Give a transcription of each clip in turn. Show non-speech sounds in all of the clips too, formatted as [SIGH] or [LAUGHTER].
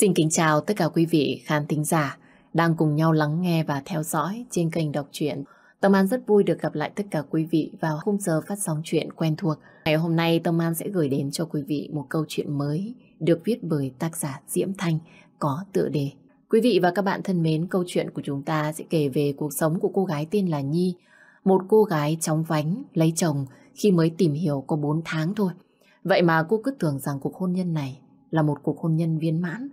Xin kính chào tất cả quý vị khán thính giả đang cùng nhau lắng nghe và theo dõi trên kênh đọc truyện. Tâm An rất vui được gặp lại tất cả quý vị vào khung giờ phát sóng truyện quen thuộc. Ngày hôm nay Tâm An sẽ gửi đến cho quý vị một câu chuyện mới được viết bởi tác giả Diễm Thanh có tựa đề. Quý vị và các bạn thân mến, câu chuyện của chúng ta sẽ kể về cuộc sống của cô gái tên là Nhi, một cô gái chóng vánh lấy chồng khi mới tìm hiểu có 4 tháng thôi. Vậy mà cô cứ tưởng rằng cuộc hôn nhân này là một cuộc hôn nhân viên mãn,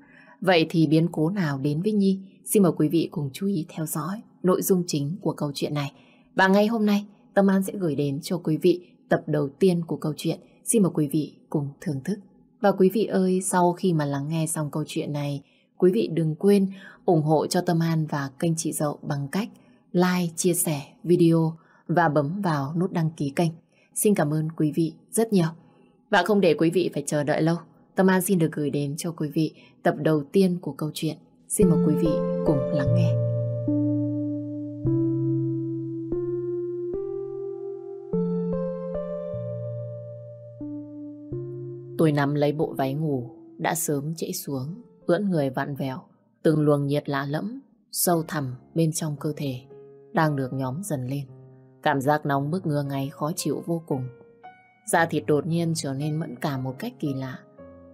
Vậy thì biến cố nào đến với Nhi? Xin mời quý vị cùng chú ý theo dõi nội dung chính của câu chuyện này. Và ngay hôm nay, Tâm An sẽ gửi đến cho quý vị tập đầu tiên của câu chuyện. Xin mời quý vị cùng thưởng thức. Và quý vị ơi, sau khi mà lắng nghe xong câu chuyện này, quý vị đừng quên ủng hộ cho Tâm An và kênh chị Dậu bằng cách like, chia sẻ video và bấm vào nút đăng ký kênh. Xin cảm ơn quý vị rất nhiều. Và không để quý vị phải chờ đợi lâu, Tâm An xin được gửi đến cho quý vị tập đầu tiên của câu chuyện. Xin mời quý vị cùng lắng nghe. Tôi nằm lấy bộ váy ngủ đã sớm chảy xuống, ưỡn người vặn vẹo, từng luồng nhiệt lạ lẫm, sâu thẳm bên trong cơ thể, đang được nhóm dần lên. Cảm giác nóng bức ngứa ngáy khó chịu vô cùng. Da thịt đột nhiên trở nên mẫn cảm một cách kỳ lạ.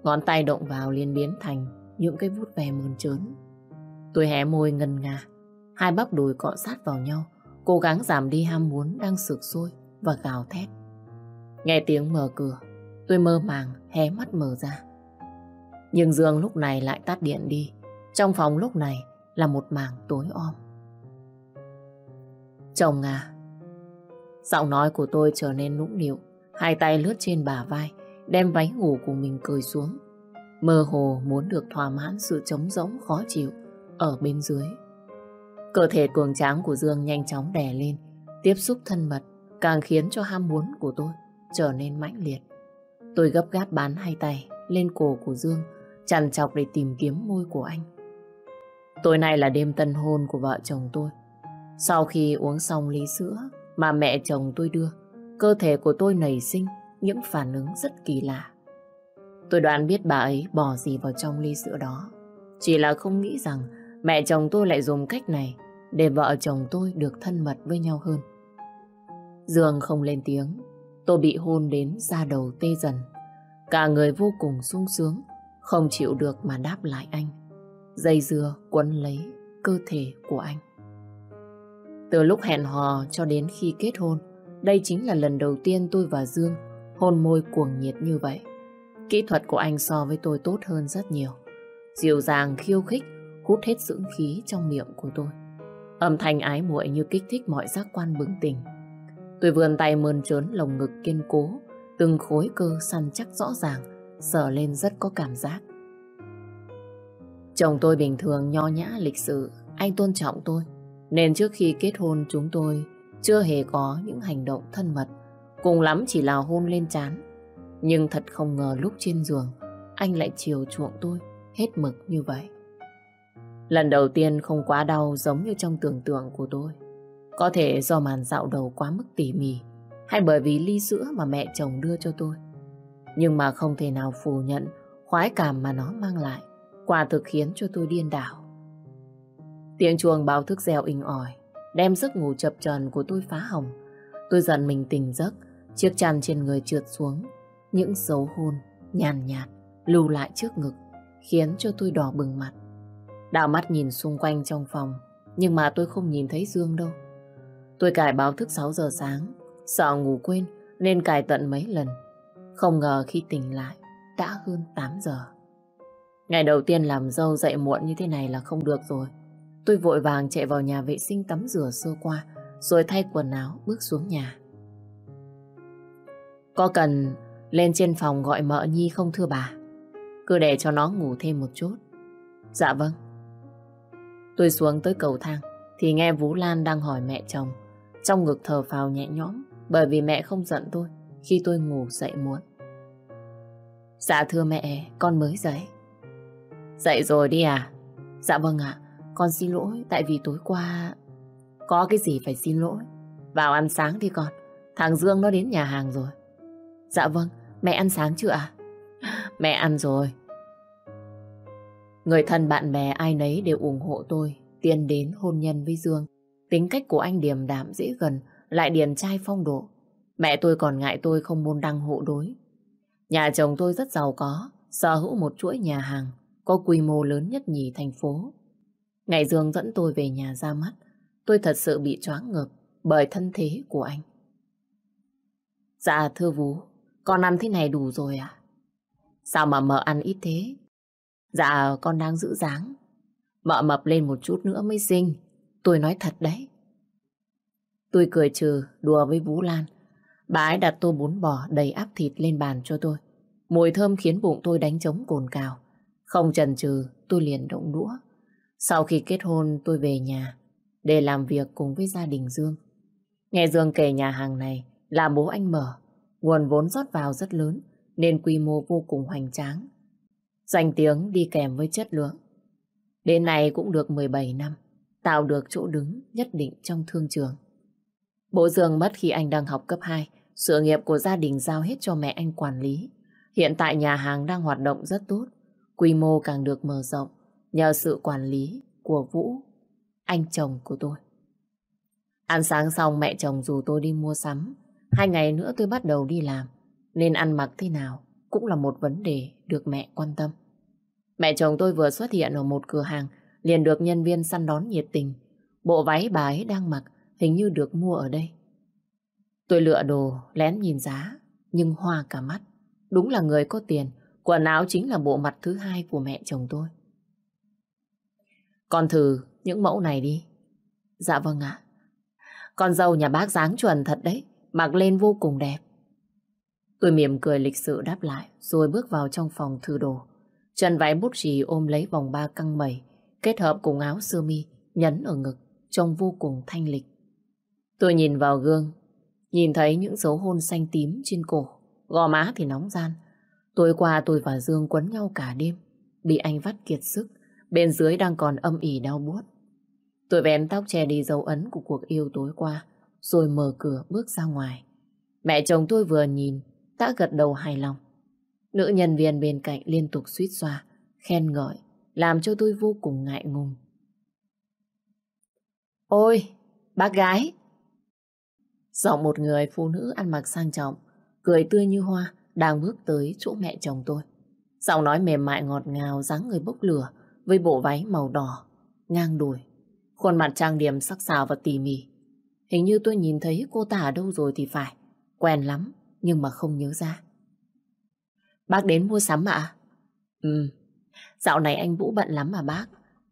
Ngón tay động vào liên biến thành những cái vút về mơn trớn. Tôi hé môi ngần ngà, hai bắp đùi cọ sát vào nhau, cố gắng giảm đi ham muốn đang sực sôi và gào thét. Nghe tiếng mở cửa, tôi mơ màng hé mắt mở ra. Nhưng Dương lúc này lại tắt điện đi, trong phòng lúc này là một mảng tối om. Chồng à, giọng nói của tôi trở nên nũng nịu, hai tay lướt trên bả vai, đem váy ngủ của mình cười xuống mơ hồ muốn được thỏa mãn sự trống rỗng khó chịu ở bên dưới. Cơ thể cường tráng của Dương nhanh chóng đè lên, tiếp xúc thân mật càng khiến cho ham muốn của tôi trở nên mãnh liệt. Tôi gấp gáp bán hai tay lên cổ của Dương, chằn chọc để tìm kiếm môi của anh. Tối nay là đêm tân hôn của vợ chồng tôi. Sau khi uống xong ly sữa mà mẹ chồng tôi đưa, cơ thể của tôi nảy sinh những phản ứng rất kỳ lạ. Tôi đoán biết bà ấy bỏ gì vào trong ly sữa đó. Chỉ là không nghĩ rằng mẹ chồng tôi lại dùng cách này để vợ chồng tôi được thân mật với nhau hơn. Dương không lên tiếng, tôi bị hôn đến da đầu tê dần. Cả người vô cùng sung sướng, không chịu được mà đáp lại anh. Dây dưa quấn lấy cơ thể của anh. Từ lúc hẹn hò cho đến khi kết hôn, đây chính là lần đầu tiên tôi và Dương hôn môi cuồng nhiệt như vậy. Kỹ thuật của anh so với tôi tốt hơn rất nhiều. Dịu dàng khiêu khích, hút hết dưỡng khí trong miệng của tôi. Âm thanh ái muội như kích thích mọi giác quan bừng tỉnh. Tôi vươn tay mơn trớn lồng ngực kiên cố, từng khối cơ săn chắc rõ ràng, sờ lên rất có cảm giác. Chồng tôi bình thường nho nhã lịch sự, anh tôn trọng tôi. Nên trước khi kết hôn chúng tôi chưa hề có những hành động thân mật. Cùng lắm chỉ là hôn lên chán nhưng thật không ngờ lúc trên giường, anh lại chiều chuộng tôi hết mực như vậy. Lần đầu tiên không quá đau giống như trong tưởng tượng của tôi. Có thể do màn dạo đầu quá mức tỉ mỉ, hay bởi vì ly sữa mà mẹ chồng đưa cho tôi. Nhưng mà không thể nào phủ nhận khoái cảm mà nó mang lại, quả thực khiến cho tôi điên đảo. Tiếng chuông báo thức reo inh ỏi, đem giấc ngủ chập chờn của tôi phá hỏng. Tôi giận mình tỉnh giấc, chiếc chăn trên người trượt xuống, những dấu hôn nhàn nhạt, lưu lại trước ngực khiến cho tôi đỏ bừng mặt. Đảo mắt nhìn xung quanh trong phòng nhưng mà tôi không nhìn thấy Dương đâu. Tôi cài báo thức 6 giờ sáng sợ ngủ quên nên cài tận mấy lần. Không ngờ khi tỉnh lại đã hơn 8 giờ. Ngày đầu tiên làm dâu dậy muộn như thế này là không được rồi. Tôi vội vàng chạy vào nhà vệ sinh tắm rửa sơ qua rồi thay quần áo bước xuống nhà. Có cần lên trên phòng gọi mợ Nhi không thưa bà Cứ để cho nó ngủ thêm một chút Dạ vâng Tôi xuống tới cầu thang Thì nghe Vũ Lan đang hỏi mẹ chồng Trong ngực thở phào nhẹ nhõm Bởi vì mẹ không giận tôi Khi tôi ngủ dậy muộn Dạ thưa mẹ con mới dậy Dậy rồi đi à Dạ vâng ạ Con xin lỗi tại vì tối qua Có cái gì phải xin lỗi Vào ăn sáng đi con Thằng Dương nó đến nhà hàng rồi Dạ vâng Mẹ ăn sáng chưa ạ? À? Mẹ ăn rồi. Người thân bạn bè ai nấy đều ủng hộ tôi tiến đến hôn nhân với Dương. Tính cách của anh điềm đạm dễ gần, lại điển trai phong độ. Mẹ tôi còn ngại tôi không môn đăng hộ đối. Nhà chồng tôi rất giàu có, sở hữu một chuỗi nhà hàng, có quy mô lớn nhất nhì thành phố. Ngày Dương dẫn tôi về nhà ra mắt, tôi thật sự bị choáng ngợp bởi thân thế của anh. Dạ thưa vũ. Con ăn thế này đủ rồi à? Sao mà mợ ăn ít thế? Dạ con đang giữ dáng. Mợ mập lên một chút nữa mới sinh Tôi nói thật đấy. Tôi cười trừ, đùa với Vũ Lan. Bà ấy đặt tô bún bò đầy áp thịt lên bàn cho tôi. Mùi thơm khiến bụng tôi đánh trống cồn cào. Không chần chừ, tôi liền động đũa. Sau khi kết hôn, tôi về nhà để làm việc cùng với gia đình Dương. Nghe Dương kể nhà hàng này là bố anh mở Nguồn vốn rót vào rất lớn nên quy mô vô cùng hoành tráng. Danh tiếng đi kèm với chất lượng. Đến nay cũng được 17 năm, tạo được chỗ đứng nhất định trong thương trường. Bộ giường mất khi anh đang học cấp 2, sự nghiệp của gia đình giao hết cho mẹ anh quản lý. Hiện tại nhà hàng đang hoạt động rất tốt, quy mô càng được mở rộng nhờ sự quản lý của Vũ, anh chồng của tôi. Ăn sáng xong mẹ chồng dù tôi đi mua sắm, Hai ngày nữa tôi bắt đầu đi làm, nên ăn mặc thế nào cũng là một vấn đề được mẹ quan tâm. Mẹ chồng tôi vừa xuất hiện ở một cửa hàng, liền được nhân viên săn đón nhiệt tình. Bộ váy bà ấy đang mặc hình như được mua ở đây. Tôi lựa đồ, lén nhìn giá, nhưng hoa cả mắt. Đúng là người có tiền, quần áo chính là bộ mặt thứ hai của mẹ chồng tôi. Con thử những mẫu này đi. Dạ vâng ạ. Con dâu nhà bác dáng chuẩn thật đấy mặc lên vô cùng đẹp. Tôi mỉm cười lịch sự đáp lại, rồi bước vào trong phòng thư đồ. Chân váy bút chì ôm lấy vòng ba căng mẩy, kết hợp cùng áo sơ mi, nhấn ở ngực, trông vô cùng thanh lịch. Tôi nhìn vào gương, nhìn thấy những dấu hôn xanh tím trên cổ, gò má thì nóng gian. Tối qua tôi và Dương quấn nhau cả đêm, bị anh vắt kiệt sức, bên dưới đang còn âm ỉ đau buốt. Tôi vén tóc che đi dấu ấn của cuộc yêu tối qua, rồi mở cửa bước ra ngoài. Mẹ chồng tôi vừa nhìn, đã gật đầu hài lòng. Nữ nhân viên bên cạnh liên tục suýt xoa, khen ngợi, làm cho tôi vô cùng ngại ngùng. Ôi, bác gái! Giọng một người phụ nữ ăn mặc sang trọng, cười tươi như hoa, đang bước tới chỗ mẹ chồng tôi. Giọng nói mềm mại ngọt ngào dáng người bốc lửa với bộ váy màu đỏ, ngang đùi. Khuôn mặt trang điểm sắc sảo và tỉ mỉ, Hình như tôi nhìn thấy cô ta ở đâu rồi thì phải. Quen lắm, nhưng mà không nhớ ra. Bác đến mua sắm ạ? À? Ừ, dạo này anh Vũ bận lắm mà bác.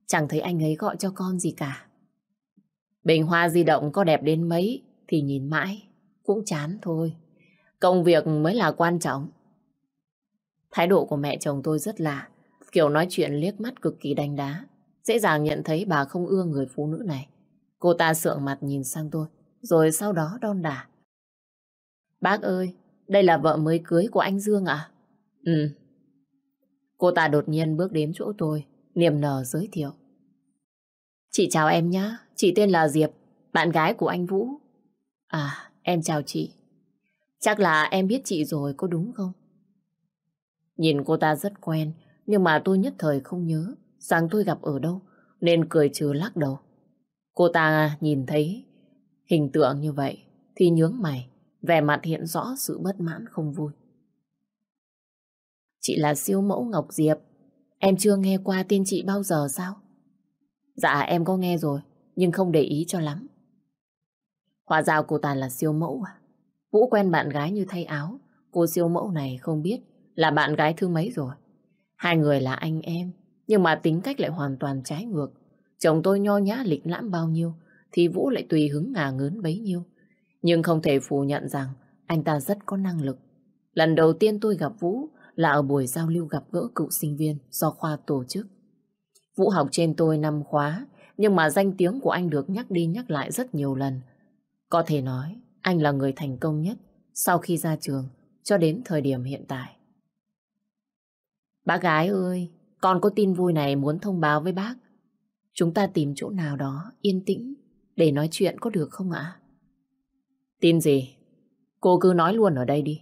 Chẳng thấy anh ấy gọi cho con gì cả. Bình hoa di động có đẹp đến mấy thì nhìn mãi, cũng chán thôi. Công việc mới là quan trọng. Thái độ của mẹ chồng tôi rất lạ, kiểu nói chuyện liếc mắt cực kỳ đánh đá. Dễ dàng nhận thấy bà không ưa người phụ nữ này. Cô ta sượng mặt nhìn sang tôi, rồi sau đó đon đả. Bác ơi, đây là vợ mới cưới của anh Dương à? Ừ. Cô ta đột nhiên bước đến chỗ tôi, niềm nở giới thiệu. Chị chào em nhá, chị tên là Diệp, bạn gái của anh Vũ. À, em chào chị. Chắc là em biết chị rồi, có đúng không? Nhìn cô ta rất quen, nhưng mà tôi nhất thời không nhớ rằng tôi gặp ở đâu, nên cười trừ lắc đầu. Cô ta nhìn thấy hình tượng như vậy thì nhướng mày, vẻ mặt hiện rõ sự bất mãn không vui. Chị là siêu mẫu Ngọc Diệp, em chưa nghe qua tên chị bao giờ sao? Dạ em có nghe rồi, nhưng không để ý cho lắm. Hóa Giao cô ta là siêu mẫu à? Vũ quen bạn gái như thay áo, cô siêu mẫu này không biết là bạn gái thứ mấy rồi. Hai người là anh em, nhưng mà tính cách lại hoàn toàn trái ngược. Chồng tôi nho nhã lịch lãm bao nhiêu thì Vũ lại tùy hứng ngả ngớn bấy nhiêu. Nhưng không thể phủ nhận rằng anh ta rất có năng lực. Lần đầu tiên tôi gặp Vũ là ở buổi giao lưu gặp gỡ cựu sinh viên do khoa tổ chức. Vũ học trên tôi năm khóa, nhưng mà danh tiếng của anh được nhắc đi nhắc lại rất nhiều lần. Có thể nói, anh là người thành công nhất sau khi ra trường cho đến thời điểm hiện tại. Bác gái ơi, con có tin vui này muốn thông báo với bác. Chúng ta tìm chỗ nào đó yên tĩnh để nói chuyện có được không ạ? Tin gì? Cô cứ nói luôn ở đây đi.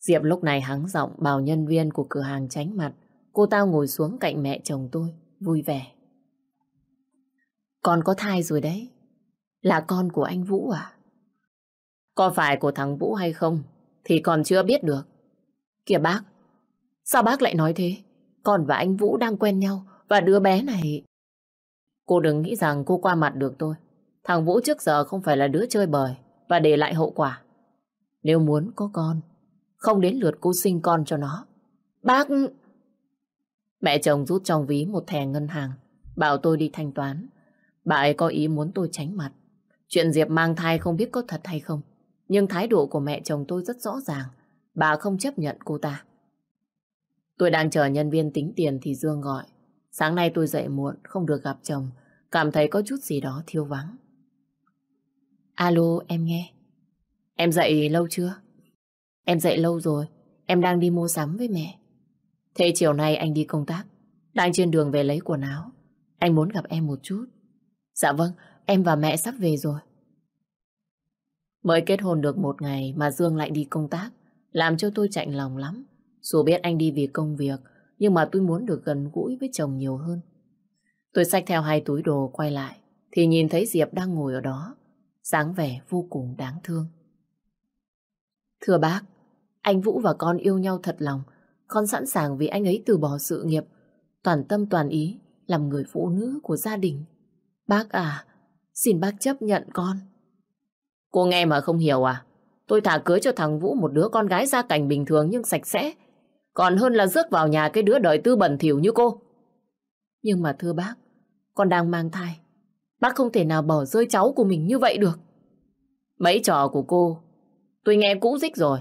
Diệp lúc này hắng giọng bảo nhân viên của cửa hàng tránh mặt. Cô tao ngồi xuống cạnh mẹ chồng tôi, vui vẻ. Con có thai rồi đấy. Là con của anh Vũ à? Có phải của thằng Vũ hay không thì còn chưa biết được. Kìa bác, sao bác lại nói thế? Con và anh Vũ đang quen nhau và đứa bé này... Cô đừng nghĩ rằng cô qua mặt được tôi. Thằng Vũ trước giờ không phải là đứa chơi bời và để lại hậu quả. Nếu muốn có con, không đến lượt cô sinh con cho nó. Bác... Mẹ chồng rút trong ví một thẻ ngân hàng, bảo tôi đi thanh toán. Bà ấy có ý muốn tôi tránh mặt. Chuyện Diệp mang thai không biết có thật hay không. Nhưng thái độ của mẹ chồng tôi rất rõ ràng. Bà không chấp nhận cô ta. Tôi đang chờ nhân viên tính tiền thì Dương gọi. Sáng nay tôi dậy muộn, không được gặp chồng, cảm thấy có chút gì đó thiếu vắng. Alo, em nghe. Em dậy lâu chưa? Em dậy lâu rồi, em đang đi mua sắm với mẹ. Thế chiều nay anh đi công tác, đang trên đường về lấy quần áo. Anh muốn gặp em một chút. Dạ vâng, em và mẹ sắp về rồi. Mới kết hôn được một ngày mà Dương lại đi công tác, làm cho tôi chạnh lòng lắm. Dù biết anh đi vì công việc, nhưng mà tôi muốn được gần gũi với chồng nhiều hơn. Tôi xách theo hai túi đồ quay lại, thì nhìn thấy Diệp đang ngồi ở đó, dáng vẻ vô cùng đáng thương. Thưa bác, anh Vũ và con yêu nhau thật lòng, con sẵn sàng vì anh ấy từ bỏ sự nghiệp, toàn tâm toàn ý làm người phụ nữ của gia đình. Bác à, xin bác chấp nhận con. Cô nghe mà không hiểu à? Tôi thả cưới cho thằng Vũ một đứa con gái gia cảnh bình thường nhưng sạch sẽ, còn hơn là rước vào nhà cái đứa đời tư bẩn thỉu như cô. Nhưng mà thưa bác, con đang mang thai. Bác không thể nào bỏ rơi cháu của mình như vậy được. Mấy trò của cô, tôi nghe cũ dích rồi.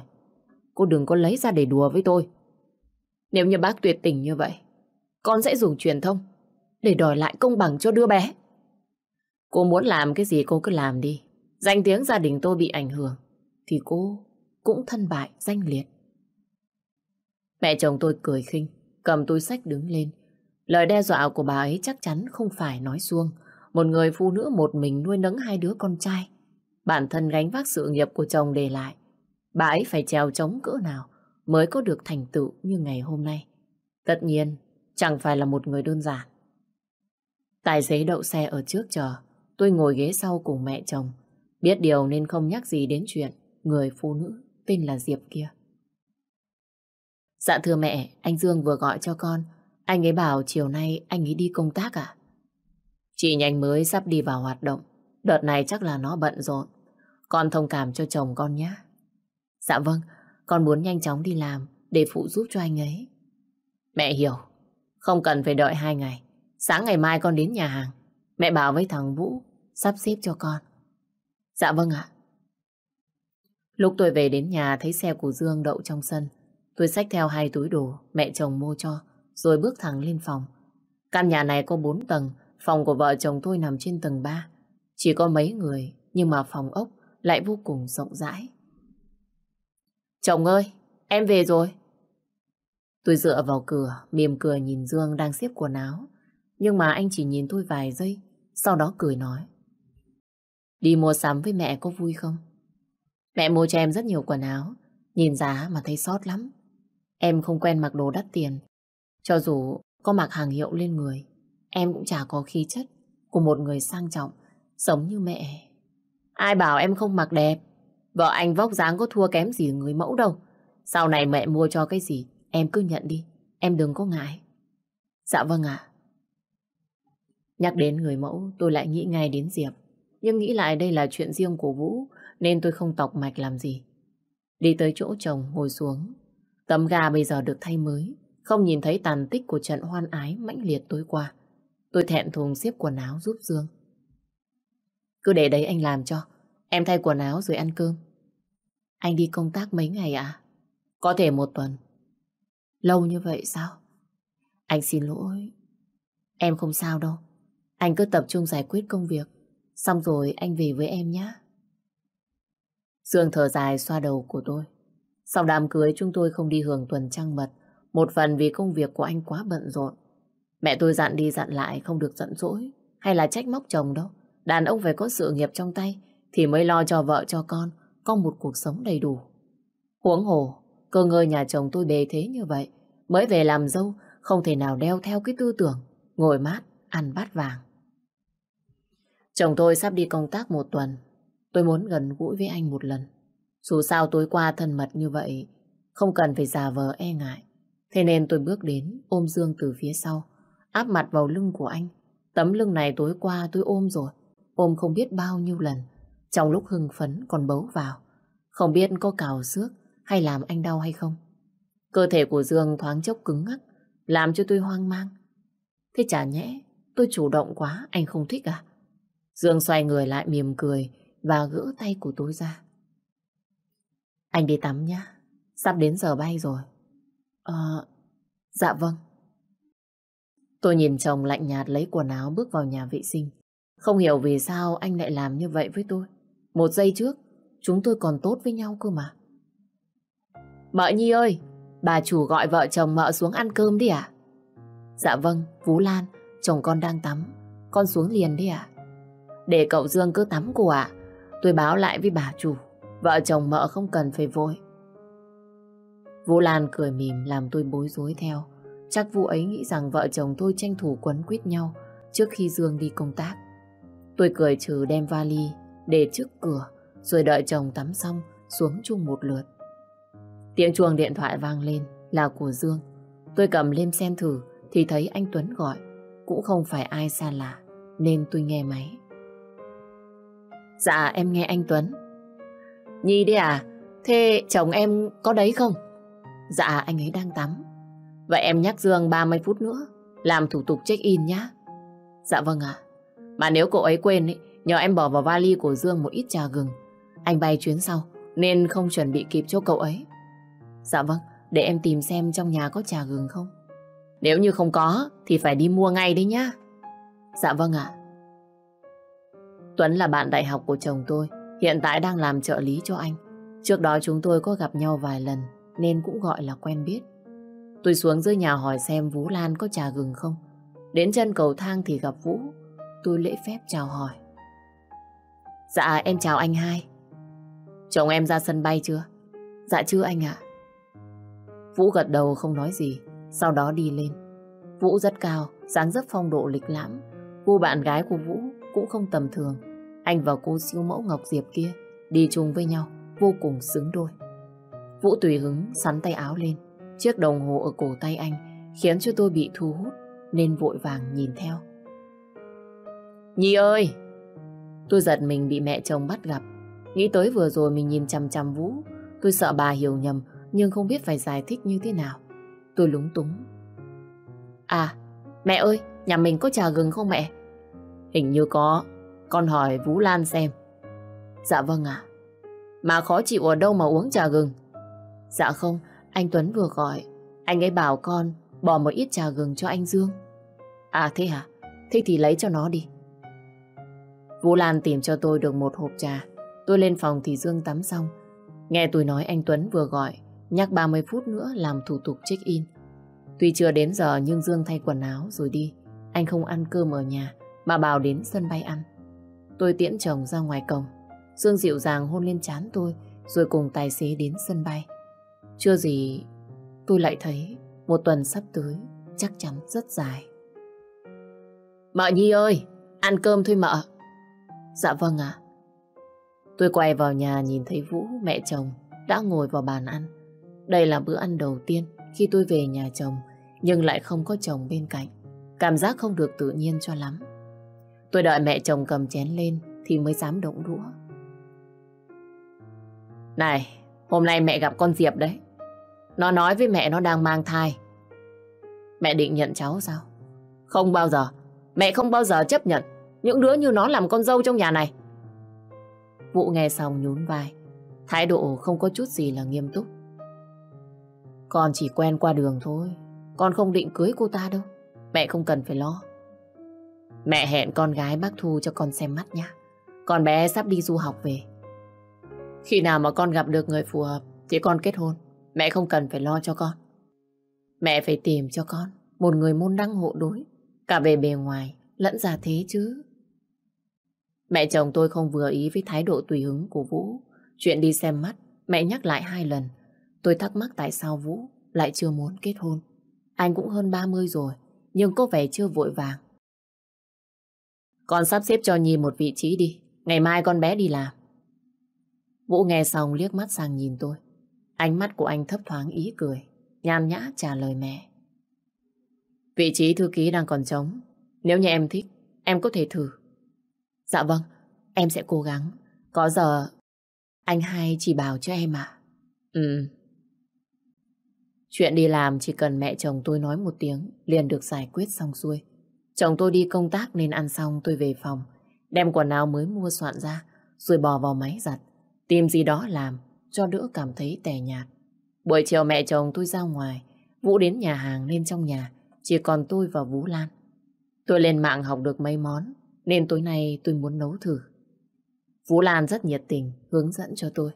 Cô đừng có lấy ra để đùa với tôi. Nếu như bác tuyệt tình như vậy, con sẽ dùng truyền thông để đòi lại công bằng cho đứa bé. Cô muốn làm cái gì cô cứ làm đi. Danh tiếng gia đình tôi bị ảnh hưởng, thì cô cũng thân bại danh liệt. Mẹ chồng tôi cười khinh, cầm túi sách đứng lên. Lời đe dọa của bà ấy chắc chắn không phải nói xuông. Một người phụ nữ một mình nuôi nấng hai đứa con trai. Bản thân gánh vác sự nghiệp của chồng để lại. Bà ấy phải trèo chống cỡ nào mới có được thành tựu như ngày hôm nay. Tất nhiên, chẳng phải là một người đơn giản. Tài xế đậu xe ở trước chờ, tôi ngồi ghế sau cùng mẹ chồng. Biết điều nên không nhắc gì đến chuyện người phụ nữ tên là Diệp kia. Dạ thưa mẹ, anh Dương vừa gọi cho con. Anh ấy bảo chiều nay anh ấy đi công tác à? Chị nhanh mới sắp đi vào hoạt động. Đợt này chắc là nó bận rộn. Con thông cảm cho chồng con nhé. Dạ vâng, con muốn nhanh chóng đi làm để phụ giúp cho anh ấy. Mẹ hiểu, không cần phải đợi hai ngày. Sáng ngày mai con đến nhà hàng. Mẹ bảo với thằng Vũ sắp xếp cho con. Dạ vâng ạ. Lúc tôi về đến nhà thấy xe của Dương đậu trong sân. Tôi xách theo hai túi đồ mẹ chồng mua cho, rồi bước thẳng lên phòng. Căn nhà này có bốn tầng, phòng của vợ chồng tôi nằm trên tầng ba. Chỉ có mấy người, nhưng mà phòng ốc lại vô cùng rộng rãi. Chồng ơi, em về rồi. Tôi dựa vào cửa, mỉm cười nhìn Dương đang xếp quần áo. Nhưng mà anh chỉ nhìn tôi vài giây, sau đó cười nói. Đi mua sắm với mẹ có vui không? Mẹ mua cho em rất nhiều quần áo, nhìn giá mà thấy sót lắm. Em không quen mặc đồ đắt tiền. Cho dù có mặc hàng hiệu lên người, em cũng chả có khí chất của một người sang trọng, giống như mẹ. Ai bảo em không mặc đẹp? Vợ anh vóc dáng có thua kém gì người mẫu đâu. Sau này mẹ mua cho cái gì, em cứ nhận đi. Em đừng có ngại. Dạ vâng ạ. Nhắc đến người mẫu, tôi lại nghĩ ngay đến Diệp. Nhưng nghĩ lại đây là chuyện riêng của Vũ, nên tôi không tọc mạch làm gì. Đi tới chỗ chồng, ngồi xuống, Tấm ga bây giờ được thay mới, không nhìn thấy tàn tích của trận hoan ái mãnh liệt tối qua. Tôi thẹn thùng xếp quần áo giúp Dương. Cứ để đấy anh làm cho. Em thay quần áo rồi ăn cơm. Anh đi công tác mấy ngày ạ? À? Có thể một tuần. Lâu như vậy sao? Anh xin lỗi. Em không sao đâu. Anh cứ tập trung giải quyết công việc. Xong rồi anh về với em nhé. Dương thở dài xoa đầu của tôi. Sau đám cưới chúng tôi không đi hưởng tuần trăng mật, một phần vì công việc của anh quá bận rộn. Mẹ tôi dặn đi dặn lại không được giận dỗi, hay là trách móc chồng đâu. Đàn ông phải có sự nghiệp trong tay thì mới lo cho vợ cho con, có một cuộc sống đầy đủ. Huống hồ, cơ ngơi nhà chồng tôi bề thế như vậy, mới về làm dâu không thể nào đeo theo cái tư tưởng, ngồi mát, ăn bát vàng. Chồng tôi sắp đi công tác một tuần, tôi muốn gần gũi với anh một lần. Dù sao tối qua thân mật như vậy, không cần phải giả vờ e ngại. Thế nên tôi bước đến, ôm Dương từ phía sau, áp mặt vào lưng của anh. Tấm lưng này tối qua tôi ôm rồi, ôm không biết bao nhiêu lần. Trong lúc hưng phấn còn bấu vào, không biết có cào xước hay làm anh đau hay không. Cơ thể của Dương thoáng chốc cứng ngắc, làm cho tôi hoang mang. Thế chả nhẽ, tôi chủ động quá, anh không thích à? Dương xoay người lại mỉm cười và gỡ tay của tôi ra. Anh đi tắm nhé, sắp đến giờ bay rồi. Ờ, dạ vâng. Tôi nhìn chồng lạnh nhạt lấy quần áo bước vào nhà vệ sinh. Không hiểu vì sao anh lại làm như vậy với tôi. Một giây trước, chúng tôi còn tốt với nhau cơ mà. Mợ Nhi ơi, bà chủ gọi vợ chồng mợ xuống ăn cơm đi ạ. Dạ vâng, Vũ Lan, chồng con đang tắm. Con xuống liền đi ạ. Để cậu Dương cứ tắm của ạ. Tôi báo lại với bà chủ. Vợ chồng mợ không cần phải vội. Vũ Lan cười mỉm làm tôi bối rối theo. Chắc Vũ ấy nghĩ rằng vợ chồng tôi tranh thủ quấn quýt nhau trước khi Dương đi công tác. Tôi cười trừ đem vali để trước cửa rồi đợi chồng tắm xong xuống chung một lượt. Tiếng chuông điện thoại vang lên là của Dương. Tôi cầm lên xem thử thì thấy anh Tuấn gọi. Cũng không phải ai xa lạ nên tôi nghe máy. Dạ em nghe anh Tuấn Nhi đấy à? Thế chồng em có đấy không? Dạ anh ấy đang tắm. Vậy em nhắc Dương 30 phút nữa, làm thủ tục check-in nhá. Dạ vâng ạ. Mà nếu cậu ấy quên, ấy, nhờ em bỏ vào vali của Dương một ít trà gừng. Anh bay chuyến sau, nên không chuẩn bị kịp cho cậu ấy. Dạ vâng, để em tìm xem trong nhà có trà gừng không. Nếu như không có, thì phải đi mua ngay đấy nhá. Dạ vâng ạ. Tuấn là bạn đại học của chồng tôi. Hiện tại đang làm trợ lý cho anh. Trước đó chúng tôi có gặp nhau vài lần nên cũng gọi là quen biết. Tôi xuống dưới nhà hỏi xem Vũ Lan có trà gừng không. Đến chân cầu thang thì gặp Vũ. Tôi lễ phép chào hỏi. Dạ em chào anh hai. Chồng em ra sân bay chưa? Dạ chưa anh ạ. Vũ gật đầu không nói gì, sau đó đi lên. Vũ rất cao, dáng dấp phong độ lịch lãm. Cô bạn gái của Vũ cũng không tầm thường. Anh và cô siêu mẫu Ngọc Diệp kia đi chung với nhau vô cùng xứng đôi. Vũ tùy hứng sắn tay áo lên, chiếc đồng hồ ở cổ tay anh khiến cho tôi bị thu hút nên vội vàng nhìn theo. Nhi ơi! Tôi giật mình bị mẹ chồng bắt gặp. Nghĩ tới vừa rồi mình nhìn chằm chằm Vũ, tôi sợ bà hiểu nhầm nhưng không biết phải giải thích như thế nào. Tôi lúng túng. À, mẹ ơi, nhà mình có trà gừng không mẹ? Hình như có, con hỏi Vũ Lan xem. Dạ vâng ạ. À. Mà khó chịu ở đâu mà uống trà gừng? Dạ không, anh Tuấn vừa gọi. Anh ấy bảo con bỏ một ít trà gừng cho anh Dương. À thế hả? Thế thì lấy cho nó đi. Vũ Lan tìm cho tôi được một hộp trà. Tôi lên phòng thì Dương tắm xong. Nghe tôi nói anh Tuấn vừa gọi, nhắc 30 phút nữa làm thủ tục check-in. Tuy chưa đến giờ nhưng Dương thay quần áo rồi đi. Anh không ăn cơm ở nhà mà bảo đến sân bay ăn. Tôi tiễn chồng ra ngoài cổng. Dương dịu dàng hôn lên chán tôi rồi cùng tài xế đến sân bay. Chưa gì tôi lại thấy một tuần sắp tới chắc chắn rất dài. Mợ Nhi ơi, ăn cơm thôi mợ. Dạ vâng ạ. Tôi quay vào nhà nhìn thấy Vũ, mẹ chồng, đã ngồi vào bàn ăn. Đây là bữa ăn đầu tiên khi tôi về nhà chồng, nhưng lại không có chồng bên cạnh. Cảm giác không được tự nhiên cho lắm. Tôi đợi mẹ chồng cầm chén lên thì mới dám động đũa. Này, hôm nay mẹ gặp con Diệp đấy. Nó nói với mẹ nó đang mang thai. Mẹ định nhận cháu sao? Không bao giờ. Mẹ không bao giờ chấp nhận những đứa như nó làm con dâu trong nhà này. Vũ nghe xong nhún vai. Thái độ không có chút gì là nghiêm túc. Con chỉ quen qua đường thôi. Con không định cưới cô ta đâu. Mẹ không cần phải lo. Mẹ hẹn con gái bác Thu cho con xem mắt nhá. Con bé sắp đi du học về. Khi nào mà con gặp được người phù hợp thì con kết hôn. Mẹ không cần phải lo cho con. Mẹ phải tìm cho con một người môn đăng hộ đối. Cả về bề ngoài lẫn ra thế chứ. Mẹ chồng tôi không vừa ý với thái độ tùy hứng của Vũ. Chuyện đi xem mắt, mẹ nhắc lại hai lần. Tôi thắc mắc tại sao Vũ lại chưa muốn kết hôn. Anh cũng hơn 30 rồi, nhưng có vẻ chưa vội vàng con sắp xếp cho Nhi một vị trí đi. Ngày mai con bé đi làm. Vũ nghe xong liếc mắt sang nhìn tôi. Ánh mắt của anh thấp thoáng ý cười. Nham nhã trả lời mẹ. Vị trí thư ký đang còn trống. Nếu như em thích, em có thể thử. Dạ vâng, em sẽ cố gắng. Có giờ anh hai chỉ bảo cho em à? Ừ. Chuyện đi làm chỉ cần mẹ chồng tôi nói một tiếng liền được giải quyết xong xuôi. Chồng tôi đi công tác nên ăn xong tôi về phòng. Đem quần áo mới mua soạn ra, rồi bỏ vào máy giặt. Tìm gì đó làm, cho đỡ cảm thấy tẻ nhạt. Buổi chiều mẹ chồng tôi ra ngoài, Vũ đến nhà hàng lên trong nhà, chỉ còn tôi và Vũ Lan. Tôi lên mạng học được mấy món, nên tối nay tôi muốn nấu thử. Vũ Lan rất nhiệt tình, hướng dẫn cho tôi.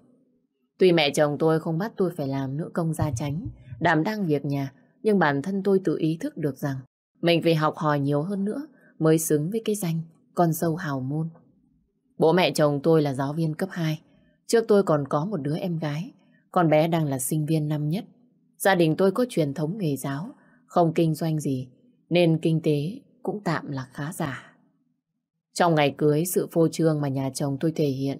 Tuy mẹ chồng tôi không bắt tôi phải làm nữ công gia tránh, đảm đang việc nhà, nhưng bản thân tôi tự ý thức được rằng mình phải học hỏi nhiều hơn nữa mới xứng với cái danh con dâu hào môn. Bố mẹ chồng tôi là giáo viên cấp 2. Trước tôi còn có một đứa em gái. Con bé đang là sinh viên năm nhất. Gia đình tôi có truyền thống nghề giáo, không kinh doanh gì, nên kinh tế cũng tạm là khá giả. Trong ngày cưới, sự phô trương mà nhà chồng tôi thể hiện,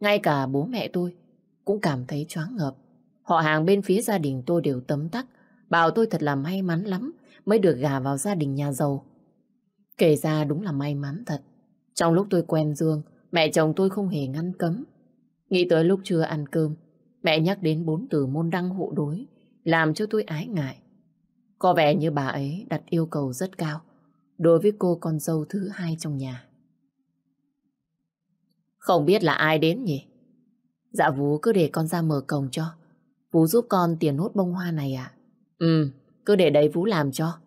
ngay cả bố mẹ tôi cũng cảm thấy choáng ngợp. Họ hàng bên phía gia đình tôi đều tấm tắc, bảo tôi thật là may mắn lắm mới được gà vào gia đình nhà giàu. Kể ra đúng là may mắn thật. Trong lúc tôi quen Dương, mẹ chồng tôi không hề ngăn cấm. Nghĩ tới lúc chưa ăn cơm, mẹ nhắc đến bốn từ môn đăng hộ đối, làm cho tôi ái ngại. Có vẻ như bà ấy đặt yêu cầu rất cao đối với cô con dâu thứ hai trong nhà. Không biết là ai đến nhỉ? Dạ Vũ cứ để con ra mở cổng cho. Vũ giúp con tiền hốt bông hoa này ạ. Ừ, cứ để đấy Vũ làm cho.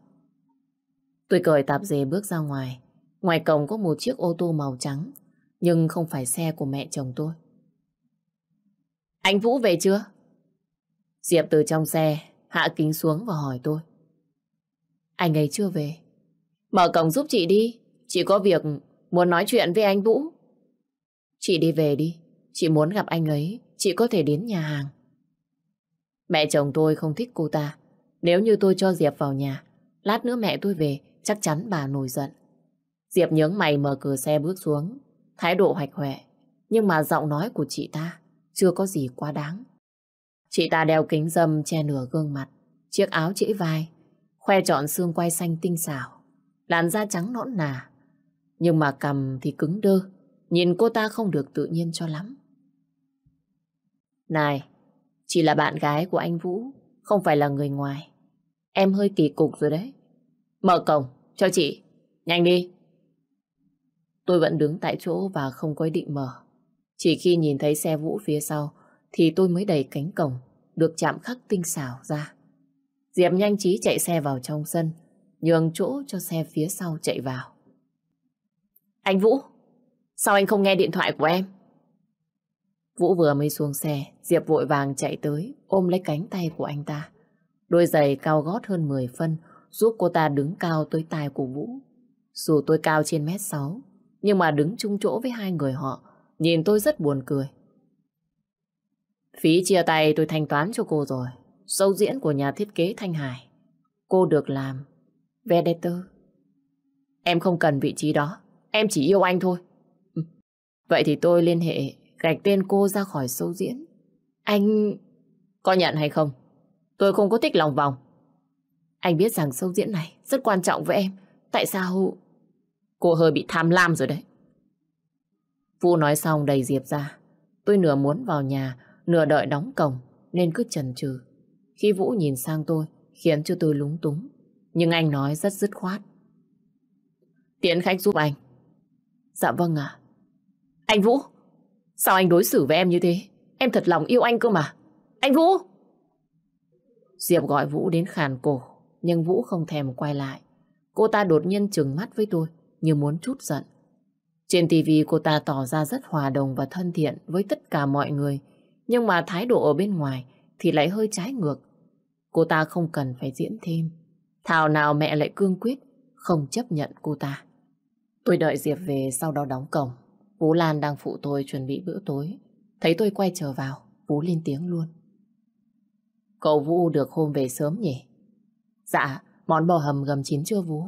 Tôi cởi tạp dề bước ra ngoài. Ngoài cổng có một chiếc ô tô màu trắng. Nhưng không phải xe của mẹ chồng tôi. Anh Vũ về chưa? Diệp từ trong xe hạ kính xuống và hỏi tôi. Anh ấy chưa về. Mở cổng giúp chị đi. Chị có việc muốn nói chuyện với anh Vũ. Chị đi về đi. Chị muốn gặp anh ấy. Chị có thể đến nhà hàng. Mẹ chồng tôi không thích cô ta. Nếu như tôi cho Diệp vào nhà, lát nữa mẹ tôi về, chắc chắn bà nổi giận. Diệp nhướng mày mở cửa xe bước xuống, thái độ hoạch hoẹ, nhưng mà giọng nói của chị ta chưa có gì quá đáng. Chị ta đeo kính dâm che nửa gương mặt, chiếc áo trễ vai, khoe trọn xương quai xanh tinh xảo, làn da trắng nõn nà. Nhưng mà cầm thì cứng đơ, nhìn cô ta không được tự nhiên cho lắm. Này, chị là bạn gái của anh Vũ, không phải là người ngoài. Em hơi kỳ cục rồi đấy. Mở cổng, cho chị. Nhanh đi. Tôi vẫn đứng tại chỗ và không có ý định mở. Chỉ khi nhìn thấy xe Vũ phía sau thì tôi mới đẩy cánh cổng được chạm khắc tinh xảo ra. Diệp nhanh trí chạy xe vào trong sân nhường chỗ cho xe phía sau chạy vào. Anh Vũ, sao anh không nghe điện thoại của em? Vũ vừa mới xuống xe, Diệp vội vàng chạy tới, ôm lấy cánh tay của anh ta. Đôi giày cao gót hơn 10 phân, giúp cô ta đứng cao tới tai của Vũ. Dù tôi cao trên mét 6, nhưng mà đứng chung chỗ với hai người họ, nhìn tôi rất buồn cười. Phí chia tay tôi thanh toán cho cô rồi. Sâu diễn của nhà thiết kế Thanh Hải. Cô được làm Vedetter. Em không cần vị trí đó, em chỉ yêu anh thôi. [LAUGHS] Vậy thì tôi liên hệ gạch tên cô ra khỏi sâu diễn. Anh... Có nhận hay không? Tôi không có thích lòng vòng. Anh biết rằng sâu diễn này rất quan trọng với em. Tại sao... Cô hơi bị tham lam rồi đấy. Vũ nói xong đầy Diệp ra. Tôi nửa muốn vào nhà, nửa đợi đóng cổng, nên cứ chần chừ. Khi Vũ nhìn sang tôi, khiến cho tôi lúng túng. Nhưng anh nói rất dứt khoát. Tiến khách giúp anh. Dạ vâng ạ. À. Anh Vũ, Sao anh đối xử với em như thế? Em thật lòng yêu anh cơ mà. Anh Vũ! Diệp gọi Vũ đến khàn cổ, nhưng Vũ không thèm quay lại. Cô ta đột nhiên trừng mắt với tôi, như muốn chút giận. Trên TV cô ta tỏ ra rất hòa đồng và thân thiện với tất cả mọi người, nhưng mà thái độ ở bên ngoài thì lại hơi trái ngược. Cô ta không cần phải diễn thêm. Thảo nào mẹ lại cương quyết, không chấp nhận cô ta. Tôi đợi Diệp về sau đó đóng cổng. Vũ Lan đang phụ tôi chuẩn bị bữa tối. Thấy tôi quay trở vào, Vũ lên tiếng luôn. Cậu Vũ được hôm về sớm nhỉ? Dạ, món bò hầm gầm chín chưa Vũ?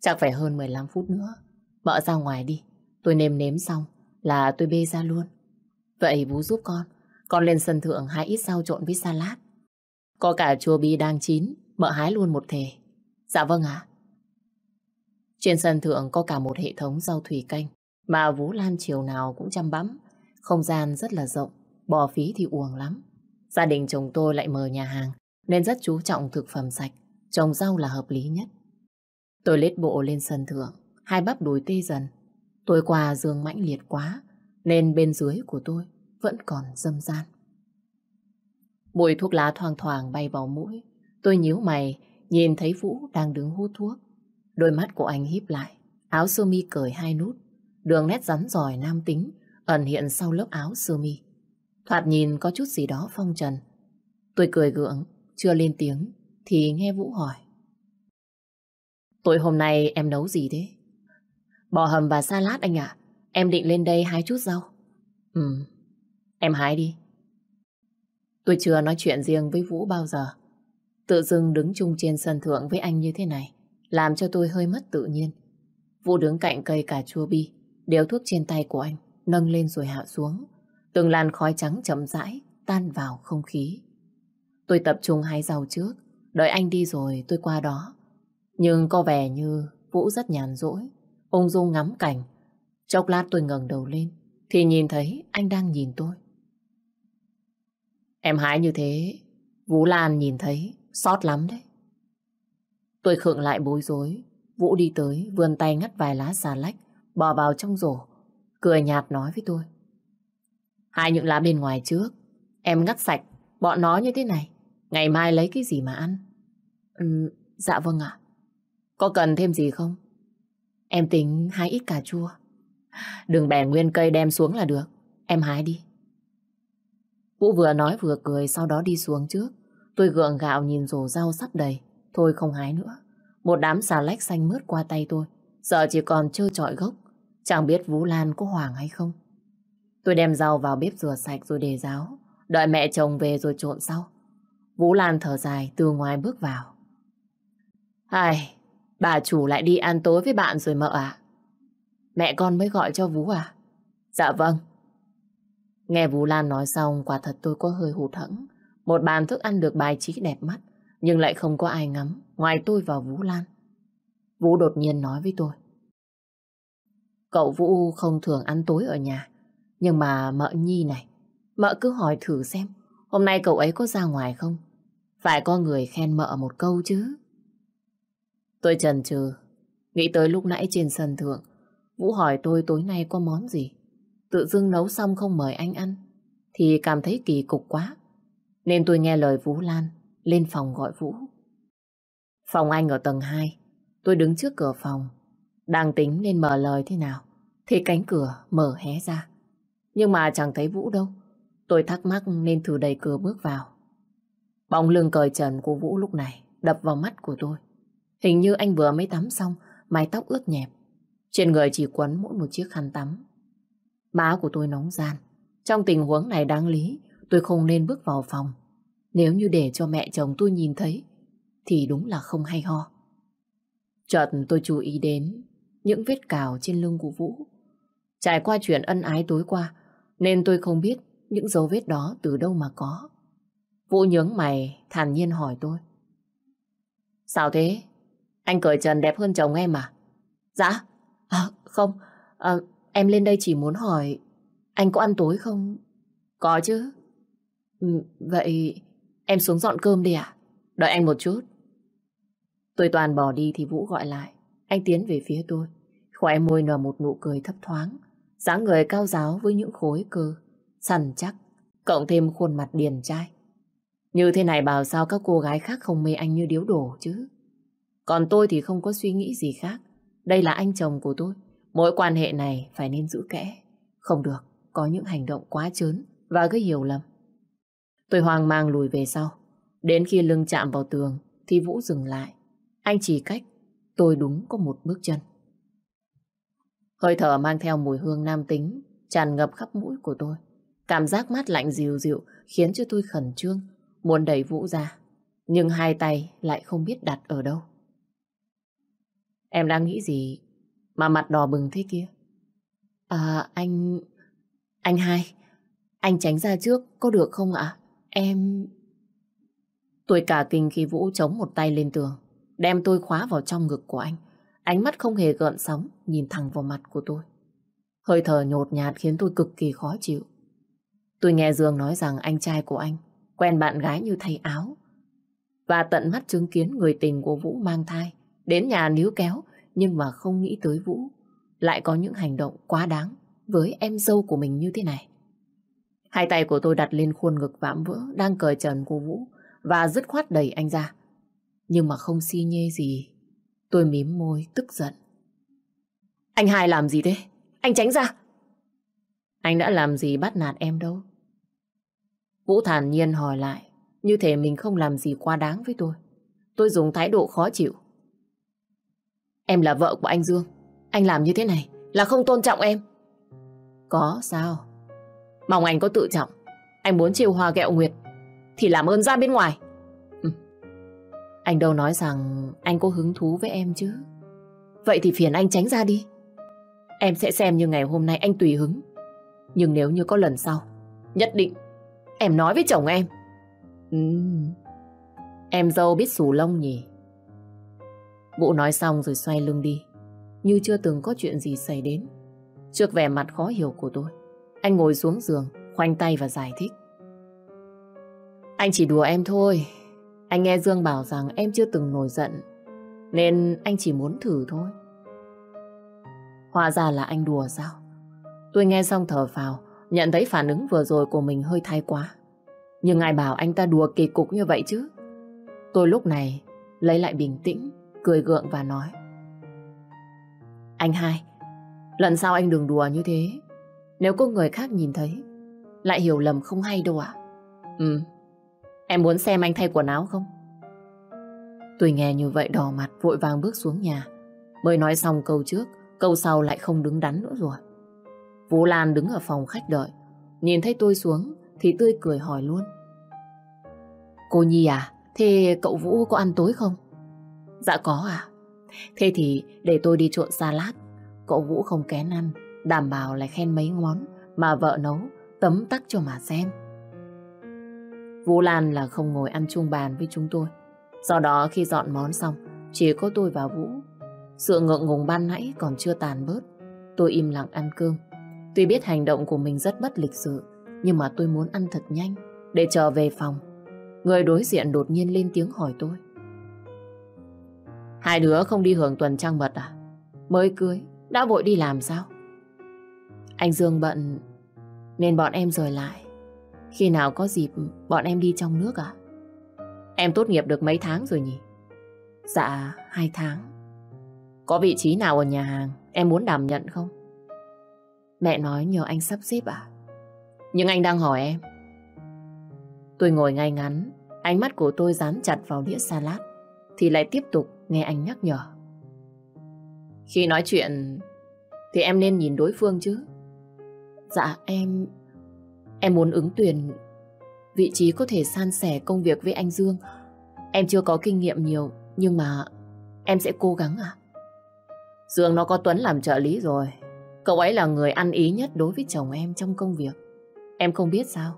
Chắc phải hơn 15 phút nữa. Mợ ra ngoài đi, tôi nêm nếm xong là tôi bê ra luôn. Vậy Vũ giúp con, con lên sân thượng hái ít rau trộn với salad. Có cả chua bi đang chín, mợ hái luôn một thề. Dạ vâng ạ. Trên sân thượng có cả một hệ thống rau thủy canh mà Vũ Lan chiều nào cũng chăm bắm. Không gian rất là rộng, bỏ phí thì uồng lắm. Gia đình chồng tôi lại mở nhà hàng, nên rất chú trọng thực phẩm sạch. Trồng rau là hợp lý nhất. Tôi lết bộ lên sân thượng, hai bắp đùi tê dần. Tôi qua dương mãnh liệt quá, nên bên dưới của tôi vẫn còn dâm gian. Mùi thuốc lá thoang thoảng bay vào mũi. Tôi nhíu mày, nhìn thấy Vũ đang đứng hút thuốc. Đôi mắt của anh híp lại, áo sơ mi cởi hai nút, đường nét rắn giỏi nam tính ẩn hiện sau lớp áo sơ mi. Thoạt nhìn có chút gì đó phong trần. Tôi cười gượng, chưa lên tiếng thì nghe Vũ hỏi. Tối hôm nay em nấu gì thế? Bò hầm và salad anh ạ. Em định lên đây hái chút rau. Ừ, em hái đi. Tôi chưa nói chuyện riêng với Vũ bao giờ. Tự dưng đứng chung trên sân thượng với anh như thế này, làm cho tôi hơi mất tự nhiên. Vũ đứng cạnh cây cà chua bi, Điếu thuốc trên tay của anh nâng lên rồi hạ xuống. Từng làn khói trắng chậm rãi tan vào không khí. Tôi tập trung hái rau trước, đợi anh đi rồi tôi qua đó. Nhưng có vẻ như Vũ rất nhàn rỗi, ông dung ngắm cảnh. Chốc lát tôi ngẩng đầu lên, thì nhìn thấy anh đang nhìn tôi. Em hái như thế, Vũ Lan nhìn thấy, xót lắm đấy. Tôi khựng lại bối rối, Vũ đi tới, vươn tay ngắt vài lá xà lách, bò vào trong rổ, cười nhạt nói với tôi. Hai những lá bên ngoài trước, em ngắt sạch, bọn nó như thế này, ngày mai lấy cái gì mà ăn? Ừ, dạ vâng ạ. Có cần thêm gì không? Em tính hái ít cà chua. Đừng bẻ nguyên cây đem xuống là được, em hái đi. Vũ vừa nói vừa cười sau đó đi xuống trước. Tôi gượng gạo nhìn rổ rau sắp đầy, thôi không hái nữa. Một đám xà lách xanh mướt qua tay tôi, giờ chỉ còn trơ trọi gốc Chẳng biết Vũ Lan có hoảng hay không. Tôi đem rau vào bếp rửa sạch rồi để ráo. Đợi mẹ chồng về rồi trộn sau. Vũ Lan thở dài từ ngoài bước vào. Ai, bà chủ lại đi ăn tối với bạn rồi mợ à? Mẹ con mới gọi cho Vũ à? Dạ vâng. Nghe Vũ Lan nói xong quả thật tôi có hơi hụt hẫng. Một bàn thức ăn được bài trí đẹp mắt nhưng lại không có ai ngắm ngoài tôi và Vũ Lan. Vũ đột nhiên nói với tôi. Cậu Vũ không thường ăn tối ở nhà. Nhưng mà mợ Nhi này, mợ cứ hỏi thử xem, hôm nay cậu ấy có ra ngoài không? Phải có người khen mợ một câu chứ. Tôi chần chừ, nghĩ tới lúc nãy trên sân thượng, Vũ hỏi tôi tối nay có món gì. Tự dưng nấu xong không mời anh ăn, thì cảm thấy kỳ cục quá. Nên tôi nghe lời Vũ Lan, lên phòng gọi Vũ. Phòng anh ở tầng 2, tôi đứng trước cửa phòng, đang tính nên mở lời thế nào thế cánh cửa mở hé ra. Nhưng mà chẳng thấy Vũ đâu. Tôi thắc mắc nên thử đẩy cửa bước vào. Bóng lưng cởi trần của Vũ lúc này đập vào mắt của tôi. Hình như anh vừa mới tắm xong, mái tóc ướt nhẹp. Trên người chỉ quấn mỗi một chiếc khăn tắm. Má của tôi nóng gian. Trong tình huống này đáng lý, tôi không nên bước vào phòng. Nếu như để cho mẹ chồng tôi nhìn thấy, thì đúng là không hay ho. Chợt tôi chú ý đến những vết cào trên lưng của Vũ. Trải qua chuyện ân ái tối qua, nên tôi không biết những dấu vết đó từ đâu mà có. Vũ nhướng mày thản nhiên hỏi tôi. Sao thế? Anh cởi trần đẹp hơn chồng em à? Dạ? À, không, à, em lên đây chỉ muốn hỏi anh có ăn tối không? Có chứ. Ừ, vậy em xuống dọn cơm đi ạ. À? Đợi anh một chút. Tôi toàn bỏ đi thì Vũ gọi lại. Anh tiến về phía tôi. Khóe môi nở một nụ cười thấp thoáng dáng người cao giáo với những khối cơ, săn chắc, cộng thêm khuôn mặt điền trai. Như thế này bảo sao các cô gái khác không mê anh như điếu đổ chứ. Còn tôi thì không có suy nghĩ gì khác. Đây là anh chồng của tôi. mối quan hệ này phải nên giữ kẽ. Không được, có những hành động quá chớn và gây hiểu lầm. Tôi hoang mang lùi về sau. Đến khi lưng chạm vào tường thì Vũ dừng lại. Anh chỉ cách tôi đúng có một bước chân. Hơi thở mang theo mùi hương nam tính, tràn ngập khắp mũi của tôi. Cảm giác mát lạnh dịu dịu khiến cho tôi khẩn trương, muốn đẩy Vũ ra. Nhưng hai tay lại không biết đặt ở đâu. Em đang nghĩ gì mà mặt đỏ bừng thế kia? À, anh... Anh hai, anh tránh ra trước có được không ạ? Em... Tôi cả kinh khi Vũ chống một tay lên tường, đem tôi khóa vào trong ngực của anh. Ánh mắt không hề gợn sóng, nhìn thẳng vào mặt của tôi. Hơi thở nhột nhạt khiến tôi cực kỳ khó chịu. Tôi nghe Dương nói rằng anh trai của anh quen bạn gái như thay áo. Và tận mắt chứng kiến người tình của Vũ mang thai, đến nhà níu kéo nhưng mà không nghĩ tới Vũ. Lại có những hành động quá đáng với em dâu của mình như thế này. Hai tay của tôi đặt lên khuôn ngực vạm vỡ đang cởi trần của Vũ và dứt khoát đẩy anh ra. Nhưng mà không si nhê gì Tôi mím môi, tức giận. Anh hai làm gì thế? Anh tránh ra! Anh đã làm gì bắt nạt em đâu. Vũ thản nhiên hỏi lại. Như thể mình không làm gì quá đáng với tôi. Tôi dùng thái độ khó chịu. Em là vợ của anh Dương. Anh làm như thế này là không tôn trọng em. Có sao? Mong anh có tự trọng. Anh muốn chiều hòa gẹo nguyệt thì làm ơn ra bên ngoài. Anh đâu nói rằng anh có hứng thú với em chứ. Vậy thì phiền anh tránh ra đi. Em sẽ xem như ngày hôm nay anh tùy hứng. Nhưng nếu như có lần sau, nhất định em nói với chồng em. Uhm, em dâu biết xù lông nhỉ. Vũ nói xong rồi xoay lưng đi, như chưa từng có chuyện gì xảy đến. Trước vẻ mặt khó hiểu của tôi, anh ngồi xuống giường, khoanh tay và giải thích. Anh chỉ đùa em thôi, anh nghe Dương bảo rằng em chưa từng nổi giận, nên anh chỉ muốn thử thôi. Hóa ra là anh đùa sao? Tôi nghe xong thở phào, nhận thấy phản ứng vừa rồi của mình hơi thay quá. Nhưng ai bảo anh ta đùa kỳ cục như vậy chứ? Tôi lúc này lấy lại bình tĩnh, cười gượng và nói. Anh hai, lần sau anh đừng đùa như thế. Nếu có người khác nhìn thấy, lại hiểu lầm không hay đâu ạ. Ừ, Em muốn xem anh thay quần áo không? Tôi nghe như vậy đỏ mặt vội vàng bước xuống nhà. Mới nói xong câu trước, câu sau lại không đứng đắn nữa rồi. Vũ Lan đứng ở phòng khách đợi. Nhìn thấy tôi xuống thì tươi cười hỏi luôn. Cô Nhi à, thế cậu Vũ có ăn tối không? Dạ có à. Thế thì để tôi đi trộn salad. Cậu Vũ không kén ăn, đảm bảo lại khen mấy ngón mà vợ nấu, tấm tắc cho mà xem. Vũ Lan là không ngồi ăn chung bàn với chúng tôi. Do đó khi dọn món xong, chỉ có tôi và Vũ. Sự ngượng ngùng ban nãy còn chưa tàn bớt. Tôi im lặng ăn cơm. Tuy biết hành động của mình rất bất lịch sự, nhưng mà tôi muốn ăn thật nhanh để trở về phòng. Người đối diện đột nhiên lên tiếng hỏi tôi. Hai đứa không đi hưởng tuần trăng mật à? Mới cưới, đã vội đi làm sao? Anh Dương bận nên bọn em rời lại. Khi nào có dịp bọn em đi trong nước à? Em tốt nghiệp được mấy tháng rồi nhỉ? Dạ, hai tháng. Có vị trí nào ở nhà hàng em muốn đảm nhận không? Mẹ nói nhờ anh sắp xếp à? Nhưng anh đang hỏi em. Tôi ngồi ngay ngắn, ánh mắt của tôi dán chặt vào đĩa salad, thì lại tiếp tục nghe anh nhắc nhở. Khi nói chuyện thì em nên nhìn đối phương chứ. Dạ em Em muốn ứng tuyển vị trí có thể san sẻ công việc với anh Dương. Em chưa có kinh nghiệm nhiều, nhưng mà em sẽ cố gắng à? Dương nó có Tuấn làm trợ lý rồi. Cậu ấy là người ăn ý nhất đối với chồng em trong công việc. Em không biết sao?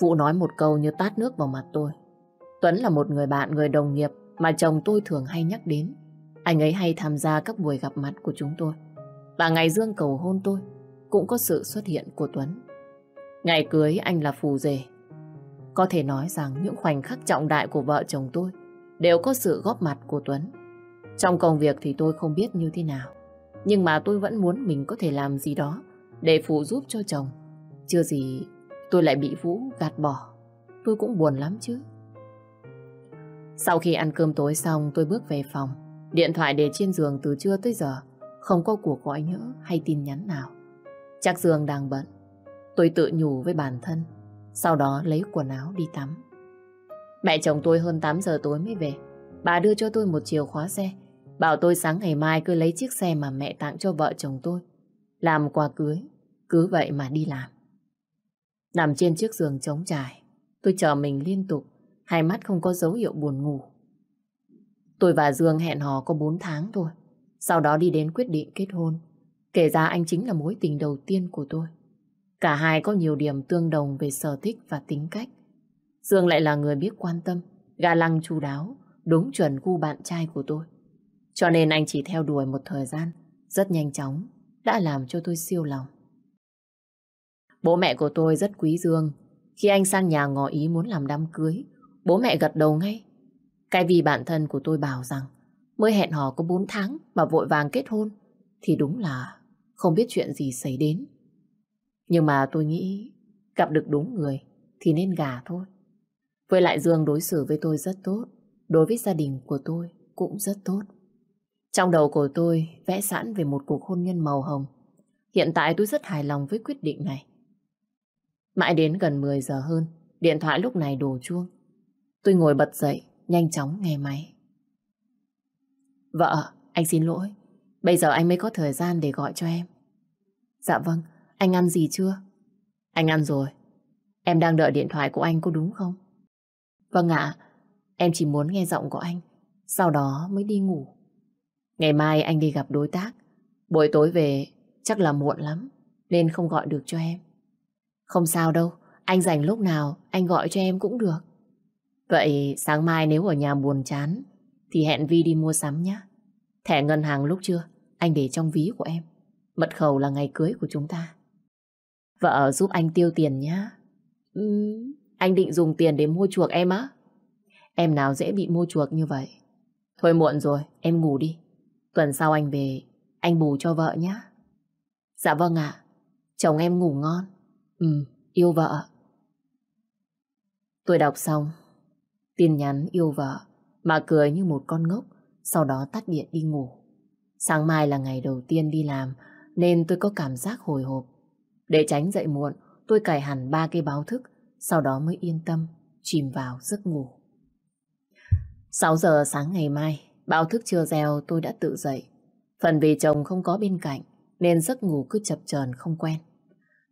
Vũ nói một câu như tát nước vào mặt tôi. Tuấn là một người bạn, người đồng nghiệp mà chồng tôi thường hay nhắc đến. Anh ấy hay tham gia các buổi gặp mặt của chúng tôi. Và ngày Dương cầu hôn tôi, cũng có sự xuất hiện của Tuấn. Ngày cưới anh là phù rể. Có thể nói rằng những khoảnh khắc trọng đại của vợ chồng tôi đều có sự góp mặt của Tuấn. Trong công việc thì tôi không biết như thế nào, nhưng mà tôi vẫn muốn mình có thể làm gì đó để phụ giúp cho chồng. Chưa gì tôi lại bị Vũ gạt bỏ, tôi cũng buồn lắm chứ. Sau khi ăn cơm tối xong tôi bước về phòng, điện thoại để trên giường từ trưa tới giờ, không có cuộc gọi nhỡ hay tin nhắn nào. Chắc Dương đang bận. Tôi tự nhủ với bản thân, sau đó lấy quần áo đi tắm. Mẹ chồng tôi hơn 8 giờ tối mới về. Bà đưa cho tôi một chìa khóa xe, bảo tôi sáng ngày mai cứ lấy chiếc xe mà mẹ tặng cho vợ chồng tôi. Làm quà cưới, cứ vậy mà đi làm. Nằm trên chiếc giường trống trải, tôi chờ mình liên tục, hai mắt không có dấu hiệu buồn ngủ. Tôi và Dương hẹn hò có 4 tháng thôi, sau đó đi đến quyết định kết hôn. Kể ra anh chính là mối tình đầu tiên của tôi. Cả hai có nhiều điểm tương đồng về sở thích và tính cách. Dương lại là người biết quan tâm, ga lăng chu đáo, đúng chuẩn gu bạn trai của tôi. Cho nên anh chỉ theo đuổi một thời gian, rất nhanh chóng, đã làm cho tôi siêu lòng. Bố mẹ của tôi rất quý Dương. Khi anh sang nhà ngỏ ý muốn làm đám cưới, bố mẹ gật đầu ngay. Cái vì bản thân của tôi bảo rằng mới hẹn hò có 4 tháng mà vội vàng kết hôn thì đúng là không biết chuyện gì xảy đến. Nhưng mà tôi nghĩ gặp được đúng người thì nên gà thôi. Với lại Dương đối xử với tôi rất tốt, đối với gia đình của tôi cũng rất tốt. Trong đầu của tôi vẽ sẵn về một cuộc hôn nhân màu hồng. Hiện tại tôi rất hài lòng với quyết định này. Mãi đến gần 10 giờ hơn, điện thoại lúc này đổ chuông. Tôi ngồi bật dậy, nhanh chóng nghe máy. Vợ, anh xin lỗi. Bây giờ anh mới có thời gian để gọi cho em. Dạ vâng, anh ăn gì chưa? Anh ăn rồi. Em đang đợi điện thoại của anh có đúng không? Vâng ạ, em chỉ muốn nghe giọng của anh, sau đó mới đi ngủ. Ngày mai anh đi gặp đối tác, buổi tối về chắc là muộn lắm, nên không gọi được cho em. Không sao đâu, anh dành lúc nào anh gọi cho em cũng được. Vậy sáng mai nếu ở nhà buồn chán, thì hẹn Vi đi mua sắm nhé. Thẻ ngân hàng lúc chưa Anh để trong ví của em Mật khẩu là ngày cưới của chúng ta Vợ giúp anh tiêu tiền nhá Ừ Anh định dùng tiền để mua chuộc em á Em nào dễ bị mua chuộc như vậy Thôi muộn rồi Em ngủ đi Tuần sau anh về Anh bù cho vợ nhá Dạ vâng ạ Chồng em ngủ ngon Ừ yêu vợ Tôi đọc xong Tin nhắn yêu vợ mà cười như một con ngốc sau đó tắt điện đi ngủ. Sáng mai là ngày đầu tiên đi làm, nên tôi có cảm giác hồi hộp. Để tránh dậy muộn, tôi cài hẳn ba cây báo thức, sau đó mới yên tâm, chìm vào giấc ngủ. 6 giờ sáng ngày mai, báo thức chưa reo tôi đã tự dậy. Phần vì chồng không có bên cạnh, nên giấc ngủ cứ chập chờn không quen.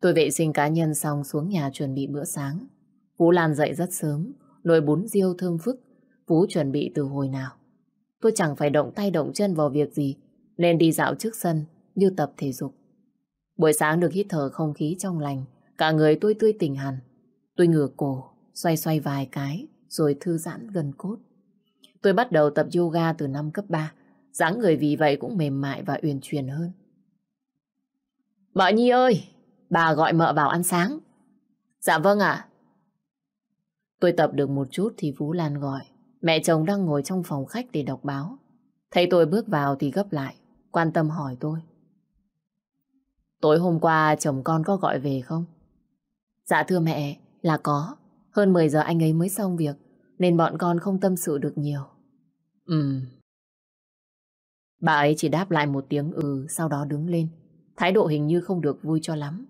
Tôi vệ sinh cá nhân xong xuống nhà chuẩn bị bữa sáng. Vũ Lan dậy rất sớm, nồi bún riêu thơm phức, Vũ chuẩn bị từ hồi nào tôi chẳng phải động tay động chân vào việc gì, nên đi dạo trước sân như tập thể dục. Buổi sáng được hít thở không khí trong lành, cả người tôi tươi tỉnh hẳn. Tôi ngửa cổ, xoay xoay vài cái, rồi thư giãn gần cốt. Tôi bắt đầu tập yoga từ năm cấp 3, dáng người vì vậy cũng mềm mại và uyển chuyển hơn. Mợ Nhi ơi, bà gọi mợ vào ăn sáng. Dạ vâng ạ. Tôi tập được một chút thì Vũ Lan gọi. Mẹ chồng đang ngồi trong phòng khách để đọc báo. Thấy tôi bước vào thì gấp lại, quan tâm hỏi tôi. Tối hôm qua chồng con có gọi về không? Dạ thưa mẹ, là có. Hơn 10 giờ anh ấy mới xong việc, nên bọn con không tâm sự được nhiều. Ừm. Bà ấy chỉ đáp lại một tiếng ừ, sau đó đứng lên. Thái độ hình như không được vui cho lắm.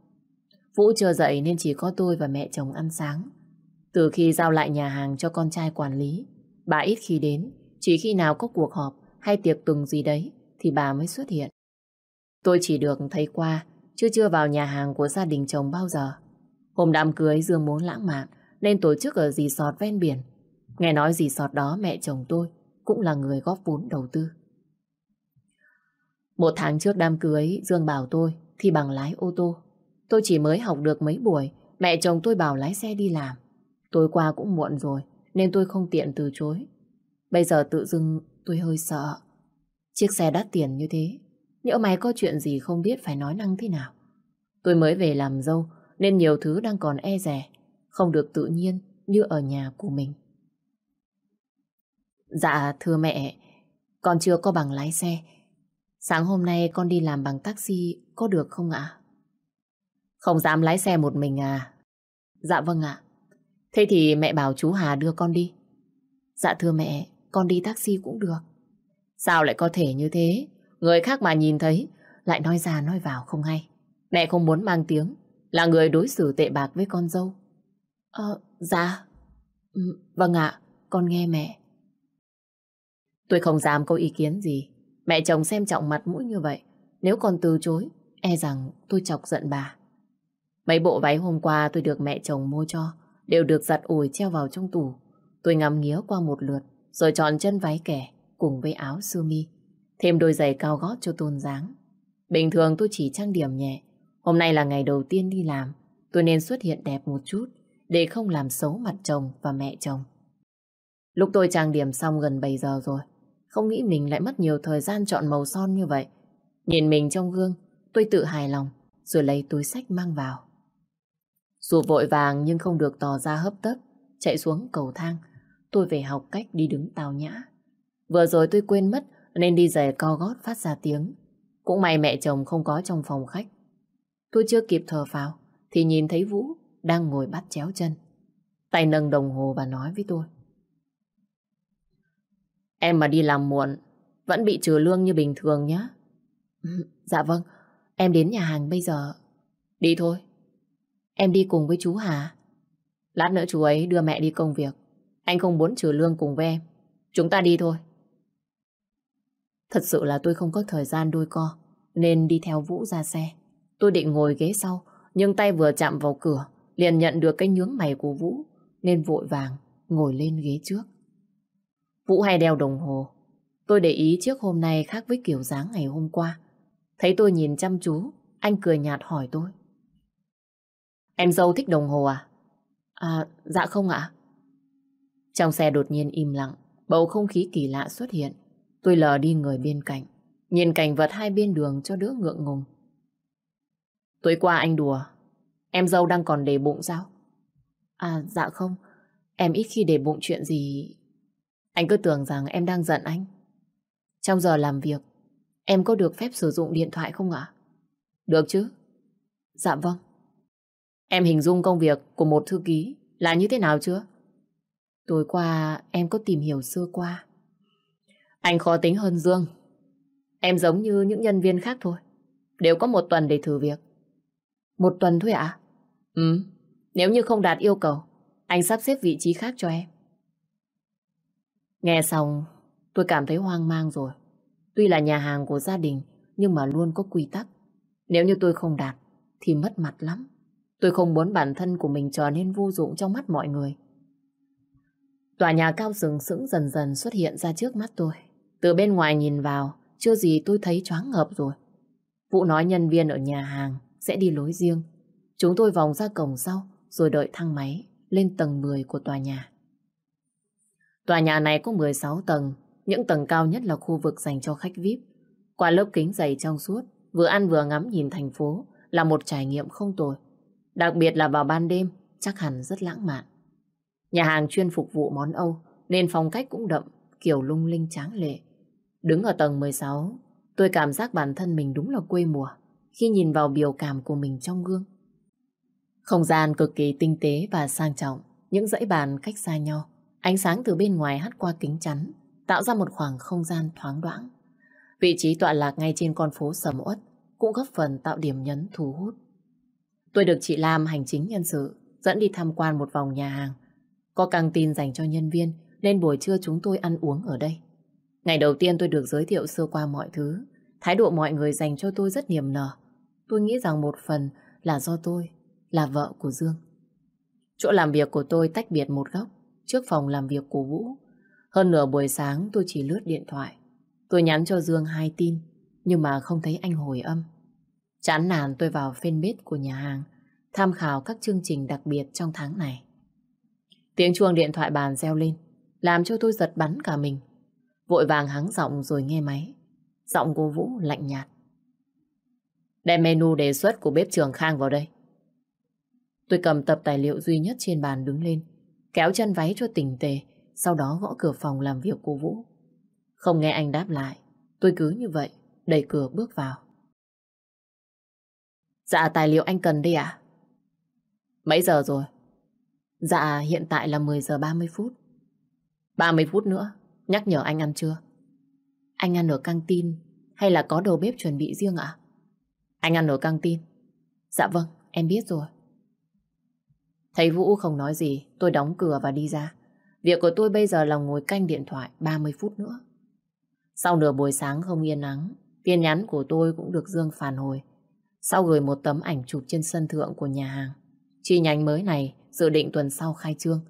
Vũ chưa dậy nên chỉ có tôi và mẹ chồng ăn sáng. Từ khi giao lại nhà hàng cho con trai quản lý, Bà ít khi đến, chỉ khi nào có cuộc họp hay tiệc tùng gì đấy thì bà mới xuất hiện. Tôi chỉ được thấy qua, chứ chưa vào nhà hàng của gia đình chồng bao giờ. Hôm đám cưới Dương muốn lãng mạn nên tổ chức ở resort ven biển. Nghe nói resort đó mẹ chồng tôi cũng là người góp vốn đầu tư. Một tháng trước đám cưới Dương bảo tôi thì bằng lái ô tô. Tôi chỉ mới học được mấy buổi, mẹ chồng tôi bảo lái xe đi làm. Tối qua cũng muộn rồi, nên tôi không tiện từ chối. Bây giờ tự dưng tôi hơi sợ. Chiếc xe đắt tiền như thế, nhỡ mày có chuyện gì không biết phải nói năng thế nào. Tôi mới về làm dâu nên nhiều thứ đang còn e rẻ, không được tự nhiên như ở nhà của mình. Dạ thưa mẹ, con chưa có bằng lái xe. Sáng hôm nay con đi làm bằng taxi có được không ạ? Không dám lái xe một mình à? Dạ vâng ạ. Thế thì mẹ bảo chú Hà đưa con đi. Dạ thưa mẹ, con đi taxi cũng được. Sao lại có thể như thế? Người khác mà nhìn thấy, lại nói ra nói vào không hay. Mẹ không muốn mang tiếng, là người đối xử tệ bạc với con dâu. Ờ, dạ. Ừ, vâng ạ, con nghe mẹ. Tôi không dám có ý kiến gì. Mẹ chồng xem trọng mặt mũi như vậy. Nếu còn từ chối, e rằng tôi chọc giận bà. Mấy bộ váy hôm qua tôi được mẹ chồng mua cho đều được giặt ủi treo vào trong tủ. Tôi ngắm nghía qua một lượt, rồi chọn chân váy kẻ cùng với áo sơ mi. Thêm đôi giày cao gót cho tôn dáng. Bình thường tôi chỉ trang điểm nhẹ. Hôm nay là ngày đầu tiên đi làm. Tôi nên xuất hiện đẹp một chút để không làm xấu mặt chồng và mẹ chồng. Lúc tôi trang điểm xong gần 7 giờ rồi. Không nghĩ mình lại mất nhiều thời gian chọn màu son như vậy. Nhìn mình trong gương, tôi tự hài lòng rồi lấy túi sách mang vào. Dù vội vàng nhưng không được tỏ ra hấp tấp, chạy xuống cầu thang. Tôi về học cách đi đứng tào nhã. Vừa rồi tôi quên mất nên đi giày co gót phát ra tiếng. Cũng may mẹ chồng không có trong phòng khách. Tôi chưa kịp thở vào thì nhìn thấy Vũ đang ngồi bắt chéo chân. Tay nâng đồng hồ và nói với tôi. Em mà đi làm muộn vẫn bị trừ lương như bình thường nhá. Ừ, dạ vâng, em đến nhà hàng bây giờ. Đi thôi, Em đi cùng với chú hả? Lát nữa chú ấy đưa mẹ đi công việc. Anh không muốn trừ lương cùng với em. Chúng ta đi thôi. Thật sự là tôi không có thời gian đôi co, nên đi theo Vũ ra xe. Tôi định ngồi ghế sau, nhưng tay vừa chạm vào cửa, liền nhận được cái nhướng mày của Vũ, nên vội vàng ngồi lên ghế trước. Vũ hay đeo đồng hồ. Tôi để ý chiếc hôm nay khác với kiểu dáng ngày hôm qua. Thấy tôi nhìn chăm chú, anh cười nhạt hỏi tôi. Em dâu thích đồng hồ à? À, dạ không ạ. Trong xe đột nhiên im lặng, bầu không khí kỳ lạ xuất hiện. Tôi lờ đi người bên cạnh, nhìn cảnh vật hai bên đường cho đứa ngượng ngùng. Tối qua anh đùa, em dâu đang còn đề bụng sao? À, dạ không, em ít khi đề bụng chuyện gì. Anh cứ tưởng rằng em đang giận anh. Trong giờ làm việc, em có được phép sử dụng điện thoại không ạ? Được chứ? Dạ vâng. Em hình dung công việc của một thư ký là như thế nào chưa? Tối qua em có tìm hiểu sơ qua. Anh khó tính hơn Dương. Em giống như những nhân viên khác thôi. Đều có một tuần để thử việc. Một tuần thôi ạ? Ừ, nếu như không đạt yêu cầu, anh sắp xếp vị trí khác cho em. Nghe xong, tôi cảm thấy hoang mang rồi. Tuy là nhà hàng của gia đình, nhưng mà luôn có quy tắc. Nếu như tôi không đạt, thì mất mặt lắm. Tôi không muốn bản thân của mình trở nên vô dụng trong mắt mọi người. Tòa nhà cao sừng sững dần dần xuất hiện ra trước mắt tôi. Từ bên ngoài nhìn vào, chưa gì tôi thấy choáng ngợp rồi. Vũ nói nhân viên ở nhà hàng sẽ đi lối riêng. Chúng tôi vòng ra cổng sau rồi đợi thang máy lên tầng 10 của tòa nhà. Tòa nhà này có 16 tầng, những tầng cao nhất là khu vực dành cho khách VIP. Qua lớp kính dày trong suốt, vừa ăn vừa ngắm nhìn thành phố là một trải nghiệm không tồi. Đặc biệt là vào ban đêm, chắc hẳn rất lãng mạn. Nhà hàng chuyên phục vụ món Âu, nên phong cách cũng đậm, kiểu lung linh tráng lệ. Đứng ở tầng 16, tôi cảm giác bản thân mình đúng là quê mùa khi nhìn vào biểu cảm của mình trong gương. Không gian cực kỳ tinh tế và sang trọng, những dãy bàn cách xa nhau, ánh sáng từ bên ngoài hắt qua kính chắn, tạo ra một khoảng không gian thoáng đoãng. Vị trí tọa lạc ngay trên con phố sầm uất cũng góp phần tạo điểm nhấn thu hút. Tôi được chị làm hành chính nhân sự, dẫn đi tham quan một vòng nhà hàng. Có căng tin dành cho nhân viên, nên buổi trưa chúng tôi ăn uống ở đây. Ngày đầu tiên tôi được giới thiệu sơ qua mọi thứ. Thái độ mọi người dành cho tôi rất niềm nở. Tôi nghĩ rằng một phần là do tôi, là vợ của Dương. Chỗ làm việc của tôi tách biệt một góc, trước phòng làm việc của Vũ. Hơn nửa buổi sáng tôi chỉ lướt điện thoại. Tôi nhắn cho Dương hai tin, nhưng mà không thấy anh hồi âm. Chán nản tôi vào fanpage của nhà hàng, tham khảo các chương trình đặc biệt trong tháng này. Tiếng chuông điện thoại bàn reo lên, làm cho tôi giật bắn cả mình. Vội vàng hắng giọng rồi nghe máy. Giọng cô Vũ lạnh nhạt. Đem menu đề xuất của bếp trường Khang vào đây. Tôi cầm tập tài liệu duy nhất trên bàn đứng lên, kéo chân váy cho tỉnh tề, sau đó gõ cửa phòng làm việc của Vũ. Không nghe anh đáp lại, tôi cứ như vậy, đẩy cửa bước vào. Dạ tài liệu anh cần đi ạ, Mấy giờ rồi? Dạ hiện tại là 10 giờ 30 phút. 30 phút nữa, nhắc nhở anh ăn chưa? Anh ăn ở căng tin hay là có đầu bếp chuẩn bị riêng ạ? Anh ăn ở căng tin. Dạ vâng, em biết rồi. Thấy Vũ không nói gì, tôi đóng cửa và đi ra. Việc của tôi bây giờ là ngồi canh điện thoại 30 phút nữa. Sau nửa buổi sáng không yên nắng, tin nhắn của tôi cũng được Dương phản hồi sau gửi một tấm ảnh chụp trên sân thượng của nhà hàng. Chi nhánh mới này dự định tuần sau khai trương.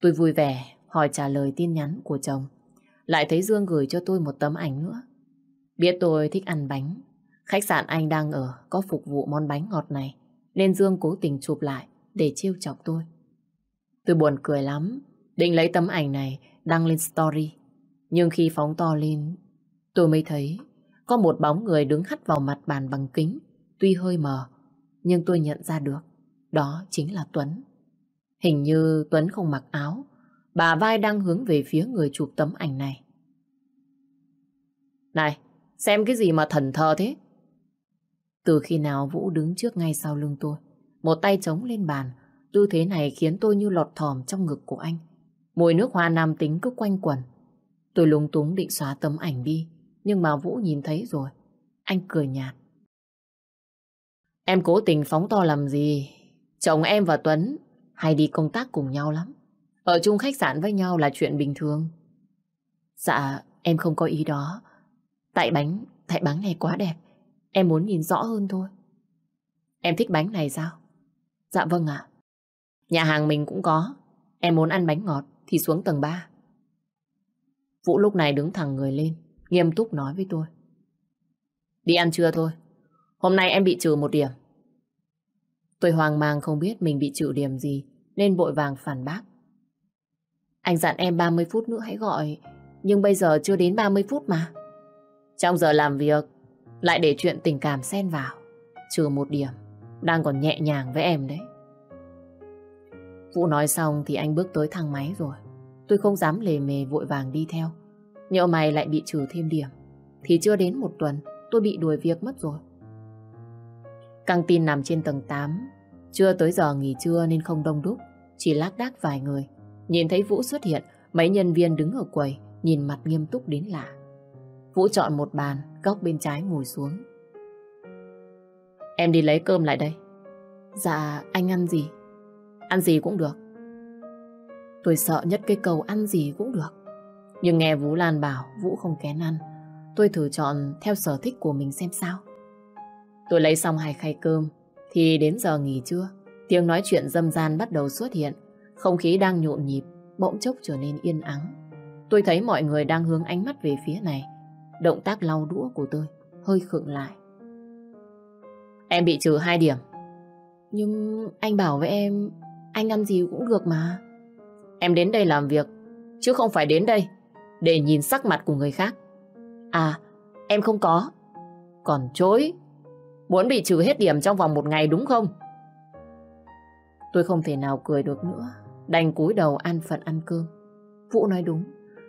Tôi vui vẻ hỏi trả lời tin nhắn của chồng. Lại thấy Dương gửi cho tôi một tấm ảnh nữa. Biết tôi thích ăn bánh. Khách sạn anh đang ở có phục vụ món bánh ngọt này. Nên Dương cố tình chụp lại để trêu chọc tôi. Tôi buồn cười lắm. Định lấy tấm ảnh này đăng lên story. Nhưng khi phóng to lên, tôi mới thấy có một bóng người đứng hắt vào mặt bàn bằng kính tuy hơi mờ, nhưng tôi nhận ra được, đó chính là Tuấn. Hình như Tuấn không mặc áo, bà vai đang hướng về phía người chụp tấm ảnh này. Này, xem cái gì mà thần thờ thế? Từ khi nào Vũ đứng trước ngay sau lưng tôi, một tay chống lên bàn, tư thế này khiến tôi như lọt thòm trong ngực của anh. Mùi nước hoa nam tính cứ quanh quẩn. Tôi lúng túng định xóa tấm ảnh đi, nhưng mà Vũ nhìn thấy rồi. Anh cười nhạt. Em cố tình phóng to làm gì? Chồng em và Tuấn hay đi công tác cùng nhau lắm. Ở chung khách sạn với nhau là chuyện bình thường. Dạ, em không có ý đó. Tại bánh, tại bánh này quá đẹp. Em muốn nhìn rõ hơn thôi. Em thích bánh này sao? Dạ vâng ạ. Nhà hàng mình cũng có. Em muốn ăn bánh ngọt thì xuống tầng 3. Vũ lúc này đứng thẳng người lên, nghiêm túc nói với tôi. Đi ăn trưa thôi. Hôm nay em bị trừ một điểm. Tôi hoang mang không biết mình bị trừ điểm gì nên vội vàng phản bác. Anh dặn em 30 phút nữa hãy gọi nhưng bây giờ chưa đến 30 phút mà. Trong giờ làm việc lại để chuyện tình cảm xen vào. Trừ một điểm đang còn nhẹ nhàng với em đấy. Vũ nói xong thì anh bước tới thang máy rồi. Tôi không dám lề mề vội vàng đi theo. Nhỡ mày lại bị trừ thêm điểm. Thì chưa đến một tuần tôi bị đuổi việc mất rồi. Căng tin nằm trên tầng 8 Chưa tới giờ nghỉ trưa nên không đông đúc Chỉ lác đác vài người Nhìn thấy Vũ xuất hiện Mấy nhân viên đứng ở quầy Nhìn mặt nghiêm túc đến lạ Vũ chọn một bàn Góc bên trái ngồi xuống Em đi lấy cơm lại đây Dạ anh ăn gì Ăn gì cũng được Tôi sợ nhất cái câu ăn gì cũng được Nhưng nghe Vũ Lan bảo Vũ không kén ăn Tôi thử chọn theo sở thích của mình xem sao Tôi lấy xong hai khay cơm, thì đến giờ nghỉ trưa, tiếng nói chuyện dâm gian bắt đầu xuất hiện. Không khí đang nhộn nhịp, bỗng chốc trở nên yên ắng. Tôi thấy mọi người đang hướng ánh mắt về phía này. Động tác lau đũa của tôi hơi khựng lại. Em bị trừ 2 điểm. Nhưng anh bảo với em, anh ăn gì cũng được mà. Em đến đây làm việc, chứ không phải đến đây để nhìn sắc mặt của người khác. À, em không có. Còn chối Muốn bị trừ hết điểm trong vòng một ngày đúng không? Tôi không thể nào cười được nữa. Đành cúi đầu ăn phận ăn cơm. Vũ nói đúng.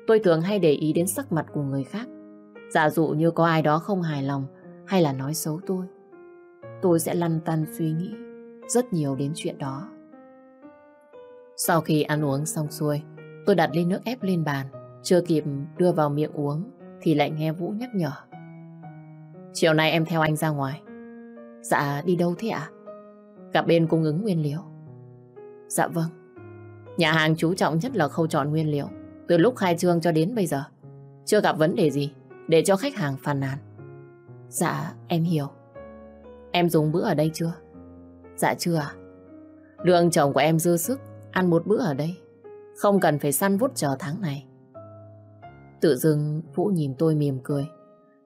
Tôi thường hay để ý đến sắc mặt của người khác. Giả dụ như có ai đó không hài lòng hay là nói xấu tôi. Tôi sẽ lăn tăn suy nghĩ rất nhiều đến chuyện đó. Sau khi ăn uống xong xuôi, tôi đặt ly nước ép lên bàn. Chưa kịp đưa vào miệng uống thì lại nghe Vũ nhắc nhở. Chiều nay em theo anh ra ngoài. Dạ đi đâu thế ạ? À? Cả bên cung ứng nguyên liệu. Dạ vâng. Nhà dạ. hàng chú trọng nhất là khâu chọn nguyên liệu. Từ lúc khai trương cho đến bây giờ. Chưa gặp vấn đề gì để cho khách hàng phàn nàn. Dạ em hiểu. Em dùng bữa ở đây chưa? Dạ chưa ạ. Lượng chồng của em dư sức ăn một bữa ở đây. Không cần phải săn vút chờ tháng này. Tự dưng Vũ nhìn tôi mỉm cười.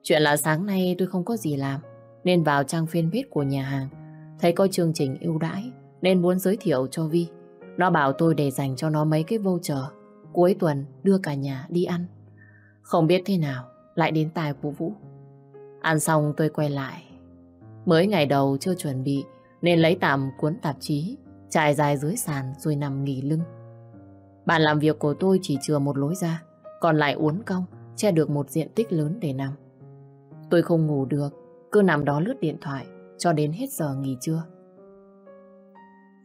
Chuyện là sáng nay tôi không có gì làm nên vào trang fanpage của nhà hàng, thấy có chương trình ưu đãi nên muốn giới thiệu cho Vi. Nó bảo tôi để dành cho nó mấy cái voucher, cuối tuần đưa cả nhà đi ăn. Không biết thế nào, lại đến tài của Vũ. Ăn xong tôi quay lại. Mới ngày đầu chưa chuẩn bị nên lấy tạm cuốn tạp chí, trải dài dưới sàn rồi nằm nghỉ lưng. Bàn làm việc của tôi chỉ chừa một lối ra, còn lại uốn cong, che được một diện tích lớn để nằm. Tôi không ngủ được cứ nằm đó lướt điện thoại cho đến hết giờ nghỉ trưa.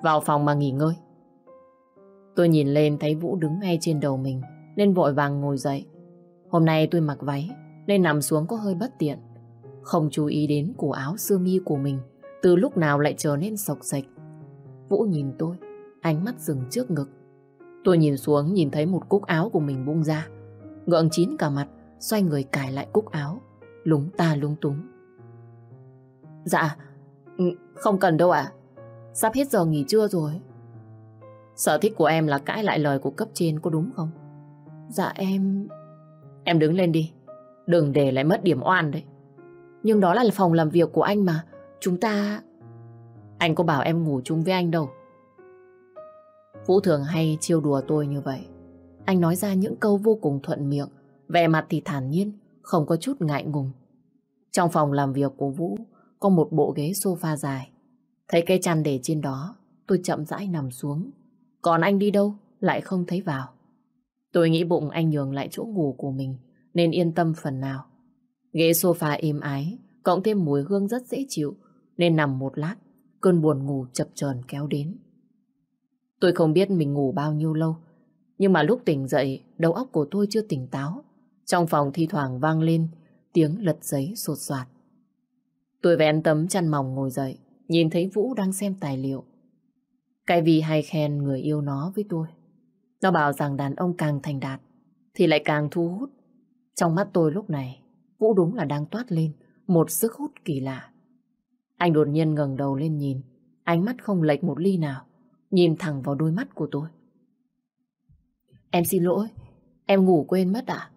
Vào phòng mà nghỉ ngơi. Tôi nhìn lên thấy Vũ đứng ngay trên đầu mình, nên vội vàng ngồi dậy. Hôm nay tôi mặc váy, nên nằm xuống có hơi bất tiện. Không chú ý đến cổ áo sơ mi của mình, từ lúc nào lại trở nên sọc sạch. Vũ nhìn tôi, ánh mắt dừng trước ngực. Tôi nhìn xuống nhìn thấy một cúc áo của mình bung ra. Ngượng chín cả mặt, xoay người cài lại cúc áo, lúng ta lúng túng. Dạ, ừ, không cần đâu ạ. Sắp hết giờ nghỉ trưa rồi. Sở thích của em là cãi lại lời của cấp trên có đúng không? Dạ em... Em đứng lên đi. Đừng để lại mất điểm oan đấy. Nhưng đó là phòng làm việc của anh mà. Chúng ta... Anh có bảo em ngủ chung với anh đâu. Vũ thường hay chiêu đùa tôi như vậy. Anh nói ra những câu vô cùng thuận miệng. Vẻ mặt thì thản nhiên, không có chút ngại ngùng. Trong phòng làm việc của Vũ có một bộ ghế sofa dài. Thấy cây chăn để trên đó, tôi chậm rãi nằm xuống. Còn anh đi đâu, lại không thấy vào. Tôi nghĩ bụng anh nhường lại chỗ ngủ của mình, nên yên tâm phần nào. Ghế sofa êm ái, cộng thêm mùi hương rất dễ chịu, nên nằm một lát, cơn buồn ngủ chập chờn kéo đến. Tôi không biết mình ngủ bao nhiêu lâu, nhưng mà lúc tỉnh dậy, đầu óc của tôi chưa tỉnh táo. Trong phòng thi thoảng vang lên tiếng lật giấy sột soạt. Tôi vén tấm chăn mỏng ngồi dậy, nhìn thấy Vũ đang xem tài liệu. Cái vì hay khen người yêu nó với tôi. Nó bảo rằng đàn ông càng thành đạt, thì lại càng thu hút. Trong mắt tôi lúc này, Vũ đúng là đang toát lên một sức hút kỳ lạ. Anh đột nhiên ngẩng đầu lên nhìn, ánh mắt không lệch một ly nào, nhìn thẳng vào đôi mắt của tôi. Em xin lỗi, em ngủ quên mất ạ.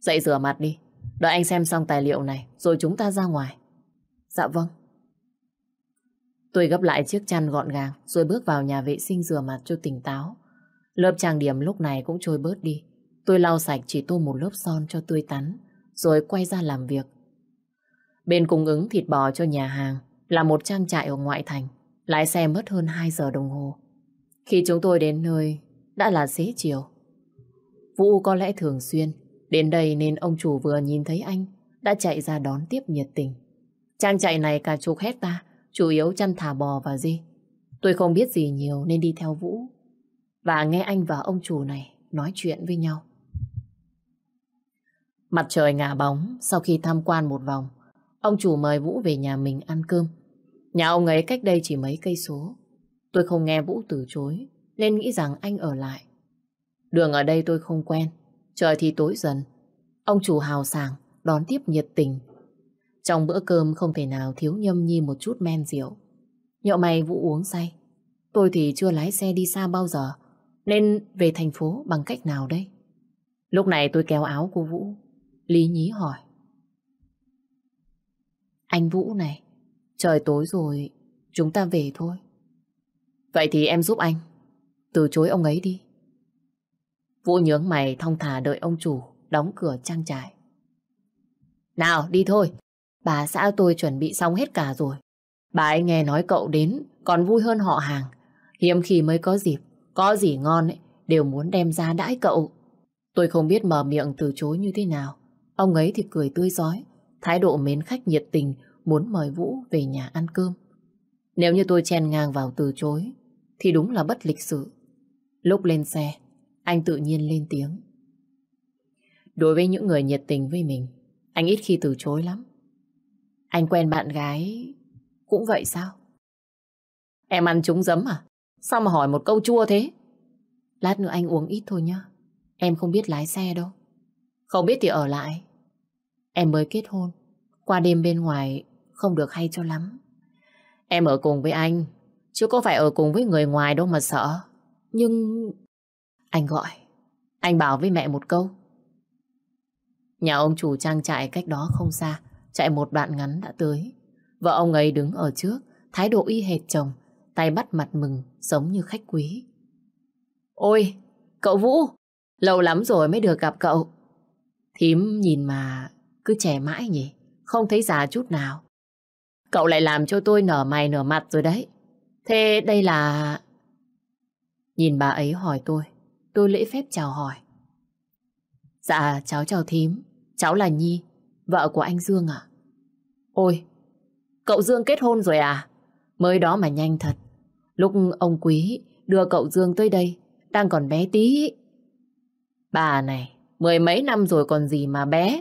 Dậy rửa mặt đi, đợi anh xem xong tài liệu này rồi chúng ta ra ngoài. Dạ vâng. Tôi gấp lại chiếc chăn gọn gàng rồi bước vào nhà vệ sinh rửa mặt cho tỉnh táo. Lớp trang điểm lúc này cũng trôi bớt đi. Tôi lau sạch chỉ tô một lớp son cho tươi tắn rồi quay ra làm việc. Bên cung ứng thịt bò cho nhà hàng là một trang trại ở ngoại thành. Lái xe mất hơn 2 giờ đồng hồ. Khi chúng tôi đến nơi đã là xế chiều. Vũ có lẽ thường xuyên đến đây nên ông chủ vừa nhìn thấy anh đã chạy ra đón tiếp nhiệt tình. Trang trại này cả chục hecta chủ yếu chăn thả bò và gì. Tôi không biết gì nhiều nên đi theo Vũ. Và nghe anh và ông chủ này nói chuyện với nhau. Mặt trời ngả bóng sau khi tham quan một vòng. Ông chủ mời Vũ về nhà mình ăn cơm. Nhà ông ấy cách đây chỉ mấy cây số. Tôi không nghe Vũ từ chối nên nghĩ rằng anh ở lại. Đường ở đây tôi không quen. Trời thì tối dần. Ông chủ hào sảng đón tiếp nhiệt tình trong bữa cơm không thể nào thiếu nhâm nhi một chút men rượu. Nhậu mày Vũ uống say. Tôi thì chưa lái xe đi xa bao giờ, nên về thành phố bằng cách nào đây? Lúc này tôi kéo áo cô Vũ. Lý nhí hỏi. Anh Vũ này, trời tối rồi, chúng ta về thôi. Vậy thì em giúp anh, từ chối ông ấy đi. Vũ nhướng mày thong thả đợi ông chủ đóng cửa trang trại. Nào, đi thôi, Bà xã tôi chuẩn bị xong hết cả rồi. Bà ấy nghe nói cậu đến còn vui hơn họ hàng. Hiếm khi mới có dịp, có gì ngon ấy, đều muốn đem ra đãi cậu. Tôi không biết mở miệng từ chối như thế nào. Ông ấy thì cười tươi giói, thái độ mến khách nhiệt tình muốn mời Vũ về nhà ăn cơm. Nếu như tôi chen ngang vào từ chối thì đúng là bất lịch sự. Lúc lên xe, anh tự nhiên lên tiếng. Đối với những người nhiệt tình với mình, anh ít khi từ chối lắm. Anh quen bạn gái cũng vậy sao? Em ăn trúng giấm à? Sao mà hỏi một câu chua thế? Lát nữa anh uống ít thôi nhá. Em không biết lái xe đâu. Không biết thì ở lại. Em mới kết hôn. Qua đêm bên ngoài không được hay cho lắm. Em ở cùng với anh. Chứ có phải ở cùng với người ngoài đâu mà sợ. Nhưng... Anh gọi. Anh bảo với mẹ một câu. Nhà ông chủ trang trại cách đó không xa. Chạy một đoạn ngắn đã tới. Vợ ông ấy đứng ở trước, thái độ y hệt chồng, tay bắt mặt mừng, giống như khách quý. Ôi, cậu Vũ, lâu lắm rồi mới được gặp cậu. Thím nhìn mà cứ trẻ mãi nhỉ, không thấy già chút nào. Cậu lại làm cho tôi nở mày nở mặt rồi đấy. Thế đây là... Nhìn bà ấy hỏi tôi, tôi lễ phép chào hỏi. Dạ, cháu chào thím, cháu là Nhi, Vợ của anh Dương à? Ôi, cậu Dương kết hôn rồi à? Mới đó mà nhanh thật. Lúc ông Quý đưa cậu Dương tới đây, đang còn bé tí. Bà này, mười mấy năm rồi còn gì mà bé.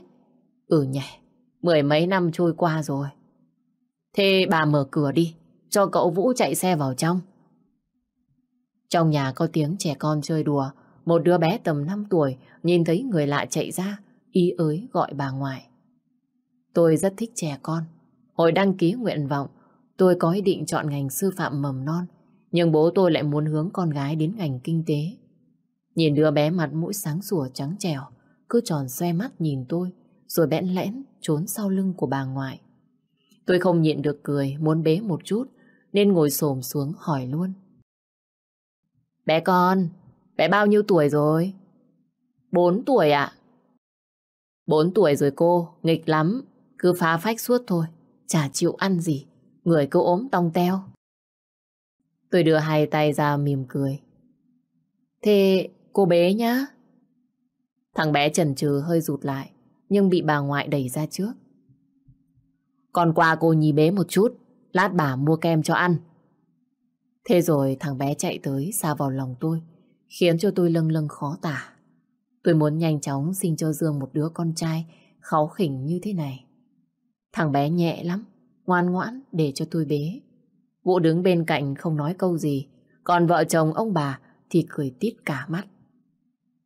Ừ nhỉ, mười mấy năm trôi qua rồi. Thế bà mở cửa đi, cho cậu Vũ chạy xe vào trong. Trong nhà có tiếng trẻ con chơi đùa, một đứa bé tầm 5 tuổi nhìn thấy người lạ chạy ra, ý ới gọi bà ngoại. Tôi rất thích trẻ con. Hồi đăng ký nguyện vọng, tôi có ý định chọn ngành sư phạm mầm non, nhưng bố tôi lại muốn hướng con gái đến ngành kinh tế. Nhìn đứa bé mặt mũi sáng sủa trắng trẻo, cứ tròn xoe mắt nhìn tôi, rồi bẽn lẽn trốn sau lưng của bà ngoại. Tôi không nhịn được cười, muốn bế một chút, nên ngồi xổm xuống hỏi luôn. Bé con, bé bao nhiêu tuổi rồi? Bốn tuổi ạ. Bốn tuổi rồi cô, nghịch lắm, cứ phá phách suốt thôi, chả chịu ăn gì, người cứ ốm tong teo. Tôi đưa hai tay ra mỉm cười. Thế cô bé nhá. Thằng bé chần chừ hơi rụt lại, nhưng bị bà ngoại đẩy ra trước. Còn qua cô nhì bé một chút, lát bà mua kem cho ăn. Thế rồi thằng bé chạy tới xa vào lòng tôi, khiến cho tôi lâng lâng khó tả. Tôi muốn nhanh chóng sinh cho Dương một đứa con trai kháu khỉnh như thế này. Thằng bé nhẹ lắm, ngoan ngoãn để cho tôi bế. Vũ đứng bên cạnh không nói câu gì, còn vợ chồng ông bà thì cười tít cả mắt.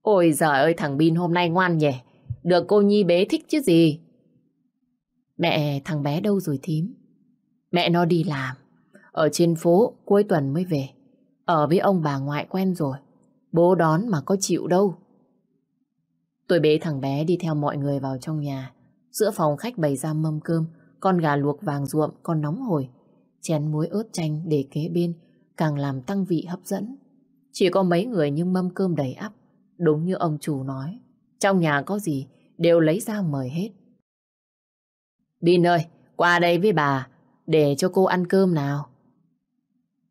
Ôi giời ơi thằng Bin hôm nay ngoan nhỉ, được cô Nhi bế thích chứ gì. Mẹ thằng bé đâu rồi thím? Mẹ nó đi làm, ở trên phố cuối tuần mới về. Ở với ông bà ngoại quen rồi, bố đón mà có chịu đâu. Tôi bế thằng bé đi theo mọi người vào trong nhà. Giữa phòng khách bày ra mâm cơm, con gà luộc vàng ruộm còn nóng hổi. Chén muối ớt chanh để kế bên càng làm tăng vị hấp dẫn. Chỉ có mấy người nhưng mâm cơm đầy ắp. Đúng như ông chủ nói, trong nhà có gì đều lấy ra mời hết. Bin ơi, qua đây với bà, để cho cô ăn cơm nào.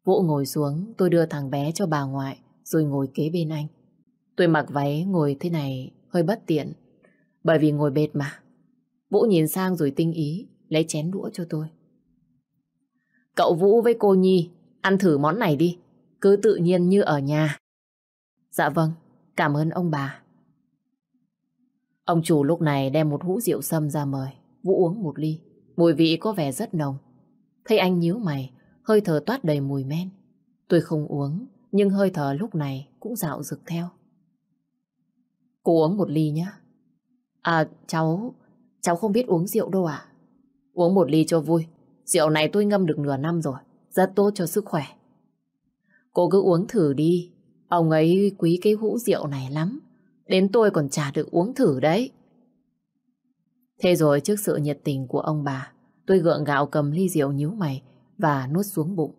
Vũ ngồi xuống, tôi đưa thằng bé cho bà ngoại, rồi ngồi kế bên anh. Tôi mặc váy ngồi thế này hơi bất tiện, bởi vì ngồi bệt mà. Vũ nhìn sang rồi tinh ý, lấy chén đũa cho tôi. Cậu Vũ với cô Nhi, ăn thử món này đi, cứ tự nhiên như ở nhà. Dạ vâng, cảm ơn ông bà. Ông chủ lúc này đem một hũ rượu sâm ra mời, Vũ uống một ly, mùi vị có vẻ rất nồng. Thấy anh nhíu mày, hơi thở toát đầy mùi men. Tôi không uống, nhưng hơi thở lúc này cũng dạo rực theo. Cô uống một ly nhé. À, cháu, Cháu không biết uống rượu đâu à? Uống một ly cho vui. Rượu này tôi ngâm được nửa năm rồi. Rất tốt cho sức khỏe. Cô cứ uống thử đi. Ông ấy quý cái hũ rượu này lắm. Đến tôi còn chả được uống thử đấy. Thế rồi trước sự nhiệt tình của ông bà, tôi gượng gạo cầm ly rượu nhíu mày và nuốt xuống bụng.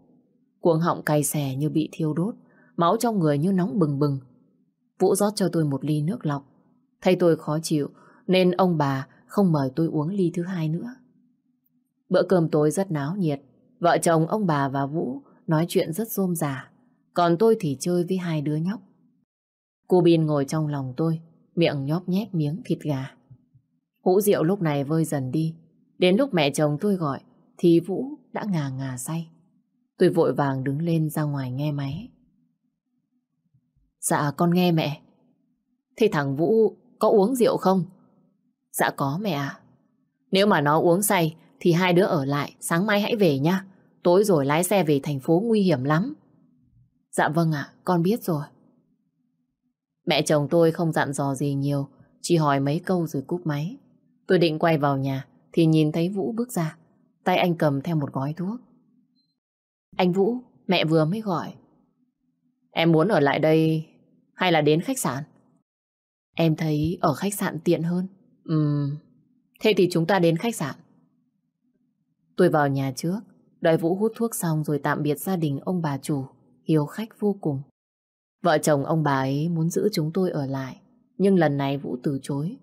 Cuồng họng cay xè như bị thiêu đốt, máu trong người như nóng bừng bừng. Vũ rót cho tôi một ly nước lọc. Thấy tôi khó chịu, nên ông bà không mời tôi uống ly thứ hai nữa. Bữa cơm tối rất náo nhiệt, vợ chồng ông bà và Vũ nói chuyện rất rôm rả, còn tôi thì chơi với hai đứa nhóc. Cô Bin ngồi trong lòng tôi, miệng nhóp nhét miếng thịt gà. Hũ rượu lúc này vơi dần đi, đến lúc mẹ chồng tôi gọi thì Vũ đã ngà ngà say. Tôi vội vàng đứng lên ra ngoài nghe máy. Dạ con nghe mẹ. Thế thằng Vũ có uống rượu không? Dạ có mẹ ạ. Nếu mà nó uống say thì hai đứa ở lại, sáng mai hãy về nha. Tối rồi lái xe về thành phố nguy hiểm lắm. Dạ vâng ạ, con biết rồi. Mẹ chồng tôi không dặn dò gì nhiều, chỉ hỏi mấy câu rồi cúp máy. Tôi định quay vào nhà thì nhìn thấy Vũ bước ra, tay anh cầm theo một gói thuốc. Anh Vũ, mẹ vừa mới gọi. Em muốn ở lại đây hay là đến khách sạn? Em thấy ở khách sạn tiện hơn. Ừm, thế thì chúng ta đến khách sạn. Tôi vào nhà trước, đợi Vũ hút thuốc xong rồi tạm biệt gia đình ông bà chủ, hiếu khách vô cùng. Vợ chồng ông bà ấy muốn giữ chúng tôi ở lại, nhưng lần này Vũ từ chối.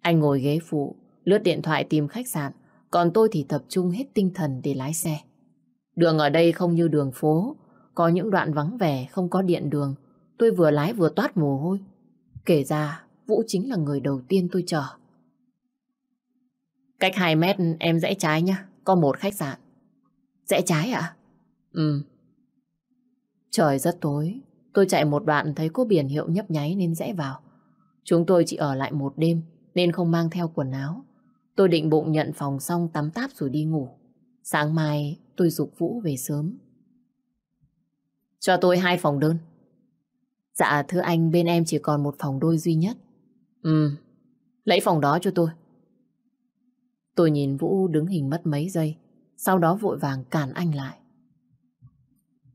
Anh ngồi ghế phụ, lướt điện thoại tìm khách sạn, còn tôi thì tập trung hết tinh thần để lái xe. Đường ở đây không như đường phố, có những đoạn vắng vẻ không có điện đường, tôi vừa lái vừa toát mồ hôi. Kể ra, Vũ chính là người đầu tiên tôi chở. Cách 2 mét em rẽ trái nhá, có một khách sạn. Rẽ trái ạ? À? Ừ. Trời rất tối, tôi chạy một đoạn thấy có biển hiệu nhấp nháy nên rẽ vào. Chúng tôi chỉ ở lại một đêm nên không mang theo quần áo. Tôi định bụng nhận phòng xong tắm táp rồi đi ngủ. Sáng mai tôi dục Vũ về sớm. Cho tôi hai phòng đơn. Dạ thưa anh bên em chỉ còn một phòng đôi duy nhất. Ừ, lấy phòng đó cho tôi. Tôi nhìn Vũ đứng hình mất mấy giây, sau đó vội vàng cản anh lại.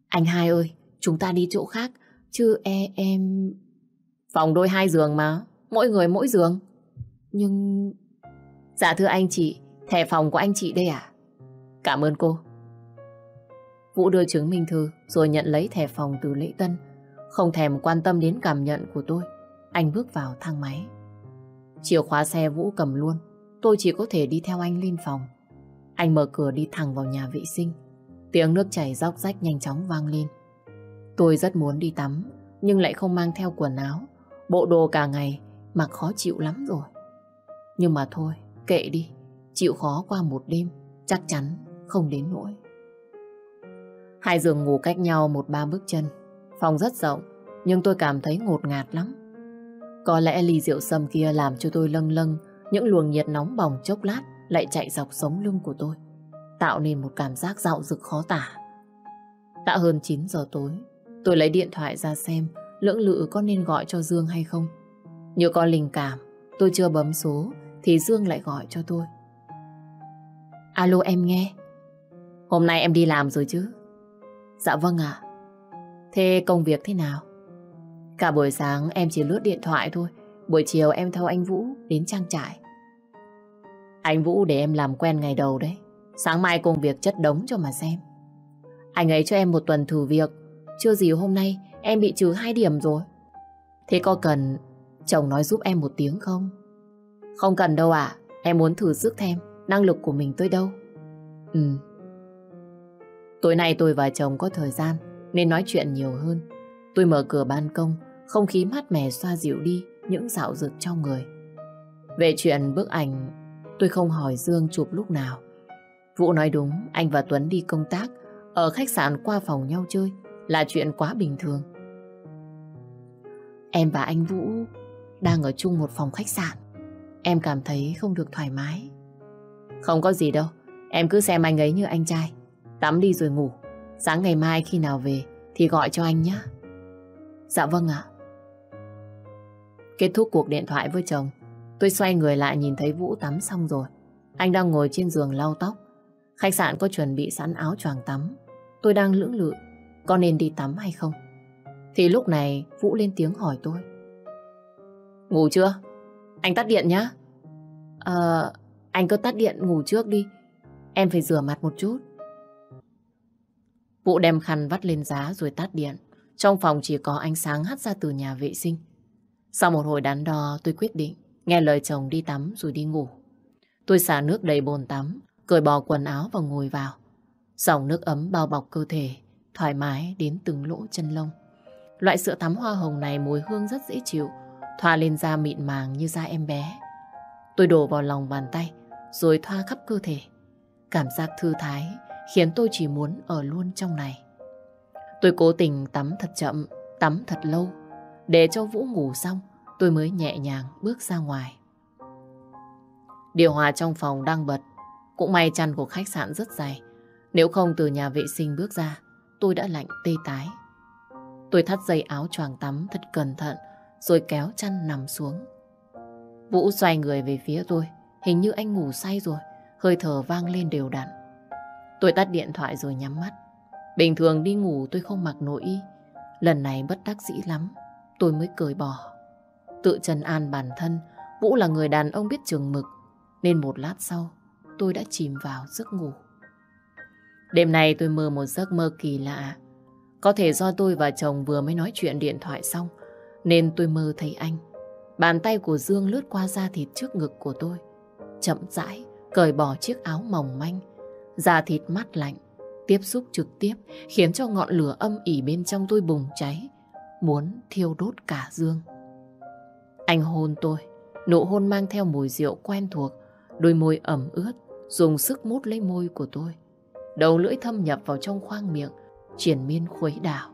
Anh hai ơi, chúng ta đi chỗ khác, chứ e em... Phòng đôi hai giường mà, mỗi người mỗi giường. Nhưng... Dạ thưa anh chị, thẻ phòng của anh chị đây à? Cảm ơn cô. Vũ đưa chứng minh thư rồi nhận lấy thẻ phòng từ lễ tân. Không thèm quan tâm đến cảm nhận của tôi, anh bước vào thang máy. Chìa khóa xe Vũ cầm luôn, tôi chỉ có thể đi theo anh lên phòng. Anh mở cửa đi thẳng vào nhà vệ sinh. Tiếng nước chảy róc rách nhanh chóng vang lên. Tôi rất muốn đi tắm, nhưng lại không mang theo quần áo. Bộ đồ cả ngày, mặc khó chịu lắm rồi. Nhưng mà thôi, kệ đi. Chịu khó qua một đêm, chắc chắn không đến nỗi. Hai giường ngủ cách nhau một ba bước chân. Phòng rất rộng, nhưng tôi cảm thấy ngột ngạt lắm. Có lẽ ly rượu sâm kia làm cho tôi lâng lâng, những luồng nhiệt nóng bỏng chốc lát lại chạy dọc sống lưng của tôi, tạo nên một cảm giác dạo dực khó tả. Đã hơn 9 giờ tối, tôi lấy điện thoại ra xem lưỡng lự có nên gọi cho Dương hay không. Như có linh cảm, tôi chưa bấm số thì Dương lại gọi cho tôi. Alo em nghe. Hôm nay em đi làm rồi chứ? Dạ vâng ạ. Thế công việc thế nào? Cả buổi sáng em chỉ lướt điện thoại thôi. Buổi chiều em theo anh Vũ đến trang trại. Anh Vũ để em làm quen ngày đầu đấy. Sáng mai công việc chất đống cho mà xem. Anh ấy cho em một tuần thử việc. Chưa gì hôm nay em bị trừ 2 điểm rồi. Thế có cần chồng nói giúp em một tiếng không? Không cần đâu ạ. Em muốn thử sức thêm năng lực của mình tới đâu. Ừ. Tối nay tôi và chồng có thời gian nên nói chuyện nhiều hơn. Tôi mở cửa ban công, không khí mát mẻ xoa dịu đi những dạo dực trong người. Về chuyện bức ảnh Tôi không hỏi Dương chụp lúc nào. Vũ nói đúng, anh và Tuấn đi công tác, ở khách sạn qua phòng nhau chơi là chuyện quá bình thường. Em và anh Vũ đang ở chung một phòng khách sạn. Em cảm thấy không được thoải mái. Không có gì đâu, em cứ xem anh ấy như anh trai. Tắm đi rồi ngủ, sáng ngày mai khi nào về thì gọi cho anh nhé. Dạ vâng ạ. Kết thúc cuộc điện thoại với chồng, Tôi xoay người lại nhìn thấy Vũ tắm xong rồi. Anh đang ngồi trên giường lau tóc. Khách sạn có chuẩn bị sẵn áo choàng tắm. Tôi đang lưỡng lự, có nên đi tắm hay không? Thì lúc này Vũ lên tiếng hỏi tôi. Ngủ chưa? Anh tắt điện nhá. Ờ, anh cứ tắt điện ngủ trước đi. Em phải rửa mặt một chút. Vũ đem khăn vắt lên giá rồi tắt điện. Trong phòng chỉ có ánh sáng hắt ra từ nhà vệ sinh. Sau một hồi đắn đo tôi quyết định Nghe lời chồng đi tắm rồi đi ngủ. Tôi xả nước đầy bồn tắm, cởi bỏ quần áo và ngồi vào. Dòng nước ấm bao bọc cơ thể, thoải mái đến từng lỗ chân lông. Loại sữa tắm hoa hồng này mùi hương rất dễ chịu, thoa lên da mịn màng như da em bé. Tôi đổ vào lòng bàn tay, rồi thoa khắp cơ thể. Cảm giác thư thái khiến tôi chỉ muốn ở luôn trong này. Tôi cố tình tắm thật chậm, tắm thật lâu, để cho Vũ ngủ xong tôi mới nhẹ nhàng bước ra ngoài. Điều hòa trong phòng đang bật, cũng may chăn của khách sạn rất dày. Nếu không từ nhà vệ sinh bước ra, tôi đã lạnh tê tái. Tôi thắt dây áo choàng tắm thật cẩn thận, rồi kéo chăn nằm xuống. Vũ xoay người về phía tôi, hình như anh ngủ say rồi, hơi thở vang lên đều đặn. Tôi tắt điện thoại rồi nhắm mắt. Bình thường đi ngủ tôi không mặc nội y, lần này bất đắc dĩ lắm, tôi mới cười bỏ. Tự trần an bản thân, Vũ là người đàn ông biết trường mực, nên một lát sau, tôi đã chìm vào giấc ngủ. Đêm nay tôi mơ một giấc mơ kỳ lạ. Có thể do tôi và chồng vừa mới nói chuyện điện thoại xong, nên tôi mơ thấy anh. Bàn tay của Dương lướt qua da thịt trước ngực của tôi. Chậm rãi, cởi bỏ chiếc áo mỏng manh. Da thịt mát lạnh, tiếp xúc trực tiếp khiến cho ngọn lửa âm ỉ bên trong tôi bùng cháy, muốn thiêu đốt cả Dương. Anh hôn tôi, nụ hôn mang theo mùi rượu quen thuộc, đôi môi ẩm ướt, dùng sức mút lấy môi của tôi. Đầu lưỡi thâm nhập vào trong khoang miệng, triển miên khuấy đảo.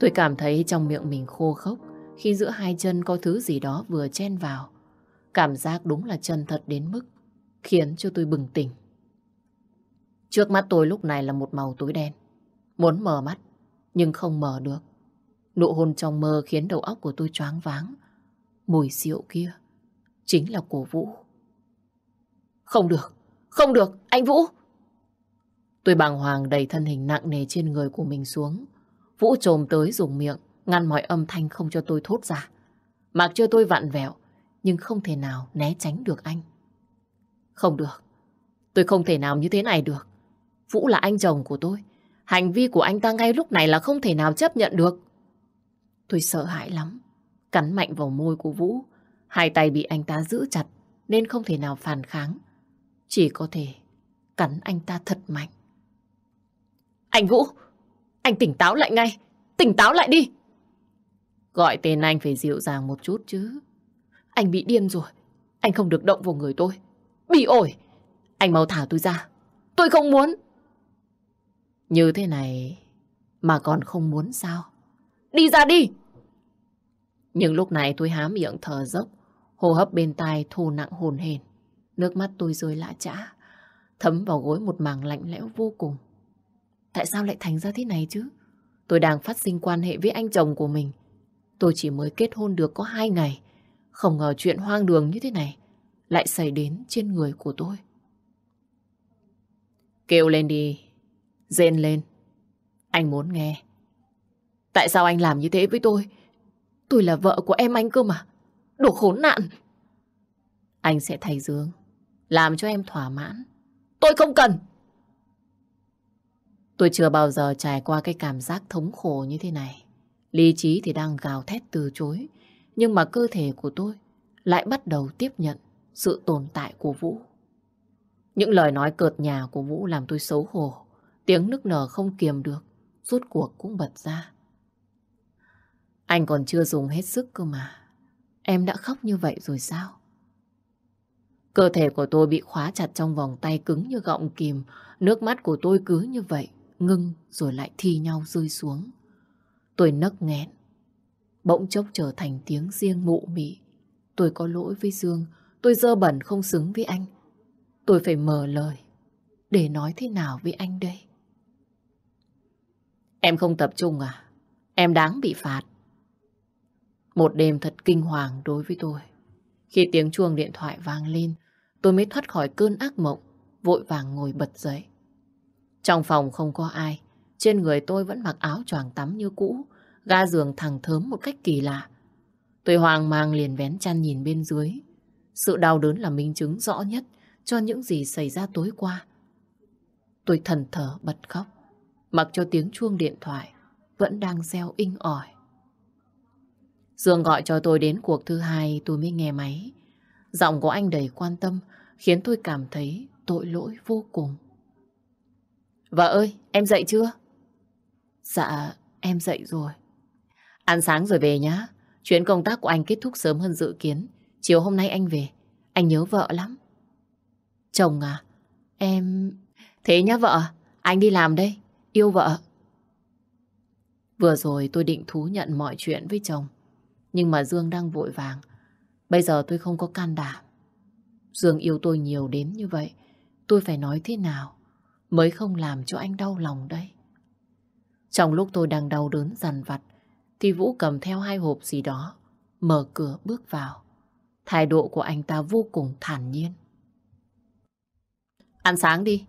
Tôi cảm thấy trong miệng mình khô khốc khi giữa hai chân có thứ gì đó vừa chen vào. Cảm giác đúng là chân thật đến mức khiến cho tôi bừng tỉnh. Trước mắt tôi lúc này là một màu tối đen. Muốn mở mắt, nhưng không mở được. Nụ hôn trong mơ khiến đầu óc của tôi choáng váng. Mùi rượu kia chính là của Vũ. Không được, không được, anh Vũ! Tôi bàng hoàng đầy thân hình nặng nề trên người của mình xuống. Vũ trồm tới dùng miệng, ngăn mọi âm thanh không cho tôi thốt ra. Mặc cho tôi vặn vẹo, nhưng không thể nào né tránh được anh. Không được, tôi không thể nào như thế này được. Vũ là anh chồng của tôi. Hành vi của anh ta ngay lúc này là không thể nào chấp nhận được. Tôi sợ hãi lắm cắn mạnh vào môi của Vũ. Hai tay bị anh ta giữ chặt nên không thể nào phản kháng. Chỉ có thể cắn anh ta thật mạnh. Anh Vũ! Anh tỉnh táo lại ngay! Tỉnh táo lại đi! Gọi tên anh phải dịu dàng một chút chứ. Anh bị điên rồi. Anh không được động vào người tôi. Bị ổi! Anh mau thả tôi ra. Tôi không muốn! Như thế này mà còn không muốn sao? Đi ra đi! Nhưng lúc này tôi há miệng thở dốc, hô hấp bên tai thù nặng hồn hền. Nước mắt tôi rơi lạ chã, thấm vào gối một màng lạnh lẽo vô cùng. Tại sao lại thành ra thế này chứ? Tôi đang phát sinh quan hệ với anh chồng của mình. Tôi chỉ mới kết hôn được có hai ngày. Không ngờ chuyện hoang đường như thế này lại xảy đến trên người của tôi. Kêu lên đi. Rên lên. Anh muốn nghe. Tại sao anh làm như thế với tôi? Tôi là vợ của em anh cơ mà. Đồ khốn nạn. Anh sẽ thay Dương. Làm cho em thỏa mãn. Tôi không cần. Tôi chưa bao giờ trải qua cái cảm giác thống khổ như thế này. Lý trí thì đang gào thét từ chối. Nhưng mà cơ thể của tôi lại bắt đầu tiếp nhận sự tồn tại của Vũ. Những lời nói cợt nhà của Vũ làm tôi xấu hổ. Tiếng nức nở không kiềm được, rốt cuộc cũng bật ra. Anh còn chưa dùng hết sức cơ mà. Em đã khóc như vậy rồi sao? Cơ thể của tôi bị khóa chặt trong vòng tay cứng như gọng kìm. Nước mắt của tôi cứ như vậy, ngưng rồi lại thi nhau rơi xuống. Tôi nấc nghẹn, bỗng chốc trở thành tiếng riêng mụ mị. Tôi có lỗi với Dương, tôi dơ bẩn không xứng với anh. Tôi phải mở lời, để nói thế nào với anh đây? Em không tập trung à? Em đáng bị phạt. Một đêm thật kinh hoàng đối với tôi. Khi tiếng chuông điện thoại vang lên, tôi mới thoát khỏi cơn ác mộng, vội vàng ngồi bật dậy. Trong phòng không có ai, trên người tôi vẫn mặc áo choàng tắm như cũ, ga giường thẳng thớm một cách kỳ lạ. Tôi hoang mang liền vén chăn nhìn bên dưới. Sự đau đớn là minh chứng rõ nhất cho những gì xảy ra tối qua. Tôi thần thở bật khóc, mặc cho tiếng chuông điện thoại vẫn đang reo inh ỏi. Dương gọi cho tôi đến cuộc thứ hai tôi mới nghe máy. Giọng của anh đầy quan tâm khiến tôi cảm thấy tội lỗi vô cùng. Vợ ơi, em dậy chưa? Dạ, em dậy rồi. Ăn sáng rồi về nhá. Chuyến công tác của anh kết thúc sớm hơn dự kiến. Chiều hôm nay anh về. Anh nhớ vợ lắm. Chồng à? Em... Thế nhá vợ, anh đi làm đây. Yêu vợ. Vừa rồi tôi định thú nhận mọi chuyện với chồng. Nhưng mà Dương đang vội vàng. Bây giờ tôi không có can đảm. Dương yêu tôi nhiều đến như vậy. Tôi phải nói thế nào mới không làm cho anh đau lòng đây? Trong lúc tôi đang đau đớn dằn vặt thì Vũ cầm theo hai hộp gì đó mở cửa bước vào. Thái độ của anh ta vô cùng thản nhiên. Ăn sáng đi.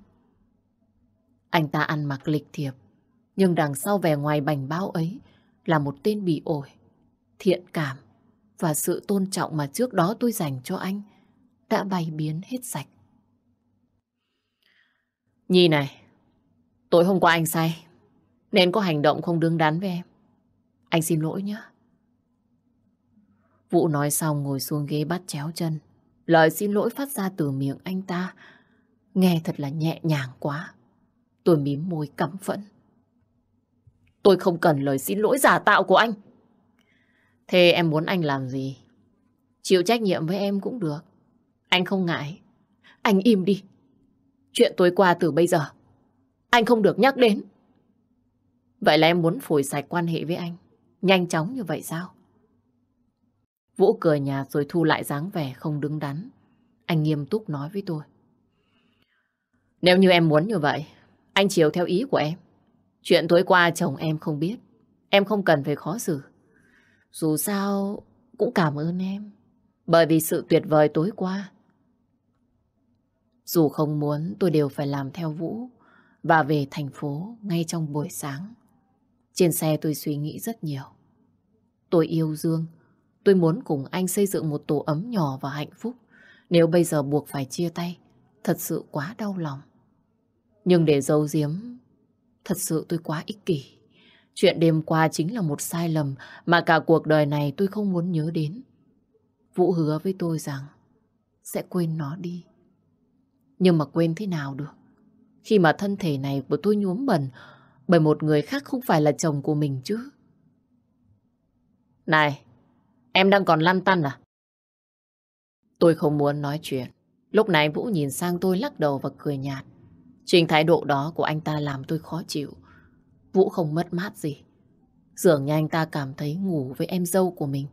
Anh ta ăn mặc lịch thiệp nhưng đằng sau vẻ ngoài bảnh bao ấy là một tên bị ổi thiện cảm và sự tôn trọng mà trước đó tôi dành cho anh đã bay biến hết sạch. Nhi này, tối hôm qua anh say, nên có hành động không đứng đắn với em. Anh xin lỗi nhé. Vũ nói xong ngồi xuống ghế bắt chéo chân. Lời xin lỗi phát ra từ miệng anh ta. Nghe thật là nhẹ nhàng quá. Tôi mím môi cắm phẫn. Tôi không cần lời xin lỗi giả tạo của anh. Thế em muốn anh làm gì? Chịu trách nhiệm với em cũng được. Anh không ngại. Anh im đi. Chuyện tối qua từ bây giờ, anh không được nhắc đến. Vậy là em muốn phủi sạch quan hệ với anh. Nhanh chóng như vậy sao? Vũ cười nhà rồi thu lại dáng vẻ không đứng đắn. Anh nghiêm túc nói với tôi. Nếu như em muốn như vậy, anh chiều theo ý của em. Chuyện tối qua chồng em không biết. Em không cần phải khó xử. Dù sao cũng cảm ơn em bởi vì sự tuyệt vời tối qua. Dù không muốn tôi đều phải làm theo Vũ và về thành phố ngay trong buổi sáng. Trên xe tôi suy nghĩ rất nhiều. Tôi yêu Dương, tôi muốn cùng anh xây dựng một tổ ấm nhỏ và hạnh phúc. Nếu bây giờ buộc phải chia tay, thật sự quá đau lòng. Nhưng để giấu giếm, thật sự tôi quá ích kỷ. Chuyện đêm qua chính là một sai lầm mà cả cuộc đời này tôi không muốn nhớ đến. Vũ hứa với tôi rằng sẽ quên nó đi. Nhưng mà quên thế nào được? Khi mà thân thể này của tôi nhuốm bẩn bởi một người khác không phải là chồng của mình chứ. Này, em đang còn lăn tăn à? Tôi không muốn nói chuyện. Lúc này Vũ nhìn sang tôi lắc đầu và cười nhạt. Trình thái độ đó của anh ta làm tôi khó chịu. Vũ không mất mát gì. Dường như anh ta cảm thấy ngủ với em dâu của mình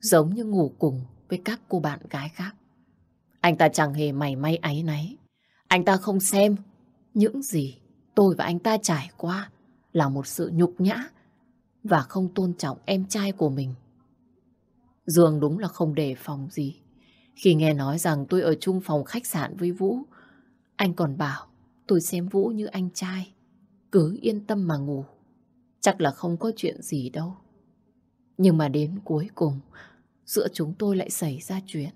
giống như ngủ cùng với các cô bạn gái khác. Anh ta chẳng hề mảy may áy náy. Anh ta không xem những gì tôi và anh ta trải qua là một sự nhục nhã và không tôn trọng em trai của mình. Dường đúng là không đề phòng gì. Khi nghe nói rằng tôi ở chung phòng khách sạn với Vũ, anh còn bảo tôi xem Vũ như anh trai cứ yên tâm mà ngủ. Chắc là không có chuyện gì đâu. Nhưng mà đến cuối cùng, giữa chúng tôi lại xảy ra chuyện.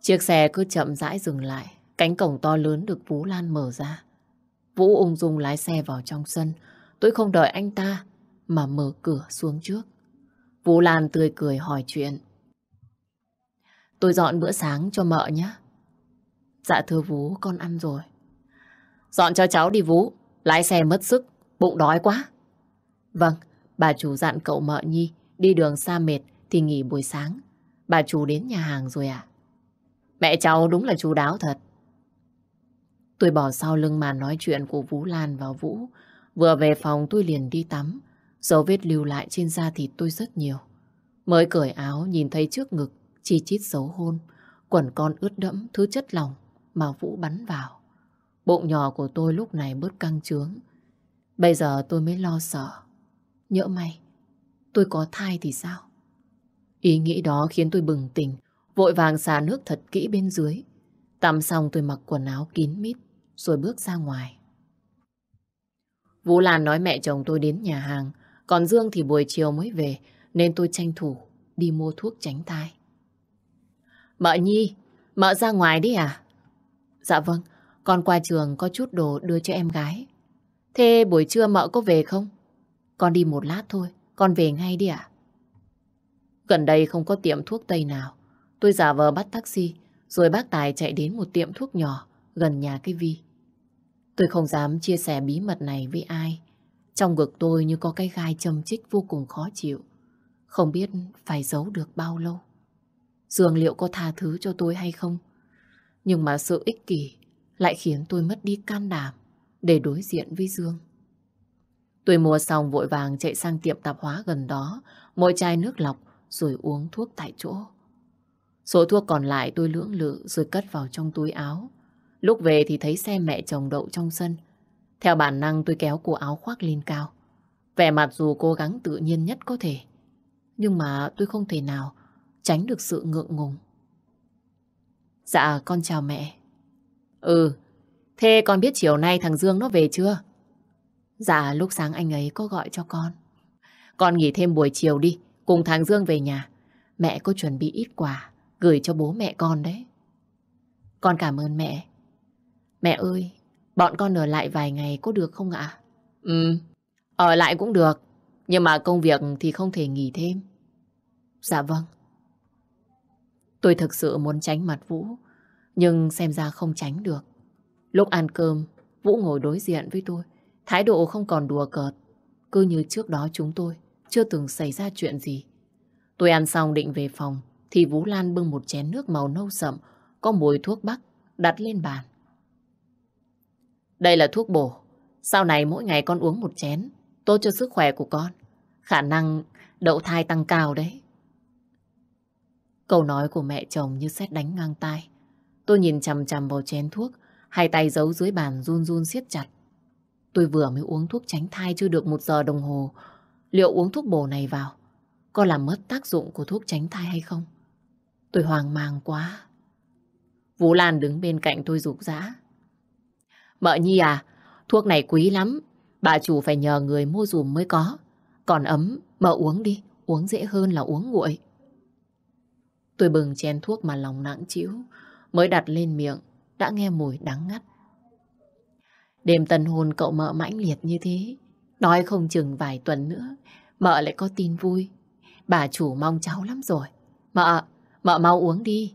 Chiếc xe cứ chậm rãi dừng lại, cánh cổng to lớn được Vũ Lan mở ra. Vũ ung dung lái xe vào trong sân, tôi không đợi anh ta mà mở cửa xuống trước. Vũ Lan tươi cười hỏi chuyện. Tôi dọn bữa sáng cho mợ nhé. Dạ thưa Vũ, con ăn rồi. Dọn cho cháu đi Vũ. Lái xe mất sức. Bụng đói quá. Vâng, bà chủ dặn cậu mợ Nhi đi đường xa mệt thì nghỉ buổi sáng. Bà chủ đến nhà hàng rồi à? Mẹ cháu đúng là chú đáo thật. Tôi bỏ sau lưng màn nói chuyện của Vũ Lan và Vũ. Vừa về phòng tôi liền đi tắm. Dấu vết lưu lại trên da thịt tôi rất nhiều. Mới cởi áo nhìn thấy trước ngực, chi chít dấu hôn. Quần con ướt đẫm thứ chất lỏng mà Vũ bắn vào. Bụng nhỏ của tôi lúc này bớt căng trướng. Bây giờ tôi mới lo sợ. Nhỡ mày tôi có thai thì sao? Ý nghĩ đó khiến tôi bừng tỉnh, vội vàng xả nước thật kỹ bên dưới. Tắm xong tôi mặc quần áo kín mít, rồi bước ra ngoài. Vũ Lan nói mẹ chồng tôi đến nhà hàng, còn Dương thì buổi chiều mới về, nên tôi tranh thủ đi mua thuốc tránh thai. Mợ Nhi, mợ ra ngoài đi à? Dạ vâng, con qua trường có chút đồ đưa cho em gái. Thế buổi trưa mợ có về không? Con đi một lát thôi, con về ngay đi ạ. Gần đây không có tiệm thuốc Tây nào. Tôi giả vờ bắt taxi, rồi bác Tài chạy đến một tiệm thuốc nhỏ gần nhà cái Vi. Tôi không dám chia sẻ bí mật này với ai. Trong ngực tôi như có cái gai châm chích vô cùng khó chịu. Không biết phải giấu được bao lâu. Dường liệu có tha thứ cho tôi hay không? Nhưng mà sự ích kỷ lại khiến tôi mất đi can đảm để đối diện với Dương. Tôi mua xong vội vàng chạy sang tiệm tạp hóa gần đó, mỗi chai nước lọc rồi uống thuốc tại chỗ. Số thuốc còn lại tôi lưỡng lự rồi cất vào trong túi áo. Lúc về thì thấy xe mẹ chồng đậu trong sân. Theo bản năng tôi kéo cổ áo khoác lên cao. Vẻ mặt dù cố gắng tự nhiên nhất có thể. Nhưng mà tôi không thể nào tránh được sự ngượng ngùng. Dạ con chào mẹ. Ừ, thế con biết chiều nay thằng Dương nó về chưa? Dạ, lúc sáng anh ấy có gọi cho con. Con nghỉ thêm buổi chiều đi, cùng thằng Dương về nhà. Mẹ có chuẩn bị ít quà, gửi cho bố mẹ con đấy. Con cảm ơn mẹ. Mẹ ơi, bọn con ở lại vài ngày có được không ạ? Ừ, ở lại cũng được, nhưng mà công việc thì không thể nghỉ thêm. Dạ vâng. Tôi thực sự muốn tránh mặt Vũ, nhưng xem ra không tránh được. Lúc ăn cơm, Vũ ngồi đối diện với tôi. Thái độ không còn đùa cợt. Cứ như trước đó chúng tôi chưa từng xảy ra chuyện gì. Tôi ăn xong định về phòng thì Vũ Lan bưng một chén nước màu nâu sậm có mùi thuốc bắc đặt lên bàn. Đây là thuốc bổ. Sau này mỗi ngày con uống một chén tốt cho sức khỏe của con. Khả năng đậu thai tăng cao đấy. Câu nói của mẹ chồng như xét đánh ngang tai. Tôi nhìn chằm chằm vào chén thuốc, hai tay giấu dưới bàn run run siết chặt. Tôi vừa mới uống thuốc tránh thai chưa được một giờ đồng hồ. Liệu uống thuốc bổ này vào có làm mất tác dụng của thuốc tránh thai hay không? Tôi hoang mang quá. Vũ Lan đứng bên cạnh tôi rục rã. Mợ Nhi à, thuốc này quý lắm. Bà chủ phải nhờ người mua dùm mới có. Còn ấm, mợ uống đi. Uống dễ hơn là uống nguội. Tôi bừng chén thuốc mà lòng nặng chịu mới đặt lên miệng, đã nghe mùi đắng ngắt. Đêm tân hôn cậu mợ mãnh liệt như thế, nói không chừng vài tuần nữa, mợ lại có tin vui. Bà chủ mong cháu lắm rồi. Mợ, mợ mau uống đi.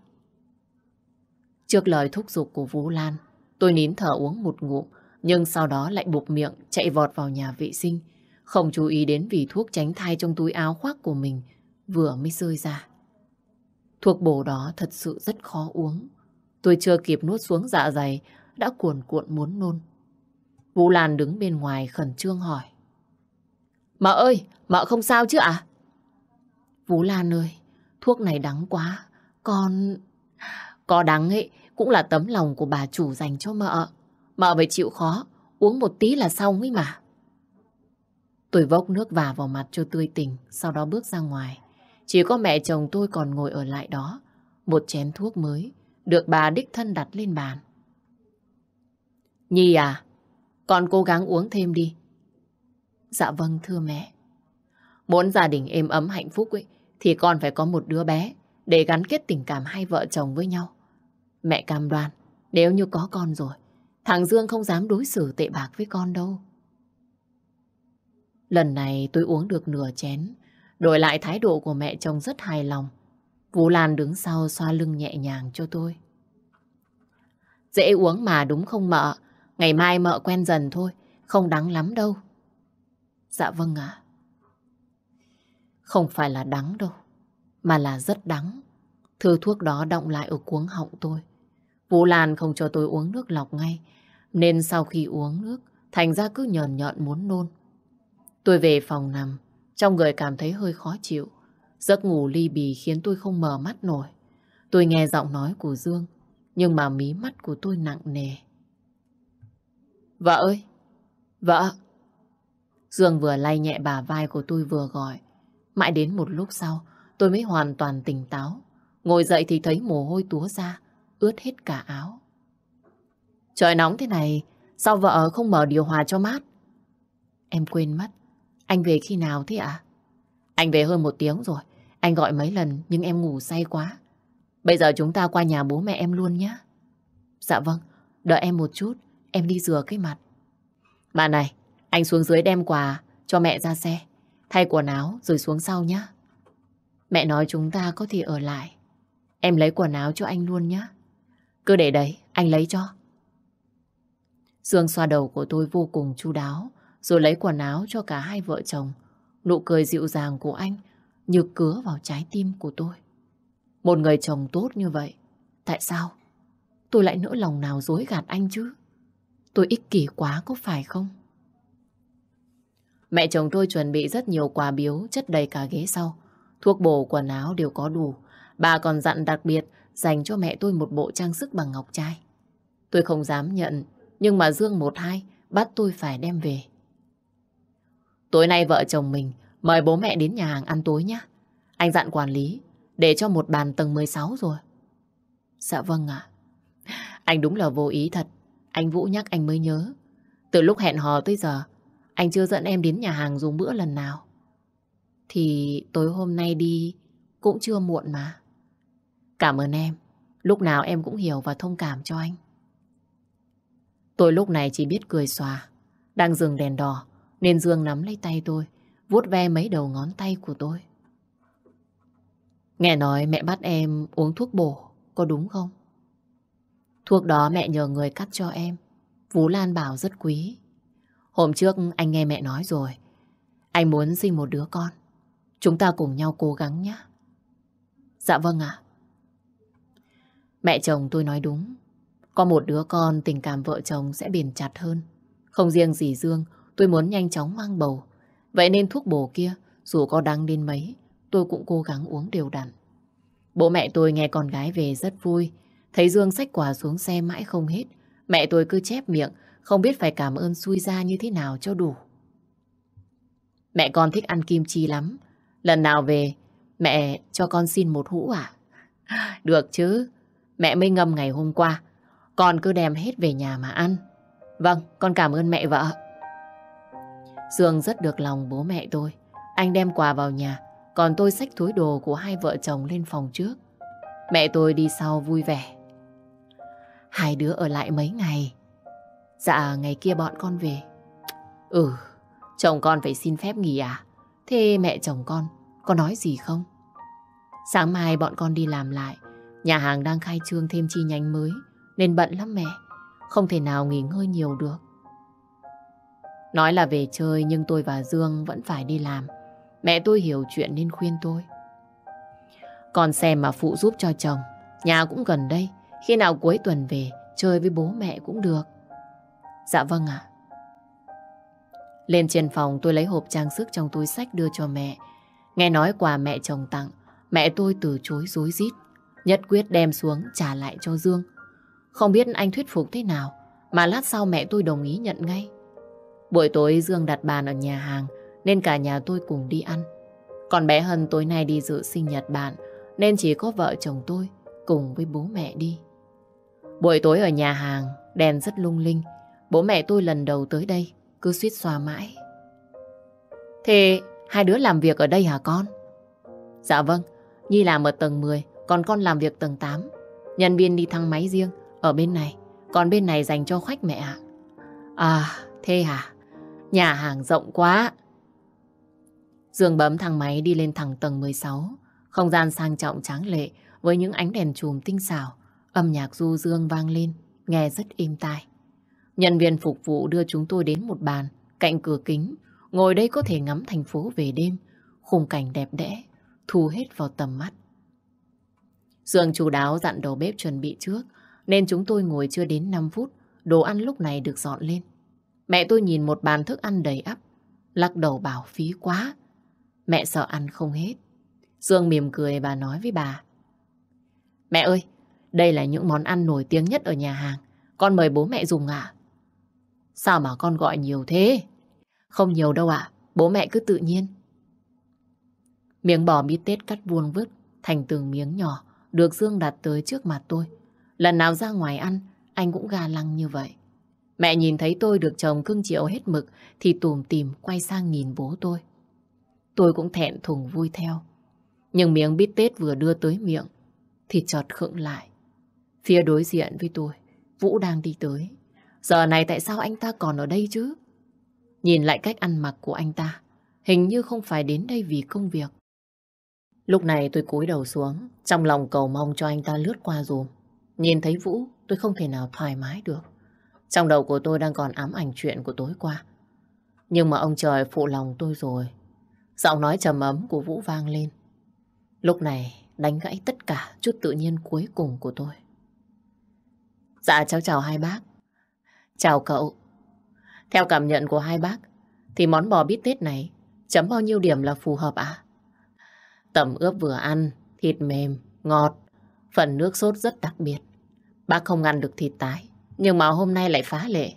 Trước lời thúc giục của Vũ Lan, tôi nín thở uống một ngụm, nhưng sau đó lại buộc miệng chạy vọt vào nhà vệ sinh, không chú ý đến vì thuốc tránh thai trong túi áo khoác của mình vừa mới rơi ra. Thuốc bổ đó thật sự rất khó uống. Tôi chưa kịp nuốt xuống dạ dày, đã cuồn cuộn muốn nôn. Vũ Lan đứng bên ngoài khẩn trương hỏi. Mợ ơi, mợ không sao chứ ạ? À? Vũ Lan ơi, thuốc này đắng quá. Con... Có đắng ấy, cũng là tấm lòng của bà chủ dành cho mợ. Mợ phải chịu khó, uống một tí là xong ấy mà. Tôi vốc nước vả vào mặt cho tươi tỉnh, sau đó bước ra ngoài. Chỉ có mẹ chồng tôi còn ngồi ở lại đó. Một chén thuốc mới được bà đích thân đặt lên bàn. Nhi à, con cố gắng uống thêm đi. Dạ vâng thưa mẹ. Muốn gia đình êm ấm hạnh phúc ấy, thì con phải có một đứa bé để gắn kết tình cảm hai vợ chồng với nhau. Mẹ cam đoan, nếu như có con rồi, thằng Dương không dám đối xử tệ bạc với con đâu. Lần này tôi uống được nửa chén, đổi lại thái độ của mẹ chồng rất hài lòng. Vũ Lan đứng sau xoa lưng nhẹ nhàng cho tôi. Dễ uống mà đúng không mợ? Ngày mai mợ quen dần thôi, không đắng lắm đâu. Dạ vâng ạ. Không phải là đắng đâu, mà là rất đắng. Thứ thuốc đó động lại ở cuống họng tôi. Vũ Lan không cho tôi uống nước lọc ngay, nên sau khi uống nước, thành ra cứ nhờn nhợn muốn nôn. Tôi về phòng nằm, trong người cảm thấy hơi khó chịu. Giấc ngủ ly bì khiến tôi không mở mắt nổi. Tôi nghe giọng nói của Dương, nhưng mà mí mắt của tôi nặng nề. Vợ ơi! Vợ! Dương vừa lay nhẹ bà vai của tôi vừa gọi. Mãi đến một lúc sau, tôi mới hoàn toàn tỉnh táo. Ngồi dậy thì thấy mồ hôi túa ra, ướt hết cả áo. Trời nóng thế này, sao vợ không mở điều hòa cho mát? Em quên mất, anh về khi nào thế ạ? Anh về hơn một tiếng rồi, anh gọi mấy lần nhưng em ngủ say quá. Bây giờ chúng ta qua nhà bố mẹ em luôn nhé. Dạ vâng, đợi em một chút, em đi rửa cái mặt. Bà này, anh xuống dưới đem quà cho mẹ ra xe. Thay quần áo rồi xuống sau nhé. Mẹ nói chúng ta có thể ở lại. Em lấy quần áo cho anh luôn nhé. Cứ để đấy, anh lấy cho. Dương xoa đầu của tôi vô cùng chu đáo, rồi lấy quần áo cho cả hai vợ chồng. Nụ cười dịu dàng của anh như cứa vào trái tim của tôi. Một người chồng tốt như vậy, tại sao tôi lại nỡ lòng nào dối gạt anh chứ? Tôi ích kỷ quá có phải không? Mẹ chồng tôi chuẩn bị rất nhiều quà biếu chất đầy cả ghế sau. Thuốc bổ, quần áo đều có đủ. Bà còn dặn đặc biệt dành cho mẹ tôi một bộ trang sức bằng ngọc trai. Tôi không dám nhận, nhưng mà Dương một hai bắt tôi phải đem về. Tối nay vợ chồng mình Mời bố mẹ đến nhà hàng ăn tối nhé. Anh dặn quản lý, để cho một bàn tầng 16 rồi. Dạ vâng ạ. Anh đúng là vô ý thật. Anh Vũ nhắc anh mới nhớ. Từ lúc hẹn hò tới giờ, anh chưa dẫn em đến nhà hàng dùng bữa lần nào. Thì tối hôm nay đi cũng chưa muộn mà. Cảm ơn em. Lúc nào em cũng hiểu và thông cảm cho anh. Tôi lúc này chỉ biết cười xòa. Đang dừng đèn đỏ, nên Dương nắm lấy tay tôi vuốt ve mấy đầu ngón tay của tôi. Nghe nói mẹ bắt em uống thuốc bổ, có đúng không? Thuốc đó mẹ nhờ người cắt cho em. Vũ Lan bảo rất quý. Hôm trước anh nghe mẹ nói rồi. Anh muốn sinh một đứa con. Chúng ta cùng nhau cố gắng nhé. Dạ vâng ạ. Mẹ chồng tôi nói đúng. Có một đứa con tình cảm vợ chồng sẽ bền chặt hơn. Không riêng gì Dương, tôi muốn nhanh chóng mang bầu Vậy nên thuốc bổ kia, dù có đắng đến mấy, tôi cũng cố gắng uống đều đặn. Bố mẹ tôi nghe con gái về rất vui, thấy Dương sách quà xuống xe mãi không hết. Mẹ tôi cứ chép miệng, không biết phải cảm ơn xui ra như thế nào cho đủ. Mẹ con thích ăn kim chi lắm. Lần nào về, mẹ cho con xin một hũ à? [LAUGHS] Được chứ, mẹ mới ngâm ngày hôm qua. Con cứ đem hết về nhà mà ăn. Vâng, con cảm ơn mẹ vợ. Dương rất được lòng bố mẹ tôi. Anh đem quà vào nhà, còn tôi xách túi đồ của hai vợ chồng lên phòng trước. Mẹ tôi đi sau vui vẻ. Hai đứa ở lại mấy ngày. Dạ, ngày kia bọn con về. Ừ, chồng con phải xin phép nghỉ à? Thế mẹ chồng con có nói gì không? Sáng mai bọn con đi làm lại. Nhà hàng đang khai trương thêm chi nhánh mới nên bận lắm mẹ. Không thể nào nghỉ ngơi nhiều được. Nói là về chơi nhưng tôi và Dương vẫn phải đi làm. Mẹ tôi hiểu chuyện nên khuyên tôi. Còn xem mà phụ giúp cho chồng. Nhà cũng gần đây. Khi nào cuối tuần về, chơi với bố mẹ cũng được. Dạ vâng ạ. Lên trên phòng tôi lấy hộp trang sức trong túi sách đưa cho mẹ. Nghe nói quà mẹ chồng tặng, mẹ tôi từ chối dối rít Nhất quyết đem xuống trả lại cho Dương. Không biết anh thuyết phục thế nào, mà lát sau mẹ tôi đồng ý nhận ngay. Buổi tối Dương đặt bàn ở nhà hàng nên cả nhà tôi cùng đi ăn. Còn bé Hân tối nay đi dự sinh nhật bạn nên chỉ có vợ chồng tôi cùng với bố mẹ đi. Buổi tối ở nhà hàng đèn rất lung linh. Bố mẹ tôi lần đầu tới đây cứ suýt xòa mãi. Thế hai đứa làm việc ở đây hả con? Dạ vâng, Nhi làm ở tầng 10 còn con làm việc tầng 8. Nhân viên đi thang máy riêng ở bên này còn bên này dành cho khách mẹ ạ. À, thế hả? À? Nhà hàng rộng quá. Dương bấm thang máy đi lên thẳng tầng 16. Không gian sang trọng tráng lệ với những ánh đèn chùm tinh xảo. Âm nhạc du dương vang lên, nghe rất êm tai. Nhân viên phục vụ đưa chúng tôi đến một bàn cạnh cửa kính. Ngồi đây có thể ngắm thành phố về đêm. Khung cảnh đẹp đẽ, thu hết vào tầm mắt. Dương chú đáo dặn đầu bếp chuẩn bị trước, nên chúng tôi ngồi chưa đến 5 phút, đồ ăn lúc này được dọn lên. Mẹ tôi nhìn một bàn thức ăn đầy ắp, lắc đầu bảo phí quá. Mẹ sợ ăn không hết. Dương mỉm cười bà nói với bà. Mẹ ơi, đây là những món ăn nổi tiếng nhất ở nhà hàng. Con mời bố mẹ dùng ạ. À? Sao mà con gọi nhiều thế? Không nhiều đâu ạ, bố mẹ cứ tự nhiên. Miếng bò bít tết cắt vuông vứt thành từng miếng nhỏ được Dương đặt tới trước mặt tôi. Lần nào ra ngoài ăn, anh cũng gà lăng như vậy. Mẹ nhìn thấy tôi được chồng cưng chiều hết mực thì tùm tìm quay sang nhìn bố tôi. Tôi cũng thẹn thùng vui theo. Nhưng miếng bít tết vừa đưa tới miệng thì chợt khựng lại. Phía đối diện với tôi, Vũ đang đi tới. Giờ này tại sao anh ta còn ở đây chứ? Nhìn lại cách ăn mặc của anh ta, hình như không phải đến đây vì công việc. Lúc này tôi cúi đầu xuống, trong lòng cầu mong cho anh ta lướt qua dùm. Nhìn thấy Vũ, tôi không thể nào thoải mái được. Trong đầu của tôi đang còn ám ảnh chuyện của tối qua. Nhưng mà ông trời phụ lòng tôi rồi. Giọng nói trầm ấm của Vũ vang lên. Lúc này đánh gãy tất cả chút tự nhiên cuối cùng của tôi. Dạ cháu chào hai bác. Chào cậu. Theo cảm nhận của hai bác, thì món bò bít tết này chấm bao nhiêu điểm là phù hợp ạ? Tẩm ướp vừa ăn, thịt mềm, ngọt, phần nước sốt rất đặc biệt. Bác không ăn được thịt tái, nhưng mà hôm nay lại phá lệ.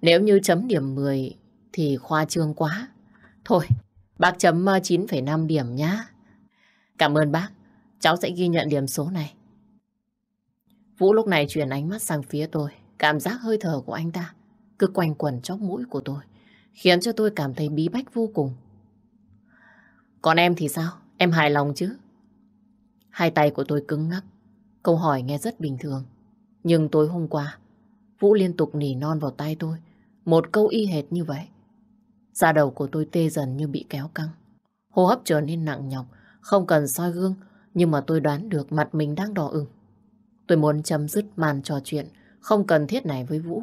Nếu như chấm điểm 10 thì khoa trương quá. Thôi, bác chấm 9,5 ờ, điểm nhá. Cảm ơn bác, cháu sẽ ghi nhận điểm số này. Vũ lúc này chuyển ánh mắt sang phía tôi. Cảm giác hơi thở của anh ta cứ quanh quẩn chóp mũi của tôi, khiến cho tôi cảm thấy bí bách vô cùng. Còn em thì sao? Em hài lòng chứ? Hai tay của tôi cứng ngắc. Câu hỏi nghe rất bình thường. Nhưng tối hôm qua, Vũ liên tục nỉ non vào tay tôi. Một câu y hệt như vậy. Da đầu của tôi tê dần như bị kéo căng. Hô hấp trở nên nặng nhọc, không cần soi gương, nhưng mà tôi đoán được mặt mình đang đỏ ửng. Tôi muốn chấm dứt màn trò chuyện không cần thiết này với Vũ,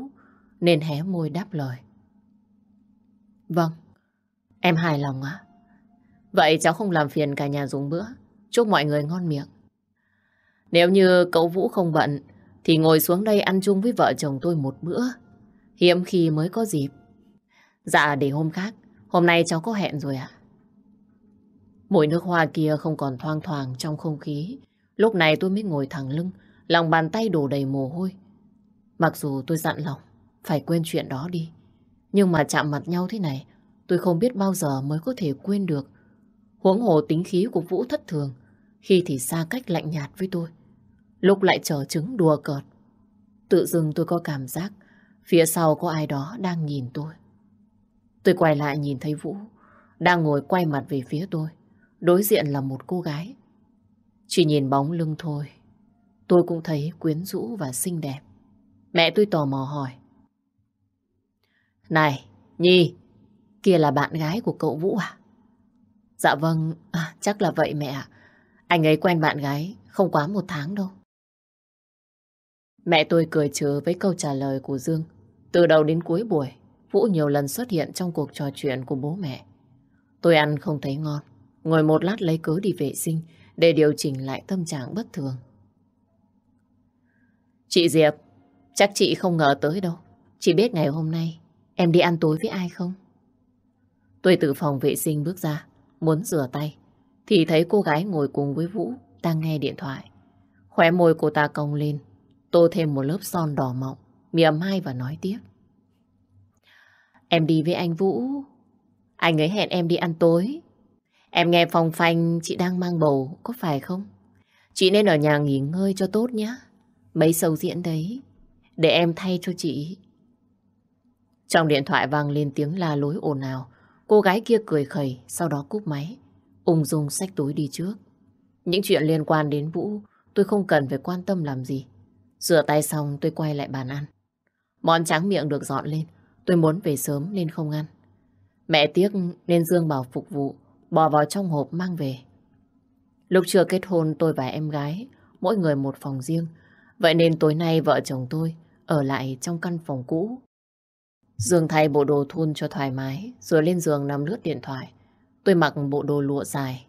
nên hé môi đáp lời. Vâng, em hài lòng ạ. Vậy cháu không làm phiền cả nhà dùng bữa, chúc mọi người ngon miệng. Nếu như cậu Vũ không bận, thì ngồi xuống đây ăn chung với vợ chồng tôi một bữa. Hiếm khi mới có dịp. Dạ để hôm khác, hôm nay cháu có hẹn rồi ạ. Mùi nước hoa kia không còn thoang thoảng trong không khí. Lúc này tôi mới ngồi thẳng lưng, lòng bàn tay đổ đầy mồ hôi. Mặc dù tôi dặn lòng, phải quên chuyện đó đi. Nhưng mà chạm mặt nhau thế này, tôi không biết bao giờ mới có thể quên được. Huống hồ tính khí của Vũ thất thường, khi thì xa cách lạnh nhạt với tôi lúc lại trở trứng đùa cợt. Tự dưng tôi có cảm giác phía sau có ai đó đang nhìn tôi. Tôi quay lại nhìn thấy Vũ đang ngồi quay mặt về phía tôi. Đối diện là một cô gái. Chỉ nhìn bóng lưng thôi, tôi cũng thấy quyến rũ và xinh đẹp. Mẹ tôi tò mò hỏi. Này, Nhi, kia là bạn gái của cậu Vũ à? Dạ vâng, à, chắc là vậy mẹ ạ. Anh ấy quen bạn gái không quá một tháng đâu. Mẹ tôi cười trừ với câu trả lời của Dương. Từ đầu đến cuối buổi, Vũ nhiều lần xuất hiện trong cuộc trò chuyện của bố mẹ. Tôi ăn không thấy ngon, ngồi một lát lấy cớ đi vệ sinh để điều chỉnh lại tâm trạng bất thường. Chị Diệp, chắc chị không ngờ tới đâu. Chị biết ngày hôm nay em đi ăn tối với ai không? Tôi từ phòng vệ sinh bước ra, muốn rửa tay, thì thấy cô gái ngồi cùng với Vũ đang nghe điện thoại. Khóe môi cô ta cong lên, tô thêm một lớp son đỏ mọng, mỉa mai và nói tiếp. Em đi với anh Vũ, anh ấy hẹn em đi ăn tối. Em nghe phòng phanh chị đang mang bầu, có phải không? Chị nên ở nhà nghỉ ngơi cho tốt nhé. Mấy sầu diễn đấy, để em thay cho chị. Trong điện thoại vang lên tiếng la lối ồn ào, cô gái kia cười khẩy, sau đó cúp máy, ung dung xách túi đi trước. Những chuyện liên quan đến Vũ, tôi không cần phải quan tâm làm gì. Rửa tay xong tôi quay lại bàn ăn. Món tráng miệng được dọn lên. Tôi muốn về sớm nên không ăn. Mẹ tiếc nên Dương bảo phục vụ, bỏ vào trong hộp mang về. Lúc chưa kết hôn tôi và em gái, mỗi người một phòng riêng. Vậy nên tối nay vợ chồng tôi ở lại trong căn phòng cũ. Dương thay bộ đồ thun cho thoải mái, rồi lên giường nằm lướt điện thoại. Tôi mặc bộ đồ lụa dài,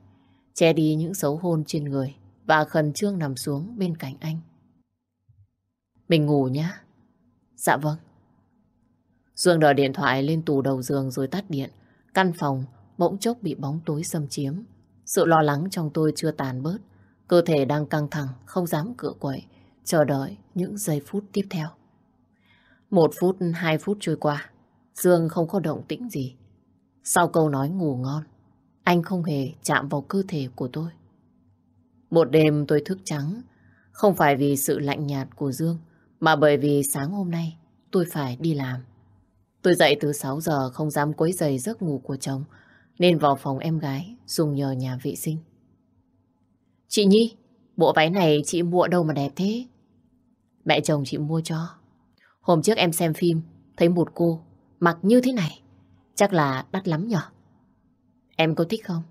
che đi những dấu hôn trên người và khẩn trương nằm xuống bên cạnh anh. Mình ngủ nhá Dạ vâng. Dương đòi điện thoại lên tủ đầu giường rồi tắt điện. Căn phòng bỗng chốc bị bóng tối xâm chiếm. Sự lo lắng trong tôi chưa tàn bớt. Cơ thể đang căng thẳng, không dám cựa quậy, chờ đợi những giây phút tiếp theo. Một phút, hai phút trôi qua, Dương không có động tĩnh gì. Sau câu nói ngủ ngon, anh không hề chạm vào cơ thể của tôi. Một đêm tôi thức trắng, không phải vì sự lạnh nhạt của Dương, mà bởi vì sáng hôm nay tôi phải đi làm. Tôi dậy từ 6 giờ không dám quấy giày giấc ngủ của chồng nên vào phòng em gái dùng nhờ nhà vệ sinh. Chị Nhi, bộ váy này chị mua đâu mà đẹp thế? Mẹ chồng chị mua cho. Hôm trước em xem phim thấy một cô mặc như thế này. Chắc là đắt lắm nhở? Em có thích không?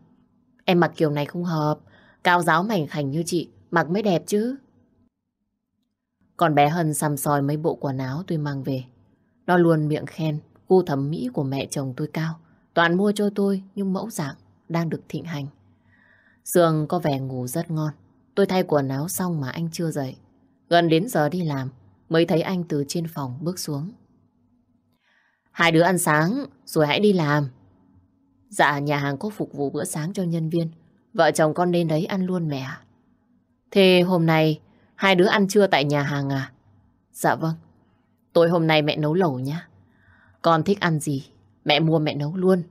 Em mặc kiểu này không hợp. Cao giáo mảnh khảnh như chị mặc mới đẹp chứ. Còn bé Hân xăm soi mấy bộ quần áo tôi mang về. Nó luôn miệng khen gu thẩm mỹ của mẹ chồng tôi cao. Toàn mua cho tôi nhưng mẫu dạng đang được thịnh hành. Dương có vẻ ngủ rất ngon. Tôi thay quần áo xong mà anh chưa dậy. Gần đến giờ đi làm mới thấy anh từ trên phòng bước xuống. Hai đứa ăn sáng rồi hãy đi làm. Dạ nhà hàng có phục vụ bữa sáng cho nhân viên. Vợ chồng con nên đấy ăn luôn mẹ Thế hôm nay Hai đứa ăn trưa tại nhà hàng à? Dạ vâng. Tối hôm nay mẹ nấu lẩu nhá. Con thích ăn gì, mẹ mua mẹ nấu luôn.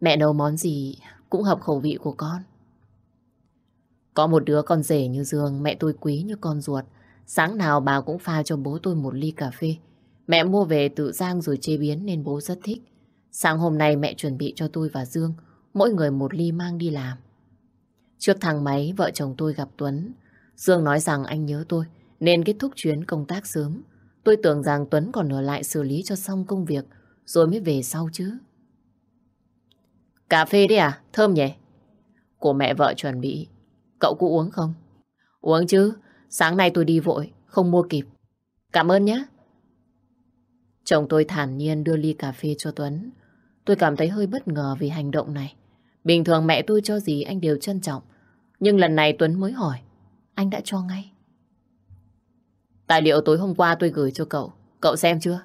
Mẹ nấu món gì cũng hợp khẩu vị của con. Có một đứa con rể như Dương, mẹ tôi quý như con ruột. Sáng nào bà cũng pha cho bố tôi một ly cà phê. Mẹ mua về tự giang rồi chế biến nên bố rất thích. Sáng hôm nay mẹ chuẩn bị cho tôi và Dương, mỗi người một ly mang đi làm. Trước thằng máy, vợ chồng tôi gặp Tuấn. Dương nói rằng anh nhớ tôi, nên kết thúc chuyến công tác sớm. Tôi tưởng rằng Tuấn còn ở lại xử lý cho xong công việc, rồi mới về sau chứ. Cà phê đấy à? Thơm nhỉ? Của mẹ vợ chuẩn bị. Cậu cũng uống không? Uống chứ. Sáng nay tôi đi vội, không mua kịp. Cảm ơn nhé. Chồng tôi thản nhiên đưa ly cà phê cho Tuấn. Tôi cảm thấy hơi bất ngờ vì hành động này. Bình thường mẹ tôi cho gì anh đều trân trọng. Nhưng lần này Tuấn mới hỏi anh đã cho ngay. Tài liệu tối hôm qua tôi gửi cho cậu, cậu xem chưa?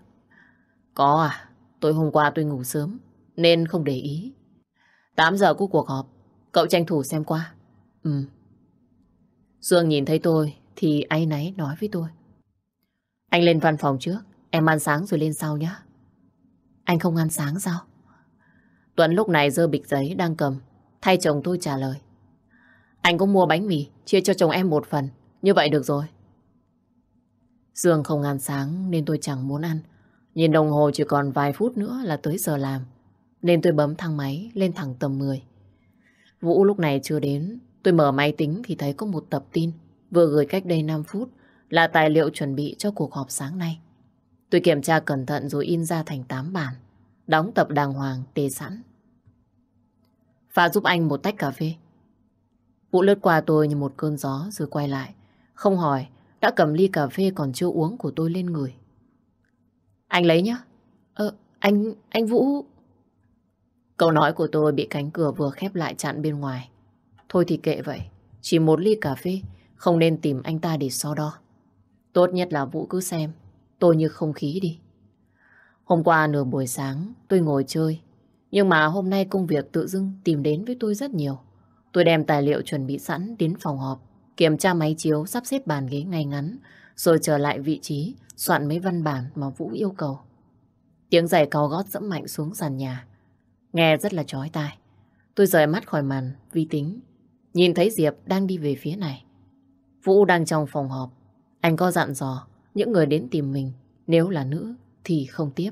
Có à, tối hôm qua tôi ngủ sớm, nên không để ý. 8 giờ của cuộc họp, cậu tranh thủ xem qua. Ừ. Dương nhìn thấy tôi thì áy náy nói với tôi. Anh lên văn phòng trước, em ăn sáng rồi lên sau nhé. Anh không ăn sáng sao? Tuấn lúc này dơ bịch giấy đang cầm, thay chồng tôi trả lời. Anh cũng mua bánh mì, chia cho chồng em một phần. Như vậy được rồi. Dương không ăn sáng nên tôi chẳng muốn ăn. Nhìn đồng hồ chỉ còn vài phút nữa là tới giờ làm. Nên tôi bấm thang máy lên thẳng tầm 10. Vũ lúc này chưa đến. Tôi mở máy tính thì thấy có một tập tin vừa gửi cách đây 5 phút là tài liệu chuẩn bị cho cuộc họp sáng nay. Tôi kiểm tra cẩn thận rồi in ra thành 8 bản. Đóng tập đàng hoàng, tê sẵn. Pha giúp anh một tách cà phê. Vũ lướt qua tôi như một cơn gió rồi quay lại. Không hỏi, đã cầm ly cà phê còn chưa uống của tôi lên người. Anh lấy nhá. Ờ, anh, anh Vũ... Câu nói của tôi bị cánh cửa vừa khép lại chặn bên ngoài. Thôi thì kệ vậy, chỉ một ly cà phê, không nên tìm anh ta để so đo. Tốt nhất là Vũ cứ xem, tôi như không khí đi. Hôm qua nửa buổi sáng, tôi ngồi chơi, nhưng mà hôm nay công việc tự dưng tìm đến với tôi rất nhiều. Tôi đem tài liệu chuẩn bị sẵn đến phòng họp, kiểm tra máy chiếu, sắp xếp bàn ghế ngay ngắn, rồi trở lại vị trí, soạn mấy văn bản mà Vũ yêu cầu. Tiếng giày cao gót dẫm mạnh xuống sàn nhà. Nghe rất là chói tai. Tôi rời mắt khỏi màn, vi tính. Nhìn thấy Diệp đang đi về phía này. Vũ đang trong phòng họp. Anh có dặn dò những người đến tìm mình, nếu là nữ thì không tiếp.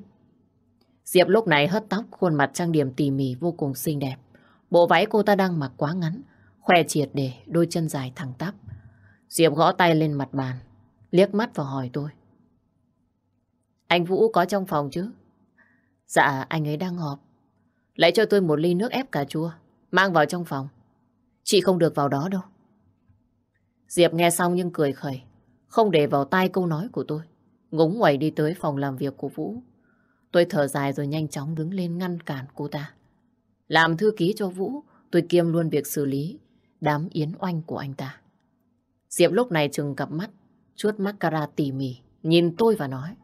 Diệp lúc này hất tóc, khuôn mặt trang điểm tỉ mỉ vô cùng xinh đẹp. Bộ váy cô ta đang mặc quá ngắn, khoe triệt để đôi chân dài thẳng tắp. Diệp gõ tay lên mặt bàn, liếc mắt và hỏi tôi. Anh Vũ có trong phòng chứ? Dạ, anh ấy đang họp. Lấy cho tôi một ly nước ép cà chua, mang vào trong phòng. Chị không được vào đó đâu. Diệp nghe xong nhưng cười khẩy, không để vào tai câu nói của tôi. Ngúng ngoẩy đi tới phòng làm việc của Vũ. Tôi thở dài rồi nhanh chóng đứng lên ngăn cản cô ta. Làm thư ký cho Vũ, tôi kiêm luôn việc xử lý đám yến oanh của anh ta. Diệp lúc này chừng cặp mắt, chuốt mascara tỉ mỉ, nhìn tôi và nói.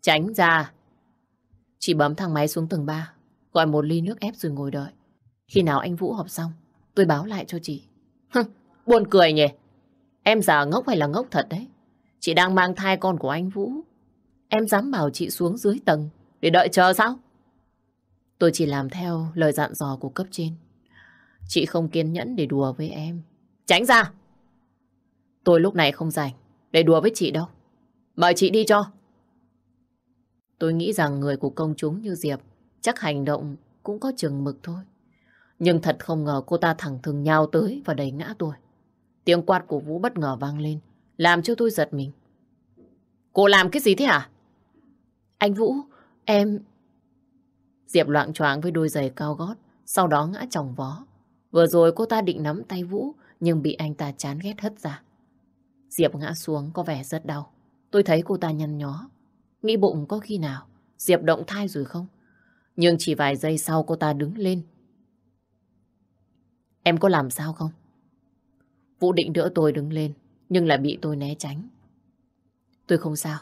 Tránh ra! Chị bấm thang máy xuống tầng 3, gọi một ly nước ép rồi ngồi đợi. Khi nào anh Vũ họp xong, tôi báo lại cho chị. buồn cười nhỉ? Em già ngốc hay là ngốc thật đấy? Chị đang mang thai con của anh Vũ. Em dám bảo chị xuống dưới tầng để đợi chờ sao? Tôi chỉ làm theo lời dặn dò của cấp trên. Chị không kiên nhẫn để đùa với em. Tránh ra! Tôi lúc này không rảnh để đùa với chị đâu. Mời chị đi cho. Tôi nghĩ rằng người của công chúng như Diệp chắc hành động cũng có chừng mực thôi. Nhưng thật không ngờ cô ta thẳng thừng nhào tới và đẩy ngã tôi. Tiếng quạt của Vũ bất ngờ vang lên, làm cho tôi giật mình. Cô làm cái gì thế hả? Anh Vũ, em, Diệp loạn choáng với đôi giày cao gót, sau đó ngã chồng vó. Vừa rồi cô ta định nắm tay Vũ, nhưng bị anh ta chán ghét hất ra. Diệp ngã xuống có vẻ rất đau. Tôi thấy cô ta nhăn nhó. Nghĩ bụng có khi nào Diệp động thai rồi không? Nhưng chỉ vài giây sau cô ta đứng lên. Em có làm sao không? Vũ định đỡ tôi đứng lên, nhưng lại bị tôi né tránh. Tôi không sao.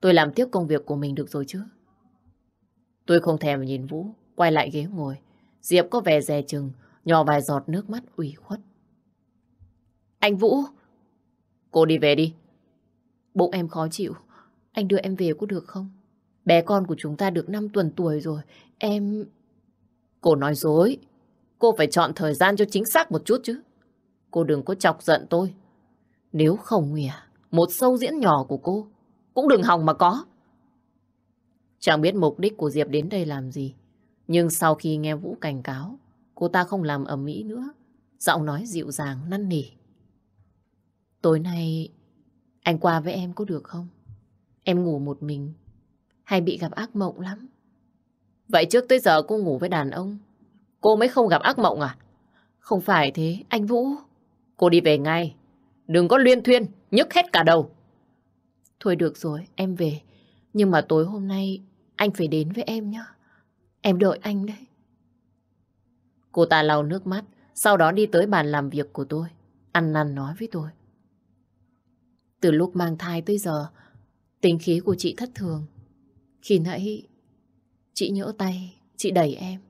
Tôi làm tiếp công việc của mình được rồi chứ. Tôi không thèm nhìn Vũ, quay lại ghế ngồi. Diệp có vẻ dè chừng, nhỏ vài giọt nước mắt ủy khuất. Anh Vũ! Cô đi về đi. Bụng em khó chịu, anh đưa em về có được không? Bé con của chúng ta được 5 tuần tuổi rồi, em... Cô nói dối, cô phải chọn thời gian cho chính xác một chút chứ. Cô đừng có chọc giận tôi. Nếu không nghỉ, một sâu diễn nhỏ của cô cũng đừng hòng mà có. Chẳng biết mục đích của Diệp đến đây làm gì. Nhưng sau khi nghe Vũ cảnh cáo, cô ta không làm ầm mỹ nữa. Giọng nói dịu dàng, năn nỉ. Tối nay anh qua với em có được không? Em ngủ một mình, hay bị gặp ác mộng lắm. Vậy trước tới giờ cô ngủ với đàn ông, cô mới không gặp ác mộng à? Không phải thế, anh Vũ. Cô đi về ngay, đừng có luyên thuyên, nhức hết cả đầu. Thôi được rồi, em về. Nhưng mà tối hôm nay anh phải đến với em nhé. Em đợi anh đấy. Cô ta lau nước mắt, sau đó đi tới bàn làm việc của tôi. Ăn năn nói với tôi. Từ lúc mang thai tới giờ, tính khí của chị thất thường. Khi nãy, chị nhỡ tay, chị đẩy em.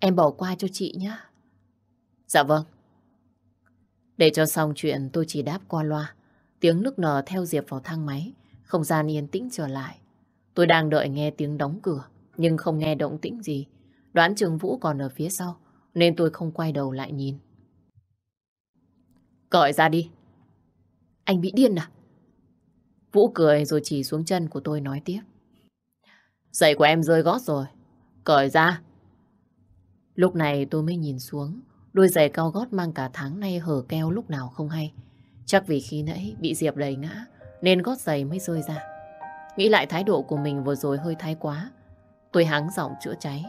Em bỏ qua cho chị nhé. Dạ vâng. Để cho xong chuyện tôi chỉ đáp qua loa. Tiếng nức nở theo Diệp vào thang máy. Không gian yên tĩnh trở lại. Tôi đang đợi nghe tiếng đóng cửa, nhưng không nghe động tĩnh gì. Đoán Trường Vũ còn ở phía sau, nên tôi không quay đầu lại nhìn. Cởi ra đi. Anh bị điên à? Vũ cười rồi chỉ xuống chân của tôi nói tiếp. Giày của em rơi gót rồi. Cởi ra. Lúc này tôi mới nhìn xuống. Đôi giày cao gót mang cả tháng nay hở keo lúc nào không hay. Chắc vì khi nãy bị Diệp đầy ngã nên gót giày mới rơi ra. Nghĩ lại thái độ của mình vừa rồi hơi thái quá. Tôi hắng giọng chữa cháy.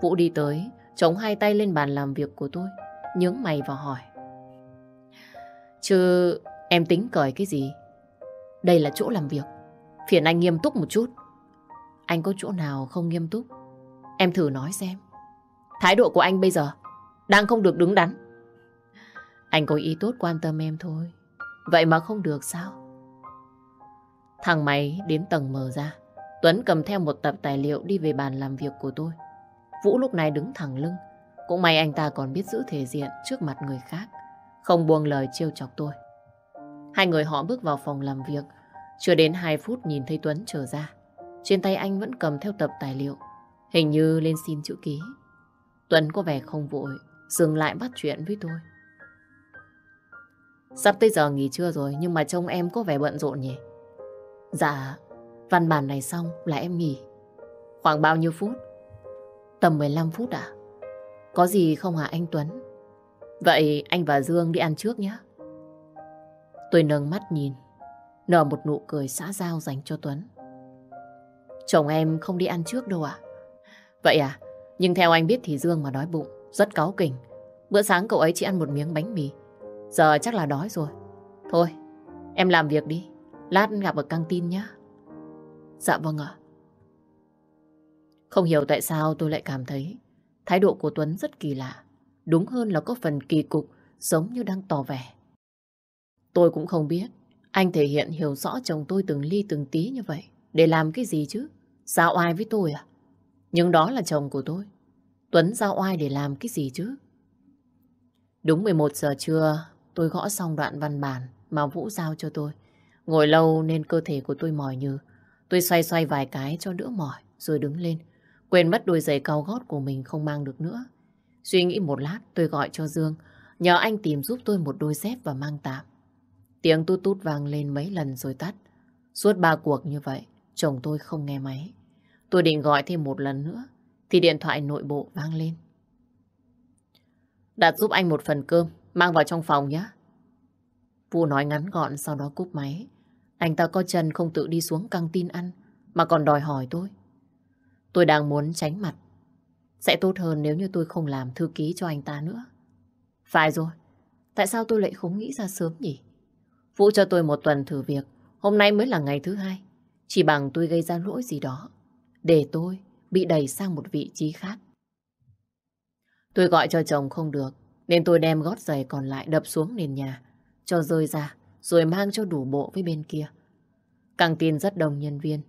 Vũ đi tới, chống hai tay lên bàn làm việc của tôi, nhướng mày và hỏi. Chứ em tính cởi cái gì? Đây là chỗ làm việc. Phiền anh nghiêm túc một chút. Anh có chỗ nào không nghiêm túc? Em thử nói xem. Thái độ của anh bây giờ đang không được đứng đắn. Anh có ý tốt quan tâm em thôi. Vậy mà không được sao? Thang máy đến tầng mở ra. Tuấn cầm theo một tập tài liệu đi về bàn làm việc của tôi. Vũ lúc này đứng thẳng lưng. Cũng may anh ta còn biết giữ thể diện trước mặt người khác. Không buông lời trêu chọc tôi. Hai người họ bước vào phòng làm việc. Chưa đến 2 phút nhìn thấy Tuấn trở ra. Trên tay anh vẫn cầm theo tập tài liệu. Hình như lên xin chữ ký. Tuấn có vẻ không vội. Dừng lại bắt chuyện với tôi. Sắp tới giờ nghỉ trưa rồi nhưng mà trông em có vẻ bận rộn nhỉ? Dạ, văn bản này xong là em nghỉ. Khoảng bao nhiêu phút? Tầm 15 phút ạ. Có gì không hả anh Tuấn? Vậy anh và Dương đi ăn trước nhé. Tôi nâng mắt nhìn, nở một nụ cười xã giao dành cho Tuấn. Chồng em không đi ăn trước đâu ạ. Vậy à, nhưng theo anh biết thì Dương mà đói bụng, rất cáu kỉnh. Bữa sáng cậu ấy chỉ ăn một miếng bánh mì, giờ chắc là đói rồi. Thôi, em làm việc đi, Lát gặp ở căng tin nhé. Dạ vâng ạ. Không hiểu tại sao tôi lại cảm thấy thái độ của Tuấn rất kỳ lạ. Đúng hơn là có phần kỳ cục giống như đang tỏ vẻ. Tôi cũng không biết anh thể hiện hiểu rõ chồng tôi từng ly từng tí như vậy để làm cái gì chứ? Giao oai với tôi à? Nhưng đó là chồng của tôi. Tuấn giao oai để làm cái gì chứ? Đúng 11 giờ trưa, tôi gõ xong đoạn văn bản mà Vũ giao cho tôi. Ngồi lâu nên cơ thể của tôi mỏi như Tôi xoay xoay vài cái cho đỡ mỏi, rồi đứng lên. Quên mất đôi giày cao gót của mình không mang được nữa. Suy nghĩ một lát, tôi gọi cho Dương, nhờ anh tìm giúp tôi một đôi dép và mang tạm. Tiếng tút tút vang lên mấy lần rồi tắt. Suốt ba cuộc như vậy, chồng tôi không nghe máy. Tôi định gọi thêm một lần nữa, thì điện thoại nội bộ vang lên. Đặt giúp anh một phần cơm, mang vào trong phòng nhé. Vũ nói ngắn gọn sau đó cúp máy. Anh ta có chân không tự đi xuống căng tin ăn, mà còn đòi hỏi tôi. Tôi đang muốn tránh mặt. Sẽ tốt hơn nếu như tôi không làm thư ký cho anh ta nữa. Phải rồi, tại sao tôi lại không nghĩ ra sớm nhỉ? Vũ cho tôi một tuần thử việc, hôm nay mới là ngày thứ hai. Chỉ bằng tôi gây ra lỗi gì đó, để tôi bị đẩy sang một vị trí khác. Tôi gọi cho chồng không được, nên tôi đem gót giày còn lại đập xuống nền nhà, cho rơi ra rồi mang cho đủ bộ với bên kia. Căng tin rất đông nhân viên.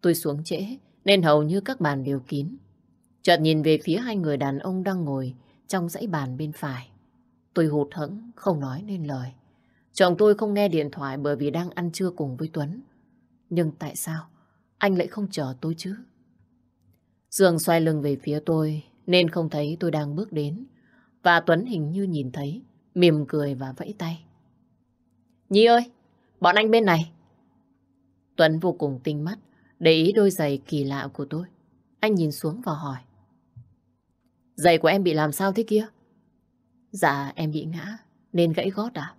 Tôi xuống trễ nên hầu như các bàn đều kín. Chợt nhìn về phía hai người đàn ông đang ngồi trong dãy bàn bên phải. Tôi hụt hẫng không nói nên lời. Chồng tôi không nghe điện thoại bởi vì đang ăn trưa cùng với Tuấn. Nhưng tại sao anh lại không chờ tôi chứ? Dương xoay lưng về phía tôi nên không thấy tôi đang bước đến. Và Tuấn hình như nhìn thấy, mỉm cười và vẫy tay. Nhi ơi, bọn anh bên này. Tuấn vô cùng tinh mắt, để ý đôi giày kỳ lạ của tôi. Anh nhìn xuống và hỏi. Giày của em bị làm sao thế kia? Dạ, em bị ngã, nên gãy gót à?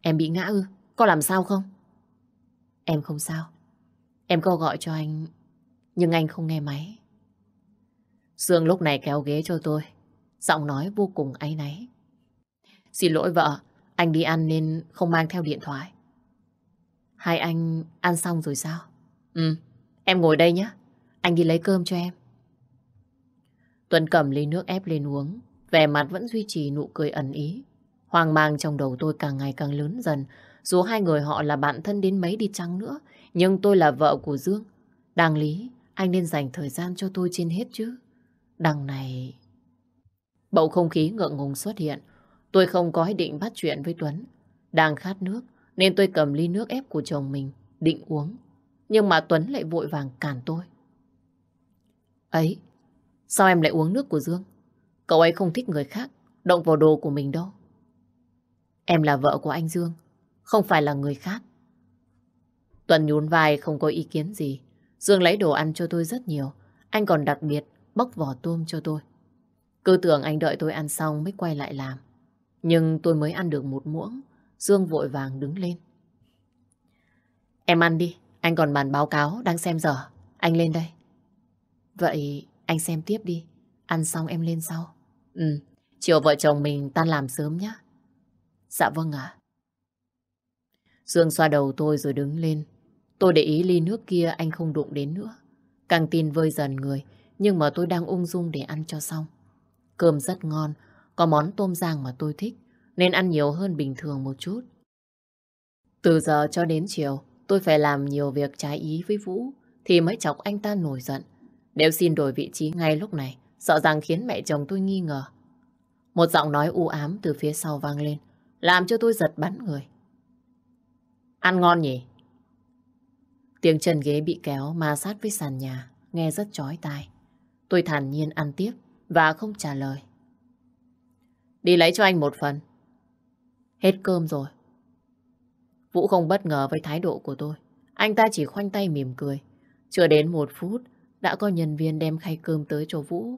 Em bị ngã ư, có làm sao không? Em không sao. Em có gọi cho anh, nhưng anh không nghe máy. Sương lúc này kéo ghế cho tôi, giọng nói vô cùng áy náy. Xin lỗi vợ, anh đi ăn nên không mang theo điện thoại. Hai anh ăn xong rồi sao? Ừ, em ngồi đây nhé. Anh đi lấy cơm cho em. Tuấn cầm ly nước ép lên uống. Vẻ mặt vẫn duy trì nụ cười ẩn ý. Hoang mang trong đầu tôi càng ngày càng lớn dần. Dù hai người họ là bạn thân đến mấy đi chăng nữa. Nhưng tôi là vợ của Dương. Đáng lý, anh nên dành thời gian cho tôi trên hết chứ. Đằng này... Bầu không khí ngượng ngùng xuất hiện. Tôi không có ý định bắt chuyện với Tuấn. Đang khát nước, nên tôi cầm ly nước ép của chồng mình, định uống. Nhưng mà Tuấn lại vội vàng cản tôi. Ấy, sao em lại uống nước của Dương? Cậu ấy không thích người khác, động vào đồ của mình đâu. Em là vợ của anh Dương, không phải là người khác. Tuấn nhún vai không có ý kiến gì. Dương lấy đồ ăn cho tôi rất nhiều. Anh còn đặc biệt bóc vỏ tôm cho tôi. Cứ tưởng anh đợi tôi ăn xong mới quay lại làm. Nhưng tôi mới ăn được một muỗng, Dương vội vàng đứng lên. Em ăn đi, anh còn bàn báo cáo, đang xem giờ. Anh lên đây. Vậy anh xem tiếp đi, ăn xong em lên sau. Ừ, chiều vợ chồng mình tan làm sớm nhé. Dạ vâng ạ. Dương xoa đầu tôi rồi đứng lên. Tôi để ý ly nước kia anh không đụng đến nữa. Càng tin vơi dần người, nhưng mà tôi đang ung dung để ăn cho xong. Cơm rất ngon, có món tôm rang mà tôi thích, nên ăn nhiều hơn bình thường một chút. Từ giờ cho đến chiều, tôi phải làm nhiều việc trái ý với Vũ, thì mới chọc anh ta nổi giận. Nếu xin đổi vị trí ngay lúc này, sợ rằng khiến mẹ chồng tôi nghi ngờ. Một giọng nói u ám từ phía sau vang lên, làm cho tôi giật bắn người. Ăn ngon nhỉ? Tiếng chân ghế bị kéo ma sát với sàn nhà, nghe rất chói tai. Tôi thản nhiên ăn tiếp và không trả lời. Đi lấy cho anh một phần. Hết cơm rồi. Vũ không bất ngờ với thái độ của tôi. Anh ta chỉ khoanh tay mỉm cười. Chưa đến một phút, đã có nhân viên đem khay cơm tới cho Vũ.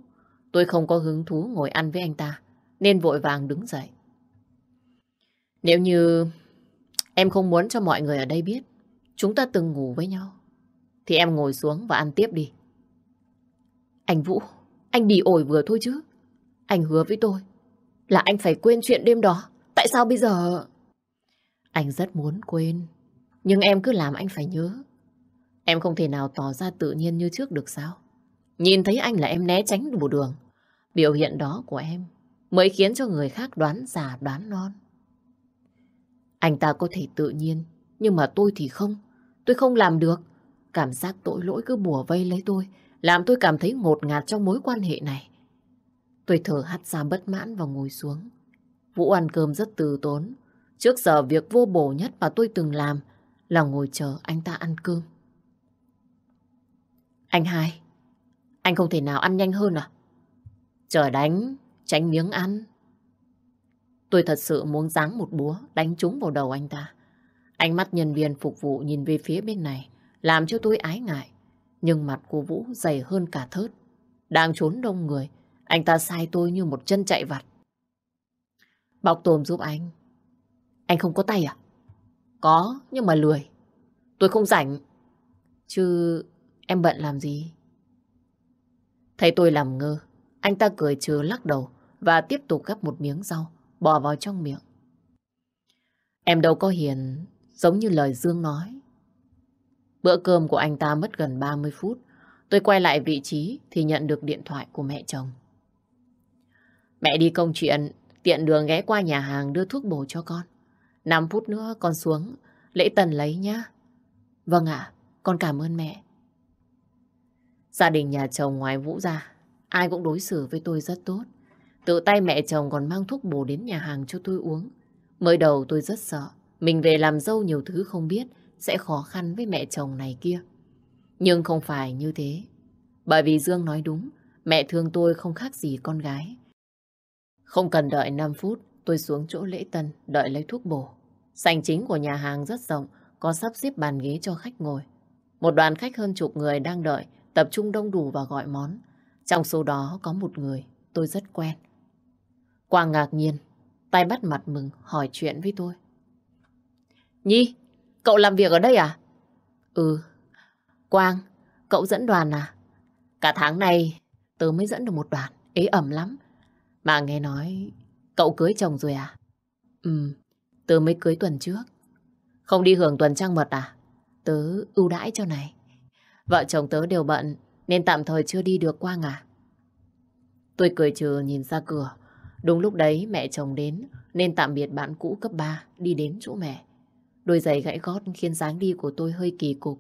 Tôi không có hứng thú ngồi ăn với anh ta, nên vội vàng đứng dậy. Nếu như em không muốn cho mọi người ở đây biết, chúng ta từng ngủ với nhau, thì em ngồi xuống và ăn tiếp đi. Anh Vũ, anh bị ổi vừa thôi chứ. Anh hứa với tôi, là anh phải quên chuyện đêm đó. Tại sao bây giờ... Anh rất muốn quên. Nhưng em cứ làm anh phải nhớ. Em không thể nào tỏ ra tự nhiên như trước được sao? Nhìn thấy anh là em né tránh đủ đường. Biểu hiện đó của em mới khiến cho người khác đoán già đoán non. Anh ta có thể tự nhiên, nhưng mà tôi thì không. Tôi không làm được. Cảm giác tội lỗi cứ bùa vây lấy tôi, làm tôi cảm thấy ngột ngạt trong mối quan hệ này. Tôi thở hắt ra bất mãn và ngồi xuống. Vũ ăn cơm rất từ tốn. Trước giờ việc vô bổ nhất mà tôi từng làm là ngồi chờ anh ta ăn cơm. Anh hai, anh không thể nào ăn nhanh hơn à? Chờ đánh, tránh miếng ăn. Tôi thật sự muốn giáng một búa đánh trúng vào đầu anh ta. Ánh mắt nhân viên phục vụ nhìn về phía bên này làm cho tôi ái ngại. Nhưng mặt của Vũ dày hơn cả thớt. Đang trốn đông người, anh ta sai tôi như một chân chạy vặt. Bọc tôm giúp anh. Anh không có tay à? Có, nhưng mà lười. Tôi không rảnh. Chứ em bận làm gì? Thấy tôi làm ngơ, anh ta cười trừ lắc đầu và tiếp tục gắp một miếng rau, bỏ vào trong miệng. Em đâu có hiền, giống như lời Dương nói. Bữa cơm của anh ta mất gần 30 phút. Tôi quay lại vị trí thì nhận được điện thoại của mẹ chồng. Mẹ đi công chuyện, tiện đường ghé qua nhà hàng đưa thuốc bổ cho con. 5 phút nữa con xuống, lễ tần lấy nhá. Vâng ạ, con cảm ơn mẹ. Gia đình nhà chồng ngoài Vũ ra, ai cũng đối xử với tôi rất tốt. Tự tay mẹ chồng còn mang thuốc bổ đến nhà hàng cho tôi uống. Mới đầu tôi rất sợ, mình về làm dâu nhiều thứ không biết, sẽ khó khăn với mẹ chồng này kia. Nhưng không phải như thế. Bởi vì Dương nói đúng, mẹ thương tôi không khác gì con gái. Không cần đợi 5 phút, tôi xuống chỗ lễ tân, đợi lấy thuốc bổ. Sành chính của nhà hàng rất rộng, có sắp xếp bàn ghế cho khách ngồi. Một đoàn khách hơn chục người đang đợi, tập trung đông đủ và gọi món. Trong số đó có một người, tôi rất quen. Quang ngạc nhiên, tay bắt mặt mừng hỏi chuyện với tôi. Nhi, cậu làm việc ở đây à? Ừ. Quang, cậu dẫn đoàn à? Cả tháng này tớ mới dẫn được một đoàn, ế ẩm lắm. Mà nghe nói cậu cưới chồng rồi à? Ừ, tớ mới cưới tuần trước. Không đi hưởng tuần trăng mật à? Tớ ưu đãi cho này. Vợ chồng tớ đều bận nên tạm thời chưa đi được qua ngả. Tôi cười trừ nhìn ra cửa. Đúng lúc đấy mẹ chồng đến nên tạm biệt bạn cũ cấp 3 đi đến chỗ mẹ. Đôi giày gãy gót khiến dáng đi của tôi hơi kỳ cục.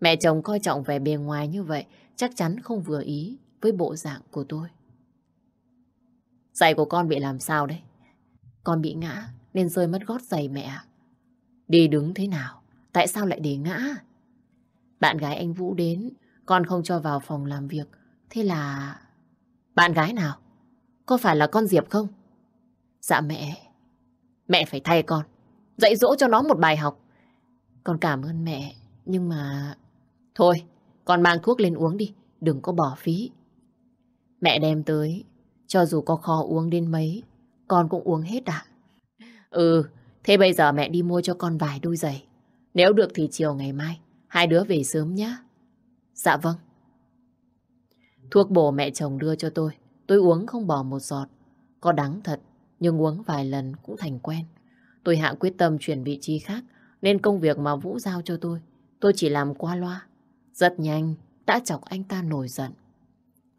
Mẹ chồng coi trọng vẻ bề ngoài như vậy chắc chắn không vừa ý với bộ dạng của tôi. Giày của con bị làm sao đấy? Con bị ngã nên rơi mất gót giày mẹ. Đi đứng thế nào? Tại sao lại để ngã? Bạn gái anh Vũ đến, con không cho vào phòng làm việc. Thế là... Bạn gái nào? Có phải là con Diệp không? Dạ mẹ. Mẹ phải thay con. Dạy dỗ cho nó một bài học. Con cảm ơn mẹ, nhưng mà... Thôi, con mang thuốc lên uống đi, đừng có bỏ phí. Mẹ đem tới, cho dù có khó uống đến mấy, con cũng uống hết à? Ừ, thế bây giờ mẹ đi mua cho con vài đôi giày. Nếu được thì chiều ngày mai, hai đứa về sớm nhé. Dạ vâng. Thuốc bổ mẹ chồng đưa cho tôi, tôi uống không bỏ một giọt. Có đắng thật, nhưng uống vài lần cũng thành quen. Tôi hạ quyết tâm chuyển vị trí khác, nên công việc mà Vũ giao cho tôi, tôi chỉ làm qua loa. Rất nhanh, đã chọc anh ta nổi giận.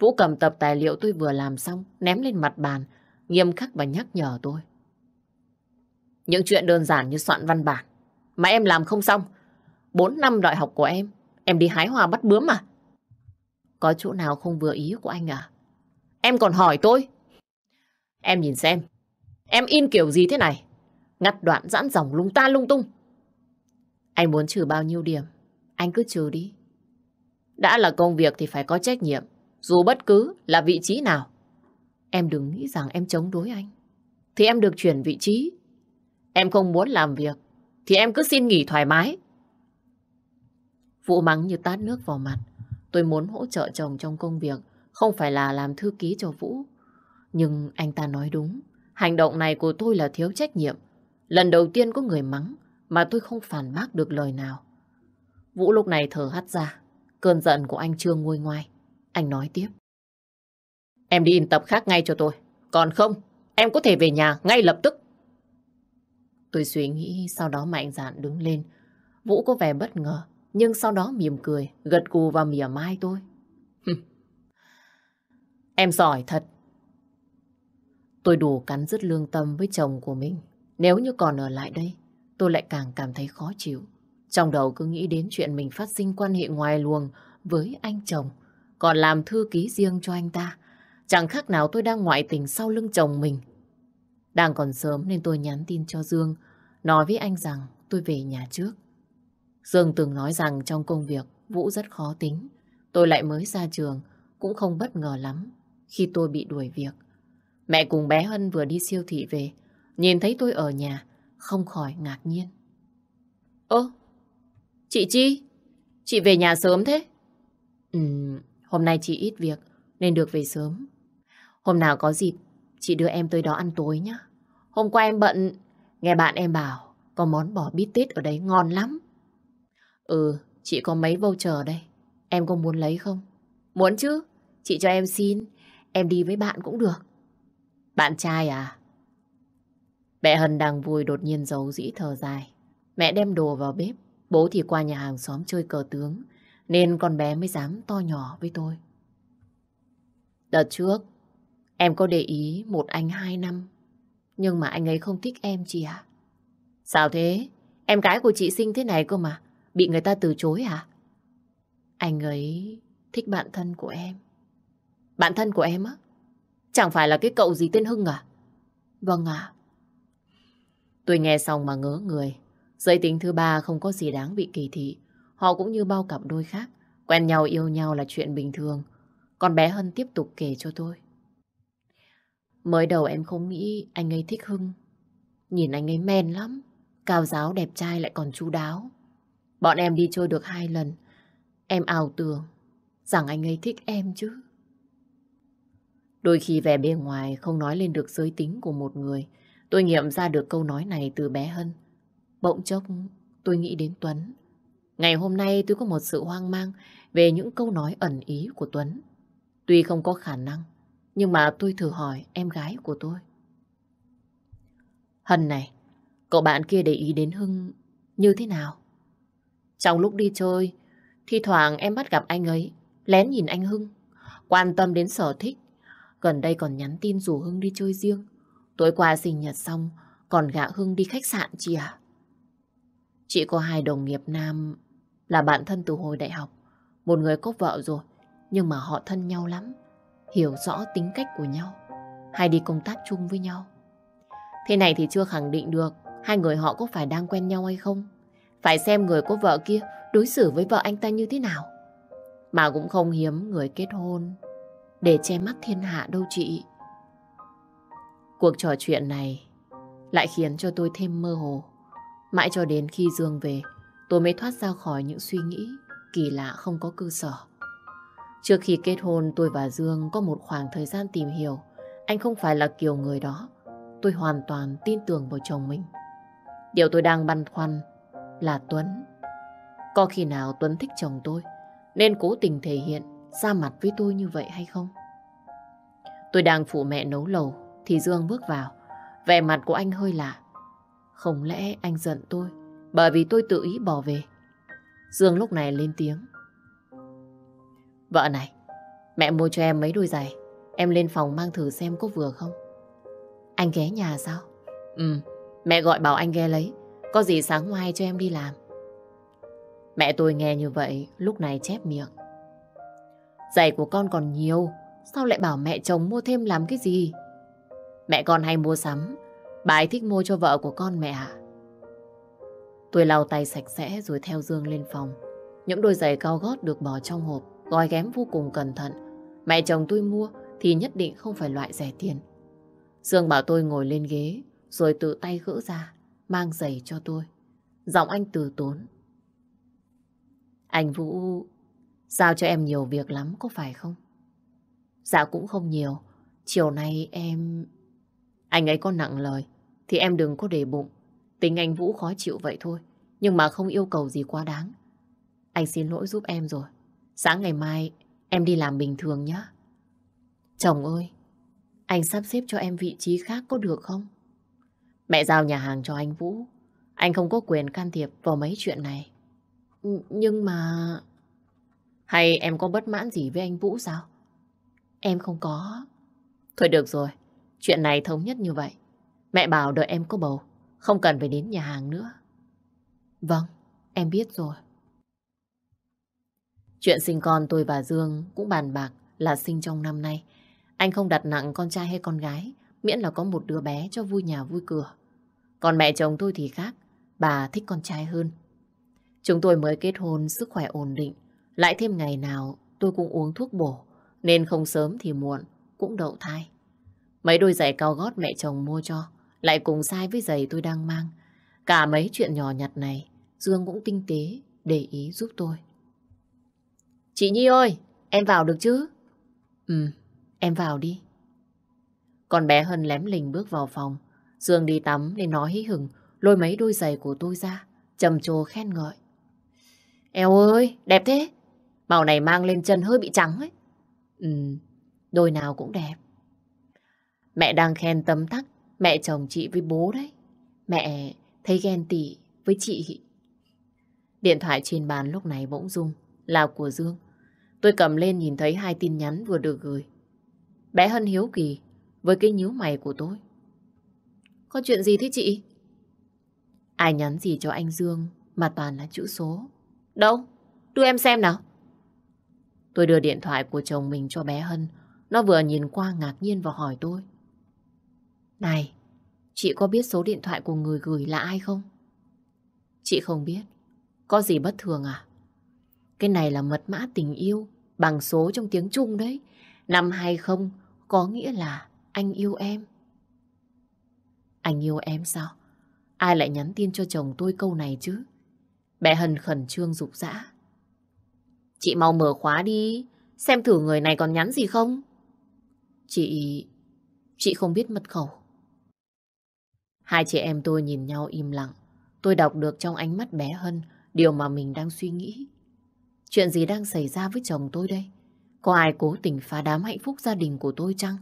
Vũ cầm tập tài liệu tôi vừa làm xong, ném lên mặt bàn, nghiêm khắc và nhắc nhở tôi. Những chuyện đơn giản như soạn văn bản, mà em làm không xong. Bốn năm đại học của em, em đi hái hoa bắt bướm mà. Có chỗ nào không vừa ý của anh à? Em còn hỏi tôi. Em nhìn xem, em in kiểu gì thế này? Ngắt đoạn giãn dòng lung ta lung tung. Anh muốn trừ bao nhiêu điểm, anh cứ trừ đi. Đã là công việc thì phải có trách nhiệm, dù bất cứ là vị trí nào. Em đừng nghĩ rằng em chống đối anh, thì em được chuyển vị trí. Em không muốn làm việc, thì em cứ xin nghỉ thoải mái. Vụ mắng như tát nước vào mặt, tôi muốn hỗ trợ chồng trong công việc, không phải là làm thư ký cho Vũ. Nhưng anh ta nói đúng, hành động này của tôi là thiếu trách nhiệm. Lần đầu tiên có người mắng, mà tôi không phản bác được lời nào. Vũ lúc này thở hắt ra, cơn giận của anh chưa nguôi ngoai. Anh nói tiếp. Em đi in tập khác ngay cho tôi. Còn không, em có thể về nhà ngay lập tức. Tôi suy nghĩ sau đó mạnh dạn đứng lên. Vũ có vẻ bất ngờ, nhưng sau đó mỉm cười, gật cù và mỉa mai tôi. em giỏi thật. Tôi đủ cắn rứt lương tâm với chồng của mình. Nếu như còn ở lại đây, tôi lại càng cảm thấy khó chịu. Trong đầu cứ nghĩ đến chuyện mình phát sinh quan hệ ngoài luồng với anh chồng còn làm thư ký riêng cho anh ta. Chẳng khác nào tôi đang ngoại tình sau lưng chồng mình. Đang còn sớm nên tôi nhắn tin cho Dương, nói với anh rằng tôi về nhà trước. Dương từng nói rằng trong công việc Vũ rất khó tính. Tôi lại mới ra trường, cũng không bất ngờ lắm khi tôi bị đuổi việc. Mẹ cùng bé Hân vừa đi siêu thị về, nhìn thấy tôi ở nhà, không khỏi ngạc nhiên. Ơ, chị Chi, chị về nhà sớm thế? Ừm, Hôm nay chị ít việc nên được về sớm. Hôm nào có dịp, chị đưa em tới đó ăn tối nhé. Hôm qua em bận, nghe bạn em bảo có món bò bít tết ở đấy ngon lắm. Ừ, chị có mấy voucher đây. Em có muốn lấy không? Muốn chứ, chị cho em xin. Em đi với bạn cũng được. Bạn trai à? Mẹ Hân đang vui đột nhiên giấu dĩ thở dài. Mẹ đem đồ vào bếp, bố thì qua nhà hàng xóm chơi cờ tướng. Nên con bé mới dám to nhỏ với tôi. Đợt trước, em có để ý một anh hai năm. Nhưng mà anh ấy không thích em chị ạ. À? Sao thế? Em gái của chị xinh thế này cơ mà. Bị người ta từ chối hả? À? Anh ấy thích bạn thân của em. Bạn thân của em á? Chẳng phải là cái cậu gì tên Hưng à? Vâng ạ. À. Tôi nghe xong mà ngớ người. Giới tính thứ ba không có gì đáng bị kỳ thị. Họ cũng như bao cặp đôi khác, quen nhau yêu nhau là chuyện bình thường. Còn bé Hân tiếp tục kể cho tôi. Mới đầu em không nghĩ anh ấy thích Hưng. Nhìn anh ấy men lắm, cao giáo đẹp trai lại còn chu đáo. Bọn em đi chơi được hai lần, em ảo tưởng rằng anh ấy thích em chứ. Đôi khi vẻ bên ngoài không nói lên được giới tính của một người, tôi nghiệm ra được câu nói này từ bé Hân. Bỗng chốc tôi nghĩ đến Tuấn. Ngày hôm nay tôi có một sự hoang mang về những câu nói ẩn ý của Tuấn. Tuy không có khả năng, nhưng mà tôi thử hỏi em gái của tôi. Hân này, cậu bạn kia để ý đến Hưng như thế nào? Trong lúc đi chơi, thi thoảng em bắt gặp anh ấy, lén nhìn anh Hưng, quan tâm đến sở thích. Gần đây còn nhắn tin rủ Hưng đi chơi riêng. Tối qua sinh nhật xong, còn gạ Hưng đi khách sạn chị à? Chị có hai đồng nghiệp nam là bạn thân từ hồi đại học. Một người có vợ rồi, nhưng mà họ thân nhau lắm, hiểu rõ tính cách của nhau, hay đi công tác chung với nhau. Thế này thì chưa khẳng định được hai người họ có phải đang quen nhau hay không. Phải xem người có vợ kia đối xử với vợ anh ta như thế nào. Mà cũng không hiếm người kết hôn để che mắt thiên hạ đâu chị. Cuộc trò chuyện này lại khiến cho tôi thêm mơ hồ. Mãi cho đến khi Dương về, tôi mới thoát ra khỏi những suy nghĩ kỳ lạ không có cơ sở. Trước khi kết hôn, tôi và Dương có một khoảng thời gian tìm hiểu. Anh không phải là kiểu người đó. Tôi hoàn toàn tin tưởng vào chồng mình. Điều tôi đang băn khoăn là Tuấn. Có khi nào Tuấn thích chồng tôi, nên cố tình thể hiện ra mặt với tôi như vậy hay không? Tôi đang phụ mẹ nấu lẩu, thì Dương bước vào. Vẻ mặt của anh hơi lạ. Không lẽ anh giận tôi bởi vì tôi tự ý bỏ về. Dương lúc này lên tiếng. Vợ này, mẹ mua cho em mấy đôi giày, em lên phòng mang thử xem có vừa không. Anh ghé nhà sao? Ừ, mẹ gọi bảo anh ghé lấy, có gì sáng mai cho em đi làm. Mẹ tôi nghe như vậy, lúc này chép miệng. Giày của con còn nhiều, sao lại bảo mẹ chồng mua thêm làm cái gì? Mẹ con hay mua sắm, bà ấy thích mua cho vợ của con mẹ ạ. Tôi lau tay sạch sẽ rồi theo Dương lên phòng. Những đôi giày cao gót được bỏ trong hộp, gói ghém vô cùng cẩn thận. Mẹ chồng tôi mua thì nhất định không phải loại rẻ tiền. Dương bảo tôi ngồi lên ghế, rồi tự tay gỡ ra, mang giày cho tôi. Giọng anh từ tốn. Anh Vũ, giao cho em nhiều việc lắm có phải không? Dạ cũng không nhiều. Chiều nay em... Anh ấy có nặng lời, thì em đừng có để bụng. Tính anh Vũ khó chịu vậy thôi, nhưng mà không yêu cầu gì quá đáng. Anh xin lỗi giúp em rồi. Sáng ngày mai em đi làm bình thường nhé. Chồng ơi, anh sắp xếp cho em vị trí khác có được không? Mẹ giao nhà hàng cho anh Vũ. Anh không có quyền can thiệp vào mấy chuyện này. nhưng mà... Hay em có bất mãn gì với anh Vũ sao? Em không có. Thôi được rồi, chuyện này thống nhất như vậy. Mẹ bảo đợi em có bầu, không cần phải đến nhà hàng nữa. Vâng, em biết rồi. Chuyện sinh con tôi và Dương cũng bàn bạc là sinh trong năm nay. Anh không đặt nặng con trai hay con gái, miễn là có một đứa bé cho vui nhà vui cửa. Còn mẹ chồng tôi thì khác, bà thích con trai hơn. Chúng tôi mới kết hôn, sức khỏe ổn định. Lại thêm ngày nào tôi cũng uống thuốc bổ, nên không sớm thì muộn, cũng đậu thai. Mấy đôi giày cao gót mẹ chồng mua cho, lại cùng sai với giày tôi đang mang. Cả mấy chuyện nhỏ nhặt này, Dương cũng tinh tế để ý giúp tôi. Chị Nhi ơi, em vào được chứ? Ừ, em vào đi. Con bé Hân lém lình bước vào phòng. Dương đi tắm nên nói hí hửng, lôi mấy đôi giày của tôi ra, trầm trồ khen ngợi. Eo ơi, đẹp thế. Màu này mang lên chân hơi bị trắng ấy. Ừ, đôi nào cũng đẹp. Mẹ đang khen tấm tắc Mẹ chồng chị với bố đấy. Mẹ thấy ghen tị với chị. Điện thoại trên bàn lúc này bỗng rung, là của Dương. Tôi cầm lên nhìn thấy hai tin nhắn vừa được gửi. Bé Hân hiếu kỳ với cái nhíu mày của tôi. Có chuyện gì thế chị? Ai nhắn gì cho anh Dương mà toàn là chữ số. Đâu? Đưa em xem nào. Tôi đưa điện thoại của chồng mình cho bé Hân. Nó vừa nhìn qua ngạc nhiên và hỏi tôi. Này, chị có biết số điện thoại của người gửi là ai không? Chị không biết. Có gì bất thường à? Cái này là mật mã tình yêu bằng số trong tiếng Trung đấy. Năm hay không có nghĩa là anh yêu em. Anh yêu em sao? Ai lại nhắn tin cho chồng tôi câu này chứ? Mẹ Hân khẩn trương rục rã. Chị mau mở khóa đi, xem thử người này còn nhắn gì không? Chị... chị không biết mật khẩu. Hai chị em tôi nhìn nhau im lặng. Tôi đọc được trong ánh mắt bé Hân điều mà mình đang suy nghĩ. Chuyện gì đang xảy ra với chồng tôi đây? Có ai cố tình phá đám hạnh phúc gia đình của tôi chăng?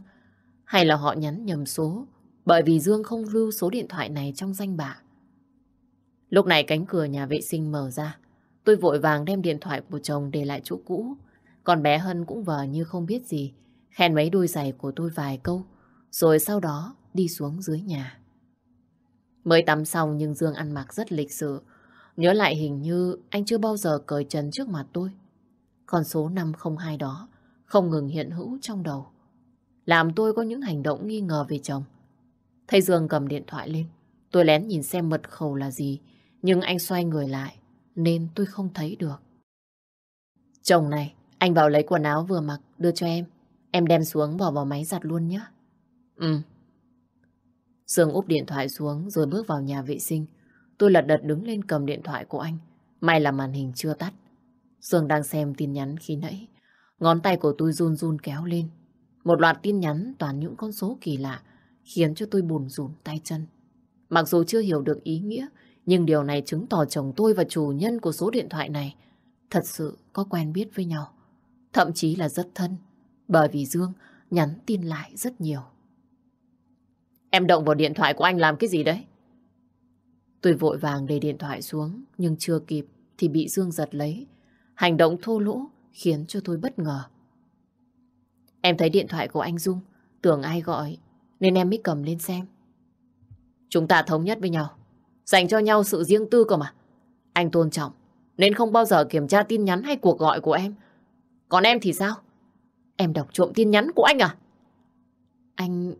Hay là họ nhắn nhầm số bởi vì Dương không lưu số điện thoại này trong danh bạ? Lúc này cánh cửa nhà vệ sinh mở ra. Tôi vội vàng đem điện thoại của chồng để lại chỗ cũ. Còn bé Hân cũng vờ như không biết gì, khen mấy đôi giày của tôi vài câu, rồi sau đó đi xuống dưới nhà. Mới tắm xong nhưng Dương ăn mặc rất lịch sự. Nhớ lại hình như anh chưa bao giờ cởi trần trước mặt tôi. Còn số 502 đó không ngừng hiện hữu trong đầu. Làm tôi có những hành động nghi ngờ về chồng. Thấy Dương cầm điện thoại lên, tôi lén nhìn xem mật khẩu là gì. Nhưng anh xoay người lại, nên tôi không thấy được. Chồng này, anh vào lấy quần áo vừa mặc, đưa cho em. Em đem xuống bỏ vào máy giặt luôn nhé. Ừ, Dương úp điện thoại xuống rồi bước vào nhà vệ sinh. Tôi lật đật đứng lên cầm điện thoại của anh. May là màn hình chưa tắt. Dương đang xem tin nhắn khi nãy. Ngón tay của tôi run run kéo lên. Một loạt tin nhắn toàn những con số kỳ lạ khiến cho tôi buồn rùn tay chân. Mặc dù chưa hiểu được ý nghĩa, nhưng điều này chứng tỏ chồng tôi và chủ nhân của số điện thoại này thật sự có quen biết với nhau. Thậm chí là rất thân, bởi vì Dương nhắn tin lại rất nhiều. Em động vào điện thoại của anh làm cái gì đấy? Tôi vội vàng để điện thoại xuống, nhưng chưa kịp thì bị Dương giật lấy. Hành động thô lỗ khiến cho tôi bất ngờ. Em thấy điện thoại của anh Dung, tưởng ai gọi, nên em mới cầm lên xem. Chúng ta thống nhất với nhau, dành cho nhau sự riêng tư cơ mà. Anh tôn trọng, nên không bao giờ kiểm tra tin nhắn hay cuộc gọi của em. Còn em thì sao? Em đọc trộm tin nhắn của anh à? Anh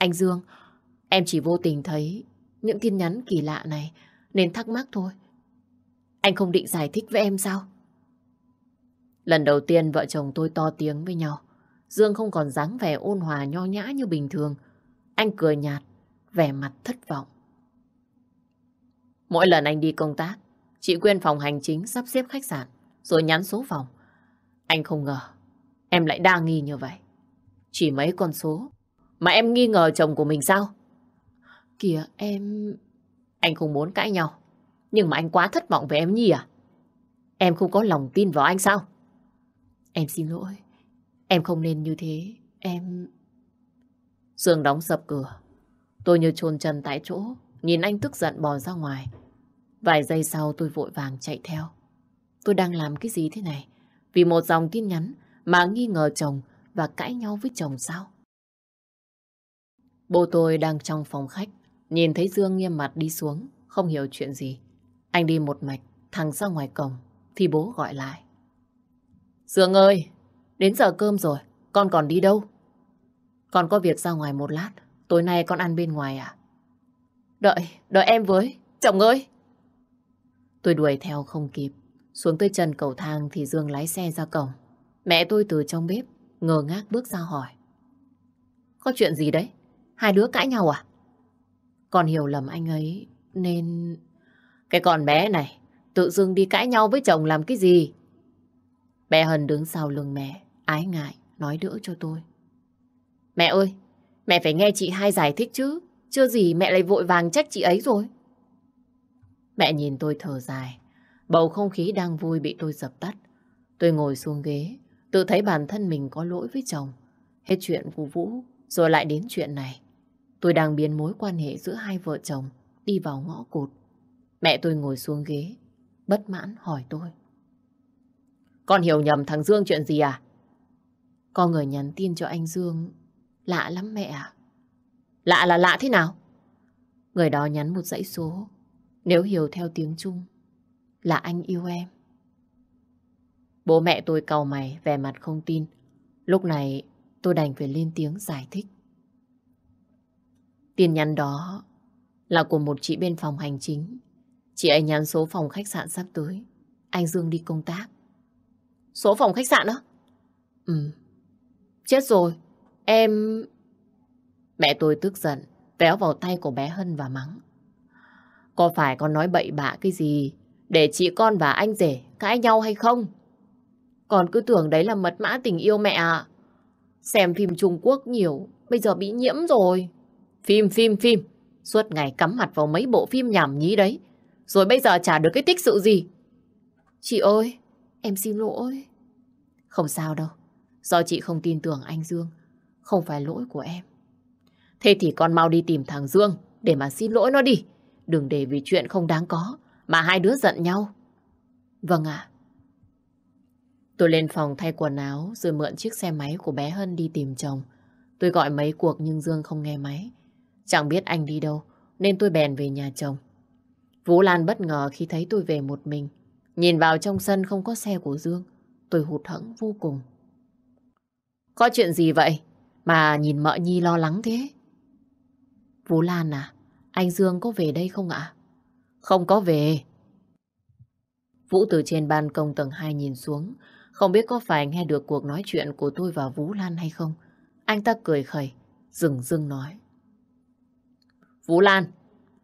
anh Dương, em chỉ vô tình thấy những tin nhắn kỳ lạ này nên thắc mắc thôi. Anh không định giải thích với em sao? Lần đầu tiên vợ chồng tôi to tiếng với nhau. Dương không còn dáng vẻ ôn hòa nho nhã như bình thường. Anh cười nhạt, vẻ mặt thất vọng. Mỗi lần anh đi công tác, chị quên phòng hành chính sắp xếp khách sạn, rồi nhắn số phòng. Anh không ngờ, em lại đa nghi như vậy. Chỉ mấy con số mà em nghi ngờ chồng của mình sao? Kìa em... Anh không muốn cãi nhau. Nhưng mà anh quá thất vọng về em Nhi à? Em không có lòng tin vào anh sao? Em xin lỗi. Em không nên như thế. Em... Dương đóng sập cửa. Tôi như chôn chân tại chỗ, nhìn anh tức giận bò ra ngoài. Vài giây sau tôi vội vàng chạy theo. Tôi đang làm cái gì thế này? Vì một dòng tin nhắn mà nghi ngờ chồng và cãi nhau với chồng sao? Bố tôi đang trong phòng khách, nhìn thấy Dương nghiêm mặt đi xuống, không hiểu chuyện gì. Anh đi một mạch, thẳng ra ngoài cổng, thì bố gọi lại. Dương ơi, đến giờ cơm rồi, con còn đi đâu? Con có việc ra ngoài một lát, tối nay con ăn bên ngoài à? Đợi, đợi em với, chồng ơi! Tôi đuổi theo không kịp, xuống tới trần cầu thang thì Dương lái xe ra cổng. Mẹ tôi từ trong bếp, ngờ ngác bước ra hỏi. Có chuyện gì đấy? Hai đứa cãi nhau à? Con hiểu lầm anh ấy, nên... Cái con bé này, tự dưng đi cãi nhau với chồng làm cái gì? Bé Hân đứng sau lưng mẹ, ái ngại, nói đỡ cho tôi. Mẹ ơi, mẹ phải nghe chị hai giải thích chứ. Chưa gì mẹ lại vội vàng trách chị ấy rồi. Mẹ nhìn tôi thở dài. Bầu không khí đang vui bị tôi dập tắt. Tôi ngồi xuống ghế, tự thấy bản thân mình có lỗi với chồng. Hết chuyện của Vũ, rồi lại đến chuyện này. Tôi đang biến mối quan hệ giữa hai vợ chồng đi vào ngõ cụt. Mẹ tôi ngồi xuống ghế, bất mãn hỏi tôi. Con hiểu nhầm thằng Dương chuyện gì à? Có người nhắn tin cho anh Dương. Lạ lắm mẹ à? Lạ là lạ thế nào? Người đó nhắn một dãy số. Nếu hiểu theo tiếng Trung, là anh yêu em. Bố mẹ tôi cầu mày, vẻ mặt không tin. Lúc này tôi đành phải lên tiếng giải thích. Tin nhắn đó là của một chị bên phòng hành chính. Chị ấy nhắn số phòng khách sạn sắp tới. Anh Dương đi công tác. Số phòng khách sạn đó? Ừ. Chết rồi. Em... Mẹ tôi tức giận, réo vào tay của bé Hân và mắng. Có phải con nói bậy bạ cái gì để chị con và anh rể cãi nhau hay không? Con cứ tưởng đấy là mật mã tình yêu mẹ à. Xem phim Trung Quốc nhiều, bây giờ bị nhiễm rồi. Phim, phim, phim. Suốt ngày cắm mặt vào mấy bộ phim nhảm nhí đấy. Rồi bây giờ trả được cái tích sự gì. Chị ơi, em xin lỗi. Không sao đâu. Do chị không tin tưởng anh Dương. Không phải lỗi của em. Thế thì con mau đi tìm thằng Dương để mà xin lỗi nó đi. Đừng để vì chuyện không đáng có mà hai đứa giận nhau. Vâng ạ. Tôi lên phòng thay quần áo rồi mượn chiếc xe máy của bé Hân đi tìm chồng. Tôi gọi mấy cuộc nhưng Dương không nghe máy. Chẳng biết anh đi đâu, nên tôi bèn về nhà chồng. Vũ Lan bất ngờ khi thấy tôi về một mình. Nhìn vào trong sân không có xe của Dương, tôi hụt hẫng vô cùng. Có chuyện gì vậy mà nhìn mợ Nhi lo lắng thế? Vũ Lan à, anh Dương có về đây không ạ? Không có về. Vũ từ trên ban công tầng 2 nhìn xuống, không biết có phải nghe được cuộc nói chuyện của tôi và Vũ Lan hay không. Anh ta cười khẩy, dừng dưng nói. Vũ Lan,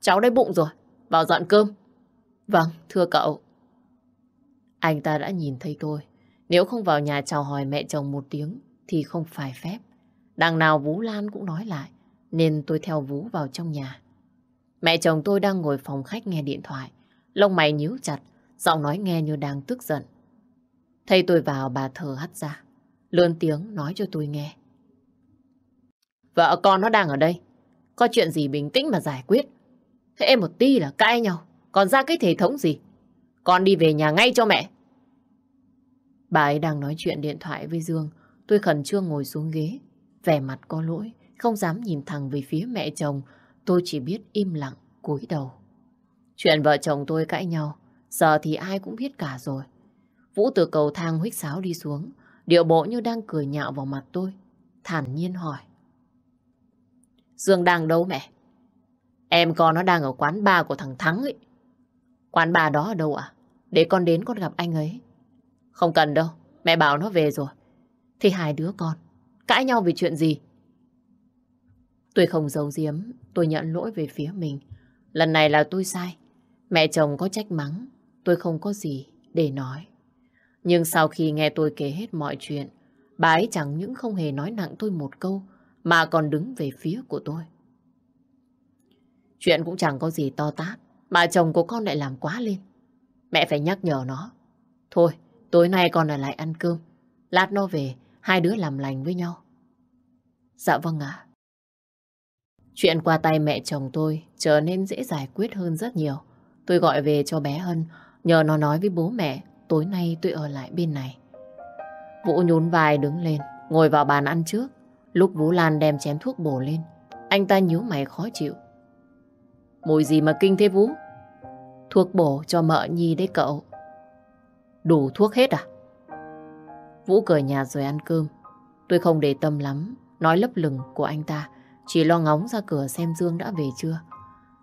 cháu đói bụng rồi, vào dọn cơm. Vâng, thưa cậu. Anh ta đã nhìn thấy tôi. Nếu không vào nhà chào hỏi mẹ chồng một tiếng thì không phải phép. Đằng nào Vũ Lan cũng nói lại, nên tôi theo Vũ vào trong nhà. Mẹ chồng tôi đang ngồi phòng khách nghe điện thoại, lông mày nhíu chặt, giọng nói nghe như đang tức giận. Thấy tôi vào bà thở hắt ra, lươn tiếng nói cho tôi nghe. Vợ con nó đang ở đây, có chuyện gì bình tĩnh mà giải quyết. Thế em một tí là cãi nhau, còn ra cái thể thống gì. Con đi về nhà ngay cho mẹ. Bà ấy đang nói chuyện điện thoại với Dương. Tôi khẩn trương ngồi xuống ghế. Vẻ mặt có lỗi, không dám nhìn thẳng về phía mẹ chồng. Tôi chỉ biết im lặng, cúi đầu. Chuyện vợ chồng tôi cãi nhau, giờ thì ai cũng biết cả rồi. Vũ từ cầu thang huých sáo đi xuống, điệu bộ như đang cười nhạo vào mặt tôi. Thản nhiên hỏi. Dương đang đâu mẹ? Em con nó đang ở quán ba của thằng Thắng ấy. Quán ba đó ở đâu ạ? Để con đến con gặp anh ấy. Không cần đâu, mẹ bảo nó về rồi. Thì hai đứa con, cãi nhau vì chuyện gì? Tôi không giấu giếm, tôi nhận lỗi về phía mình. Lần này là tôi sai. Mẹ chồng có trách mắng, tôi không có gì để nói. Nhưng sau khi nghe tôi kể hết mọi chuyện, bà ấy chẳng những không hề nói nặng tôi một câu, mà còn đứng về phía của tôi. Chuyện cũng chẳng có gì to tát, mà chồng của con lại làm quá lên. Mẹ phải nhắc nhở nó. Thôi, tối nay con ở lại ăn cơm. Lát nó về, hai đứa làm lành với nhau. Dạ vâng ạ. Chuyện qua tay mẹ chồng tôi trở nên dễ giải quyết hơn rất nhiều. Tôi gọi về cho bé Hân, nhờ nó nói với bố mẹ, tối nay tôi ở lại bên này. Vũ nhún vai đứng lên, ngồi vào bàn ăn trước, Lúc Vũ Lan đem chén thuốc bổ lên, anh ta nhíu mày khó chịu. Mùi gì mà kinh thế Vũ? Thuốc bổ cho mợ Nhi đấy cậu. Đủ thuốc hết à? Vũ cười nhạt rồi ăn cơm. Tôi không để tâm lắm, nói lấp lửng của anh ta. Chỉ lo ngóng ra cửa xem Dương đã về chưa.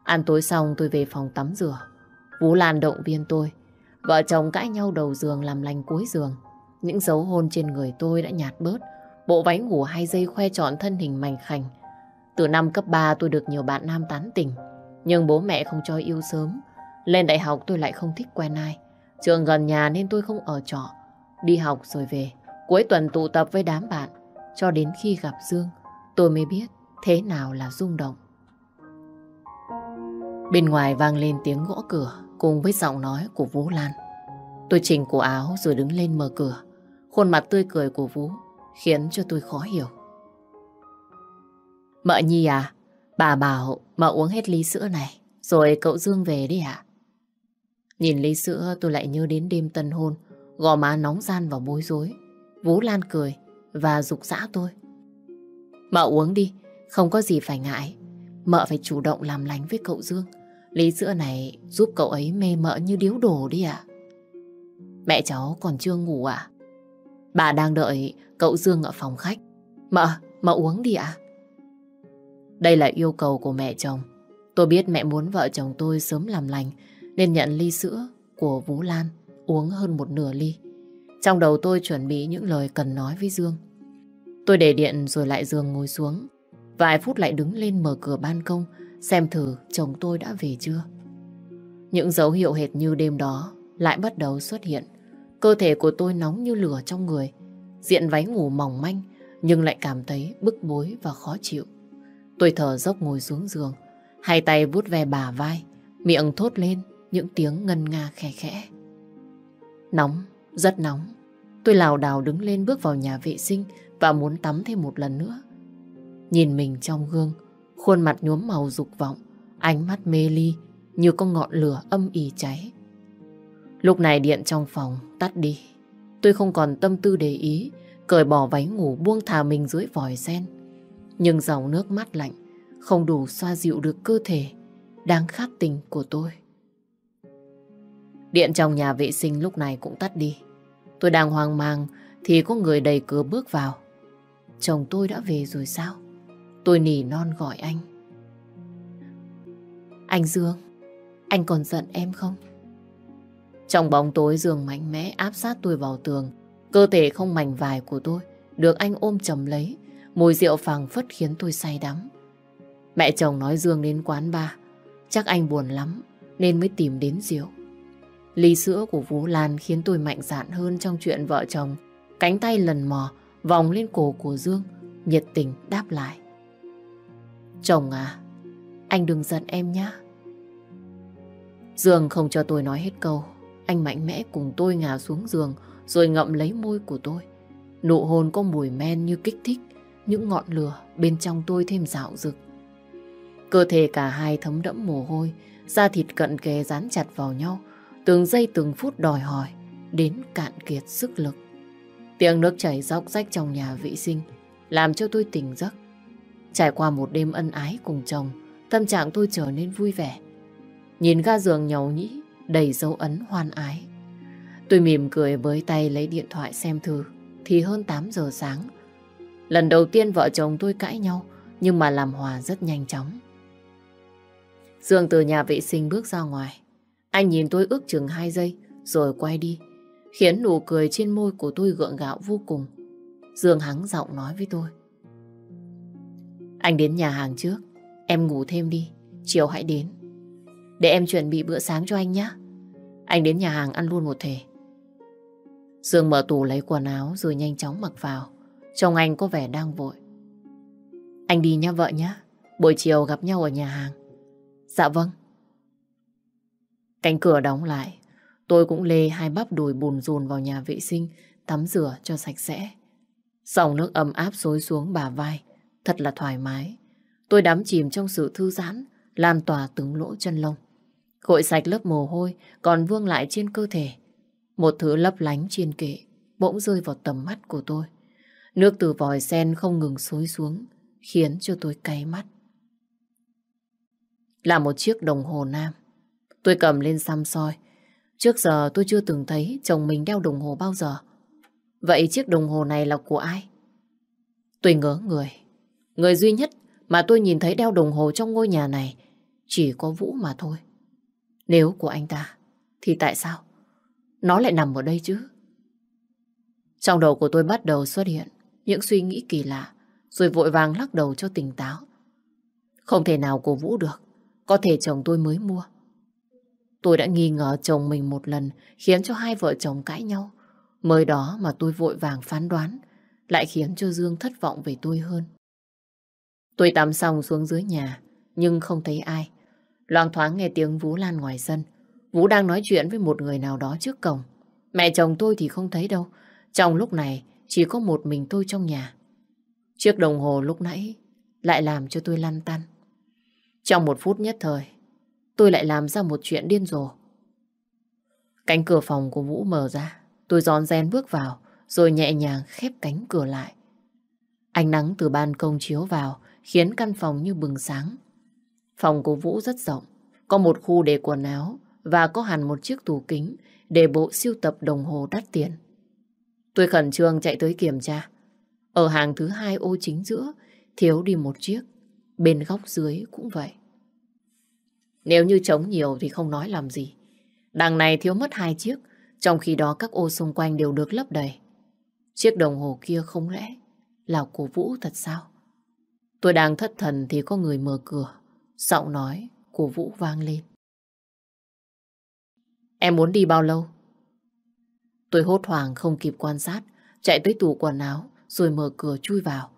Ăn tối xong tôi về phòng tắm rửa. Vũ Lan động viên tôi. Vợ chồng cãi nhau đầu giường làm lành cuối giường. Những dấu hôn trên người tôi đã nhạt bớt. Bộ váy ngủ hai dây khoe trọn thân hình mảnh khảnh. Từ năm cấp 3 tôi được nhiều bạn nam tán tỉnh. Nhưng bố mẹ không cho yêu sớm. Lên đại học tôi lại không thích quen ai. Trường gần nhà nên tôi không ở trọ. Đi học rồi về. Cuối tuần tụ tập với đám bạn. Cho đến khi gặp Dương, tôi mới biết thế nào là rung động. Bên ngoài vang lên tiếng gõ cửa cùng với giọng nói của Vũ Lan. Tôi chỉnh cổ áo rồi đứng lên mở cửa. Khuôn mặt tươi cười của Vũ khiến cho tôi khó hiểu. Mợ Nhi à, bà bảo mợ uống hết ly sữa này, rồi cậu Dương về đi ạ. Nhìn ly sữa tôi lại nhớ đến đêm tân hôn, gò má nóng gian và bối rối. Vũ Lan cười và dục dã tôi. Mợ uống đi, không có gì phải ngại. Mợ phải chủ động làm lành với cậu Dương. Ly sữa này giúp cậu ấy mê mợ như điếu đồ đi ạ. Mẹ cháu còn chưa ngủ ạ. Bà đang đợi cậu Dương ở phòng khách. Mợ, mợ uống đi ạ. Đây là yêu cầu của mẹ chồng. Tôi biết mẹ muốn vợ chồng tôi sớm làm lành nên nhận ly sữa của Vũ Lan uống hơn một nửa ly. Trong đầu tôi chuẩn bị những lời cần nói với Dương. Tôi để điện rồi lại giường ngồi xuống. Vài phút lại đứng lên mở cửa ban công xem thử chồng tôi đã về chưa. Những dấu hiệu hệt như đêm đó lại bắt đầu xuất hiện. Cơ thể của tôi nóng như lửa trong người. Diện váy ngủ mỏng manh, nhưng lại cảm thấy bức bối và khó chịu. Tôi thở dốc ngồi xuống giường, hai tay vuốt ve bà vai, miệng thốt lên những tiếng ngân nga khẽ khẽ. Nóng, rất nóng. Tôi lào đào đứng lên bước vào nhà vệ sinh và muốn tắm thêm một lần nữa. Nhìn mình trong gương, khuôn mặt nhuốm màu dục vọng, ánh mắt mê ly như con ngọn lửa âm ỉ cháy. Lúc này điện trong phòng tắt đi. Tôi không còn tâm tư để ý, cởi bỏ váy ngủ buông thả mình dưới vòi sen. Nhưng dòng nước mắt lạnh không đủ xoa dịu được cơ thể đáng khát tình của tôi. Điện trong nhà vệ sinh lúc này cũng tắt đi. Tôi đang hoang mang thì có người đầy cửa bước vào. Chồng tôi đã về rồi sao? Tôi nỉ non gọi anh. Anh Dương, anh còn giận em không? Trong bóng tối giường mạnh mẽ áp sát tôi vào tường. Cơ thể không mảnh vải của tôi được anh ôm chầm lấy. Mùi rượu phảng phất khiến tôi say đắm. Mẹ chồng nói Dương đến quán ba Chắc anh buồn lắm nên mới tìm đến rượu. Ly sữa của Vũ Lan khiến tôi mạnh dạn hơn trong chuyện vợ chồng. Cánh tay lần mò vòng lên cổ của Dương, nhiệt tình đáp lại. Chồng à, anh đừng giận em nhé. Dương không cho tôi nói hết câu. Anh mạnh mẽ cùng tôi ngả xuống giường rồi ngậm lấy môi của tôi. Nụ hôn có mùi men như kích thích, những ngọn lửa bên trong tôi thêm dạo rực. Cơ thể cả hai thấm đẫm mồ hôi, da thịt cận kề dán chặt vào nhau, từng giây từng phút đòi hỏi, đến cạn kiệt sức lực. Tiếng nước chảy róc rách trong nhà vệ sinh, làm cho tôi tỉnh giấc. Trải qua một đêm ân ái cùng chồng, tâm trạng tôi trở nên vui vẻ. Nhìn ga giường nhầu nhĩ, đầy dấu ấn hoan ái. Tôi mỉm cười với tay lấy điện thoại xem thử, thì hơn 8 giờ sáng. Lần đầu tiên vợ chồng tôi cãi nhau, nhưng mà làm hòa rất nhanh chóng. Dương từ nhà vệ sinh bước ra ngoài. Anh nhìn tôi ước chừng 2 giây, rồi quay đi, khiến nụ cười trên môi của tôi gượng gạo vô cùng. Dương hắng giọng nói với tôi. Anh đến nhà hàng trước, em ngủ thêm đi, chiều hãy đến. Để em chuẩn bị bữa sáng cho anh nhé. Anh đến nhà hàng ăn luôn một thể. Dương mở tủ lấy quần áo rồi nhanh chóng mặc vào. Trông anh có vẻ đang vội. Anh đi nhé vợ nhé. Buổi chiều gặp nhau ở nhà hàng. Dạ vâng. Cánh cửa đóng lại. Tôi cũng lê hai bắp đùi bùn rùn vào nhà vệ sinh, tắm rửa cho sạch sẽ. Dòng nước ấm áp xối xuống bà vai. Thật là thoải mái. Tôi đắm chìm trong sự thư giãn, lan tỏa từng lỗ chân lông. Gội sạch lớp mồ hôi còn vương lại trên cơ thể. Một thứ lấp lánh trên kệ bỗng rơi vào tầm mắt của tôi. Nước từ vòi sen không ngừng xối xuống khiến cho tôi cay mắt. Là một chiếc đồng hồ nam. Tôi cầm lên xăm soi. Trước giờ tôi chưa từng thấy chồng mình đeo đồng hồ bao giờ. Vậy chiếc đồng hồ này là của ai? Tôi ngớ người. Người duy nhất mà tôi nhìn thấy đeo đồng hồ trong ngôi nhà này chỉ có Vũ mà thôi. Nếu của anh ta, thì tại sao? Nó lại nằm ở đây chứ? Trong đầu của tôi bắt đầu xuất hiện những suy nghĩ kỳ lạ, rồi vội vàng lắc đầu cho tỉnh táo. Không thể nào cổ vũ được, có thể chồng tôi mới mua. Tôi đã nghi ngờ chồng mình một lần khiến cho hai vợ chồng cãi nhau. Mới đó mà tôi vội vàng phán đoán, lại khiến cho Dương thất vọng về tôi hơn. Tôi tắm xong xuống dưới nhà, nhưng không thấy ai. Loang thoáng nghe tiếng Vũ Lan ngoài sân. Vũ đang nói chuyện với một người nào đó trước cổng. Mẹ chồng tôi thì không thấy đâu. Trong lúc này, chỉ có một mình tôi trong nhà. Chiếc đồng hồ lúc nãy lại làm cho tôi lăn tăn. Trong một phút nhất thời, tôi lại làm ra một chuyện điên rồ. Cánh cửa phòng của Vũ mở ra. Tôi giòn rén bước vào, rồi nhẹ nhàng khép cánh cửa lại. Ánh nắng từ ban công chiếu vào, khiến căn phòng như bừng sáng. Phòng của Vũ rất rộng, có một khu để quần áo và có hẳn một chiếc tủ kính để bộ siêu tập đồng hồ đắt tiền. Tôi khẩn trương chạy tới kiểm tra. Ở hàng thứ hai ô chính giữa, thiếu đi một chiếc. Bên góc dưới cũng vậy. Nếu như trống nhiều thì không nói làm gì. Đằng này thiếu mất hai chiếc, trong khi đó các ô xung quanh đều được lấp đầy. Chiếc đồng hồ kia không lẽ là của Vũ thật sao? Tôi đang thất thần thì có người mở cửa. Giọng nói của Vũ vang lên. Em muốn đi bao lâu? Tôi hốt hoảng không kịp quan sát, chạy tới tủ quần áo rồi mở cửa chui vào.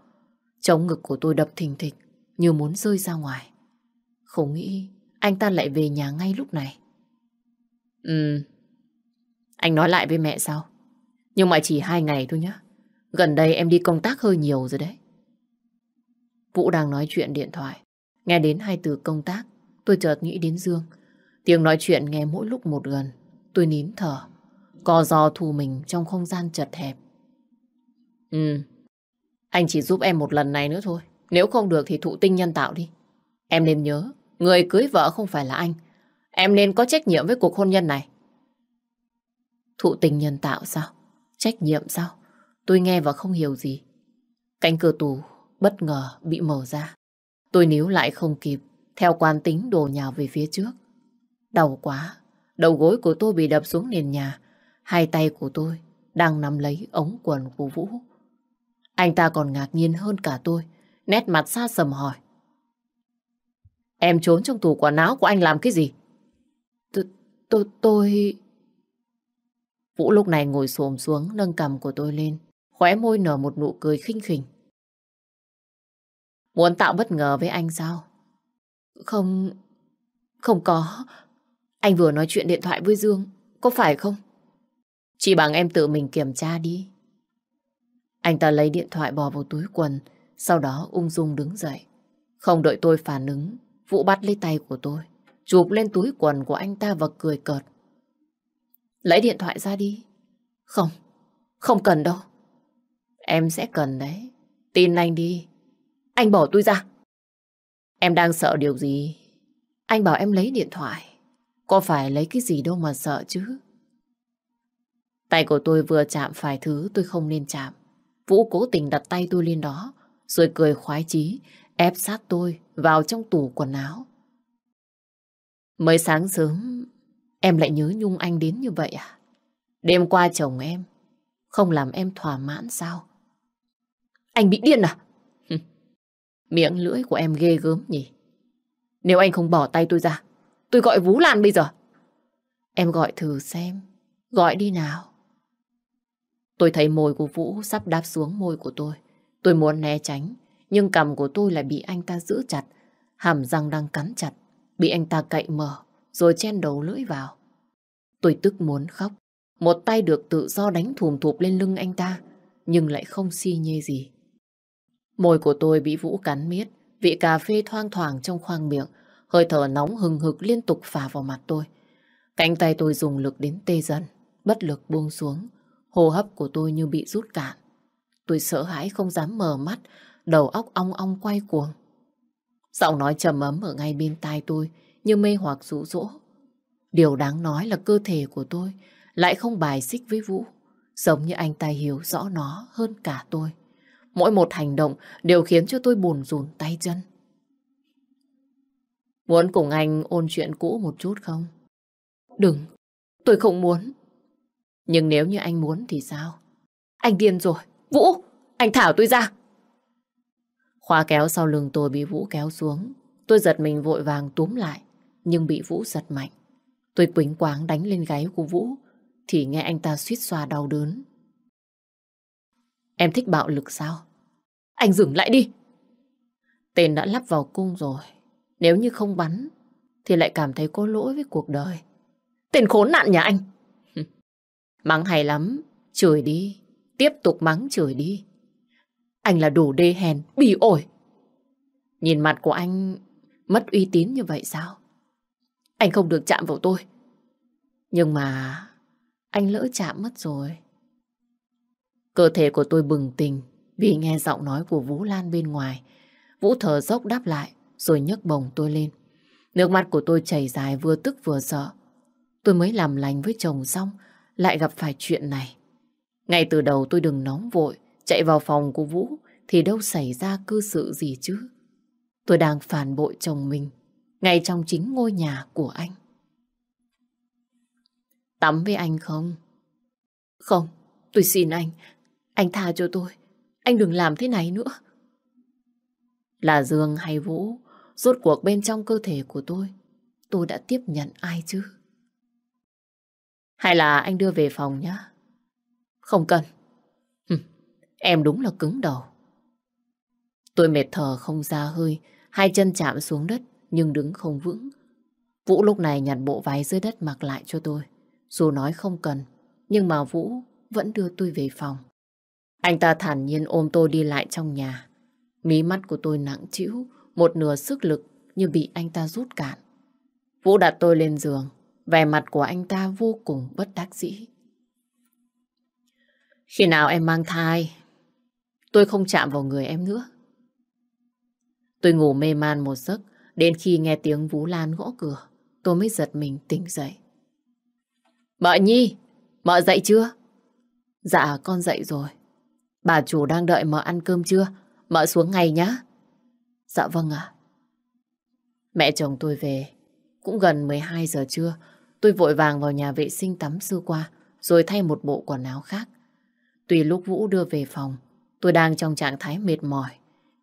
Chống ngực của tôi đập thình thịch như muốn rơi ra ngoài. Không nghĩ anh ta lại về nhà ngay lúc này. Ừ, anh nói lại với mẹ sao? Nhưng mà chỉ hai ngày thôi nhá Gần đây em đi công tác hơi nhiều rồi đấy. Vũ đang nói chuyện điện thoại Nghe đến hai từ công tác, tôi chợt nghĩ đến Dương. Tiếng nói chuyện nghe mỗi lúc một gần, tôi nín thở, co giò thù mình trong không gian chật hẹp. Ừ, anh chỉ giúp em một lần này nữa thôi, nếu không được thì thụ tinh nhân tạo đi. Em nên nhớ, người cưới vợ không phải là anh, em nên có trách nhiệm với cuộc hôn nhân này. Thụ tình nhân tạo sao? Trách nhiệm sao? Tôi nghe và không hiểu gì. Cánh cửa tù bất ngờ bị mở ra. Tôi níu lại không kịp, theo quan tính đổ nhào về phía trước. Đau quá, đầu gối của tôi bị đập xuống nền nhà. Hai tay của tôi đang nắm lấy ống quần của Vũ. Anh ta còn ngạc nhiên hơn cả tôi, nét mặt xa sầm hỏi. Em trốn trong tủ quần áo của anh làm cái gì? Tôi... tôi... Vũ lúc này ngồi xồm xuống, nâng cầm của tôi lên, khóe môi nở một nụ cười khinh khỉnh. Muốn tạo bất ngờ với anh sao? Không... Không có. Anh vừa nói chuyện điện thoại với Dương. Có phải không? Chỉ bằng em tự mình kiểm tra đi. Anh ta lấy điện thoại bò vào túi quần, sau đó ung dung đứng dậy. Không đợi tôi phản ứng, vụ bắt lấy tay của tôi, chụp lên túi quần của anh ta và cười cợt. Lấy điện thoại ra đi. Không, không cần đâu. Em sẽ cần đấy. Tin anh đi. Anh bỏ tôi ra. Em đang sợ điều gì? Anh bảo em lấy điện thoại. Có phải lấy cái gì đâu mà sợ chứ? Tay của tôi vừa chạm phải thứ tôi không nên chạm. Vũ cố tình đặt tay tôi lên đó, rồi cười khoái chí ép sát tôi vào trong tủ quần áo. Mới sáng sớm, em lại nhớ nhung anh đến như vậy à? Đêm qua chồng em, không làm em thỏa mãn sao? Anh bị điên à? Miệng lưỡi của em ghê gớm nhỉ. Nếu anh không bỏ tay tôi ra, tôi gọi Vũ Lan bây giờ. Em gọi thử xem. Gọi đi nào. Tôi thấy môi của Vũ sắp đáp xuống môi của tôi. Tôi muốn né tránh, nhưng cầm của tôi lại bị anh ta giữ chặt. Hàm răng đang cắn chặt, bị anh ta cậy mở, rồi chen đầu lưỡi vào. Tôi tức muốn khóc. Một tay được tự do đánh thùm thụp lên lưng anh ta, nhưng lại không si nhê gì. Môi của tôi bị Vũ cắn miết, vị cà phê thoang thoảng trong khoang miệng, hơi thở nóng hừng hực liên tục phả vào mặt tôi. Cánh tay tôi dùng lực đến tê dần, bất lực buông xuống, hô hấp của tôi như bị rút cạn. Tôi sợ hãi không dám mở mắt, đầu óc ong ong quay cuồng. Giọng nói trầm ấm ở ngay bên tai tôi, như mê hoặc rũ rỗ. Điều đáng nói là cơ thể của tôi lại không bài xích với Vũ, giống như anh ta hiểu rõ nó hơn cả tôi. Mỗi một hành động đều khiến cho tôi buồn rùn tay chân. Muốn cùng anh ôn chuyện cũ một chút không? Đừng, tôi không muốn. Nhưng nếu như anh muốn thì sao? Anh điên rồi. Vũ, anh thả tôi ra. Khóa kéo sau lưng tôi bị Vũ kéo xuống. Tôi giật mình vội vàng túm lại, nhưng bị Vũ giật mạnh. Tôi quỳnh quáng đánh lên gáy của Vũ, thì nghe anh ta suýt xoa đau đớn. Em thích bạo lực sao? Anh dừng lại đi! Tên đã lắp vào cung rồi. Nếu như không bắn, thì lại cảm thấy có lỗi với cuộc đời. Tên khốn nạn nhà anh! [LAUGHS] mắng hay lắm, chửi đi. Tiếp tục mắng chửi đi. Anh là đồ đê hèn, bỉ ổi. Nhìn mặt của anh mất uy tín như vậy sao? Anh không được chạm vào tôi. Nhưng mà anh lỡ chạm mất rồi. Cơ thể của tôi bừng tình vì nghe giọng nói của Vũ Lan bên ngoài. Vũ thở dốc đáp lại rồi nhấc bồng tôi lên. Nước mắt của tôi chảy dài vừa tức vừa sợ. Tôi mới làm lành với chồng xong lại gặp phải chuyện này. Ngay từ đầu tôi đừng nóng vội chạy vào phòng của Vũ thì đâu xảy ra cư sự gì chứ. Tôi đang phản bội chồng mình ngay trong chính ngôi nhà của anh. Tắm với anh không? Không, tôi xin anh, anh tha cho tôi, anh đừng làm thế này nữa. Là Dương hay Vũ, rốt cuộc bên trong cơ thể của tôi, tôi đã tiếp nhận ai chứ? Hay là anh đưa về phòng nhé? Không cần. em đúng là cứng đầu. Tôi mệt thở không ra hơi, hai chân chạm xuống đất nhưng đứng không vững. Vũ lúc này nhặt bộ váy dưới đất mặc lại cho tôi. Dù nói không cần, nhưng mà Vũ vẫn đưa tôi về phòng. Anh ta thản nhiên ôm tôi đi lại trong nhà. Mí mắt của tôi nặng trĩu, một nửa sức lực như bị anh ta rút cạn. Vũ đặt tôi lên giường, vẻ mặt của anh ta vô cùng bất đắc dĩ. Khi nào em mang thai, tôi không chạm vào người em nữa. Tôi ngủ mê man một giấc, đến khi nghe tiếng Vũ Lan gõ cửa, tôi mới giật mình tỉnh dậy. Mợ Nhi, mợ dậy chưa? Dạ, con dậy rồi. Bà chủ đang đợi mợ ăn cơm chưa? Mợ xuống ngay nhá. Dạ vâng ạ. Mẹ chồng tôi về, cũng gần 12 giờ trưa. Tôi vội vàng vào nhà vệ sinh tắm sơ qua, rồi thay một bộ quần áo khác. Tùy lúc Vũ đưa về phòng, tôi đang trong trạng thái mệt mỏi.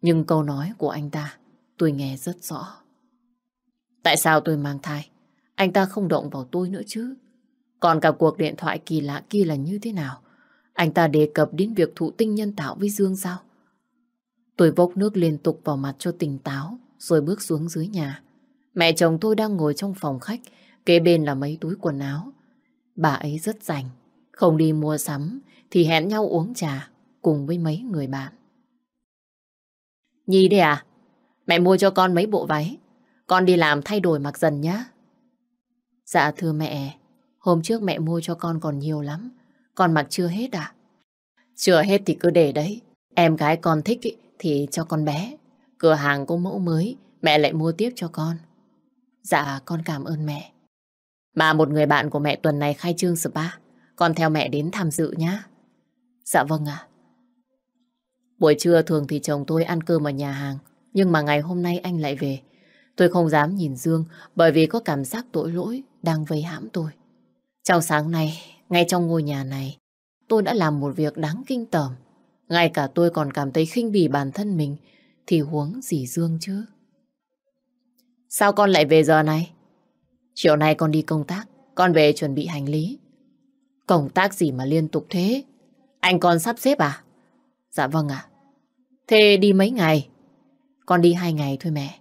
Nhưng câu nói của anh ta, tôi nghe rất rõ. Tại sao tôi mang thai? Anh ta không động vào tôi nữa chứ. Còn cả cuộc điện thoại kỳ lạ kia là như thế nào? Anh ta đề cập đến việc thụ tinh nhân tạo với Dương sao? Tôi vốc nước liên tục vào mặt cho tỉnh táo, rồi bước xuống dưới nhà. Mẹ chồng tôi đang ngồi trong phòng khách, kế bên là mấy túi quần áo. Bà ấy rất rảnh, không đi mua sắm thì hẹn nhau uống trà cùng với mấy người bạn. Nhi đây à? Mẹ mua cho con mấy bộ váy, con đi làm thay đổi mặc dần nhá. Dạ thưa mẹ, hôm trước mẹ mua cho con còn nhiều lắm, con mặc chưa hết à? Chưa hết thì cứ để đấy. Em gái con thích ý, thì cho con bé. Cửa hàng có mẫu mới, mẹ lại mua tiếp cho con. Dạ, con cảm ơn mẹ. Mà một người bạn của mẹ tuần này khai trương spa. Con theo mẹ đến tham dự nhá. Dạ vâng ạ. Buổi trưa thường thì chồng tôi ăn cơm ở nhà hàng. Nhưng mà ngày hôm nay anh lại về. Tôi không dám nhìn Dương bởi vì có cảm giác tội lỗi đang vây hãm tôi. Trong sáng nay ngay trong ngôi nhà này, tôi đã làm một việc đáng kinh tởm. Ngay cả tôi còn cảm thấy khinh bỉ bản thân mình, thì huống gì Dương chứ. Sao con lại về giờ này? Chiều nay con đi công tác, con về chuẩn bị hành lý. Công tác gì mà liên tục thế? Anh con sắp xếp à? Dạ vâng ạ. À. Thế đi mấy ngày? Con đi hai ngày thôi mẹ.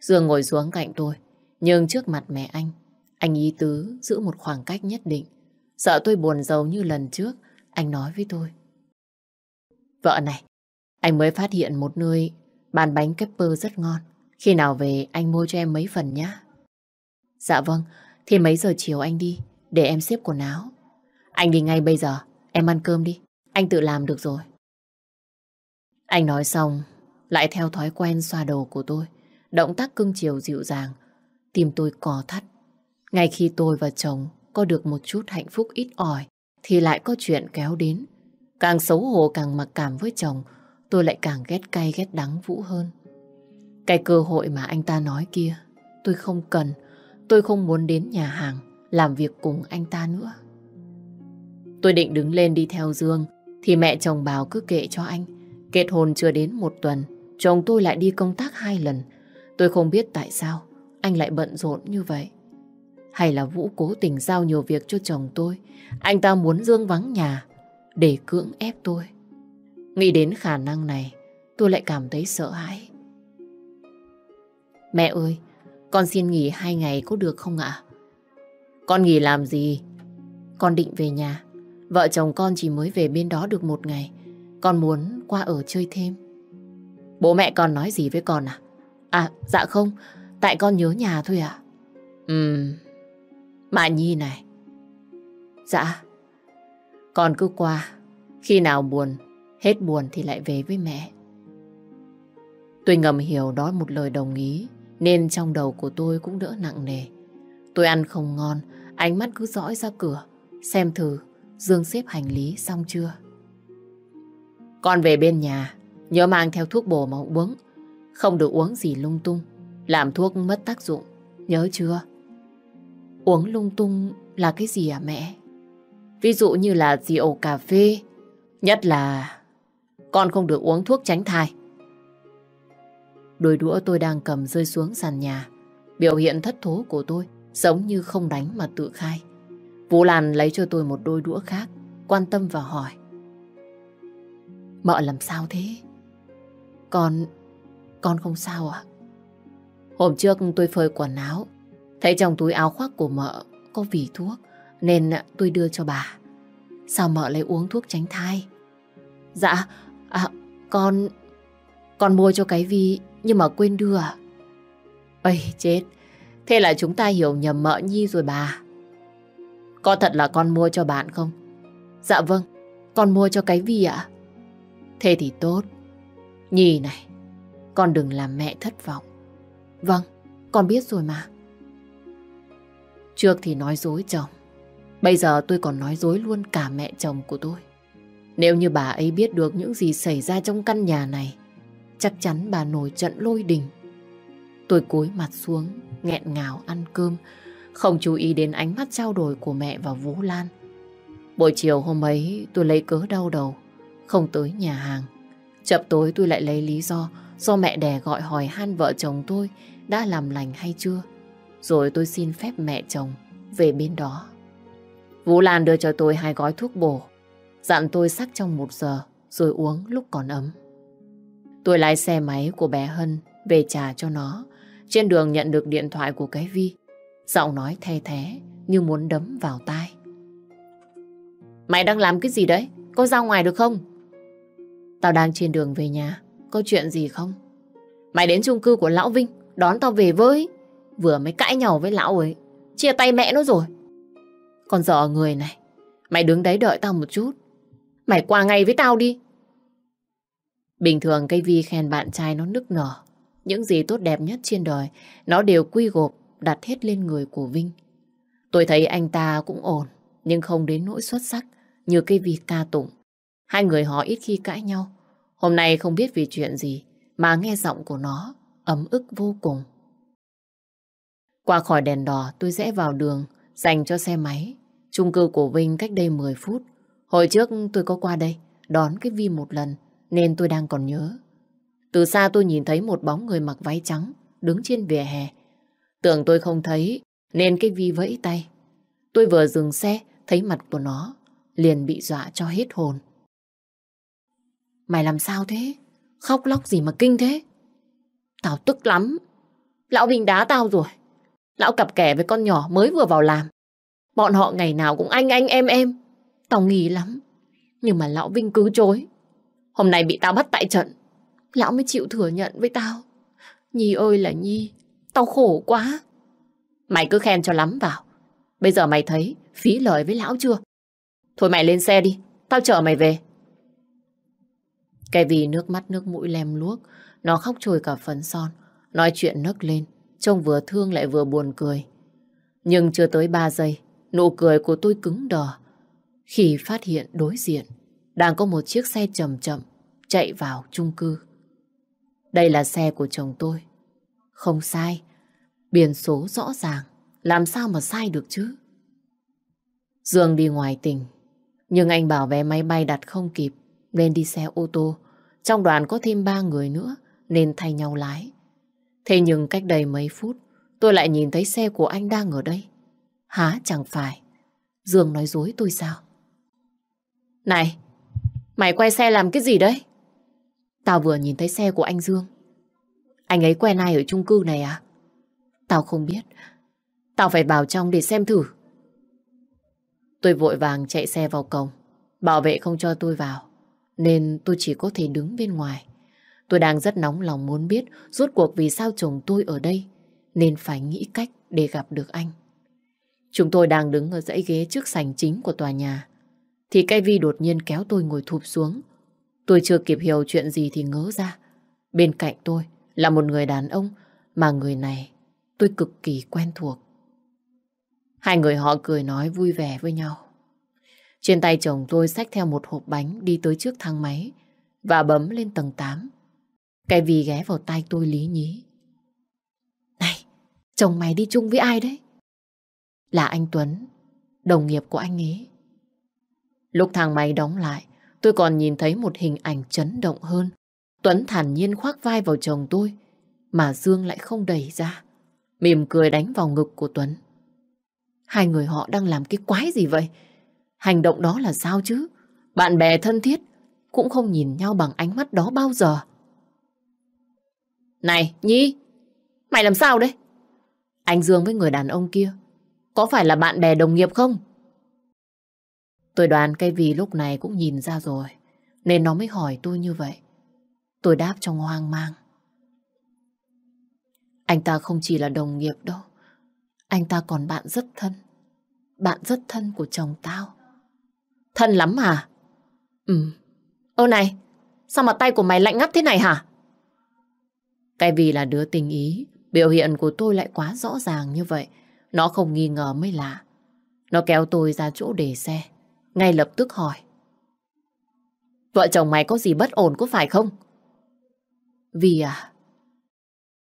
Dương ngồi xuống cạnh tôi, nhưng trước mặt mẹ anh, anh ý tứ giữ một khoảng cách nhất định. Sợ tôi buồn giàu như lần trước, anh nói với tôi. Vợ này, anh mới phát hiện một nơi bán bánh kepper rất ngon. Khi nào về anh mua cho em mấy phần nhá. Dạ vâng, thì mấy giờ chiều anh đi, để em xếp quần áo. Anh đi ngay bây giờ, em ăn cơm đi, anh tự làm được rồi. Anh nói xong, lại theo thói quen xoa đầu của tôi, động tác cưng chiều dịu dàng, tìm tôi cò thắt ngay khi tôi và chồng có được một chút hạnh phúc ít ỏi thì lại có chuyện kéo đến. Càng xấu hổ càng mặc cảm với chồng, tôi lại càng ghét cay ghét đắng Vũ hơn. Cái cơ hội mà anh ta nói kia, tôi không cần, tôi không muốn đến nhà hàng làm việc cùng anh ta nữa. Tôi định đứng lên đi theo Dương thì mẹ chồng bảo cứ kệ cho anh. Kết hôn chưa đến một tuần, chồng tôi lại đi công tác hai lần. Tôi không biết tại sao anh lại bận rộn như vậy. Hay là Vũ cố tình giao nhiều việc cho chồng tôi Anh ta muốn Dương vắng nhà Để cưỡng ép tôi Nghĩ đến khả năng này Tôi lại cảm thấy sợ hãi Mẹ ơi Con xin nghỉ hai ngày có được không ạ Con nghỉ làm gì Con định về nhà Vợ chồng con chỉ mới về bên đó được một ngày Con muốn qua ở chơi thêm Bố mẹ con nói gì với con à? À dạ không Tại con nhớ nhà thôi ạ à? Ừm mạ Nhi này. Dạ. Con cứ qua. Khi nào buồn, hết buồn thì lại về với mẹ. Tôi ngầm hiểu đó một lời đồng ý, nên trong đầu của tôi cũng đỡ nặng nề. Tôi ăn không ngon, ánh mắt cứ dõi ra cửa, xem thử Dương xếp hành lý xong chưa. Con về bên nhà, nhớ mang theo thuốc bổ mà uống. Không được uống gì lung tung, làm thuốc mất tác dụng, nhớ chưa? Uống lung tung là cái gì à mẹ? Ví dụ như là rượu cà phê, nhất là con không được uống thuốc tránh thai. Đôi đũa tôi đang cầm rơi xuống sàn nhà. Biểu hiện thất thố của tôi giống như không đánh mà tự khai. Vũ Lan lấy cho tôi một đôi đũa khác, quan tâm và hỏi. Mợ làm sao thế? Con... con không sao ạ? À? Hôm trước tôi phơi quần áo, Thấy trong túi áo khoác của mợ có vỉ thuốc nên tôi đưa cho bà. Sao mợ lấy uống thuốc tránh thai? Dạ, à, con... Con mua cho cái vi nhưng mà quên đưa à? Ây chết, thế là chúng ta hiểu nhầm mợ nhi rồi bà. Có thật là con mua cho bạn không? Dạ vâng, con mua cho cái vi ạ. Thế thì tốt. Nhi này, con đừng làm mẹ thất vọng. Vâng, con biết rồi mà. Trước thì nói dối chồng, bây giờ tôi còn nói dối luôn cả mẹ chồng của tôi. Nếu như bà ấy biết được những gì xảy ra trong căn nhà này, chắc chắn bà nổi trận lôi đình. Tôi cúi mặt xuống, nghẹn ngào ăn cơm, không chú ý đến ánh mắt trao đổi của mẹ và Vũ Lan. Buổi chiều hôm ấy tôi lấy cớ đau đầu, không tới nhà hàng. Chập tối tôi lại lấy lý do do mẹ đẻ gọi hỏi han vợ chồng tôi đã làm lành hay chưa. Rồi tôi xin phép mẹ chồng về bên đó. Vũ Lan đưa cho tôi hai gói thuốc bổ, dặn tôi sắc trong một giờ rồi uống lúc còn ấm. Tôi lái xe máy của bé Hân về trà cho nó. Trên đường nhận được điện thoại của cái Vi. Giọng nói the thế như muốn đấm vào tai. Mày đang làm cái gì đấy? Có ra ngoài được không? Tao đang trên đường về nhà. Có chuyện gì không? Mày đến chung cư của Lão Vinh. Đón tao về với. Vừa mới cãi nhau với lão ấy Chia tay mẹ nó rồi Còn giờ người này Mày đứng đấy đợi tao một chút Mày qua ngay với tao đi Bình thường cây Vi khen bạn trai nó nức nở Những gì tốt đẹp nhất trên đời Nó đều quy gộp đặt hết lên người của Vinh Tôi thấy anh ta cũng ổn Nhưng không đến nỗi xuất sắc Như cây Vi ca tụng Hai người họ ít khi cãi nhau Hôm nay không biết vì chuyện gì Mà nghe giọng của nó ấm ức vô cùng qua khỏi đèn đỏ tôi rẽ vào đường dành cho xe máy. chung cư của Vinh cách đây 10 phút. Hồi trước tôi có qua đây đón cái vi một lần nên tôi đang còn nhớ. Từ xa tôi nhìn thấy một bóng người mặc váy trắng đứng trên vỉa hè. Tưởng tôi không thấy nên cái vi vẫy tay. Tôi vừa dừng xe thấy mặt của nó liền bị dọa cho hết hồn. Mày làm sao thế? Khóc lóc gì mà kinh thế? Tao tức lắm. Lão Vinh đá tao rồi. Lão cặp kè với con nhỏ mới vừa vào làm. Bọn họ ngày nào cũng anh anh em em. Tao nghi lắm. Nhưng mà lão Vinh cứ chối. Hôm nay bị tao bắt tại trận. Lão mới chịu thừa nhận với tao. Nhi ơi là Nhi. Tao khổ quá. Mày cứ khen cho lắm vào. Bây giờ mày thấy phí lời với lão chưa? Thôi mày lên xe đi. Tao chở mày về. Cái vì nước mắt nước mũi lem luốc. Nó khóc trôi cả phần son. Nói chuyện nấc lên trông vừa thương lại vừa buồn cười. Nhưng chưa tới 3 giây, nụ cười của tôi cứng đờ khi phát hiện đối diện đang có một chiếc xe chậm chậm chạy vào chung cư. Đây là xe của chồng tôi. Không sai, biển số rõ ràng, làm sao mà sai được chứ? Dương đi ngoài tỉnh, nhưng anh bảo vé máy bay đặt không kịp nên đi xe ô tô. Trong đoàn có thêm ba người nữa nên thay nhau lái. Thế nhưng cách đây mấy phút, tôi lại nhìn thấy xe của anh đang ở đây. Há chẳng phải, Dương nói dối tôi sao? Này, mày quay xe làm cái gì đấy? Tao vừa nhìn thấy xe của anh Dương. Anh ấy quen ai ở chung cư này à? Tao không biết. Tao phải vào trong để xem thử. Tôi vội vàng chạy xe vào cổng. Bảo vệ không cho tôi vào. Nên tôi chỉ có thể đứng bên ngoài. Tôi đang rất nóng lòng muốn biết rốt cuộc vì sao chồng tôi ở đây, nên phải nghĩ cách để gặp được anh. Chúng tôi đang đứng ở dãy ghế trước sành chính của tòa nhà, thì cây vi đột nhiên kéo tôi ngồi thụp xuống. Tôi chưa kịp hiểu chuyện gì thì ngớ ra. Bên cạnh tôi là một người đàn ông mà người này tôi cực kỳ quen thuộc. Hai người họ cười nói vui vẻ với nhau. Trên tay chồng tôi xách theo một hộp bánh đi tới trước thang máy và bấm lên tầng 8. Cái vì ghé vào tay tôi lý nhí. Này, chồng mày đi chung với ai đấy? Là anh Tuấn, đồng nghiệp của anh ấy. Lúc thằng mày đóng lại, tôi còn nhìn thấy một hình ảnh chấn động hơn. Tuấn thản nhiên khoác vai vào chồng tôi, mà Dương lại không đẩy ra. Mỉm cười đánh vào ngực của Tuấn. Hai người họ đang làm cái quái gì vậy? Hành động đó là sao chứ? Bạn bè thân thiết cũng không nhìn nhau bằng ánh mắt đó bao giờ. Này, Nhi, mày làm sao đấy? Anh Dương với người đàn ông kia, có phải là bạn bè đồng nghiệp không? Tôi đoán cây vì lúc này cũng nhìn ra rồi, nên nó mới hỏi tôi như vậy. Tôi đáp trong hoang mang. Anh ta không chỉ là đồng nghiệp đâu, anh ta còn bạn rất thân. Bạn rất thân của chồng tao. Thân lắm hả? À? Ừ. Ơ này, sao mà tay của mày lạnh ngắt thế này hả? Cái vì là đứa tình ý, biểu hiện của tôi lại quá rõ ràng như vậy. Nó không nghi ngờ mới lạ. Nó kéo tôi ra chỗ để xe, ngay lập tức hỏi. Vợ chồng mày có gì bất ổn có phải không? Vì à?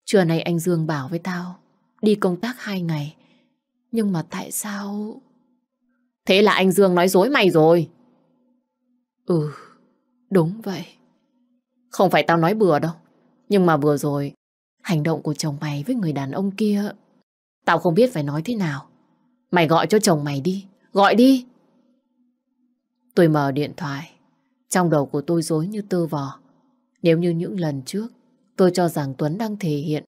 Trưa nay anh Dương bảo với tao, đi công tác hai ngày. Nhưng mà tại sao... Thế là anh Dương nói dối mày rồi. Ừ, đúng vậy. Không phải tao nói bừa đâu. Nhưng mà vừa rồi, hành động của chồng mày với người đàn ông kia... Tao không biết phải nói thế nào. Mày gọi cho chồng mày đi. Gọi đi. Tôi mở điện thoại. Trong đầu của tôi rối như tơ vò. Nếu như những lần trước tôi cho rằng Tuấn đang thể hiện,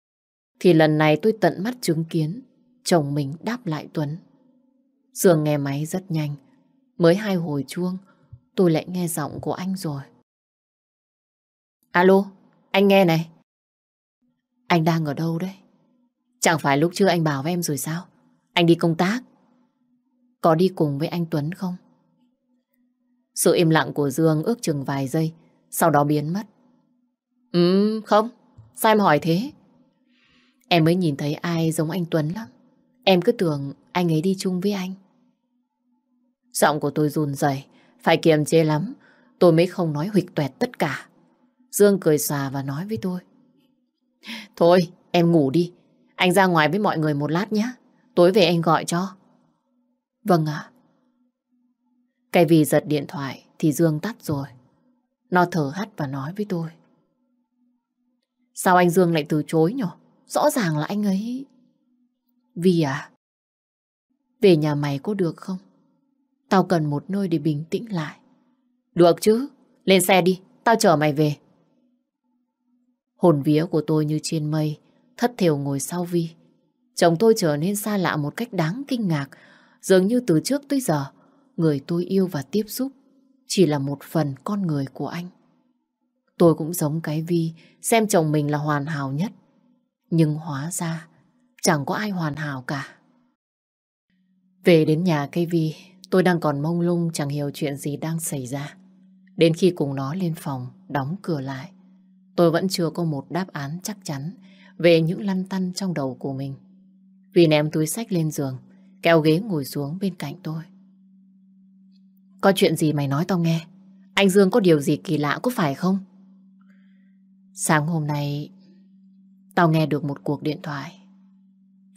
thì lần này tôi tận mắt chứng kiến chồng mình đáp lại Tuấn. Dường nghe máy rất nhanh. Mới hai hồi chuông, tôi lại nghe giọng của anh rồi. Alo, anh nghe này. Anh đang ở đâu đấy? Chẳng phải lúc trước anh bảo với em rồi sao? Anh đi công tác. Có đi cùng với anh Tuấn không? Sự im lặng của Dương ước chừng vài giây, sau đó biến mất. Ừ, không. Sao em hỏi thế? Em mới nhìn thấy ai giống anh Tuấn lắm. Em cứ tưởng anh ấy đi chung với anh. Giọng của tôi run rẩy, phải kiềm chế lắm, tôi mới không nói huỵch toẹt tất cả. Dương cười xòa và nói với tôi. Thôi, em ngủ đi. Anh ra ngoài với mọi người một lát nhé. Tối về anh gọi cho. Vâng ạ. Cái vì giật điện thoại thì Dương tắt rồi. Nó thở hắt và nói với tôi. Sao anh Dương lại từ chối nhỉ? Rõ ràng là anh ấy... Vì à? Về nhà mày có được không? Tao cần một nơi để bình tĩnh lại. Được chứ, lên xe đi, tao chở mày về. Hồn vía của tôi như trên mây, thất thiểu ngồi sau Vi. Chồng tôi trở nên xa lạ một cách đáng kinh ngạc, dường như từ trước tới giờ, người tôi yêu và tiếp xúc chỉ là một phần con người của anh. Tôi cũng giống cái Vi, xem chồng mình là hoàn hảo nhất. Nhưng hóa ra, chẳng có ai hoàn hảo cả. Về đến nhà cây Vi, tôi đang còn mông lung chẳng hiểu chuyện gì đang xảy ra. Đến khi cùng nó lên phòng, đóng cửa lại tôi vẫn chưa có một đáp án chắc chắn về những lăn tăn trong đầu của mình. Vì ném túi sách lên giường, kéo ghế ngồi xuống bên cạnh tôi. Có chuyện gì mày nói tao nghe? Anh Dương có điều gì kỳ lạ có phải không? Sáng hôm nay, tao nghe được một cuộc điện thoại.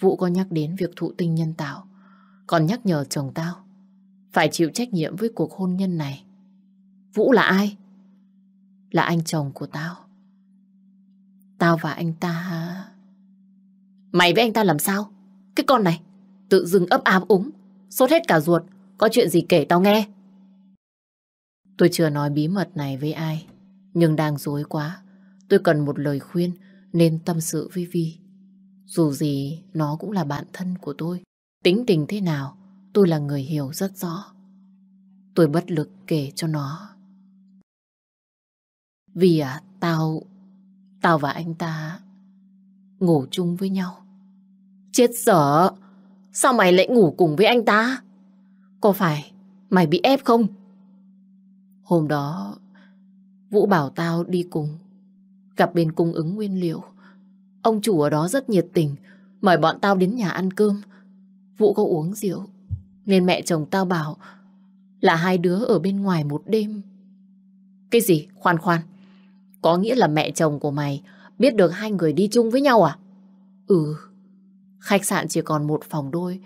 Vũ có nhắc đến việc thụ tinh nhân tạo, còn nhắc nhở chồng tao phải chịu trách nhiệm với cuộc hôn nhân này. Vũ là ai? Là anh chồng của tao. Tao và anh ta... Mày với anh ta làm sao? Cái con này, tự dưng ấp áp úng, sốt hết cả ruột, có chuyện gì kể tao nghe. Tôi chưa nói bí mật này với ai, nhưng đang dối quá. Tôi cần một lời khuyên nên tâm sự với Vi. Dù gì, nó cũng là bạn thân của tôi. Tính tình thế nào, tôi là người hiểu rất rõ. Tôi bất lực kể cho nó. Vì à, tao Tao và anh ta ngủ chung với nhau. Chết sợ Sao mày lại ngủ cùng với anh ta? Có phải mày bị ép không? Hôm đó, Vũ bảo tao đi cùng. Gặp bên cung ứng nguyên liệu. Ông chủ ở đó rất nhiệt tình, mời bọn tao đến nhà ăn cơm. Vũ có uống rượu, nên mẹ chồng tao bảo là hai đứa ở bên ngoài một đêm. Cái gì? Khoan khoan. Có nghĩa là mẹ chồng của mày biết được hai người đi chung với nhau à? Ừ, khách sạn chỉ còn một phòng đôi,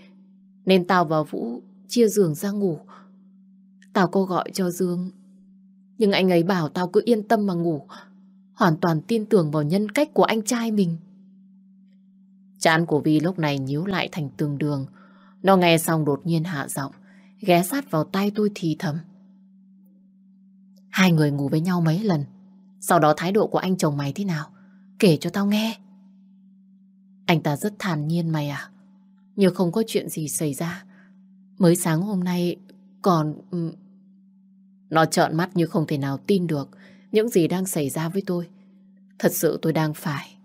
nên tao và Vũ chia giường ra ngủ. Tao có gọi cho Dương, nhưng anh ấy bảo tao cứ yên tâm mà ngủ, hoàn toàn tin tưởng vào nhân cách của anh trai mình. Chán của Vi lúc này nhíu lại thành tường đường. Nó nghe xong đột nhiên hạ giọng, ghé sát vào tay tôi thì thầm. Hai người ngủ với nhau mấy lần, sau đó thái độ của anh chồng mày thế nào? Kể cho tao nghe. Anh ta rất thản nhiên mày à? Như không có chuyện gì xảy ra. Mới sáng hôm nay còn... Ừ, nó trợn mắt như không thể nào tin được những gì đang xảy ra với tôi. Thật sự tôi đang phải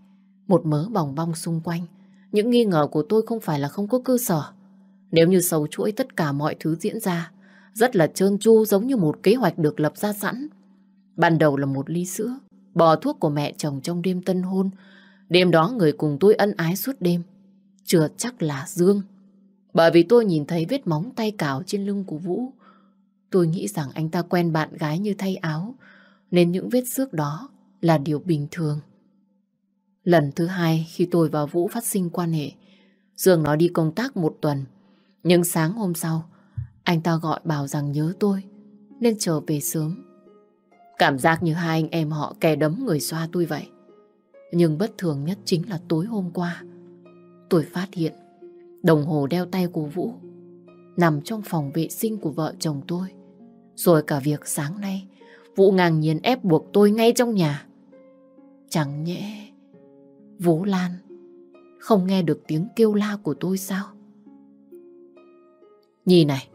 một mớ bòng bong xung quanh. Những nghi ngờ của tôi không phải là không có cơ sở. Nếu như sầu chuỗi tất cả mọi thứ diễn ra, rất là trơn tru giống như một kế hoạch được lập ra sẵn, Ban đầu là một ly sữa, bò thuốc của mẹ chồng trong đêm tân hôn. Đêm đó người cùng tôi ân ái suốt đêm. Chưa chắc là Dương. Bởi vì tôi nhìn thấy vết móng tay cào trên lưng của Vũ. Tôi nghĩ rằng anh ta quen bạn gái như thay áo, nên những vết xước đó là điều bình thường. Lần thứ hai khi tôi và Vũ phát sinh quan hệ, Dương nó đi công tác một tuần. Nhưng sáng hôm sau, anh ta gọi bảo rằng nhớ tôi, nên trở về sớm Cảm giác như hai anh em họ kè đấm người xoa tôi vậy. Nhưng bất thường nhất chính là tối hôm qua. Tôi phát hiện đồng hồ đeo tay của Vũ nằm trong phòng vệ sinh của vợ chồng tôi. Rồi cả việc sáng nay Vũ ngang nhiên ép buộc tôi ngay trong nhà. Chẳng nhẽ Vũ Lan không nghe được tiếng kêu la của tôi sao? Nhi này,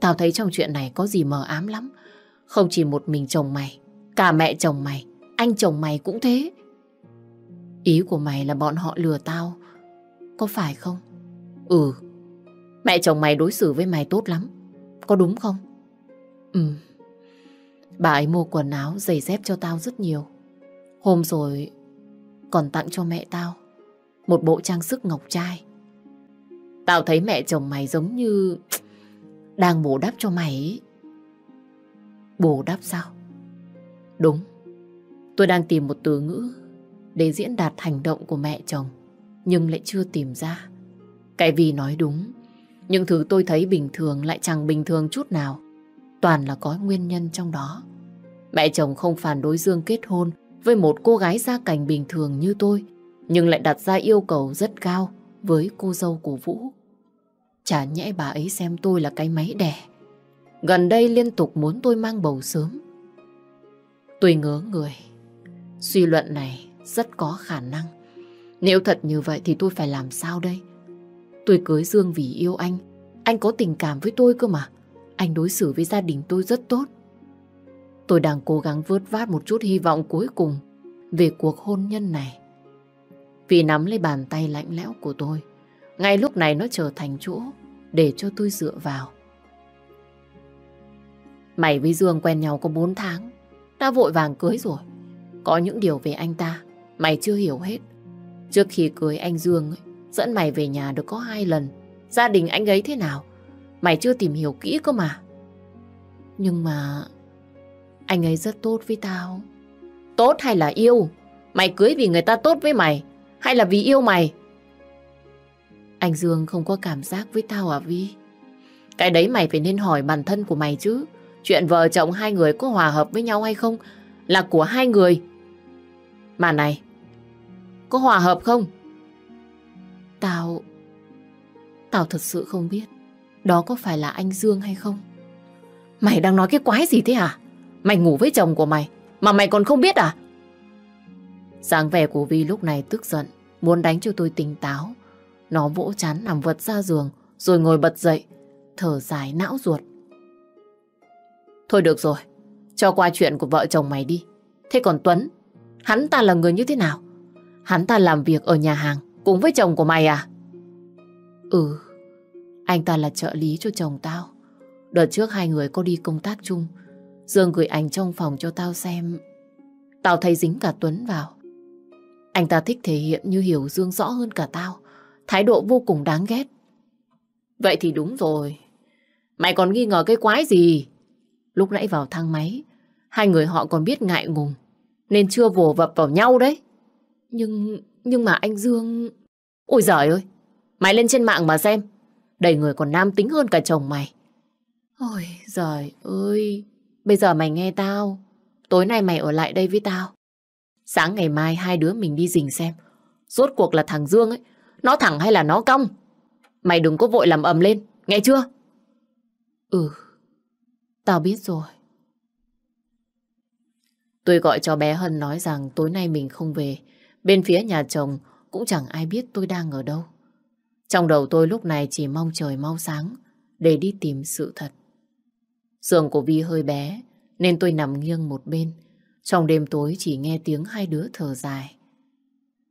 tao thấy trong chuyện này có gì mờ ám lắm. Không chỉ một mình chồng mày, cả mẹ chồng mày, anh chồng mày cũng thế. Ý của mày là bọn họ lừa tao, có phải không? Ừ, mẹ chồng mày đối xử với mày tốt lắm, có đúng không? Ừ, bà ấy mua quần áo, giày dép cho tao rất nhiều. Hôm rồi còn tặng cho mẹ tao một bộ trang sức ngọc trai. Tao thấy mẹ chồng mày giống như đang bù đắp cho mày ấy. Bù đắp sao? Đúng, tôi đang tìm một từ ngữ để diễn đạt hành động của mẹ chồng, nhưng lại chưa tìm ra. Cái vì nói đúng, những thứ tôi thấy bình thường lại chẳng bình thường chút nào. Toàn là có nguyên nhân trong đó. Mẹ chồng không phản đối Dương kết hôn với một cô gái gia cảnh bình thường như tôi, nhưng lại đặt ra yêu cầu rất cao với cô dâu của Vũ. Chả nhẽ bà ấy xem tôi là cái máy đẻ, Gần đây liên tục muốn tôi mang bầu sớm. Tôi ngớ người. Suy luận này rất có khả năng. Nếu thật như vậy thì tôi phải làm sao đây? Tôi cưới Dương vì yêu anh. Anh có tình cảm với tôi cơ mà. Anh đối xử với gia đình tôi rất tốt. Tôi đang cố gắng vớt vát một chút hy vọng cuối cùng về cuộc hôn nhân này. Vì nắm lấy bàn tay lạnh lẽo của tôi, ngay lúc này nó trở thành chỗ để cho tôi dựa vào. Mày với Dương quen nhau có 4 tháng, đã vội vàng cưới rồi. Có những điều về anh ta, mày chưa hiểu hết. Trước khi cưới anh Dương, ấy, dẫn mày về nhà được có hai lần. Gia đình anh ấy thế nào? Mày chưa tìm hiểu kỹ cơ mà. Nhưng mà... Anh ấy rất tốt với tao. Tốt hay là yêu? Mày cưới vì người ta tốt với mày, hay là vì yêu mày? Anh Dương không có cảm giác với tao à Vi? Cái đấy mày phải nên hỏi bản thân của mày chứ. Chuyện vợ chồng hai người có hòa hợp với nhau hay không là của hai người. Mà này, có hòa hợp không? Tao... Tao thật sự không biết đó có phải là anh Dương hay không. Mày đang nói cái quái gì thế hả? À? Mày ngủ với chồng của mày mà mày còn không biết à? dáng vẻ của Vi lúc này tức giận, muốn đánh cho tôi tỉnh táo. Nó vỗ chán nằm vật ra giường rồi ngồi bật dậy, thở dài não ruột. Thôi được rồi, cho qua chuyện của vợ chồng mày đi. Thế còn Tuấn, hắn ta là người như thế nào? Hắn ta làm việc ở nhà hàng cùng với chồng của mày à? Ừ, anh ta là trợ lý cho chồng tao. Đợt trước hai người có đi công tác chung. Dương gửi ảnh trong phòng cho tao xem. Tao thấy dính cả Tuấn vào. Anh ta thích thể hiện như hiểu Dương rõ hơn cả tao. Thái độ vô cùng đáng ghét. Vậy thì đúng rồi. Mày còn nghi ngờ cái quái gì? Lúc nãy vào thang máy, hai người họ còn biết ngại ngùng, nên chưa vồ vập vào nhau đấy. Nhưng, nhưng mà anh Dương... Ôi giời ơi, mày lên trên mạng mà xem, đầy người còn nam tính hơn cả chồng mày. Ôi giời ơi, bây giờ mày nghe tao, tối nay mày ở lại đây với tao. Sáng ngày mai hai đứa mình đi dình xem, rốt cuộc là thằng Dương ấy, nó thẳng hay là nó cong. Mày đừng có vội làm ầm lên, nghe chưa? Ừ, Tao biết rồi. Tôi gọi cho bé Hân nói rằng tối nay mình không về. Bên phía nhà chồng cũng chẳng ai biết tôi đang ở đâu. Trong đầu tôi lúc này chỉ mong trời mau sáng để đi tìm sự thật. Giường của Vi hơi bé nên tôi nằm nghiêng một bên. Trong đêm tối chỉ nghe tiếng hai đứa thở dài.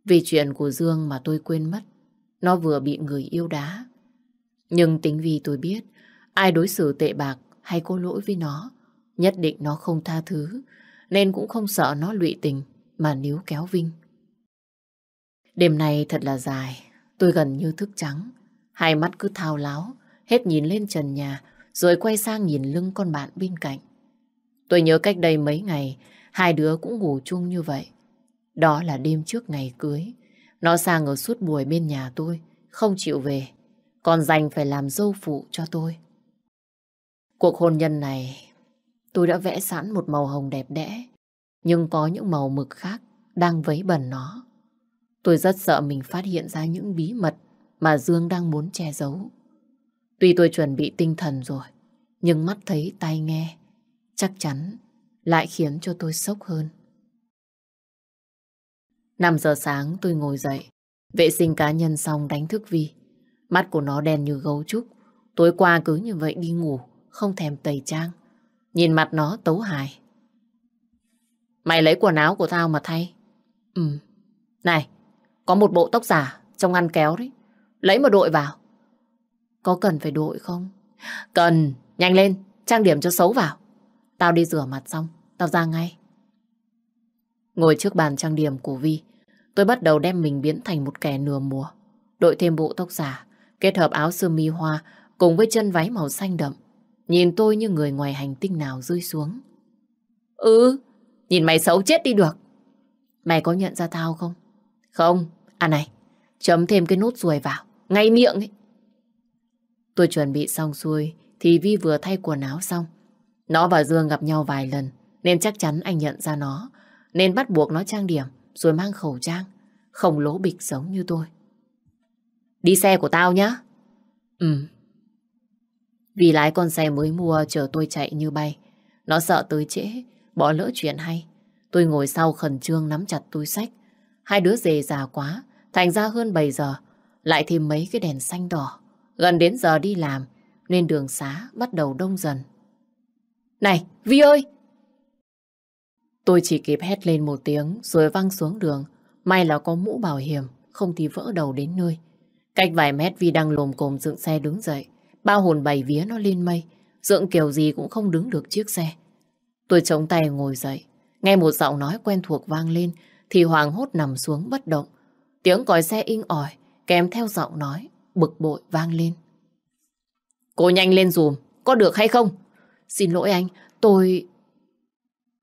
Vì chuyện của Dương mà tôi quên mất. Nó vừa bị người yêu đá. Nhưng tính vì tôi biết ai đối xử tệ bạc hay có lỗi với nó. Nhất định nó không tha thứ, nên cũng không sợ nó lụy tình mà níu kéo Vinh. Đêm nay thật là dài, tôi gần như thức trắng. Hai mắt cứ thao láo, hết nhìn lên trần nhà, rồi quay sang nhìn lưng con bạn bên cạnh. Tôi nhớ cách đây mấy ngày, hai đứa cũng ngủ chung như vậy. Đó là đêm trước ngày cưới. Nó sang ở suốt buổi bên nhà tôi, không chịu về. Còn dành phải làm dâu phụ cho tôi. Cuộc hôn nhân này, tôi đã vẽ sẵn một màu hồng đẹp đẽ, nhưng có những màu mực khác đang vấy bẩn nó. Tôi rất sợ mình phát hiện ra những bí mật mà Dương đang muốn che giấu. Tuy tôi chuẩn bị tinh thần rồi, nhưng mắt thấy tai nghe, chắc chắn lại khiến cho tôi sốc hơn. 5 giờ sáng tôi ngồi dậy, vệ sinh cá nhân xong đánh thức Vi. Mắt của nó đen như gấu trúc, tối qua cứ như vậy đi ngủ không thèm tẩy trang. Nhìn mặt nó tấu hài. Mày lấy quần áo của tao mà thay. Ừ. Này, có một bộ tóc giả trong ngăn kéo đấy. Lấy mà đội vào. Có cần phải đội không? Cần, nhanh lên, trang điểm cho xấu vào. Tao đi rửa mặt xong, tao ra ngay. Ngồi trước bàn trang điểm của Vi, tôi bắt đầu đem mình biến thành một kẻ nửa mùa. Đội thêm bộ tóc giả, kết hợp áo sơ mi hoa cùng với chân váy màu xanh đậm. Nhìn tôi như người ngoài hành tinh nào rơi xuống. Ừ, nhìn mày xấu chết đi được. Mày có nhận ra tao không? Không, à này, chấm thêm cái nốt ruồi vào, ngay miệng ấy. Tôi chuẩn bị xong xuôi thì Vi vừa thay quần áo xong. Nó và Dương gặp nhau vài lần nên chắc chắn anh nhận ra nó. Nên bắt buộc nó trang điểm rồi mang khẩu trang, không lố bịch giống như tôi. Đi xe của tao nhá. Ừ, vì lái con xe mới mua chờ tôi chạy như bay. Nó sợ tới trễ, bỏ lỡ chuyện hay. Tôi ngồi sau khẩn trương nắm chặt túi sách. Hai đứa dề già quá, thành ra hơn 7 giờ. Lại thêm mấy cái đèn xanh đỏ. Gần đến giờ đi làm, nên đường xá bắt đầu đông dần. Này, Vi ơi! Tôi chỉ kịp hét lên một tiếng rồi văng xuống đường. May là có mũ bảo hiểm, không thì vỡ đầu đến nơi. Cách vài mét Vi đang lồm cồm dựng xe đứng dậy. Bao hồn bảy vía nó lên mây, dựng kiểu gì cũng không đứng được chiếc xe. Tôi chống tay ngồi dậy, nghe một giọng nói quen thuộc vang lên, thì hoàng hốt nằm xuống bất động. Tiếng còi xe inh ỏi, kèm theo giọng nói, bực bội vang lên. Cô nhanh lên dùm, có được hay không? Xin lỗi anh, tôi...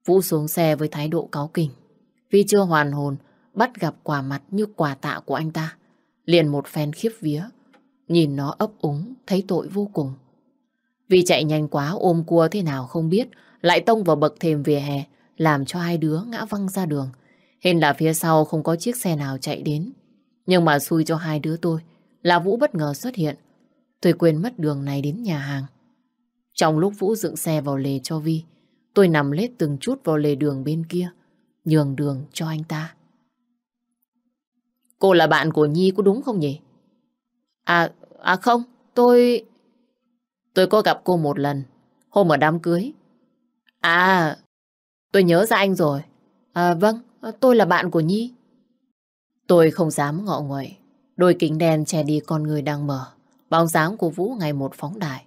Vũ xuống xe với thái độ cáu kỉnh. Vì chưa hoàn hồn, bắt gặp quả mặt như quả tạ của anh ta. Liền một phen khiếp vía, Nhìn nó ấp úng, thấy tội vô cùng. Vì chạy nhanh quá ôm cua thế nào không biết, lại tông vào bậc thềm vỉa hè, làm cho hai đứa ngã văng ra đường. Hên là phía sau không có chiếc xe nào chạy đến. Nhưng mà xui cho hai đứa tôi là Vũ bất ngờ xuất hiện. Tôi quên mất đường này đến nhà hàng. Trong lúc Vũ dựng xe vào lề cho Vi, tôi nằm lết từng chút vào lề đường bên kia, nhường đường cho anh ta. Cô là bạn của Nhi có đúng không nhỉ? À, À không, tôi... Tôi có gặp cô một lần, hôm ở đám cưới. À, tôi nhớ ra anh rồi. À vâng, tôi là bạn của Nhi. Tôi không dám ngọ nguậy, đôi kính đen che đi con người đang mở, bóng dáng của Vũ ngày một phóng đại.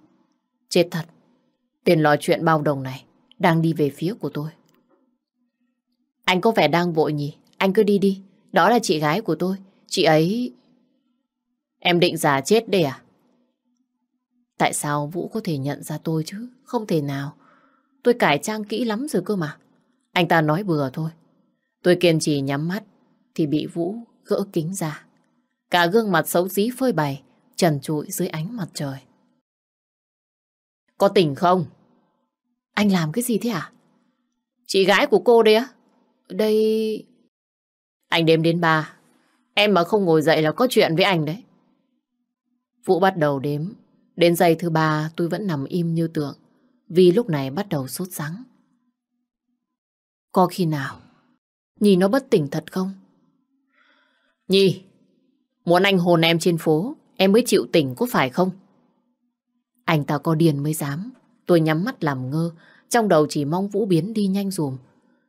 Chết thật, tiền lò chuyện bao đồng này đang đi về phía của tôi. Anh có vẻ đang vội nhỉ, anh cứ đi đi, đó là chị gái của tôi, chị ấy Em định già chết đi à? Tại sao Vũ có thể nhận ra tôi chứ? Không thể nào. Tôi cải trang kỹ lắm rồi cơ mà. Anh ta nói bừa thôi. Tôi kiên trì nhắm mắt thì bị Vũ gỡ kính ra. Cả gương mặt xấu xí phơi bày, trần trụi dưới ánh mặt trời. Có tỉnh không? Anh làm cái gì thế à? Chị gái của cô đây á? Đây... Anh đếm đến ba. Em mà không ngồi dậy là có chuyện với anh đấy. Vũ bắt đầu đếm. Đến giây thứ ba tôi vẫn nằm im như tượng. Vì lúc này bắt đầu sốt sắng. Có khi nào Nhi nó bất tỉnh thật không? Nhi, muốn anh hồn em trên phố, em mới chịu tỉnh có phải không? Anh ta có điền mới dám. Tôi nhắm mắt làm ngơ, trong đầu chỉ mong Vũ biến đi nhanh dùm.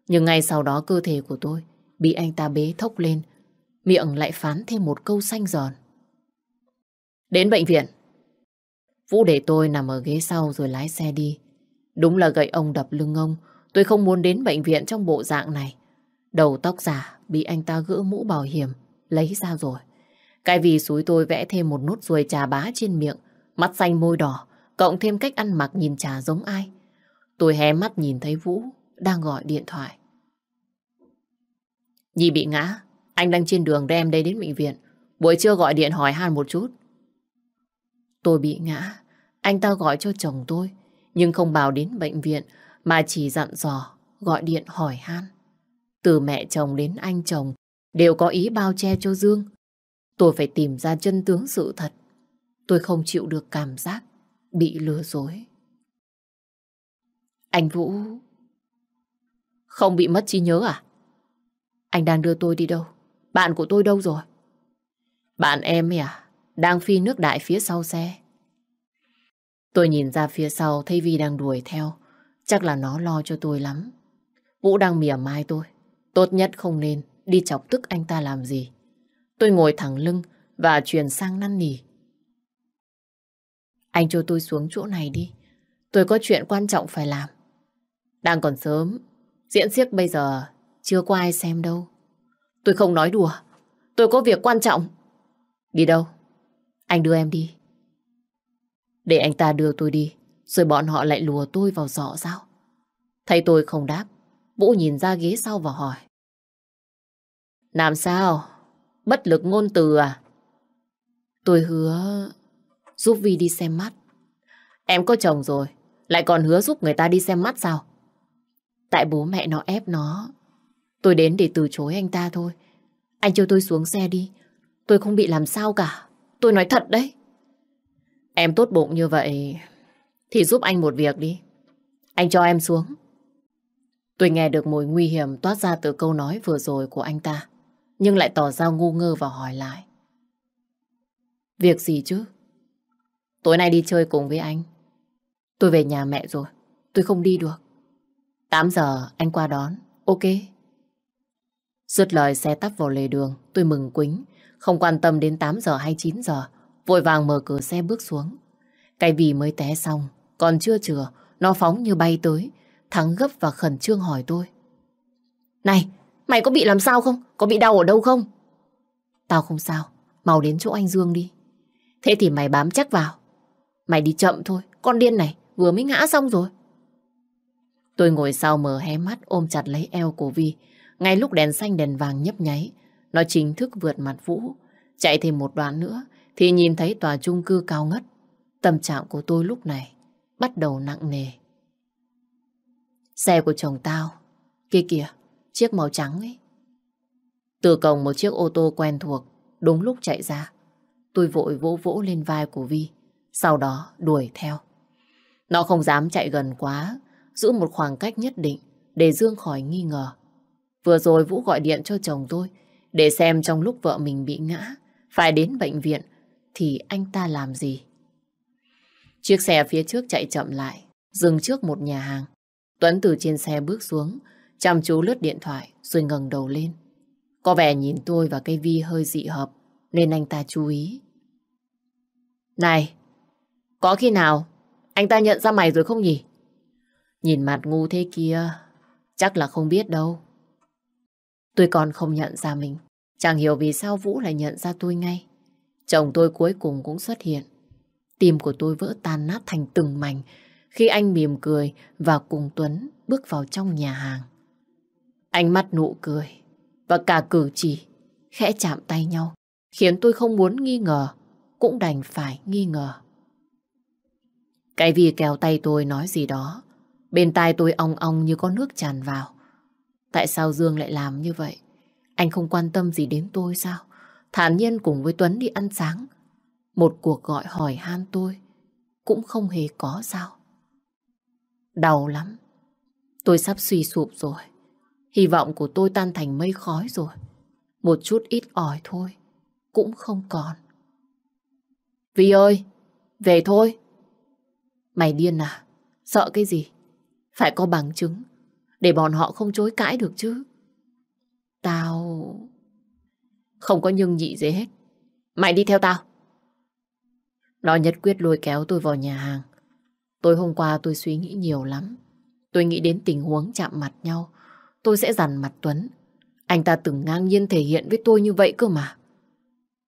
Nhưng ngay sau đó cơ thể của tôi bị anh ta bế thốc lên, miệng lại phán thêm một câu xanh giòn. Đến bệnh viện. Vũ để tôi nằm ở ghế sau rồi lái xe đi. Đúng là gậy ông đập lưng ông. Tôi không muốn đến bệnh viện trong bộ dạng này. Đầu tóc giả bị anh ta gỡ mũ bảo hiểm. Lấy ra rồi. Cái vì suối tôi vẽ thêm một nốt ruồi trà bá trên miệng. Mắt xanh môi đỏ. Cộng thêm cách ăn mặc nhìn trà giống ai. Tôi hé mắt nhìn thấy Vũ đang gọi điện thoại. Nhi bị ngã. Anh đang trên đường đem đây đến bệnh viện. Buổi trưa gọi điện hỏi han một chút. Tôi bị ngã, anh ta gọi cho chồng tôi, nhưng không bảo đến bệnh viện mà chỉ dặn dò, gọi điện hỏi han. Từ mẹ chồng đến anh chồng đều có ý bao che cho Dương. Tôi phải tìm ra chân tướng sự thật. Tôi không chịu được cảm giác bị lừa dối. Anh Vũ... Không bị mất trí nhớ à? Anh đang đưa tôi đi đâu? Bạn của tôi đâu rồi? Bạn em ấy à? đang phi nước đại phía sau xe. Tôi nhìn ra phía sau thấy Vi đang đuổi theo. Chắc là nó lo cho tôi lắm. Vũ đang mỉa mai tôi. Tốt nhất không nên đi chọc tức anh ta làm gì. Tôi ngồi thẳng lưng và chuyển sang năn nỉ. Anh cho tôi xuống chỗ này đi. Tôi có chuyện quan trọng phải làm. Đang còn sớm. Diễn xiếc bây giờ chưa có ai xem đâu. Tôi không nói đùa. Tôi có việc quan trọng. Đi đâu? Anh đưa em đi. Để anh ta đưa tôi đi, rồi bọn họ lại lùa tôi vào giỏ sao? Thấy tôi không đáp, Vũ nhìn ra ghế sau và hỏi. Làm sao? Bất lực ngôn từ à? Tôi hứa giúp Vi đi xem mắt. Em có chồng rồi, lại còn hứa giúp người ta đi xem mắt sao? Tại bố mẹ nó ép nó. Tôi đến để từ chối anh ta thôi. Anh cho tôi xuống xe đi, tôi không bị làm sao cả. Tôi nói thật đấy. Em tốt bụng như vậy thì giúp anh một việc đi. Anh cho em xuống. Tôi nghe được mùi nguy hiểm toát ra từ câu nói vừa rồi của anh ta, nhưng lại tỏ ra ngu ngơ và hỏi lại. Việc gì chứ? Tối nay đi chơi cùng với anh. Tôi về nhà mẹ rồi, tôi không đi được. 8 giờ anh qua đón, ok. rượt lời xe tắp vào lề đường, tôi mừng quính không quan tâm đến 8 giờ hay 9 giờ, vội vàng mở cửa xe bước xuống. Cái vì mới té xong, còn chưa chừa, nó phóng như bay tới. Thắng gấp và khẩn trương hỏi tôi. Này, mày có bị làm sao không? Có bị đau ở đâu không? Tao không sao, mau đến chỗ anh Dương đi. Thế thì mày bám chắc vào. Mày đi chậm thôi, con điên này, vừa mới ngã xong rồi. Tôi ngồi sau mở hé mắt ôm chặt lấy eo của Vi. Ngay lúc đèn xanh đèn vàng nhấp nháy, nó chính thức vượt mặt Vũ. Chạy thêm một đoạn nữa thì nhìn thấy tòa chung cư cao ngất. Tâm trạng của tôi lúc này bắt đầu nặng nề. Xe của chồng tao, kia kìa, chiếc màu trắng ấy. Từ cổng một chiếc ô tô quen thuộc, đúng lúc chạy ra. Tôi vội vỗ vỗ lên vai của Vi, sau đó đuổi theo. Nó không dám chạy gần quá, giữ một khoảng cách nhất định để Dương khỏi nghi ngờ. Vừa rồi Vũ gọi điện cho chồng tôi, để xem trong lúc vợ mình bị ngã, phải đến bệnh viện, thì anh ta làm gì? Chiếc xe phía trước chạy chậm lại, dừng trước một nhà hàng. Tuấn từ trên xe bước xuống, chăm chú lướt điện thoại rồi ngẩng đầu lên. Có vẻ nhìn tôi và cây vi hơi dị hợp, nên anh ta chú ý. Này, có khi nào anh ta nhận ra mày rồi không nhỉ? Nhìn mặt ngu thế kia, chắc là không biết đâu. Tôi còn không nhận ra mình. Chẳng hiểu vì sao Vũ lại nhận ra tôi ngay. Chồng tôi cuối cùng cũng xuất hiện. Tim của tôi vỡ tan nát thành từng mảnh khi anh mỉm cười và cùng Tuấn bước vào trong nhà hàng. Ánh mắt nụ cười và cả cử chỉ khẽ chạm tay nhau khiến tôi không muốn nghi ngờ cũng đành phải nghi ngờ. Cái vì kéo tay tôi nói gì đó bên tai tôi ong ong như có nước tràn vào. Tại sao Dương lại làm như vậy? Anh không quan tâm gì đến tôi sao? Thản nhiên cùng với Tuấn đi ăn sáng. Một cuộc gọi hỏi han tôi cũng không hề có sao. Đau lắm. Tôi sắp suy sụp rồi. Hy vọng của tôi tan thành mây khói rồi. Một chút ít ỏi thôi. Cũng không còn. Vì ơi! Về thôi! Mày điên à? Sợ cái gì? Phải có bằng chứng. Để bọn họ không chối cãi được chứ. Tao... Không có nhưng nhị gì hết. Mày đi theo tao. Nó nhất quyết lôi kéo tôi vào nhà hàng. Tối hôm qua tôi suy nghĩ nhiều lắm. Tôi nghĩ đến tình huống chạm mặt nhau. Tôi sẽ dằn mặt Tuấn. Anh ta từng ngang nhiên thể hiện với tôi như vậy cơ mà.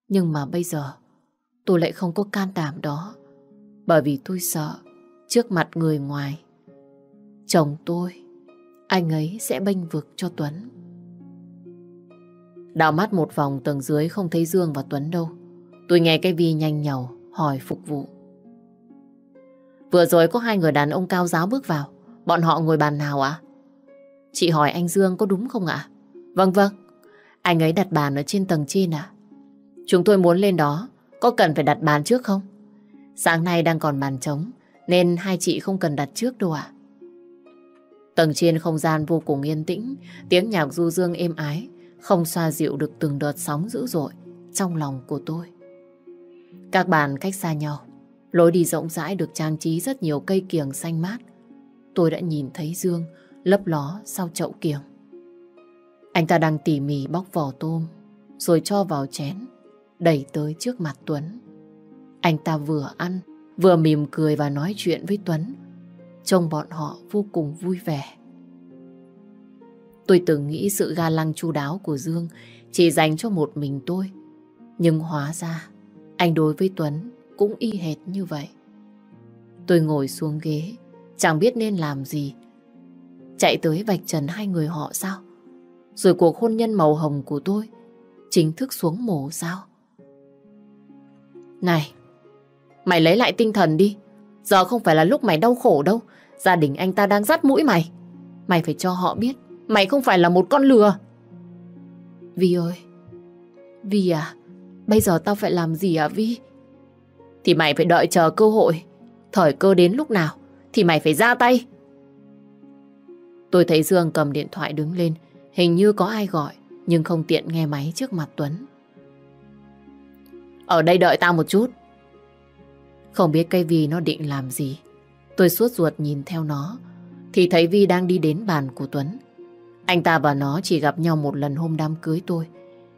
Nhưng mà bây giờ tôi lại không có can đảm đó. Bởi vì tôi sợ trước mặt người ngoài. Chồng tôi, anh ấy sẽ bênh vực cho Tuấn. Đào mắt một vòng tầng dưới không thấy Dương và Tuấn đâu. Tôi nghe cái vi nhanh nhầu, hỏi phục vụ. Vừa rồi có hai người đàn ông cao giáo bước vào. Bọn họ ngồi bàn nào ạ? Chị hỏi anh Dương có đúng không ạ? Vâng vâng. Anh ấy đặt bàn ở trên tầng trên à? Chúng tôi muốn lên đó. Có cần phải đặt bàn trước không? Sáng nay đang còn bàn trống. Nên hai chị không cần đặt trước đâu ạ. Tầng trên không gian vô cùng yên tĩnh. Tiếng nhạc du dương êm ái không xoa dịu được từng đợt sóng dữ dội trong lòng của tôi. Các bàn cách xa nhau, lối đi rộng rãi được trang trí rất nhiều cây kiềng xanh mát. Tôi đã nhìn thấy Dương lấp ló sau chậu kiềng. Anh ta đang tỉ mỉ bóc vỏ tôm, rồi cho vào chén, đẩy tới trước mặt Tuấn. Anh ta vừa ăn, vừa mỉm cười và nói chuyện với Tuấn. Trông bọn họ vô cùng vui vẻ. Tôi từng nghĩ sự ga lăng chu đáo của Dương chỉ dành cho một mình tôi. Nhưng hóa ra, anh đối với Tuấn cũng y hệt như vậy. Tôi ngồi xuống ghế, chẳng biết nên làm gì. Chạy tới vạch trần hai người họ sao? Rồi cuộc hôn nhân màu hồng của tôi chính thức xuống mổ sao? Này, mày lấy lại tinh thần đi. Giờ không phải là lúc mày đau khổ đâu. Gia đình anh ta đang dắt mũi mày. Mày phải cho họ biết Mày không phải là một con lừa Vi ơi Vi à Bây giờ tao phải làm gì à Vi Thì mày phải đợi chờ cơ hội Thời cơ đến lúc nào Thì mày phải ra tay Tôi thấy Dương cầm điện thoại đứng lên Hình như có ai gọi Nhưng không tiện nghe máy trước mặt Tuấn Ở đây đợi tao một chút Không biết cây Vi nó định làm gì Tôi suốt ruột nhìn theo nó Thì thấy Vi đang đi đến bàn của Tuấn anh ta và nó chỉ gặp nhau một lần hôm đám cưới tôi.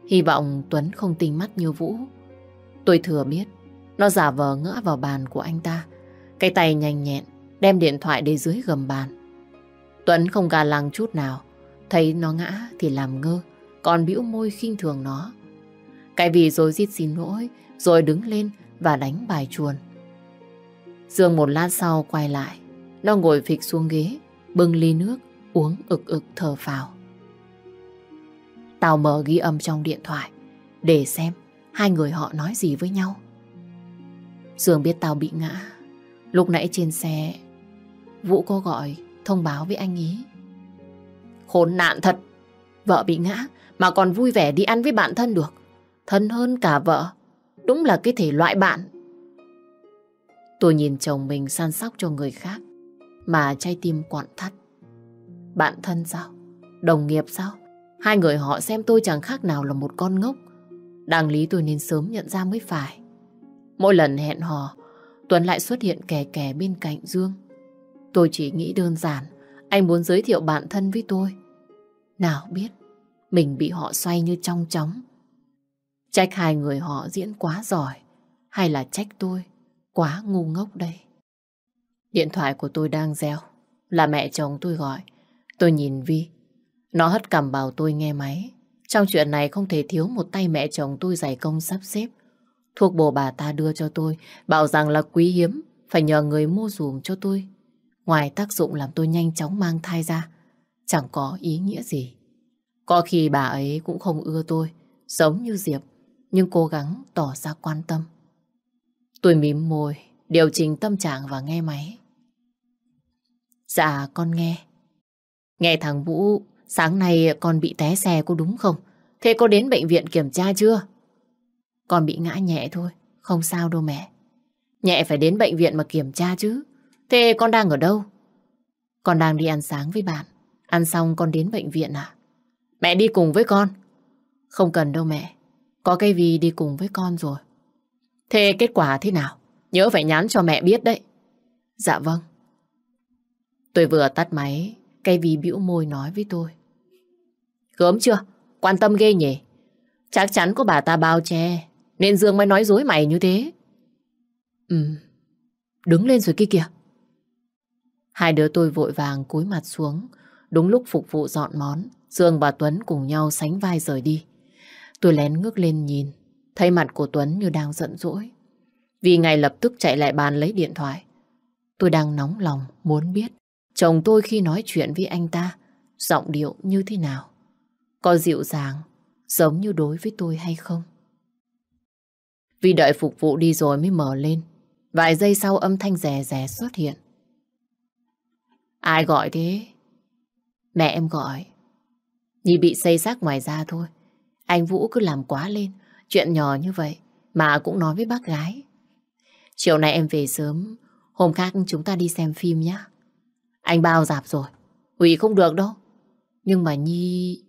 Hy vọng Tuấn không tinh mắt như Vũ. Tôi thừa biết, nó giả vờ ngã vào bàn của anh ta. Cái tay nhanh nhẹn, đem điện thoại để dưới gầm bàn. Tuấn không gà lăng chút nào. Thấy nó ngã thì làm ngơ, còn bĩu môi khinh thường nó. Cái vì rồi giết xin lỗi, rồi đứng lên và đánh bài chuồn. Dương một lát sau quay lại, nó ngồi phịch xuống ghế, bưng ly nước uống ực ực thở vào. Tao mở ghi âm trong điện thoại để xem hai người họ nói gì với nhau. Dường biết tao bị ngã. Lúc nãy trên xe, Vũ có gọi thông báo với anh ý. Khốn nạn thật! Vợ bị ngã mà còn vui vẻ đi ăn với bạn thân được. Thân hơn cả vợ. Đúng là cái thể loại bạn. Tôi nhìn chồng mình san sóc cho người khác mà trái tim quặn thắt. Bạn thân sao? Đồng nghiệp sao? Hai người họ xem tôi chẳng khác nào là một con ngốc. Đáng lý tôi nên sớm nhận ra mới phải. Mỗi lần hẹn hò, Tuấn lại xuất hiện kè kè bên cạnh Dương. Tôi chỉ nghĩ đơn giản, anh muốn giới thiệu bạn thân với tôi. Nào biết, mình bị họ xoay như trong chóng. Trách hai người họ diễn quá giỏi, hay là trách tôi, quá ngu ngốc đây. Điện thoại của tôi đang reo, là mẹ chồng tôi gọi. Tôi nhìn Vi. Nó hất cằm bảo tôi nghe máy. Trong chuyện này không thể thiếu một tay mẹ chồng tôi giải công sắp xếp. Thuộc bồ bà ta đưa cho tôi, bảo rằng là quý hiếm, phải nhờ người mua dùm cho tôi. Ngoài tác dụng làm tôi nhanh chóng mang thai ra, chẳng có ý nghĩa gì. Có khi bà ấy cũng không ưa tôi, giống như Diệp, nhưng cố gắng tỏ ra quan tâm. Tôi mím môi, điều chỉnh tâm trạng và nghe máy. Dạ, con nghe. Nghe thằng Vũ, sáng nay con bị té xe có đúng không? Thế có đến bệnh viện kiểm tra chưa? Con bị ngã nhẹ thôi, không sao đâu mẹ. Nhẹ phải đến bệnh viện mà kiểm tra chứ. Thế con đang ở đâu? Con đang đi ăn sáng với bạn. Ăn xong con đến bệnh viện à? Mẹ đi cùng với con. Không cần đâu mẹ. Có cái vì đi cùng với con rồi. Thế kết quả thế nào? Nhớ phải nhắn cho mẹ biết đấy. Dạ vâng. Tôi vừa tắt máy cây ví bĩu môi nói với tôi. Gớm chưa? Quan tâm ghê nhỉ? Chắc chắn có bà ta bao che, nên Dương mới nói dối mày như thế. Ừ, đứng lên rồi kia kìa. Hai đứa tôi vội vàng cúi mặt xuống, đúng lúc phục vụ dọn món, Dương và Tuấn cùng nhau sánh vai rời đi. Tôi lén ngước lên nhìn, thấy mặt của Tuấn như đang giận dỗi. Vì ngay lập tức chạy lại bàn lấy điện thoại. Tôi đang nóng lòng, muốn biết chồng tôi khi nói chuyện với anh ta, giọng điệu như thế nào? Có dịu dàng, giống như đối với tôi hay không? Vì đợi phục vụ đi rồi mới mở lên. Vài giây sau âm thanh rè rè xuất hiện. Ai gọi thế? Mẹ em gọi. Nhi bị xây xác ngoài da thôi. Anh Vũ cứ làm quá lên. Chuyện nhỏ như vậy mà cũng nói với bác gái. Chiều nay em về sớm. Hôm khác chúng ta đi xem phim nhé. Anh bao dạp rồi. Hủy không được đâu. Nhưng mà Nhi...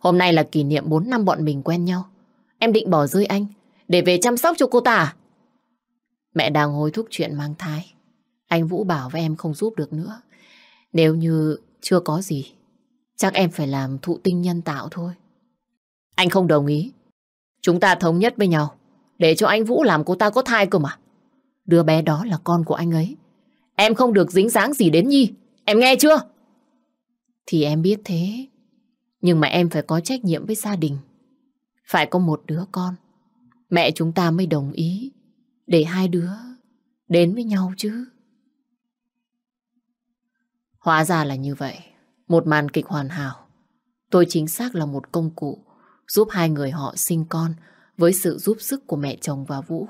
Hôm nay là kỷ niệm 4 năm bọn mình quen nhau. Em định bỏ rơi anh để về chăm sóc cho cô ta. À? Mẹ đang hối thúc chuyện mang thai. Anh Vũ bảo với em không giúp được nữa. Nếu như chưa có gì, chắc em phải làm thụ tinh nhân tạo thôi. Anh không đồng ý. Chúng ta thống nhất với nhau để cho anh Vũ làm cô ta có thai cơ mà. Đứa bé đó là con của anh ấy. Em không được dính dáng gì đến Nhi. Em nghe chưa? Thì em biết thế. Nhưng mà em phải có trách nhiệm với gia đình. Phải có một đứa con. Mẹ chúng ta mới đồng ý. Để hai đứa đến với nhau chứ. Hóa ra là như vậy. Một màn kịch hoàn hảo. Tôi chính xác là một công cụ giúp hai người họ sinh con với sự giúp sức của mẹ chồng và Vũ.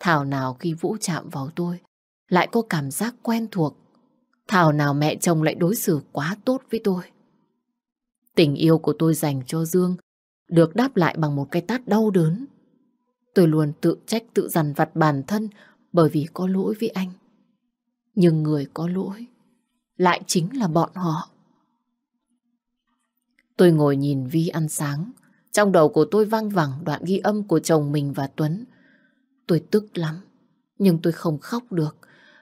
Thảo nào khi Vũ chạm vào tôi, lại có cảm giác quen thuộc. Thảo nào mẹ chồng lại đối xử quá tốt với tôi. Tình yêu của tôi dành cho Dương được đáp lại bằng một cái tát đau đớn. Tôi luôn tự trách tự dằn vặt bản thân bởi vì có lỗi với anh. Nhưng người có lỗi lại chính là bọn họ. Tôi ngồi nhìn Vi ăn sáng. Trong đầu của tôi vang vẳng đoạn ghi âm của chồng mình và Tuấn. Tôi tức lắm, nhưng tôi không khóc được.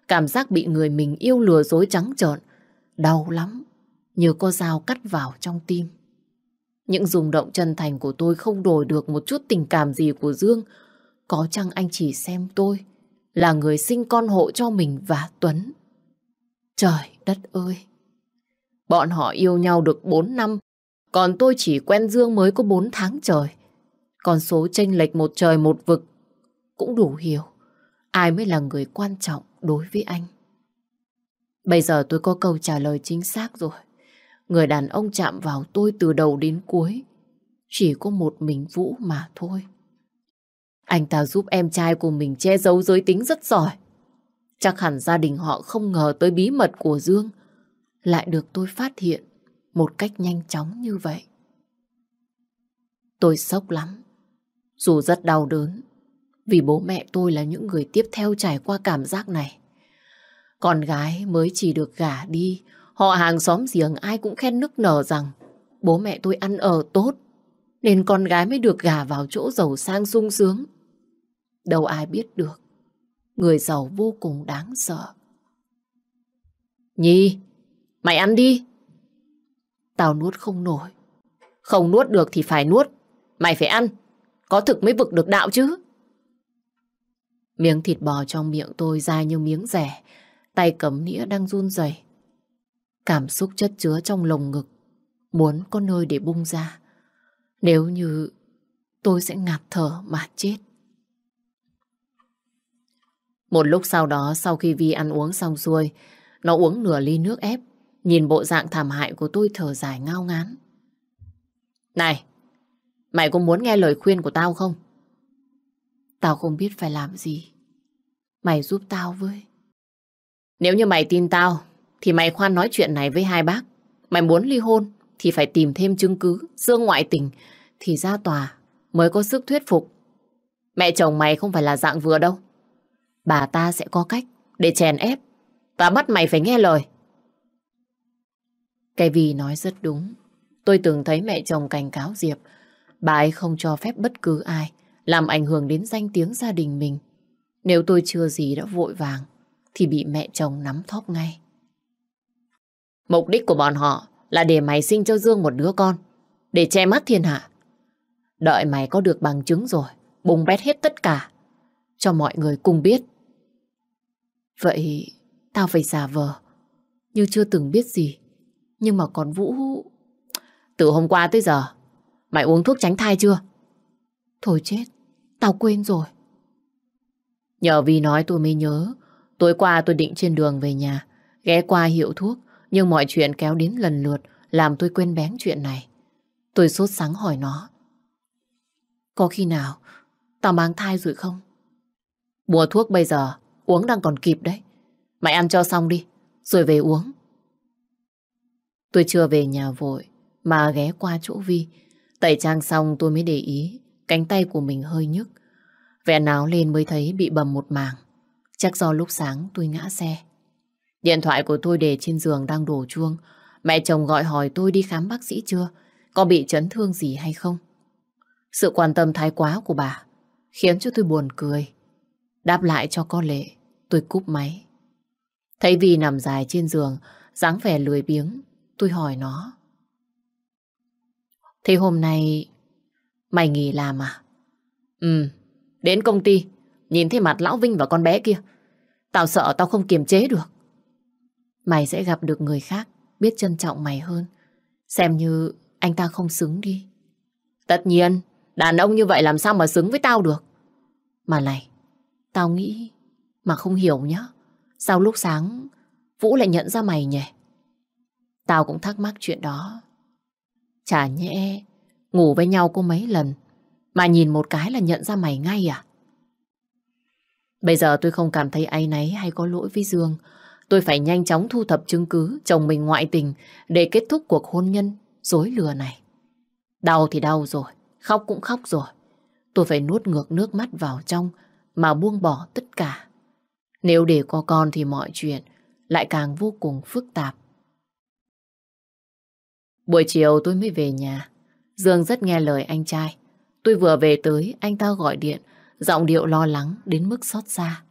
Cảm giác bị người mình yêu lừa dối trắng trợn. Đau lắm, như có dao cắt vào trong tim. Những rung động chân thành của tôi không đổi được một chút tình cảm gì của Dương. Có chăng anh chỉ xem tôi là người sinh con hộ cho mình và Tuấn. Trời đất ơi! Bọn họ yêu nhau được 4 năm, còn tôi chỉ quen Dương mới có 4 tháng trời. còn số chênh lệch một trời một vực cũng đủ hiểu ai mới là người quan trọng đối với anh. Bây giờ tôi có câu trả lời chính xác rồi. Người đàn ông chạm vào tôi từ đầu đến cuối. Chỉ có một mình Vũ mà thôi. Anh ta giúp em trai của mình che giấu giới tính rất giỏi. Chắc hẳn gia đình họ không ngờ tới bí mật của Dương lại được tôi phát hiện một cách nhanh chóng như vậy. Tôi sốc lắm. Dù rất đau đớn, vì bố mẹ tôi là những người tiếp theo trải qua cảm giác này. Con gái mới chỉ được gả đi, họ hàng xóm giềng ai cũng khen nức nở rằng bố mẹ tôi ăn ở tốt, nên con gái mới được gả vào chỗ giàu sang sung sướng. Đâu ai biết được, người giàu vô cùng đáng sợ. Nhi, mày ăn đi. Tao nuốt không nổi. Không nuốt được thì phải nuốt. Mày phải ăn. Có thực mới vực được đạo chứ. Miếng thịt bò trong miệng tôi dai như miếng rẻ, tay cầm nĩa đang run rẩy. Cảm xúc chất chứa trong lồng ngực, muốn có nơi để bung ra. Nếu như tôi sẽ ngạt thở mà chết. Một lúc sau đó, sau khi Vi ăn uống xong xuôi, nó uống nửa ly nước ép, nhìn bộ dạng thảm hại của tôi thở dài ngao ngán. Này, mày có muốn nghe lời khuyên của tao không? Tao không biết phải làm gì. Mày giúp tao với. Nếu như mày tin tao, thì mày khoan nói chuyện này với hai bác. Mày muốn ly hôn, thì phải tìm thêm chứng cứ, dương ngoại tình, thì ra tòa mới có sức thuyết phục. Mẹ chồng mày không phải là dạng vừa đâu. Bà ta sẽ có cách để chèn ép và bắt mày phải nghe lời. Cái vì nói rất đúng. Tôi từng thấy mẹ chồng cảnh cáo Diệp, bà ấy không cho phép bất cứ ai làm ảnh hưởng đến danh tiếng gia đình mình. Nếu tôi chưa gì đã vội vàng, thì bị mẹ chồng nắm thóp ngay. Mục đích của bọn họ là để mày sinh cho Dương một đứa con, để che mắt thiên hạ. Đợi mày có được bằng chứng rồi, bùng bét hết tất cả, cho mọi người cùng biết. Vậy tao phải giả vờ, như chưa từng biết gì. Nhưng mà còn Vũ... Từ hôm qua tới giờ, mày uống thuốc tránh thai chưa? Thôi chết, Tao quên rồi. Nhờ vì nói tôi mới nhớ. Tối qua tôi định trên đường về nhà, ghé qua hiệu thuốc, nhưng mọi chuyện kéo đến lần lượt làm tôi quên bén chuyện này. Tôi sốt sáng hỏi nó. Có khi nào tao mang thai rồi không? bùa thuốc bây giờ uống đang còn kịp đấy. Mày ăn cho xong đi, rồi về uống. Tôi chưa về nhà vội, mà ghé qua chỗ Vi. Tẩy trang xong tôi mới để ý Cánh tay của mình hơi nhức. vẻ áo lên mới thấy bị bầm một mảng. Chắc do lúc sáng tôi ngã xe. Điện thoại của tôi để trên giường đang đổ chuông. Mẹ chồng gọi hỏi tôi đi khám bác sĩ chưa? Có bị chấn thương gì hay không? Sự quan tâm thái quá của bà khiến cho tôi buồn cười. Đáp lại cho có lệ, tôi cúp máy. Thấy Vì nằm dài trên giường, dáng vẻ lười biếng, tôi hỏi nó. Thế hôm nay Mày nghỉ làm à? Ừ, đến công ty, nhìn thấy mặt Lão Vinh và con bé kia. Tao sợ tao không kiềm chế được. Mày sẽ gặp được người khác, biết trân trọng mày hơn. Xem như anh ta không xứng đi. Tất nhiên, đàn ông như vậy làm sao mà xứng với tao được. Mà này, tao nghĩ mà không hiểu nhá. Sao lúc sáng Vũ lại nhận ra mày nhỉ? Tao cũng thắc mắc chuyện đó. Chả nhẽ Ngủ với nhau cô mấy lần Mà nhìn một cái là nhận ra mày ngay à Bây giờ tôi không cảm thấy áy náy hay có lỗi với Dương Tôi phải nhanh chóng thu thập chứng cứ Chồng mình ngoại tình Để kết thúc cuộc hôn nhân dối lừa này Đau thì đau rồi Khóc cũng khóc rồi Tôi phải nuốt ngược nước mắt vào trong Mà buông bỏ tất cả Nếu để có con thì mọi chuyện Lại càng vô cùng phức tạp Buổi chiều tôi mới về nhà Dương rất nghe lời anh trai. Tôi vừa về tới, anh ta gọi điện, giọng điệu lo lắng đến mức xót xa.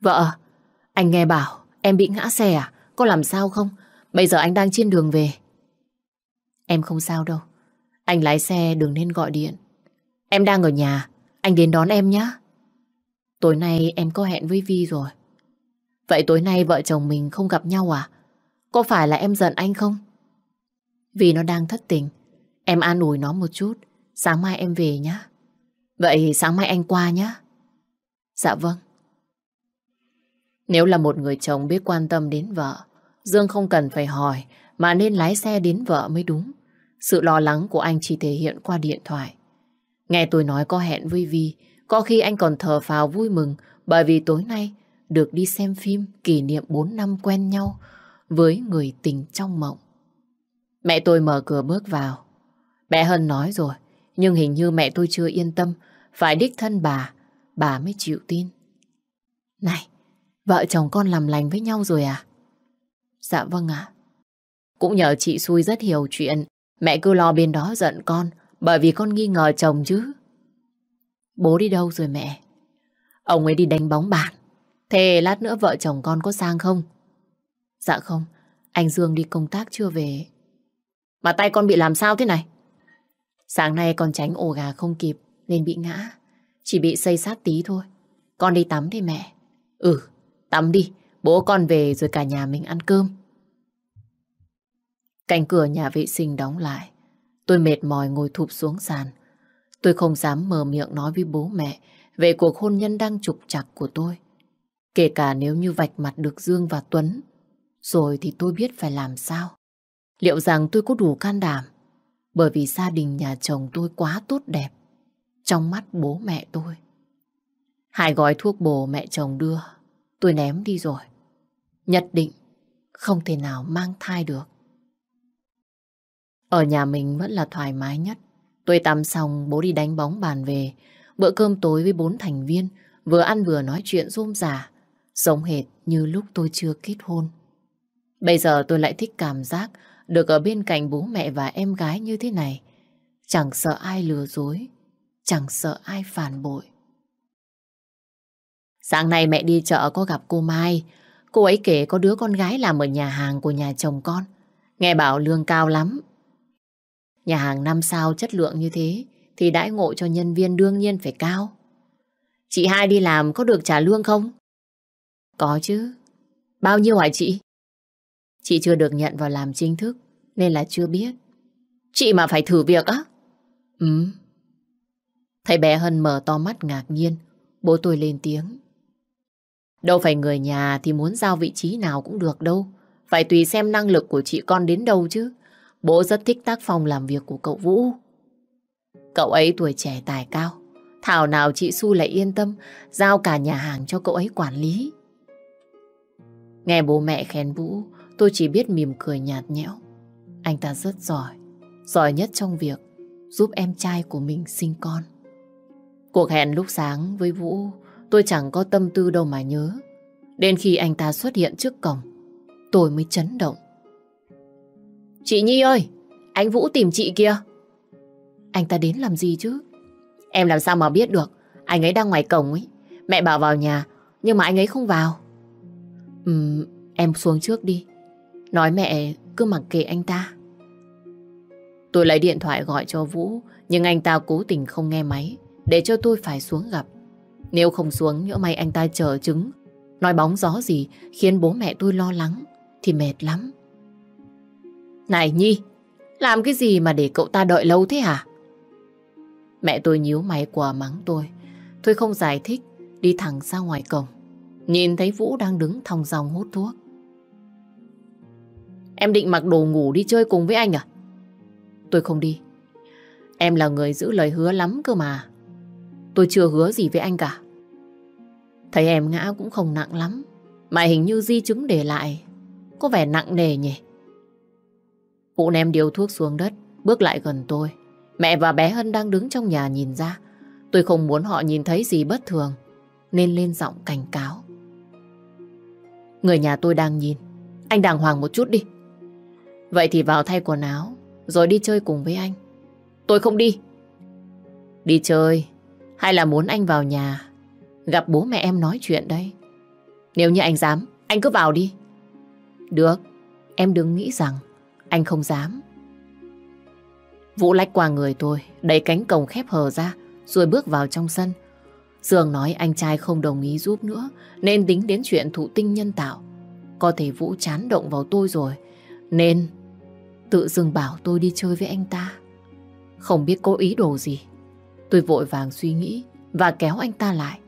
Vợ, anh nghe bảo em bị ngã xe à? Có làm sao không? Bây giờ anh đang trên đường về. Em không sao đâu. Anh lái xe đừng nên gọi điện. Em đang ở nhà, anh đến đón em nhé. Tối nay em có hẹn với Vi rồi. Vậy tối nay vợ chồng mình không gặp nhau à? Có phải là em giận anh không? Vì nó đang thất tình Em an ủi nó một chút Sáng mai em về nhé Vậy sáng mai anh qua nhé Dạ vâng Nếu là một người chồng biết quan tâm đến vợ Dương không cần phải hỏi Mà nên lái xe đến vợ mới đúng Sự lo lắng của anh chỉ thể hiện qua điện thoại Nghe tôi nói có hẹn với Vi Có khi anh còn thở phào vui mừng Bởi vì tối nay Được đi xem phim kỷ niệm 4 năm quen nhau Với người tình trong mộng Mẹ tôi mở cửa bước vào. Mẹ Hân nói rồi, nhưng hình như mẹ tôi chưa yên tâm, phải đích thân bà, bà mới chịu tin. Này, vợ chồng con làm lành với nhau rồi à? Dạ vâng ạ. Cũng nhờ chị xui rất hiểu chuyện, mẹ cứ lo bên đó giận con, bởi vì con nghi ngờ chồng chứ. Bố đi đâu rồi mẹ? Ông ấy đi đánh bóng bàn. Thế lát nữa vợ chồng con có sang không? Dạ không, anh Dương đi công tác chưa về. Mà tay con bị làm sao thế này? Sáng nay con tránh ổ gà không kịp nên bị ngã. Chỉ bị xây sát tí thôi. Con đi tắm đi mẹ. Ừ, tắm đi. Bố con về rồi cả nhà mình ăn cơm. Cánh cửa nhà vệ sinh đóng lại. Tôi mệt mỏi ngồi thụp xuống sàn. Tôi không dám mở miệng nói với bố mẹ về cuộc hôn nhân đang trục trặc của tôi. Kể cả nếu như vạch mặt được Dương và Tuấn, rồi thì tôi biết phải làm sao. Liệu rằng tôi có đủ can đảm bởi vì gia đình nhà chồng tôi quá tốt đẹp trong mắt bố mẹ tôi. Hai gói thuốc bổ mẹ chồng đưa tôi ném đi rồi. Nhất định không thể nào mang thai được. Ở nhà mình vẫn là thoải mái nhất. Tôi tắm xong bố đi đánh bóng bàn về. Bữa cơm tối với bốn thành viên vừa ăn vừa nói chuyện rôm rả. Giống hệt như lúc tôi chưa kết hôn. Bây giờ tôi lại thích cảm giác được ở bên cạnh bố mẹ và em gái như thế này. Chẳng sợ ai lừa dối, chẳng sợ ai phản bội. Sáng nay mẹ đi chợ có gặp cô Mai. Cô ấy kể có đứa con gái làm ở nhà hàng của nhà chồng con. Nghe bảo lương cao lắm. Nhà hàng năm sao chất lượng như thế thì đãi ngộ cho nhân viên đương nhiên phải cao. Chị hai đi làm có được trả lương không? Có chứ. Bao nhiêu hả chị? Chị chưa được nhận vào làm chính thức Nên là chưa biết Chị mà phải thử việc á Ừ thầy bé Hân mở to mắt ngạc nhiên Bố tôi lên tiếng Đâu phải người nhà thì muốn giao vị trí nào cũng được đâu Phải tùy xem năng lực của chị con đến đâu chứ Bố rất thích tác phong làm việc của cậu Vũ Cậu ấy tuổi trẻ tài cao Thảo nào chị Su lại yên tâm Giao cả nhà hàng cho cậu ấy quản lý Nghe bố mẹ khen Vũ Tôi chỉ biết mỉm cười nhạt nhẽo. Anh ta rất giỏi, giỏi nhất trong việc giúp em trai của mình sinh con. Cuộc hẹn lúc sáng với Vũ, tôi chẳng có tâm tư đâu mà nhớ. Đến khi anh ta xuất hiện trước cổng, tôi mới chấn động. Chị Nhi ơi, anh Vũ tìm chị kia. Anh ta đến làm gì chứ? Em làm sao mà biết được, anh ấy đang ngoài cổng ấy. Mẹ bảo vào nhà, nhưng mà anh ấy không vào. Ừm, em xuống trước đi. Nói mẹ cứ mặc kệ anh ta. Tôi lấy điện thoại gọi cho Vũ, nhưng anh ta cố tình không nghe máy, để cho tôi phải xuống gặp. Nếu không xuống, nhỡ may anh ta chờ chứng, nói bóng gió gì khiến bố mẹ tôi lo lắng, thì mệt lắm. Này Nhi, làm cái gì mà để cậu ta đợi lâu thế hả? Mẹ tôi nhíu mày quả mắng tôi. Tôi không giải thích, đi thẳng ra ngoài cổng. Nhìn thấy Vũ đang đứng thong dòng hút thuốc. Em định mặc đồ ngủ đi chơi cùng với anh à? Tôi không đi. Em là người giữ lời hứa lắm cơ mà. Tôi chưa hứa gì với anh cả. Thấy em ngã cũng không nặng lắm. Mà hình như di chứng để lại. Có vẻ nặng nề nhỉ? Cụ ném điều thuốc xuống đất, bước lại gần tôi. Mẹ và bé Hân đang đứng trong nhà nhìn ra. Tôi không muốn họ nhìn thấy gì bất thường, nên lên giọng cảnh cáo. Người nhà tôi đang nhìn. Anh đàng hoàng một chút đi. Vậy thì vào thay quần áo, rồi đi chơi cùng với anh. Tôi không đi. Đi chơi, hay là muốn anh vào nhà, gặp bố mẹ em nói chuyện đây. Nếu như anh dám, anh cứ vào đi. Được, em đừng nghĩ rằng anh không dám. Vũ lách qua người tôi, đẩy cánh cổng khép hờ ra, rồi bước vào trong sân. Dương nói anh trai không đồng ý giúp nữa, nên tính đến chuyện thụ tinh nhân tạo. Có thể Vũ chán động vào tôi rồi, nên Tự dưng bảo tôi đi chơi với anh ta Không biết có ý đồ gì Tôi vội vàng suy nghĩ Và kéo anh ta lại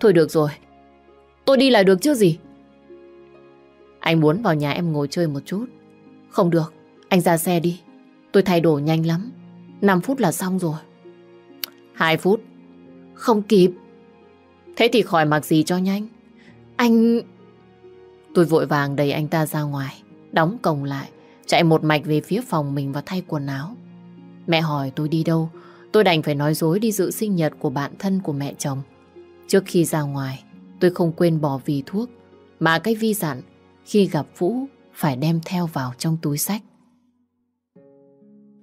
Thôi được rồi Tôi đi là được chứ gì Anh muốn vào nhà em ngồi chơi một chút Không được Anh ra xe đi Tôi thay đổi nhanh lắm 5 phút là xong rồi 2 phút Không kịp Thế thì khỏi mặc gì cho nhanh Anh... Tôi vội vàng đẩy anh ta ra ngoài Đóng cổng lại Chạy một mạch về phía phòng mình và thay quần áo. Mẹ hỏi tôi đi đâu, tôi đành phải nói dối đi dự sinh nhật của bạn thân của mẹ chồng. Trước khi ra ngoài, tôi không quên bỏ vì thuốc, mà cái vi dặn khi gặp Vũ phải đem theo vào trong túi sách.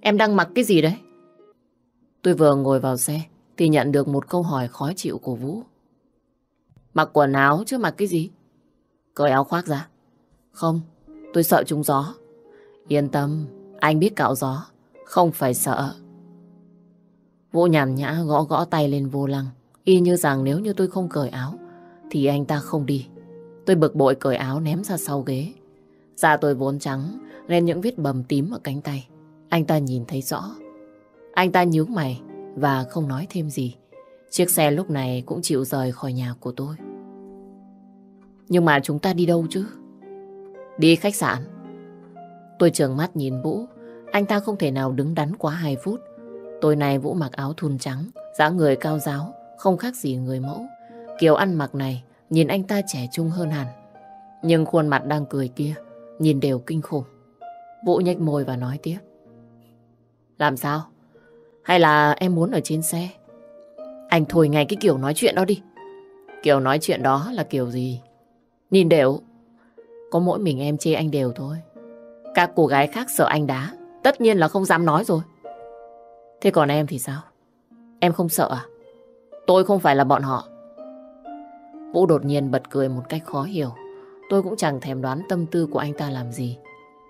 Em đang mặc cái gì đấy? Tôi vừa ngồi vào xe thì nhận được một câu hỏi khó chịu của Vũ. Mặc quần áo chứ mặc cái gì? Cởi áo khoác ra. Không, tôi sợ trúng gió. Yên tâm, anh biết cạo gió, không phải sợ. Vũ nhàn nhã gõ gõ tay lên vô lăng, y như rằng nếu như tôi không cởi áo, thì anh ta không đi. Tôi bực bội cởi áo ném ra sau ghế. Da tôi vốn trắng, nên những vết bầm tím ở cánh tay. Anh ta nhìn thấy rõ. Anh ta nhíu mày và không nói thêm gì. Chiếc xe lúc này cũng chịu rời khỏi nhà của tôi. Nhưng mà chúng ta đi đâu chứ? Đi khách sạn. Tôi trợn mắt nhìn Vũ, anh ta không thể nào đứng đắn quá 2 phút. Tối nay Vũ mặc áo thun trắng, dáng người cao giáo, không khác gì người mẫu. Kiểu ăn mặc này, nhìn anh ta trẻ trung hơn hẳn. Nhưng khuôn mặt đang cười kia, nhìn đều kinh khủng. Vũ nhếch môi và nói tiếp. Làm sao? Hay là em muốn ở trên xe? Anh thổi ngay cái kiểu nói chuyện đó đi. Kiểu nói chuyện đó là kiểu gì? Nhìn đều. Có mỗi mình em chê anh đều thôi. Các cô gái khác sợ anh đá, tất nhiên là không dám nói rồi. Thế còn em thì sao? Em không sợ à? Tôi không phải là bọn họ. Vũ đột nhiên bật cười một cách khó hiểu. Tôi cũng chẳng thèm đoán tâm tư của anh ta làm gì.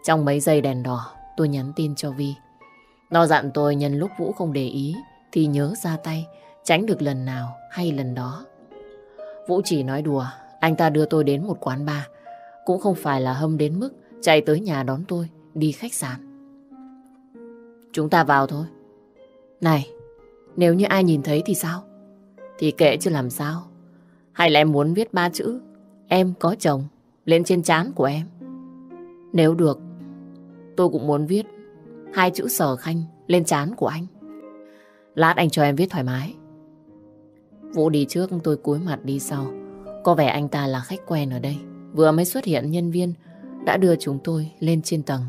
Trong mấy giây đèn đỏ, tôi nhắn tin cho Vi. Nó dặn tôi nhân lúc Vũ không để ý thì nhớ ra tay, tránh được lần nào hay lần đó. Vũ chỉ nói đùa, anh ta đưa tôi đến một quán bar. Cũng không phải là hâm đến mức chạy tới nhà đón tôi, đi khách sạn. Chúng ta vào thôi. Này, nếu như ai nhìn thấy thì sao? Thì kệ chứ làm sao. Hay là em muốn viết ba chữ, em có chồng, lên trên trán của em. Nếu được, tôi cũng muốn viết hai chữ sở khanh lên trán của anh. Lát anh cho em viết thoải mái. Vũ đi trước tôi cúi mặt đi sau. Có vẻ anh ta là khách quen ở đây. Vừa mới xuất hiện nhân viên đã đưa chúng tôi lên trên tầng.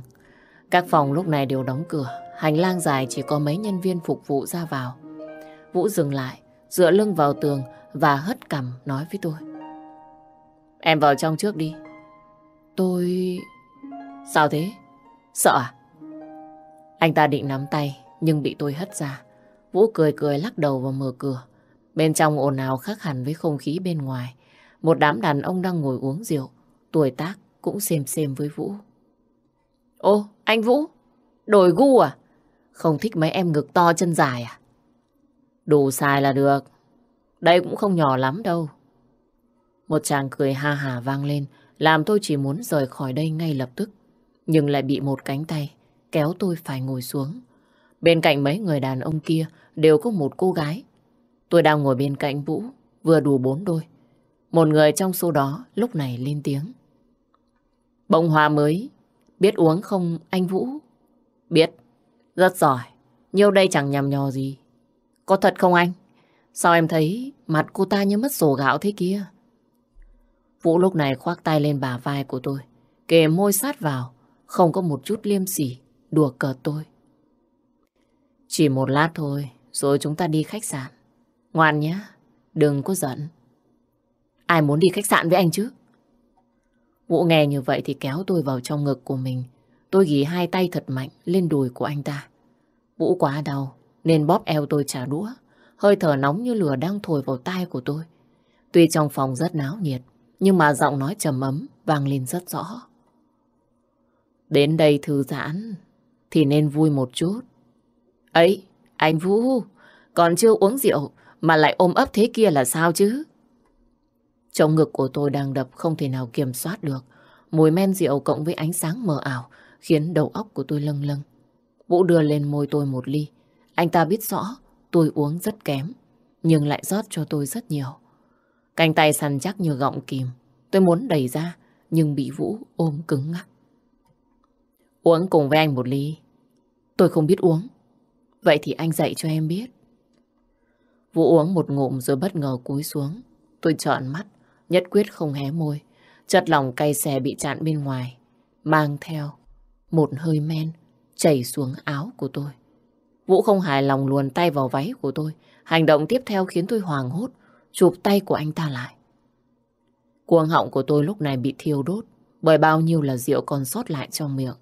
Các phòng lúc này đều đóng cửa, hành lang dài chỉ có mấy nhân viên phục vụ ra vào. Vũ dừng lại, dựa lưng vào tường và hất cằm nói với tôi. Em vào trong trước đi. Tôi... Sao thế? Sợ à? Anh ta định nắm tay nhưng bị tôi hất ra. Vũ cười cười lắc đầu và mở cửa. Bên trong ồn ào khác hẳn với không khí bên ngoài. Một đám đàn ông đang ngồi uống rượu, tuổi tác cũng xềm xềm với Vũ. Ô, anh Vũ, đổi gu à? Không thích mấy em ngực to chân dài à? Đủ xài là được. Đây cũng không nhỏ lắm đâu. Một chàng cười ha hà vang lên, làm tôi chỉ muốn rời khỏi đây ngay lập tức. Nhưng lại bị một cánh tay, kéo tôi phải ngồi xuống. Bên cạnh mấy người đàn ông kia đều có một cô gái. Tôi đang ngồi bên cạnh Vũ, vừa đủ bốn đôi. Một người trong số đó lúc này lên tiếng. Bông hoa mới, biết uống không anh Vũ? Biết, rất giỏi, nhiều đây chẳng nhằm nhò gì. Có thật không anh? Sao em thấy mặt cô ta như mất sổ gạo thế kia? Vũ lúc này khoác tay lên bà vai của tôi, kề môi sát vào, không có một chút liêm sỉ, đùa cợt tôi. Chỉ một lát thôi, rồi chúng ta đi khách sạn. Ngoan nhé, đừng có giận. Ai muốn đi khách sạn với anh chứ? Vũ nghe như vậy thì kéo tôi vào trong ngực của mình. Tôi ghi hai tay thật mạnh lên đùi của anh ta. Vũ quá đau nên bóp eo tôi trả đũa. Hơi thở nóng như lửa đang thổi vào tai của tôi. Tuy trong phòng rất náo nhiệt nhưng mà giọng nói trầm ấm vang lên rất rõ. Đến đây thư giãn thì nên vui một chút. Ấy, anh Vũ, còn chưa uống rượu mà lại ôm ấp thế kia là sao chứ? Trong ngực của tôi đang đập không thể nào kiểm soát được. Mùi men rượu cộng với ánh sáng mờ ảo khiến đầu óc của tôi lâng lâng. Vũ đưa lên môi tôi một ly. Anh ta biết rõ tôi uống rất kém, nhưng lại rót cho tôi rất nhiều. Cánh tay săn chắc như gọng kìm. Tôi muốn đẩy ra, nhưng bị Vũ ôm cứng ngắc. Uống cùng với anh một ly. Tôi không biết uống. Vậy thì anh dạy cho em biết. Vũ uống một ngụm rồi bất ngờ cúi xuống. Tôi trợn mắt nhất quyết không hé môi. Chất lòng cay xè bị chặn bên ngoài, mang theo một hơi men chảy xuống áo của tôi. Vũ không hài lòng luồn tay vào váy của tôi. Hành động tiếp theo khiến tôi hoàng hốt, chụp tay của anh ta lại. Cuồng họng của tôi lúc này bị thiêu đốt bởi bao nhiêu là rượu còn sót lại trong miệng.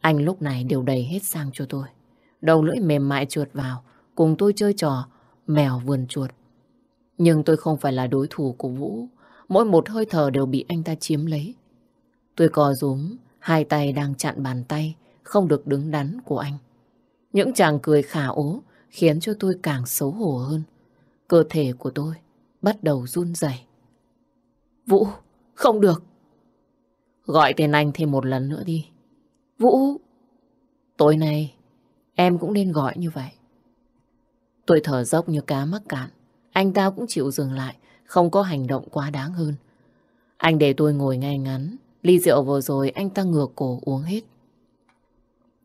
Anh lúc này đều đầy hết sang cho tôi. Đầu lưỡi mềm mại trượt vào, cùng tôi chơi trò mèo vườn chuột. Nhưng tôi không phải là đối thủ của Vũ. Mỗi một hơi thở đều bị anh ta chiếm lấy. Tôi cò rúm, hai tay đang chặn bàn tay, không được đứng đắn của anh. Những chàng cười khả ố khiến cho tôi càng xấu hổ hơn. Cơ thể của tôi bắt đầu run rẩy. Vũ, không được. Gọi tên anh thêm một lần nữa đi. Vũ, tối nay em cũng nên gọi như vậy. Tôi thở dốc như cá mắc cạn. Anh ta cũng chịu dừng lại, không có hành động quá đáng hơn. Anh để tôi ngồi ngay ngắn, ly rượu vừa rồi anh ta ngược cổ uống hết.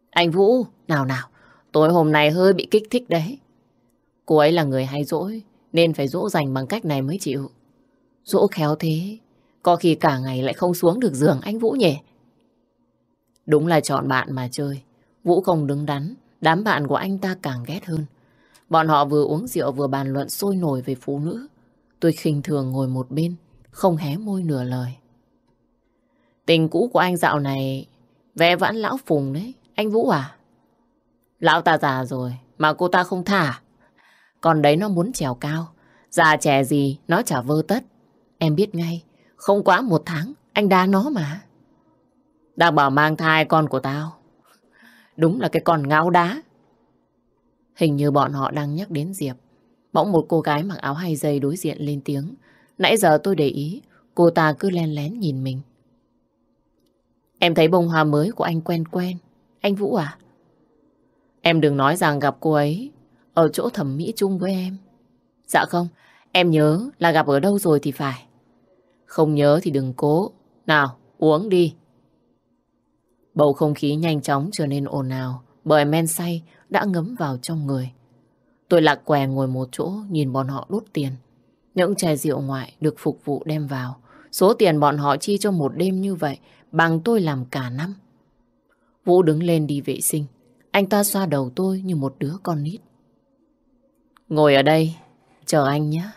Anh Vũ, nào nào, tối hôm nay hơi bị kích thích đấy. Cô ấy là người hay dỗi, nên phải dỗ dành bằng cách này mới chịu. Dỗ khéo thế, có khi cả ngày lại không xuống được giường anh Vũ nhỉ. Đúng là chọn bạn mà chơi. Vũ không đứng đắn, đám bạn của anh ta càng ghét hơn. Bọn họ vừa uống rượu vừa bàn luận sôi nổi về phụ nữ. Tôi khinh thường ngồi một bên, không hé môi nửa lời. Tình cũ của anh dạo này vẽ vãn lão phùng đấy, anh Vũ à? Lão ta già rồi, mà cô ta không thả. À? Còn đấy nó muốn trèo cao, già trẻ gì nó chả vơ tất. Em biết ngay, không quá một tháng, anh đá nó mà. Đang bảo mang thai con của tao. Đúng là cái con ngáo đá. Hình như bọn họ đang nhắc đến Diệp. Bỗng một cô gái mặc áo hai dây đối diện lên tiếng. Nãy giờ tôi để ý, cô ta cứ len lén nhìn mình. Em thấy bông hoa mới của anh quen quen. Anh Vũ à? Em đừng nói rằng gặp cô ấy ở chỗ thẩm mỹ chung với em. Dạ không, em nhớ là gặp ở đâu rồi thì phải. Không nhớ thì đừng cố. Nào, uống đi. Bầu không khí nhanh chóng trở nên ồn ào bởi men say đã ngấm vào trong người. Tôi lạc què ngồi một chỗ nhìn bọn họ đút tiền. Những chai rượu ngoại được phục vụ đem vào. Số tiền bọn họ chi cho một đêm như vậy bằng tôi làm cả năm. Vũ đứng lên đi vệ sinh. Anh ta xoa đầu tôi như một đứa con nít. Ngồi ở đây, chờ anh nhé.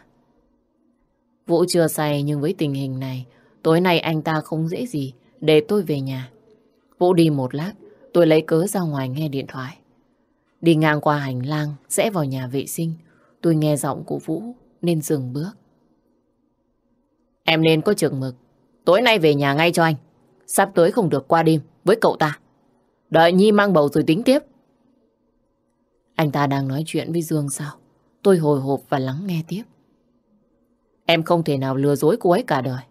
Vũ chưa say nhưng với tình hình này, tối nay anh ta không dễ gì để tôi về nhà. Vũ đi một lát, tôi lấy cớ ra ngoài nghe điện thoại. Đi ngang qua hành lang, rẽ vào nhà vệ sinh. Tôi nghe giọng của Vũ nên dừng bước. Em nên có trường mực. Tối nay về nhà ngay cho anh. Sắp tới không được qua đêm với cậu ta. Đợi Nhi mang bầu rồi tính tiếp. Anh ta đang nói chuyện với Dương sao? Tôi hồi hộp và lắng nghe tiếp. Em không thể nào lừa dối cô ấy cả đời.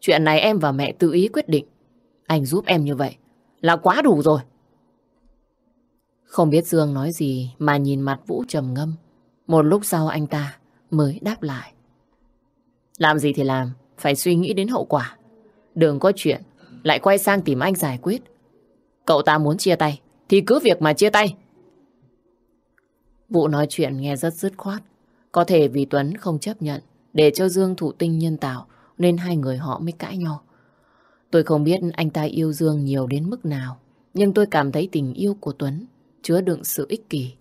Chuyện này em và mẹ tự ý quyết định. Anh giúp em như vậy là quá đủ rồi. Không biết Dương nói gì mà nhìn mặt Vũ trầm ngâm. Một lúc sau anh ta mới đáp lại. Làm gì thì làm, phải suy nghĩ đến hậu quả. Đừng có chuyện, lại quay sang tìm anh giải quyết. Cậu ta muốn chia tay, thì cứ việc mà chia tay. Vũ nói chuyện nghe rất dứt khoát. Có thể vì Tuấn không chấp nhận, để cho Dương thụ tinh nhân tạo, nên hai người họ mới cãi nhau. Tôi không biết anh ta yêu Dương nhiều đến mức nào, nhưng tôi cảm thấy tình yêu của Tuấn chứa đựng sự ích kỷ.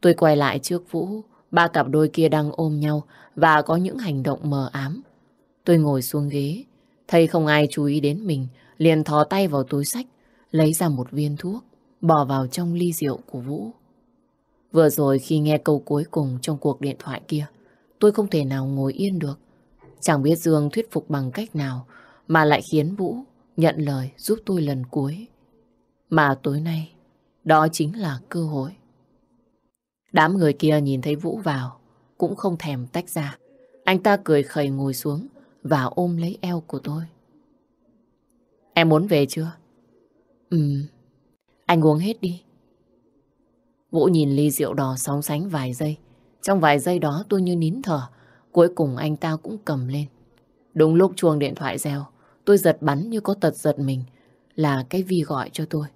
Tôi quay lại trước Vũ, ba cặp đôi kia đang ôm nhau và có những hành động mờ ám. Tôi ngồi xuống ghế, thấy không ai chú ý đến mình, liền thò tay vào túi sách, lấy ra một viên thuốc, bỏ vào trong ly rượu của Vũ. Vừa rồi khi nghe câu cuối cùng trong cuộc điện thoại kia, tôi không thể nào ngồi yên được. Chẳng biết Dương thuyết phục bằng cách nào mà lại khiến Vũ nhận lời giúp tôi lần cuối. Mà tối nay đó chính là cơ hội. Đám người kia nhìn thấy Vũ vào, cũng không thèm tách ra. Anh ta cười khẩy ngồi xuống và ôm lấy eo của tôi. Em muốn về chưa? Ừm, anh uống hết đi. Vũ nhìn ly rượu đỏ sóng sánh vài giây. Trong vài giây đó tôi như nín thở. Cuối cùng anh ta cũng cầm lên. Đúng lúc chuông điện thoại reo, tôi giật bắn như có tật giật mình. Là cái vi gọi cho tôi.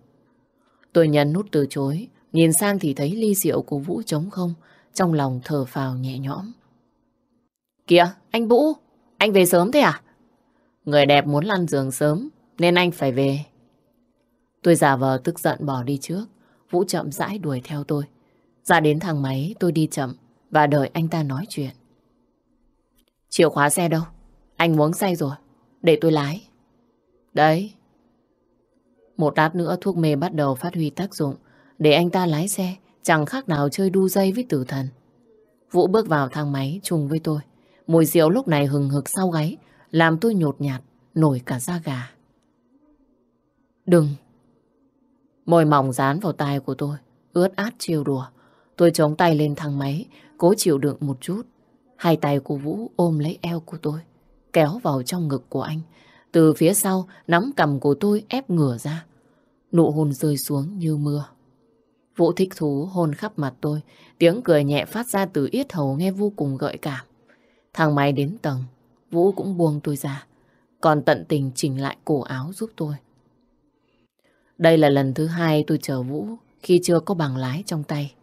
Tôi nhấn nút từ chối, nhìn sang thì thấy ly rượu của Vũ trống không, trong lòng thở phào nhẹ nhõm. Kìa, anh Vũ, anh về sớm thế à? Người đẹp muốn lăn giường sớm, nên anh phải về. Tôi giả vờ tức giận bỏ đi trước, Vũ chậm rãi đuổi theo tôi. Ra đến thang máy, tôi đi chậm và đợi anh ta nói chuyện. Chìa khóa xe đâu? Anh uống say rồi, để tôi lái. Đấy, một lát nữa thuốc mê bắt đầu phát huy tác dụng. Để anh ta lái xe, chẳng khác nào chơi đu dây với tử thần. Vũ bước vào thang máy chung với tôi. Mùi rượu lúc này hừng hực sau gáy, làm tôi nhột nhạt, nổi cả da gà. Đừng! Môi mỏng dán vào tai của tôi, ướt át chiều đùa. Tôi chống tay lên thang máy, cố chịu đựng một chút. Hai tay của Vũ ôm lấy eo của tôi, kéo vào trong ngực của anh. Từ phía sau, nắm cầm của tôi ép ngửa ra. Nụ hôn rơi xuống như mưa. Vũ thích thú hôn khắp mặt tôi, tiếng cười nhẹ phát ra từ yết hầu nghe vô cùng gợi cảm. Thang máy đến tầng, Vũ cũng buông tôi ra, còn tận tình chỉnh lại cổ áo giúp tôi. Đây là lần thứ hai tôi chờ Vũ khi chưa có bằng lái trong tay.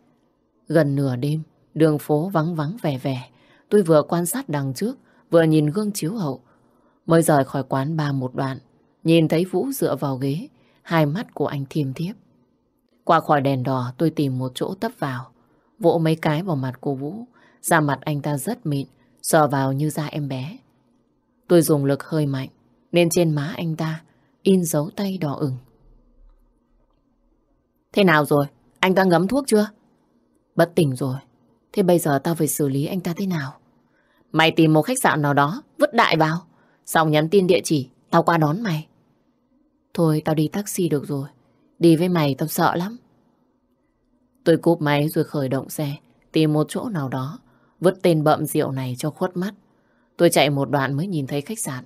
Gần nửa đêm, đường phố vắng vắng vẻ vẻ, tôi vừa quan sát đằng trước, vừa nhìn gương chiếu hậu. Mới rời khỏi quán ba một đoạn, nhìn thấy Vũ dựa vào ghế, hai mắt của anh thiêm thiếp. Qua khỏi đèn đỏ tôi tìm một chỗ tấp vào, vỗ mấy cái vào mặt cô Vũ, da mặt anh ta rất mịn, sờ vào như da em bé. Tôi dùng lực hơi mạnh, nên trên má anh ta in dấu tay đỏ ửng. Thế nào rồi? Anh ta ngấm thuốc chưa? Bất tỉnh rồi. Thế bây giờ tao phải xử lý anh ta thế nào? Mày tìm một khách sạn nào đó, vứt đại vào. Xong nhắn tin địa chỉ, tao qua đón mày. Thôi tao đi taxi được rồi. Đi với mày tao sợ lắm. Tôi cúp máy rồi khởi động xe, tìm một chỗ nào đó, vứt tên bậm rượu này cho khuất mắt. Tôi chạy một đoạn mới nhìn thấy khách sạn.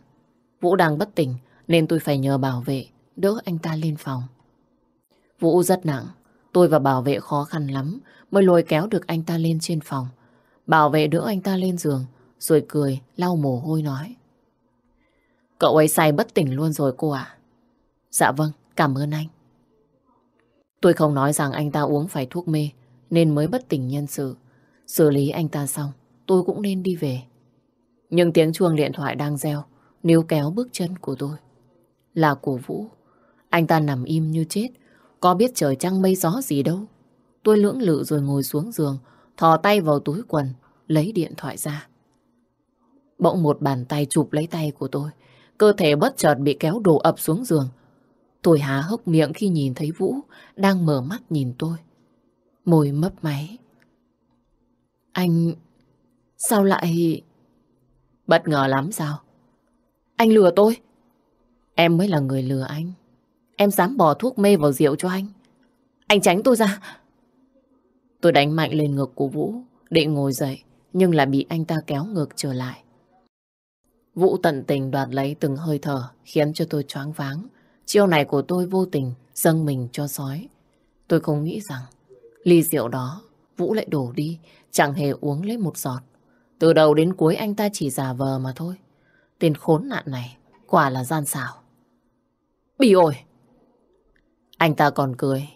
Vũ đang bất tỉnh nên tôi phải nhờ bảo vệ đỡ anh ta lên phòng. Vũ rất nặng, tôi và bảo vệ khó khăn lắm mới lôi kéo được anh ta lên trên phòng. Bảo vệ đỡ anh ta lên giường rồi cười lau mồ hôi nói. Cậu ấy say bất tỉnh luôn rồi cô ạ. Dạ vâng, cảm ơn anh. Tôi không nói rằng anh ta uống phải thuốc mê nên mới bất tỉnh nhân sự. Xử lý anh ta xong, tôi cũng nên đi về. Nhưng tiếng chuông điện thoại đang reo, níu kéo bước chân của tôi. Là của Vũ. Anh ta nằm im như chết, có biết trời trăng mây gió gì đâu. Tôi lưỡng lự rồi ngồi xuống giường, thò tay vào túi quần, lấy điện thoại ra. Bỗng một bàn tay chụp lấy tay của tôi, cơ thể bất chợt bị kéo đổ ập xuống giường, Tôi há hốc miệng khi nhìn thấy Vũ đang mở mắt nhìn tôi. Môi mấp máy. Anh... Sao lại... Bất ngờ lắm sao? Anh lừa tôi. Em mới là người lừa anh. Em dám bỏ thuốc mê vào rượu cho anh. Anh tránh tôi ra. Tôi đánh mạnh lên ngực của Vũ, định ngồi dậy, nhưng lại bị anh ta kéo ngược trở lại. Vũ tận tình đoạt lấy từng hơi thở, khiến cho tôi choáng váng. Chiêu này của tôi vô tình dâng mình cho sói. Tôi không nghĩ rằng ly rượu đó Vũ lại đổ đi, chẳng hề uống lấy một giọt. Từ đầu đến cuối anh ta chỉ giả vờ mà thôi. Tên khốn nạn này, quả là gian xảo. Bị ổi! Anh ta còn cười.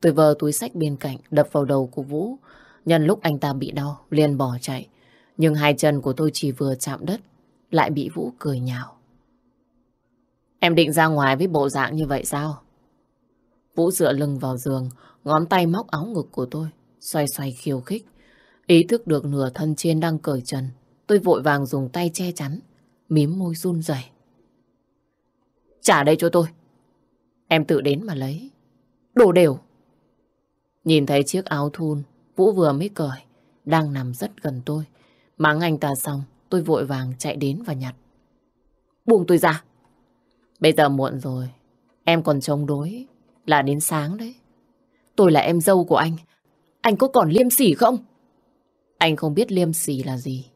Tôi vờ túi sách bên cạnh, đập vào đầu của Vũ. Nhân lúc anh ta bị đau, liền bỏ chạy. Nhưng hai chân của tôi chỉ vừa chạm đất, lại bị Vũ cười nhạo. Em định ra ngoài với bộ dạng như vậy sao? Vũ dựa lưng vào giường, ngón tay móc áo ngực của tôi, xoay xoay khiêu khích. Ý thức được nửa thân trên đang cởi trần, tôi vội vàng dùng tay che chắn, mím môi run rẩy. Trả đây cho tôi. Em tự đến mà lấy. Đồ đều. Nhìn thấy chiếc áo thun, Vũ vừa mới cởi, đang nằm rất gần tôi. Mắng anh ta xong, tôi vội vàng chạy đến và nhặt. Buông tôi ra. Bây giờ muộn rồi, em còn chống đối, là đến sáng đấy. Tôi là em dâu của anh, anh có còn liêm sỉ không? Anh không biết liêm sỉ là gì.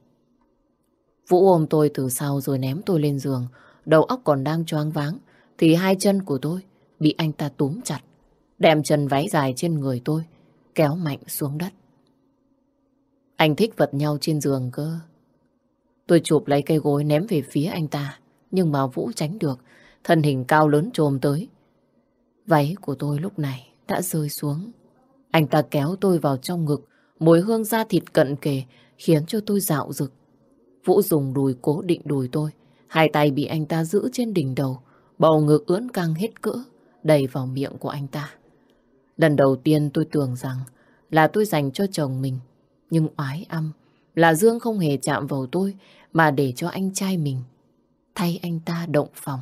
Vũ ôm tôi từ sau rồi ném tôi lên giường, đầu óc còn đang choáng váng, thì hai chân của tôi bị anh ta túm chặt, đem chân váy dài trên người tôi, kéo mạnh xuống đất. Anh thích vật nhau trên giường cơ. Tôi chụp lấy cây gối ném về phía anh ta, nhưng mà Vũ tránh được, thân hình cao lớn trồm tới. Váy của tôi lúc này đã rơi xuống. Anh ta kéo tôi vào trong ngực, mùi hương da thịt cận kề khiến cho tôi dạo rực. Vũ dùng đùi cố định đùi tôi, hai tay bị anh ta giữ trên đỉnh đầu, bầu ngực ưỡn căng hết cỡ, đầy vào miệng của anh ta. Lần đầu tiên tôi tưởng rằng là tôi dành cho chồng mình, nhưng oái âm là Dương không hề chạm vào tôi mà để cho anh trai mình thay anh ta động phòng.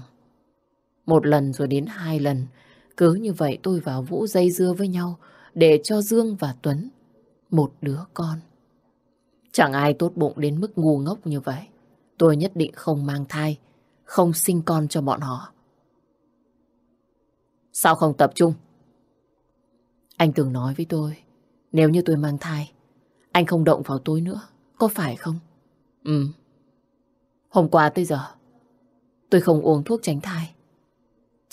Một lần rồi đến hai lần, cứ như vậy tôi và Vũ dây dưa với nhau để cho Dương và Tuấn một đứa con. Chẳng ai tốt bụng đến mức ngu ngốc như vậy. Tôi nhất định không mang thai, không sinh con cho bọn họ. Sao không tập trung? Anh từng nói với tôi, nếu như tôi mang thai, anh không động vào tôi nữa, có phải không? Ừ. Hôm qua tới giờ, tôi không uống thuốc tránh thai.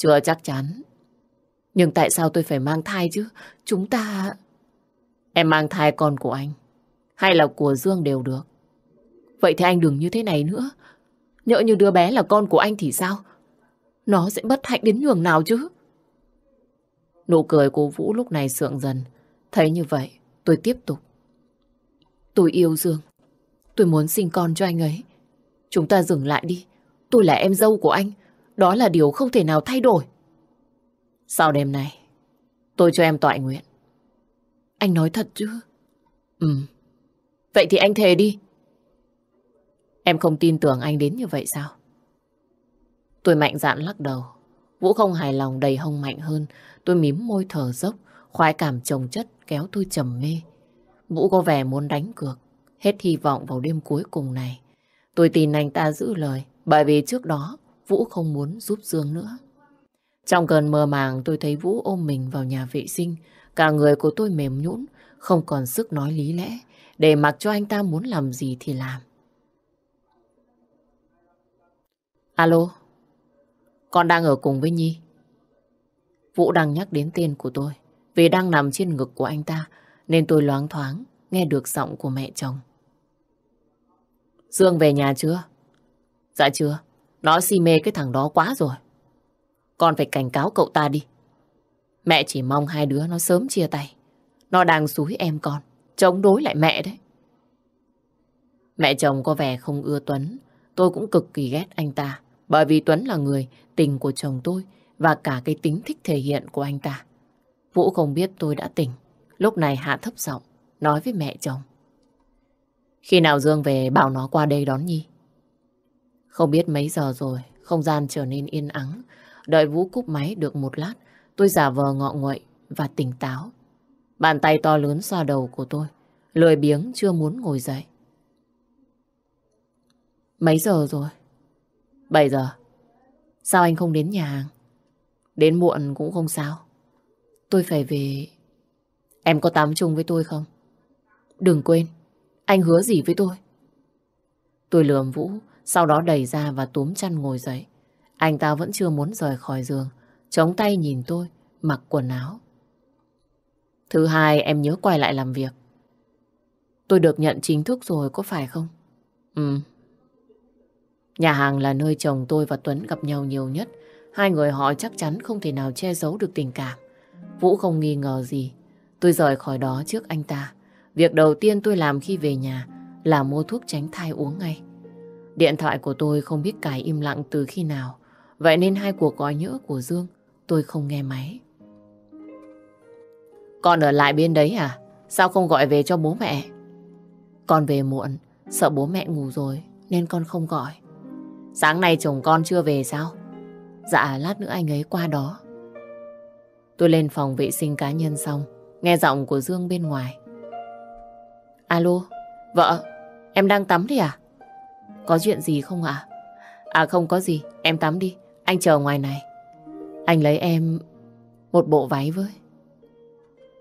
Chưa chắc chắn. Nhưng tại sao tôi phải mang thai chứ? Chúng ta... Em mang thai con của anh. Hay là của Dương đều được. Vậy thì anh đừng như thế này nữa. Nhỡ như đứa bé là con của anh thì sao? Nó sẽ bất hạnh đến nhường nào chứ? Nụ cười của Vũ lúc này sượng dần. Thấy như vậy, tôi tiếp tục. Tôi yêu Dương. Tôi muốn sinh con cho anh ấy. Chúng ta dừng lại đi. Tôi là em dâu của anh. Đó là điều không thể nào thay đổi. Sau đêm này, tôi cho em tọa nguyện. Anh nói thật chứ? Ừ. Vậy thì anh thề đi. Em không tin tưởng anh đến như vậy sao? Tôi mạnh dạn lắc đầu. Vũ không hài lòng đầy hông mạnh hơn. Tôi mím môi thở dốc, khoái cảm chồng chất kéo tôi trầm mê. Vũ có vẻ muốn đánh cược, hết hy vọng vào đêm cuối cùng này. Tôi tin anh ta giữ lời, bởi vì trước đó Vũ không muốn giúp Dương nữa. Trong cơn mơ màng tôi thấy Vũ ôm mình vào nhà vệ sinh. Cả người của tôi mềm nhũn, không còn sức nói lý lẽ. Để mặc cho anh ta muốn làm gì thì làm. Alo, con đang ở cùng với Nhi. Vũ đang nhắc đến tên của tôi. Vì đang nằm trên ngực của anh ta, nên tôi loáng thoáng nghe được giọng của mẹ chồng. Dương về nhà chưa? Dạ chưa. Nó si mê cái thằng đó quá rồi. Con phải cảnh cáo cậu ta đi. Mẹ chỉ mong hai đứa nó sớm chia tay. Nó đang xúi em con, chống đối lại mẹ đấy. Mẹ chồng có vẻ không ưa Tuấn. Tôi cũng cực kỳ ghét anh ta. Bởi vì Tuấn là người tình của chồng tôi và cả cái tính thích thể hiện của anh ta. Vũ không biết tôi đã tỉnh. Lúc này hạ thấp giọng, nói với mẹ chồng. Khi nào Dương về bảo nó qua đây đón Nhi. Không biết mấy giờ rồi, không gian trở nên yên ắng. Đợi Vũ cúp máy được một lát, tôi giả vờ ngọ nguậy và tỉnh táo. Bàn tay to lớn xoa đầu của tôi, lười biếng chưa muốn ngồi dậy. Mấy giờ rồi? Bảy giờ. Sao anh không đến nhà hàng? Đến muộn cũng không sao. Tôi phải về... Em có tắm chung với tôi không? Đừng quên, anh hứa gì với tôi? Tôi lườm Vũ, sau đó đẩy ra và túm chăn ngồi dậy. Anh ta vẫn chưa muốn rời khỏi giường. Chống tay nhìn tôi, mặc quần áo. Thứ hai em nhớ quay lại làm việc. Tôi được nhận chính thức rồi có phải không? Ừ. Nhà hàng là nơi chồng tôi và Tuấn gặp nhau nhiều nhất. Hai người họ chắc chắn không thể nào che giấu được tình cảm. Vũ không nghi ngờ gì. Tôi rời khỏi đó trước anh ta. Việc đầu tiên tôi làm khi về nhà là mua thuốc tránh thai uống ngay. Điện thoại của tôi không biết cài im lặng từ khi nào, vậy nên hai cuộc gọi nhỡ của Dương tôi không nghe máy. Con ở lại bên đấy à? Sao không gọi về cho bố mẹ? Con về muộn, sợ bố mẹ ngủ rồi nên con không gọi. Sáng nay chồng con chưa về sao? Dạ, lát nữa anh ấy qua đó. Tôi lên phòng vệ sinh cá nhân xong, nghe giọng của Dương bên ngoài. Alo, vợ, em đang tắm đi à? Có chuyện gì không ạ? À? à không có gì, em tắm đi. Anh chờ ngoài này. Anh lấy em một bộ váy với.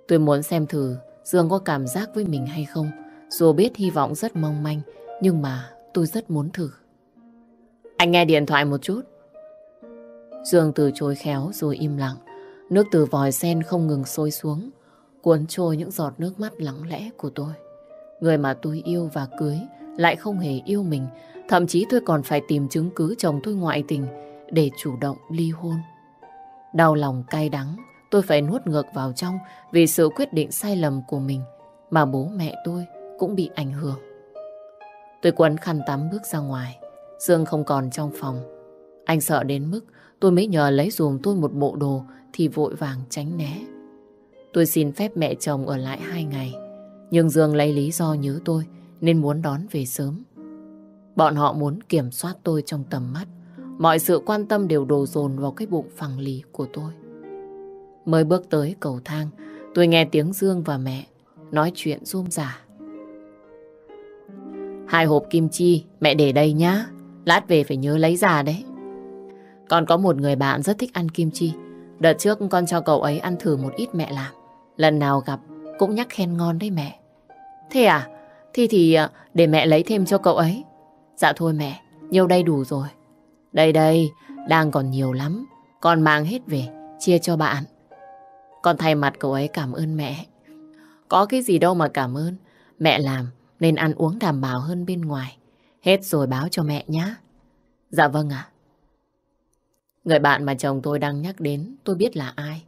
Tôi muốn xem thử Dương có cảm giác với mình hay không. Dù biết hy vọng rất mong manh, nhưng mà tôi rất muốn thử. Anh nghe điện thoại một chút. Dương từ chối khéo rồi im lặng. Nước từ vòi sen không ngừng sôi xuống, cuốn trôi những giọt nước mắt lắng lẽ của tôi. Người mà tôi yêu và cưới lại không hề yêu mình, Thậm chí tôi còn phải tìm chứng cứ chồng tôi ngoại tình để chủ động ly hôn. Đau lòng cay đắng, tôi phải nuốt ngược vào trong vì sự quyết định sai lầm của mình mà bố mẹ tôi cũng bị ảnh hưởng. Tôi quấn khăn tắm bước ra ngoài, Dương không còn trong phòng. Anh sợ đến mức tôi mới nhờ lấy dùm tôi một bộ đồ thì vội vàng tránh né. Tôi xin phép mẹ chồng ở lại hai ngày, nhưng Dương lấy lý do nhớ tôi nên muốn đón về sớm. Bọn họ muốn kiểm soát tôi trong tầm mắt. Mọi sự quan tâm đều đổ dồn vào cái bụng phẳng lì của tôi. Mới bước tới cầu thang, tôi nghe tiếng Dương và mẹ nói chuyện rôm rả. Hai hộp kim chi mẹ để đây nhá, lát về phải nhớ lấy ra đấy. còn có một người bạn rất thích ăn kim chi. Đợt trước con cho cậu ấy ăn thử một ít mẹ làm. Lần nào gặp cũng nhắc khen ngon đấy mẹ. Thế à? Thì thì à, để mẹ lấy thêm cho cậu ấy. Dạ thôi mẹ, nhiều đây đủ rồi. Đây đây, đang còn nhiều lắm. Con mang hết về, chia cho bạn. Con thay mặt cậu ấy cảm ơn mẹ. Có cái gì đâu mà cảm ơn. Mẹ làm nên ăn uống đảm bảo hơn bên ngoài. Hết rồi báo cho mẹ nhá Dạ vâng ạ. Người bạn mà chồng tôi đang nhắc đến tôi biết là ai.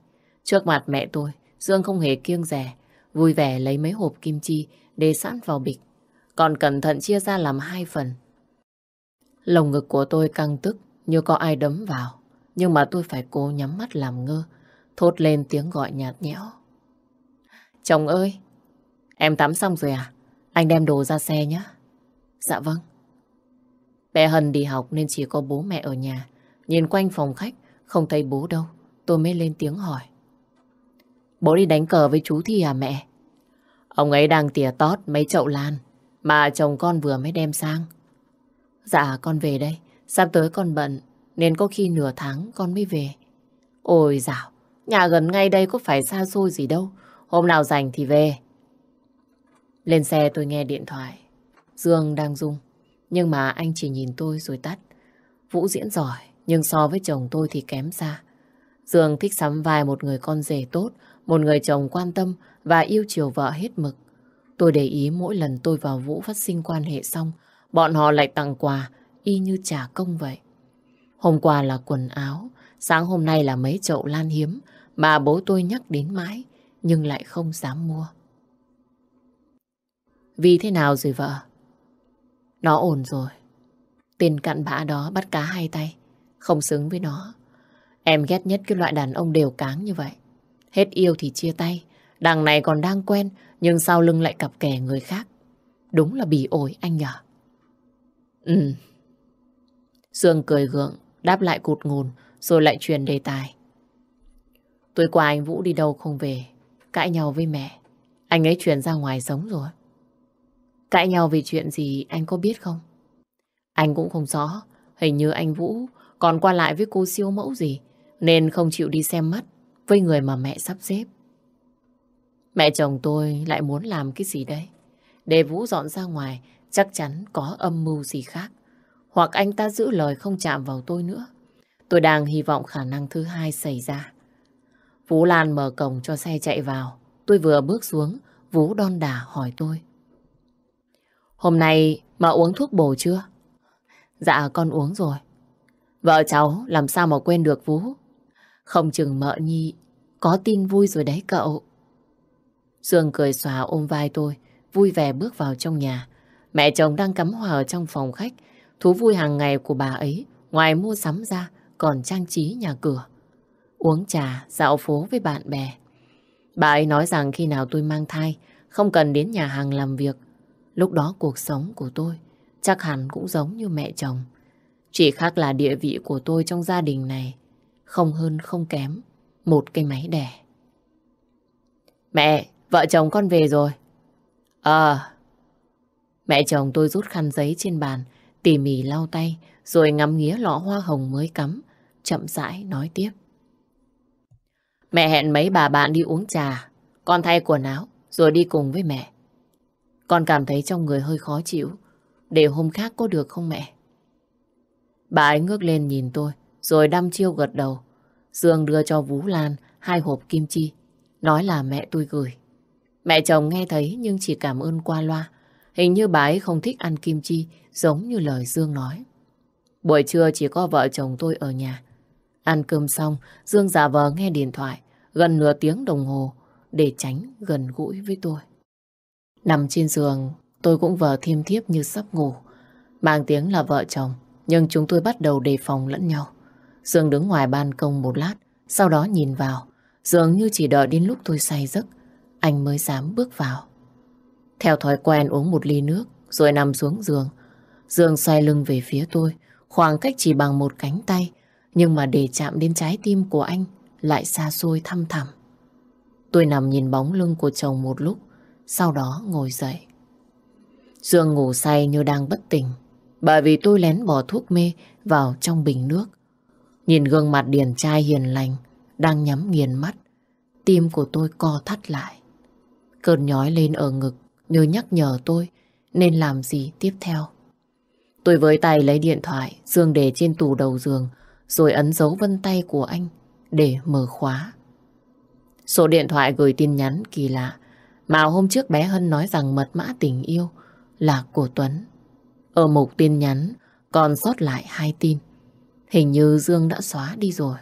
Trước mặt mẹ tôi, Dương không hề kiêng rẻ, vui vẻ lấy mấy hộp kim chi để sẵn vào bịch. Còn cẩn thận chia ra làm hai phần, Lồng ngực của tôi căng tức như có ai đấm vào. Nhưng mà tôi phải cố nhắm mắt làm ngơ, thốt lên tiếng gọi nhạt nhẽo. Chồng ơi, em tắm xong rồi à? Anh đem đồ ra xe nhé. Dạ vâng. Bé Hân đi học nên chỉ có bố mẹ ở nhà. Nhìn quanh phòng khách, không thấy bố đâu. Tôi mới lên tiếng hỏi. Bố đi đánh cờ với chú Thi à mẹ? Ông ấy đang tỉa tót mấy chậu lan mà chồng con vừa mới đem sang. Dạ con về đây, sắp tới con bận, nên có khi nửa tháng con mới về. Ôi dạo, nhà gần ngay đây có phải xa xôi gì đâu, hôm nào rảnh thì về. Lên xe tôi nghe điện thoại, Dương đang rung, nhưng mà anh chỉ nhìn tôi rồi tắt. Vũ diễn giỏi, nhưng so với chồng tôi thì kém xa. Dương thích sắm vai một người con rể tốt, một người chồng quan tâm và yêu chiều vợ hết mực. Tôi để ý mỗi lần tôi vào Vũ phát sinh quan hệ xong, bọn họ lại tặng quà y như trả công vậy. Hôm qua là quần áo, sáng hôm nay là mấy chậu lan hiếm mà bố tôi nhắc đến mãi nhưng lại không dám mua. Vì thế nào rồi vợ? Nó ổn rồi. tiền cặn bã đó bắt cá hai tay, không xứng với nó. Em ghét nhất cái loại đàn ông đều cáng như vậy. Hết yêu thì chia tay, đằng này còn đang quen nhưng sau lưng lại cặp kè người khác. Đúng là bị ổi anh nhở. Ừ. Dương cười gượng, đáp lại cụt ngùn, rồi lại truyền đề tài. Tối qua anh Vũ đi đâu không về, cãi nhau với mẹ. Anh ấy chuyển ra ngoài sống rồi. Cãi nhau vì chuyện gì anh có biết không? Anh cũng không rõ, hình như anh Vũ còn qua lại với cô siêu mẫu gì, nên không chịu đi xem mắt với người mà mẹ sắp xếp. Mẹ chồng tôi lại muốn làm cái gì đấy? Để Vũ dọn ra ngoài chắc chắn có âm mưu gì khác. Hoặc anh ta giữ lời không chạm vào tôi nữa. Tôi đang hy vọng khả năng thứ hai xảy ra. Vũ Lan mở cổng cho xe chạy vào. Tôi vừa bước xuống, Vũ đon đà hỏi tôi. Hôm nay mà uống thuốc bổ chưa? Dạ con uống rồi. Vợ cháu làm sao mà quên được Vũ? Không chừng mợ nhi, có tin vui rồi đấy cậu. Dương cười xòa ôm vai tôi, vui vẻ bước vào trong nhà. Mẹ chồng đang cắm hòa ở trong phòng khách. Thú vui hàng ngày của bà ấy, ngoài mua sắm ra, còn trang trí nhà cửa. Uống trà, dạo phố với bạn bè. Bà ấy nói rằng khi nào tôi mang thai, không cần đến nhà hàng làm việc. Lúc đó cuộc sống của tôi chắc hẳn cũng giống như mẹ chồng. Chỉ khác là địa vị của tôi trong gia đình này không hơn không kém một cây máy đẻ. Mẹ, vợ chồng con về rồi. Ờ, Mẹ chồng tôi rút khăn giấy trên bàn, tỉ mỉ lau tay, rồi ngắm nghía lọ hoa hồng mới cắm, chậm rãi nói tiếp. Mẹ hẹn mấy bà bạn đi uống trà, con thay quần áo, rồi đi cùng với mẹ. Con cảm thấy trong người hơi khó chịu, để hôm khác có được không mẹ? Bà ấy ngước lên nhìn tôi, rồi đăm chiêu gật đầu. Dương đưa cho Vũ Lan hai hộp kim chi, nói là mẹ tôi gửi. Mẹ chồng nghe thấy nhưng chỉ cảm ơn qua loa, Hình như bà ấy không thích ăn kim chi, giống như lời Dương nói. Buổi trưa chỉ có vợ chồng tôi ở nhà. Ăn cơm xong, Dương giả vờ nghe điện thoại, gần nửa tiếng đồng hồ, để tránh gần gũi với tôi. Nằm trên giường, tôi cũng vờ thiêm thiếp như sắp ngủ. Mang tiếng là vợ chồng, nhưng chúng tôi bắt đầu đề phòng lẫn nhau. Dương đứng ngoài ban công một lát, sau đó nhìn vào. Dường như chỉ đợi đến lúc tôi say giấc, anh mới dám bước vào. Theo thói quen uống một ly nước, rồi nằm xuống giường. Dương xoay lưng về phía tôi, khoảng cách chỉ bằng một cánh tay, nhưng mà để chạm đến trái tim của anh lại xa xôi thăm thẳm. Tôi nằm nhìn bóng lưng của chồng một lúc, sau đó ngồi dậy. Dương ngủ say như đang bất tỉnh, bởi vì tôi lén bỏ thuốc mê vào trong bình nước. Nhìn gương mặt điển trai hiền lành, đang nhắm nghiền mắt, tim của tôi co thắt lại. Cơn nhói lên ở ngực, nhớ nhắc nhở tôi nên làm gì tiếp theo. Tôi với tay lấy điện thoại, dương để trên tủ đầu giường, rồi ấn dấu vân tay của anh để mở khóa. Số điện thoại gửi tin nhắn kỳ lạ, mà hôm trước bé Hân nói rằng mật mã tình yêu là của Tuấn. Ở mục tin nhắn còn sót lại hai tin. Hình như Dương đã xóa đi rồi.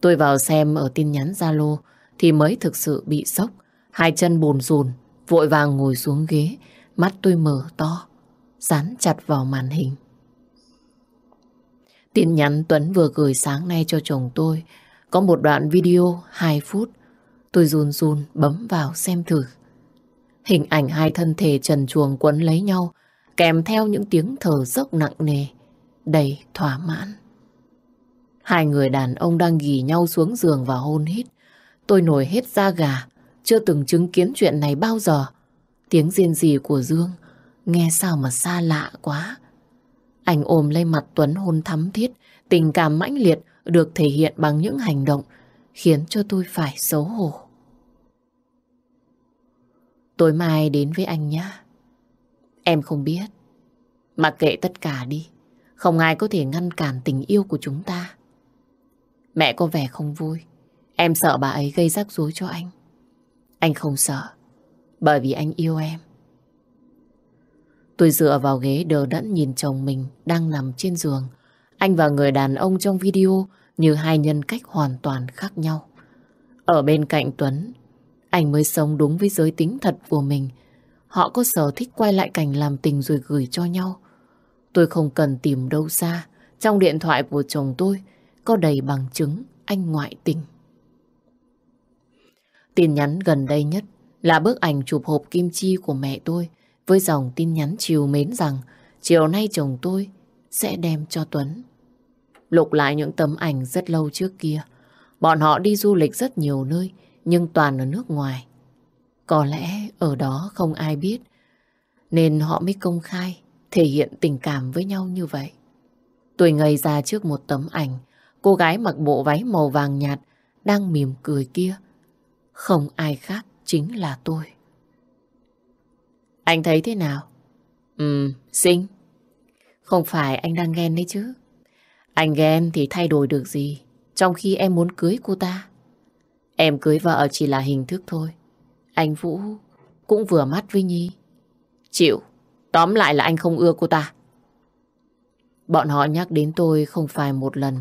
Tôi vào xem ở tin nhắn Zalo thì mới thực sự bị sốc, hai chân bồn rùn Vội vàng ngồi xuống ghế, mắt tôi mở to, dán chặt vào màn hình. Tin nhắn Tuấn vừa gửi sáng nay cho chồng tôi, có một đoạn video 2 phút. Tôi run run bấm vào xem thử. Hình ảnh hai thân thể trần chuồng quấn lấy nhau, kèm theo những tiếng thở dốc nặng nề, đầy thỏa mãn. Hai người đàn ông đang ghì nhau xuống giường và hôn hít. Tôi nổi hết da gà, chưa từng chứng kiến chuyện này bao giờ. Tiếng riêng gì của Dương nghe sao mà xa lạ quá. Anh ôm lấy mặt Tuấn hôn thắm thiết, tình cảm mãnh liệt được thể hiện bằng những hành động khiến cho tôi phải xấu hổ. Tối mai đến với anh nhé. Em không biết. Mặc kệ tất cả đi. Không ai có thể ngăn cản tình yêu của chúng ta. Mẹ có vẻ không vui. Em sợ bà ấy gây rắc rối cho anh. Anh không sợ, bởi vì anh yêu em. Tôi dựa vào ghế đờ đẫn nhìn chồng mình đang nằm trên giường. Anh và người đàn ông trong video như hai nhân cách hoàn toàn khác nhau. Ở bên cạnh Tuấn, anh mới sống đúng với giới tính thật của mình. Họ có sở thích quay lại cảnh làm tình rồi gửi cho nhau. Tôi không cần tìm đâu xa. Trong điện thoại của chồng tôi có đầy bằng chứng anh ngoại tình. Tin nhắn gần đây nhất là bức ảnh chụp hộp kim chi của mẹ tôi với dòng tin nhắn chiều mến rằng chiều nay chồng tôi sẽ đem cho Tuấn. Lục lại những tấm ảnh rất lâu trước kia. Bọn họ đi du lịch rất nhiều nơi nhưng toàn ở nước ngoài. Có lẽ ở đó không ai biết nên họ mới công khai thể hiện tình cảm với nhau như vậy. Tôi ngây ra trước một tấm ảnh cô gái mặc bộ váy màu vàng nhạt đang mỉm cười kia không ai khác chính là tôi. Anh thấy thế nào? Ừ, xinh. Không phải anh đang ghen đấy chứ. Anh ghen thì thay đổi được gì, trong khi em muốn cưới cô ta. Em cưới vợ chỉ là hình thức thôi. Anh Vũ cũng vừa mắt với Nhi. Chịu, tóm lại là anh không ưa cô ta. Bọn họ nhắc đến tôi không phải một lần,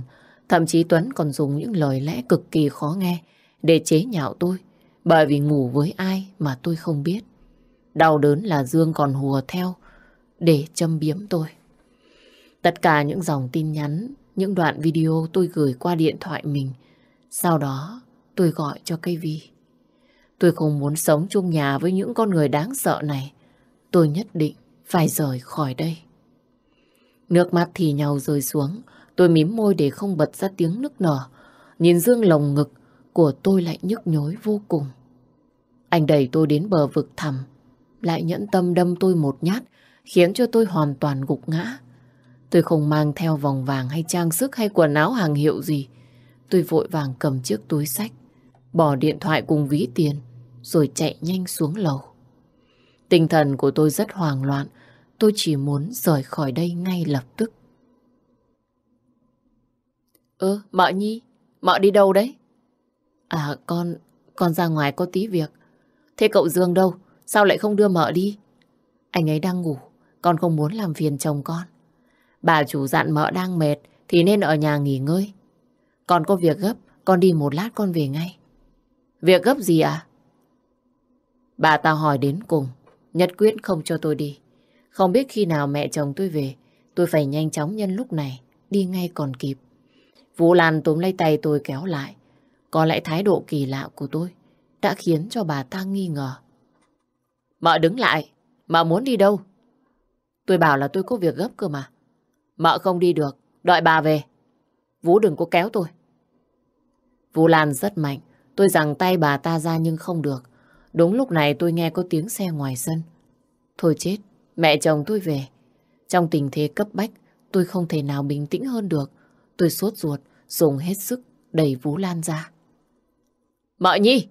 thậm chí Tuấn còn dùng những lời lẽ cực kỳ khó nghe để chế nhạo tôi bởi vì ngủ với ai mà tôi không biết. Đau đớn là Dương còn hùa theo để châm biếm tôi. Tất cả những dòng tin nhắn, những đoạn video tôi gửi qua điện thoại mình. Sau đó tôi gọi cho cây vi. Tôi không muốn sống chung nhà với những con người đáng sợ này. Tôi nhất định phải rời khỏi đây. Nước mắt thì nhau rơi xuống. Tôi mím môi để không bật ra tiếng nức nở. Nhìn Dương lồng ngực của tôi lại nhức nhối vô cùng. Anh đẩy tôi đến bờ vực thẳm, lại nhẫn tâm đâm tôi một nhát, khiến cho tôi hoàn toàn gục ngã. Tôi không mang theo vòng vàng hay trang sức hay quần áo hàng hiệu gì. Tôi vội vàng cầm chiếc túi sách, bỏ điện thoại cùng ví tiền, rồi chạy nhanh xuống lầu. Tinh thần của tôi rất hoảng loạn, tôi chỉ muốn rời khỏi đây ngay lập tức. Ơ, ừ, mợ Nhi, mợ đi đâu đấy? À con, con ra ngoài có tí việc. Thế cậu Dương đâu? Sao lại không đưa mợ đi? Anh ấy đang ngủ, con không muốn làm phiền chồng con. Bà chủ dặn mợ đang mệt thì nên ở nhà nghỉ ngơi. Con có việc gấp, con đi một lát con về ngay. Việc gấp gì à? Bà ta hỏi đến cùng, nhất quyết không cho tôi đi. Không biết khi nào mẹ chồng tôi về, tôi phải nhanh chóng nhân lúc này, đi ngay còn kịp. Vũ Lan túm lấy tay tôi kéo lại. Có lẽ thái độ kỳ lạ của tôi đã khiến cho bà ta nghi ngờ. Mợ đứng lại, mợ muốn đi đâu? Tôi bảo là tôi có việc gấp cơ mà. Mợ không đi được, đợi bà về. Vũ đừng có kéo tôi. Vũ Lan rất mạnh, tôi giằng tay bà ta ra nhưng không được. Đúng lúc này tôi nghe có tiếng xe ngoài sân. Thôi chết, mẹ chồng tôi về. Trong tình thế cấp bách, tôi không thể nào bình tĩnh hơn được. Tôi sốt ruột, dùng hết sức đẩy Vũ Lan ra. Mợ nhi!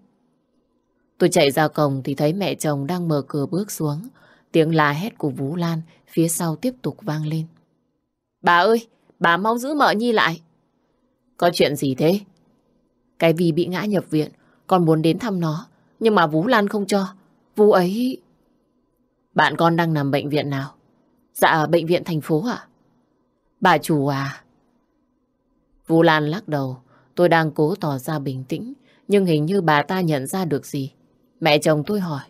Tôi chạy ra cổng thì thấy mẹ chồng đang mở cửa bước xuống. Tiếng la hét của Vũ Lan phía sau tiếp tục vang lên. Bà ơi! Bà mau giữ mợ nhi lại! Có chuyện gì thế? Cái vì bị ngã nhập viện, con muốn đến thăm nó. Nhưng mà Vũ Lan không cho. Vũ ấy... Bạn con đang nằm bệnh viện nào? Dạ bệnh viện thành phố ạ. Bà chủ à? Vũ Lan lắc đầu, tôi đang cố tỏ ra bình tĩnh, nhưng hình như bà ta nhận ra được gì. Mẹ chồng tôi hỏi.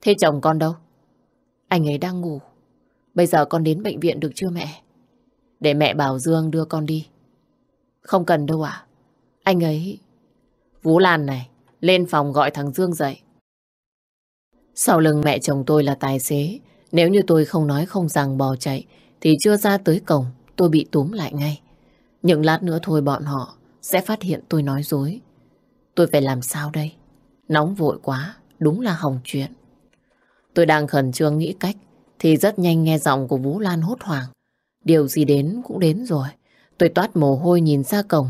Thế chồng con đâu? Anh ấy đang ngủ. Bây giờ con đến bệnh viện được chưa mẹ? Để mẹ bảo Dương đưa con đi. Không cần đâu ạ. Anh ấy... Vũ Lan này, lên phòng gọi thằng Dương dậy. Sau lưng mẹ chồng tôi là tài xế. Nếu như tôi không nói không rằng bò chạy, thì chưa ra tới cổng, tôi bị túm lại ngay. Những lát nữa thôi bọn họ sẽ phát hiện tôi nói dối. Tôi phải làm sao đây? Nóng vội quá, đúng là hỏng chuyện. Tôi đang khẩn trương nghĩ cách, thì rất nhanh nghe giọng của Vũ Lan hốt hoảng. Điều gì đến cũng đến rồi. Tôi toát mồ hôi nhìn ra cổng.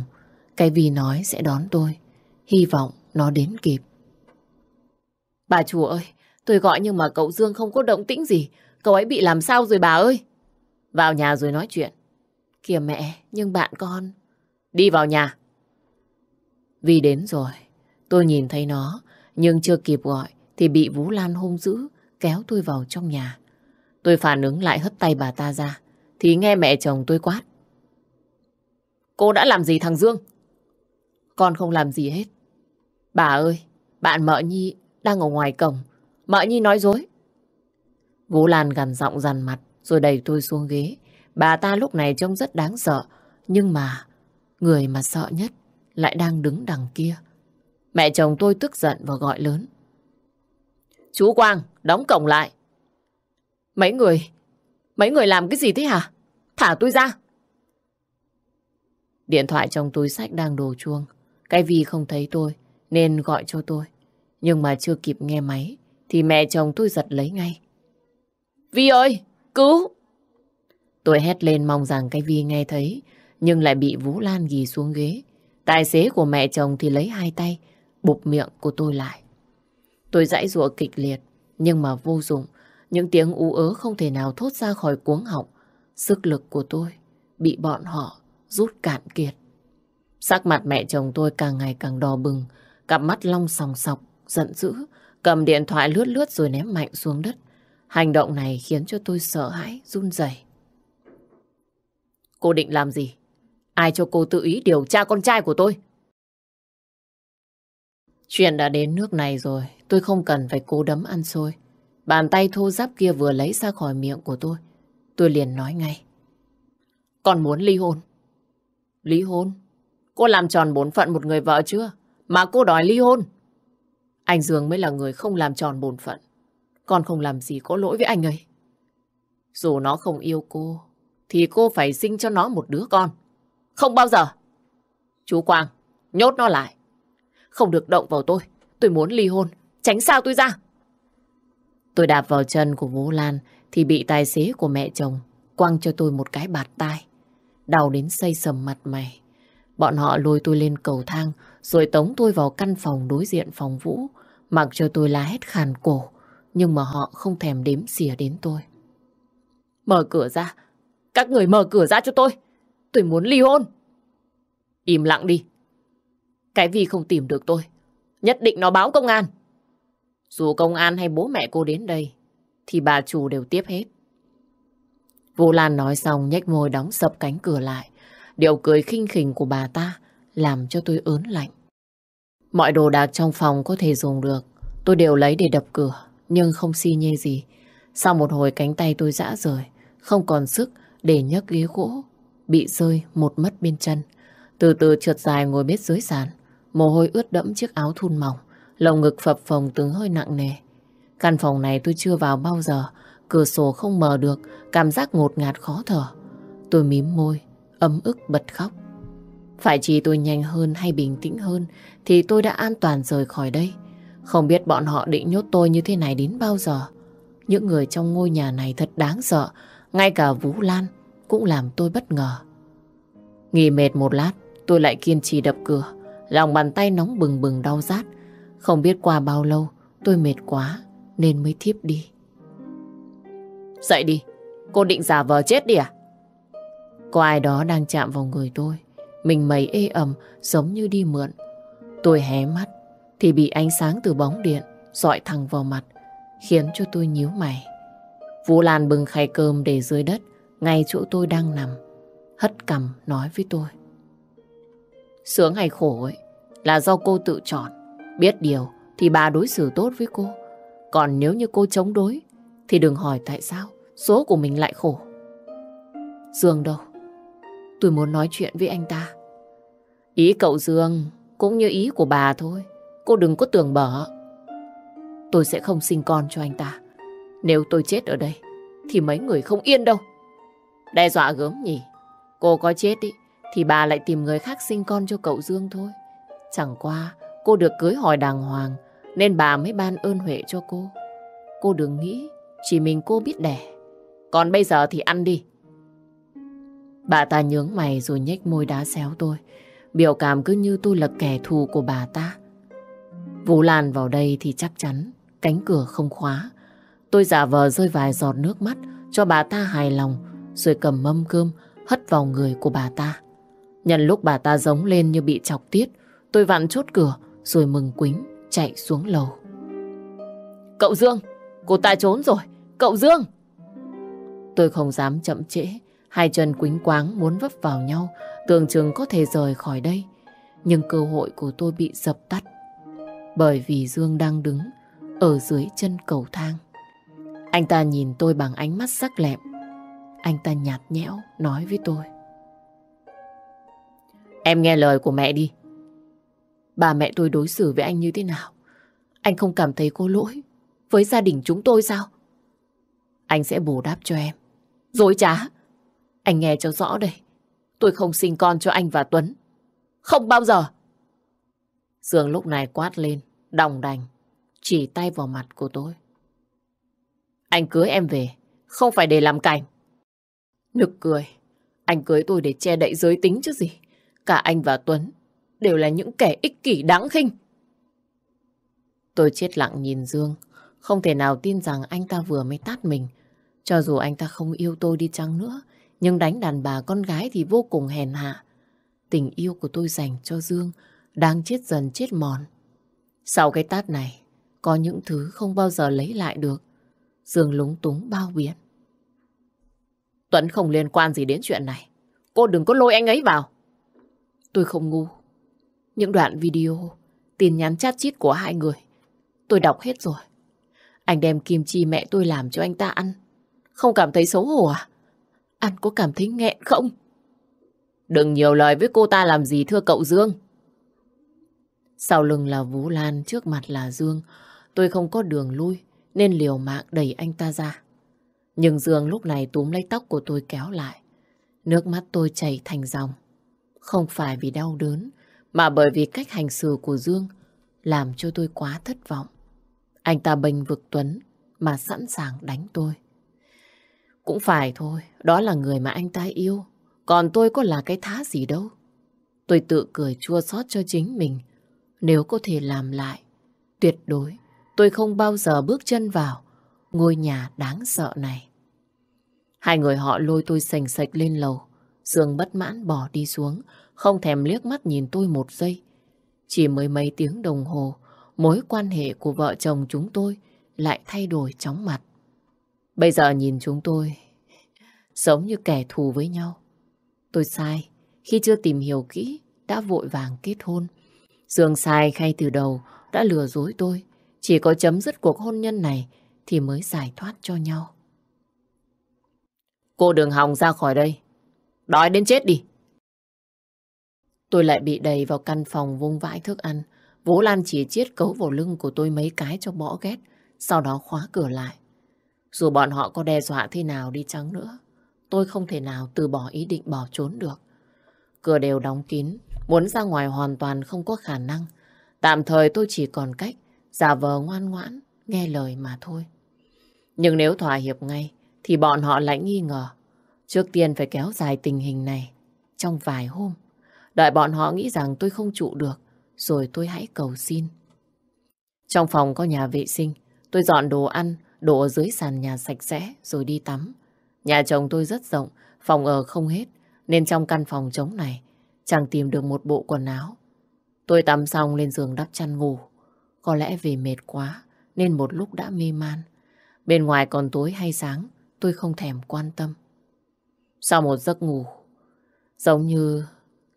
Cái vì nói sẽ đón tôi. Hy vọng nó đến kịp. Bà chủ ơi, tôi gọi nhưng mà cậu Dương không có động tĩnh gì. Cậu ấy bị làm sao rồi bà ơi? Vào nhà rồi nói chuyện. Kìa mẹ, nhưng bạn con... Đi vào nhà. Vì đến rồi, tôi nhìn thấy nó, nhưng chưa kịp gọi thì bị Vũ Lan hung dữ, kéo tôi vào trong nhà. Tôi phản ứng lại hất tay bà ta ra, thì nghe mẹ chồng tôi quát. Cô đã làm gì thằng Dương? Con không làm gì hết. Bà ơi, bạn mợ Nhi đang ở ngoài cổng, mợ Nhi nói dối. Vũ Lan gần giọng dằn mặt rồi đẩy tôi xuống ghế. Bà ta lúc này trông rất đáng sợ, nhưng mà người mà sợ nhất lại đang đứng đằng kia. Mẹ chồng tôi tức giận và gọi lớn. Chú Quang, đóng cổng lại. Mấy người, mấy người làm cái gì thế hả? Thả tôi ra. Điện thoại trong túi sách đang đổ chuông. Cái vì không thấy tôi nên gọi cho tôi. Nhưng mà chưa kịp nghe máy thì mẹ chồng tôi giật lấy ngay. Vi ơi, cứu! Tôi hét lên mong rằng cái Vi nghe thấy nhưng lại bị Vũ Lan ghi xuống ghế Tài xế của mẹ chồng thì lấy hai tay, bụp miệng của tôi lại. Tôi dãy giụa kịch liệt, nhưng mà vô dụng. Những tiếng ú ớ không thể nào thốt ra khỏi cuống họng. Sức lực của tôi bị bọn họ rút cạn kiệt. Sắc mặt mẹ chồng tôi càng ngày càng đỏ bừng, cặp mắt long sòng sọc, giận dữ, cầm điện thoại lướt lướt rồi ném mạnh xuống đất. Hành động này khiến cho tôi sợ hãi, run rẩy. Cô định làm gì? Ai cho cô tự ý điều tra con trai của tôi? Chuyện đã đến nước này rồi, tôi không cần phải cố đấm ăn xôi. Bàn tay thô giáp kia vừa lấy ra khỏi miệng của tôi. Tôi liền nói ngay. Con muốn ly hôn. Ly hôn? Cô làm tròn bổn phận một người vợ chưa? Mà cô đòi ly hôn. Anh Dương mới là người không làm tròn bổn phận. Con không làm gì có lỗi với anh ấy. Dù nó không yêu cô, thì cô phải sinh cho nó một đứa con. Không bao giờ. Chú Quang, nhốt nó lại. Không được động vào tôi. Tôi muốn ly hôn. Tránh sao tôi ra. Tôi đạp vào chân của Vũ Lan thì bị tài xế của mẹ chồng quăng cho tôi một cái bạt tai. Đau đến xây sầm mặt mày. Bọn họ lôi tôi lên cầu thang rồi tống tôi vào căn phòng đối diện phòng Vũ mặc cho tôi la hết khàn cổ nhưng mà họ không thèm đếm xỉa đến tôi. Mở cửa ra! Các người mở cửa ra cho tôi! Tôi muốn ly hôn. Im lặng đi. Cái Vi không tìm được tôi. Nhất định nó báo công an. Dù công an hay bố mẹ cô đến đây, thì bà chủ đều tiếp hết. vô Lan nói xong nhếch môi đóng sập cánh cửa lại. Điều cười khinh khỉnh của bà ta làm cho tôi ớn lạnh. Mọi đồ đạc trong phòng có thể dùng được. Tôi đều lấy để đập cửa, nhưng không si nhê gì. Sau một hồi cánh tay tôi dã rời, không còn sức để nhấc ghế gỗ bị rơi một mất bên chân. Từ từ trượt dài ngồi bết dưới sàn, mồ hôi ướt đẫm chiếc áo thun mỏng, lồng ngực phập phồng từng hơi nặng nề. Căn phòng này tôi chưa vào bao giờ, cửa sổ không mở được, cảm giác ngột ngạt khó thở. Tôi mím môi, ấm ức bật khóc. Phải chỉ tôi nhanh hơn hay bình tĩnh hơn thì tôi đã an toàn rời khỏi đây. Không biết bọn họ định nhốt tôi như thế này đến bao giờ. Những người trong ngôi nhà này thật đáng sợ, ngay cả Vũ Lan cũng làm tôi bất ngờ. Nghỉ mệt một lát, tôi lại kiên trì đập cửa, lòng bàn tay nóng bừng bừng đau rát. Không biết qua bao lâu, tôi mệt quá nên mới thiếp đi. Dậy đi, cô định giả vờ chết đi à? Có ai đó đang chạm vào người tôi, mình mẩy ê ẩm giống như đi mượn. Tôi hé mắt thì bị ánh sáng từ bóng điện dọi thẳng vào mặt, khiến cho tôi nhíu mày. Vũ Lan bưng khay cơm để dưới đất, ngay chỗ tôi đang nằm, hất cằm nói với tôi. Sướng hay khổ ấy, là do cô tự chọn. Biết điều thì bà đối xử tốt với cô. Còn nếu như cô chống đối, thì đừng hỏi tại sao số của mình lại khổ. Dương đâu? Tôi muốn nói chuyện với anh ta. Ý cậu Dương cũng như ý của bà thôi. Cô đừng có tưởng bở. Tôi sẽ không sinh con cho anh ta. Nếu tôi chết ở đây, thì mấy người không yên đâu. Đe dọa gớm nhỉ? Cô có chết ý, thì bà lại tìm người khác sinh con cho cậu Dương thôi. Chẳng qua cô được cưới hỏi đàng hoàng nên bà mới ban ơn huệ cho cô. Cô đừng nghĩ chỉ mình cô biết đẻ. Còn bây giờ thì ăn đi. Bà ta nhướng mày rồi nhếch môi đá xéo tôi. Biểu cảm cứ như tôi là kẻ thù của bà ta. Vũ Lan vào đây thì chắc chắn cánh cửa không khóa. Tôi giả vờ rơi vài giọt nước mắt cho bà ta hài lòng rồi cầm mâm cơm hất vào người của bà ta. Nhân lúc bà ta giống lên như bị chọc tiết, tôi vặn chốt cửa rồi mừng quính chạy xuống lầu. Cậu Dương, cô ta trốn rồi, cậu Dương! Tôi không dám chậm trễ, hai chân quính quáng muốn vấp vào nhau, tưởng chừng có thể rời khỏi đây. Nhưng cơ hội của tôi bị dập tắt, bởi vì Dương đang đứng ở dưới chân cầu thang. Anh ta nhìn tôi bằng ánh mắt sắc lẹm, anh ta nhạt nhẽo nói với tôi. Em nghe lời của mẹ đi. Bà mẹ tôi đối xử với anh như thế nào? Anh không cảm thấy có lỗi với gia đình chúng tôi sao? Anh sẽ bù đắp cho em. Dối trá. Anh nghe cho rõ đây. Tôi không sinh con cho anh và Tuấn. Không bao giờ. Dương lúc này quát lên, đồng đành, chỉ tay vào mặt của tôi. Anh cưới em về, không phải để làm cảnh. Nực cười. Anh cưới tôi để che đậy giới tính chứ gì. Cả anh và Tuấn đều là những kẻ ích kỷ đáng khinh. Tôi chết lặng nhìn Dương. Không thể nào tin rằng anh ta vừa mới tát mình. Cho dù anh ta không yêu tôi đi chăng nữa, nhưng đánh đàn bà con gái thì vô cùng hèn hạ. Tình yêu của tôi dành cho Dương đang chết dần chết mòn. Sau cái tát này, có những thứ không bao giờ lấy lại được. Dương lúng túng bao biện. Tuấn không liên quan gì đến chuyện này. Cô đừng có lôi anh ấy vào. Tôi không ngu. Những đoạn video, tin nhắn chat chít của hai người, tôi đọc hết rồi. Anh đem kim chi mẹ tôi làm cho anh ta ăn. Không cảm thấy xấu hổ à? Anh có cảm thấy nghẹn không? Đừng nhiều lời với cô ta làm gì thưa cậu Dương. Sau lưng là Vũ Lan, trước mặt là Dương. Tôi không có đường lui, nên liều mạng đẩy anh ta ra. Nhưng Dương lúc này túm lấy tóc của tôi kéo lại. Nước mắt tôi chảy thành dòng. Không phải vì đau đớn, mà bởi vì cách hành xử của Dương làm cho tôi quá thất vọng. Anh ta bình vực Tuấn mà sẵn sàng đánh tôi. Cũng phải thôi, đó là người mà anh ta yêu. Còn tôi có là cái thá gì đâu. Tôi tự cười chua xót cho chính mình. Nếu có thể làm lại, tuyệt đối tôi không bao giờ bước chân vào ngôi nhà đáng sợ này. Hai người họ lôi tôi sành sạch lên lầu. Dương bất mãn bỏ đi xuống, không thèm liếc mắt nhìn tôi một giây. Chỉ mới mấy tiếng đồng hồ, mối quan hệ của vợ chồng chúng tôi lại thay đổi chóng mặt. Bây giờ nhìn chúng tôi giống như kẻ thù với nhau. Tôi sai, khi chưa tìm hiểu kỹ, đã vội vàng kết hôn. Dương sai khay từ đầu đã lừa dối tôi. Chỉ có chấm dứt cuộc hôn nhân này thì mới giải thoát cho nhau. Cô đường hòng ra khỏi đây. Đói đến chết đi. Tôi lại bị đẩy vào căn phòng vung vãi thức ăn. Vũ Lan chỉ chiết cấu vào lưng của tôi mấy cái cho bỏ ghét, sau đó khóa cửa lại. Dù bọn họ có đe dọa thế nào đi chăng nữa, tôi không thể nào từ bỏ ý định bỏ trốn được. Cửa đều đóng kín, muốn ra ngoài hoàn toàn không có khả năng. Tạm thời tôi chỉ còn cách giả vờ ngoan ngoãn, nghe lời mà thôi. Nhưng nếu thỏa hiệp ngay thì bọn họ lại nghi ngờ. Trước tiên phải kéo dài tình hình này trong vài hôm. Đợi bọn họ nghĩ rằng tôi không trụ được rồi tôi hãy cầu xin. Trong phòng có nhà vệ sinh, tôi dọn đồ ăn, đổ ở dưới sàn nhà sạch sẽ rồi đi tắm. Nhà chồng tôi rất rộng, phòng ở không hết nên trong căn phòng trống này chẳng tìm được một bộ quần áo. Tôi tắm xong lên giường đắp chăn ngủ. Có lẽ vì mệt quá nên một lúc đã mê man. Bên ngoài còn tối hay sáng, tôi không thèm quan tâm. Sau một giấc ngủ, giống như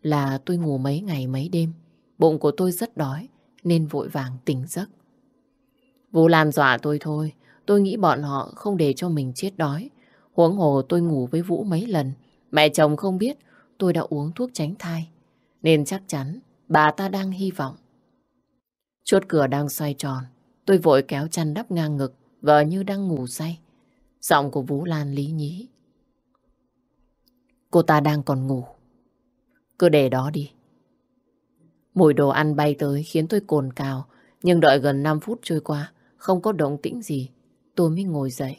là tôi ngủ mấy ngày mấy đêm, bụng của tôi rất đói nên vội vàng tỉnh giấc. Vũ Lam dọa tôi thôi, tôi nghĩ bọn họ không để cho mình chết đói. Huống hồ tôi ngủ với Vũ mấy lần, mẹ chồng không biết tôi đã uống thuốc tránh thai, nên chắc chắn bà ta đang hy vọng. Chốt cửa đang xoay tròn, tôi vội kéo chăn đắp ngang ngực, vờ như đang ngủ say. Giọng của Vũ Lan lý nhí. Cô ta đang còn ngủ. Cứ để đó đi. Mùi đồ ăn bay tới khiến tôi cồn cào, nhưng đợi gần 5 phút trôi qua, không có động tĩnh gì, tôi mới ngồi dậy.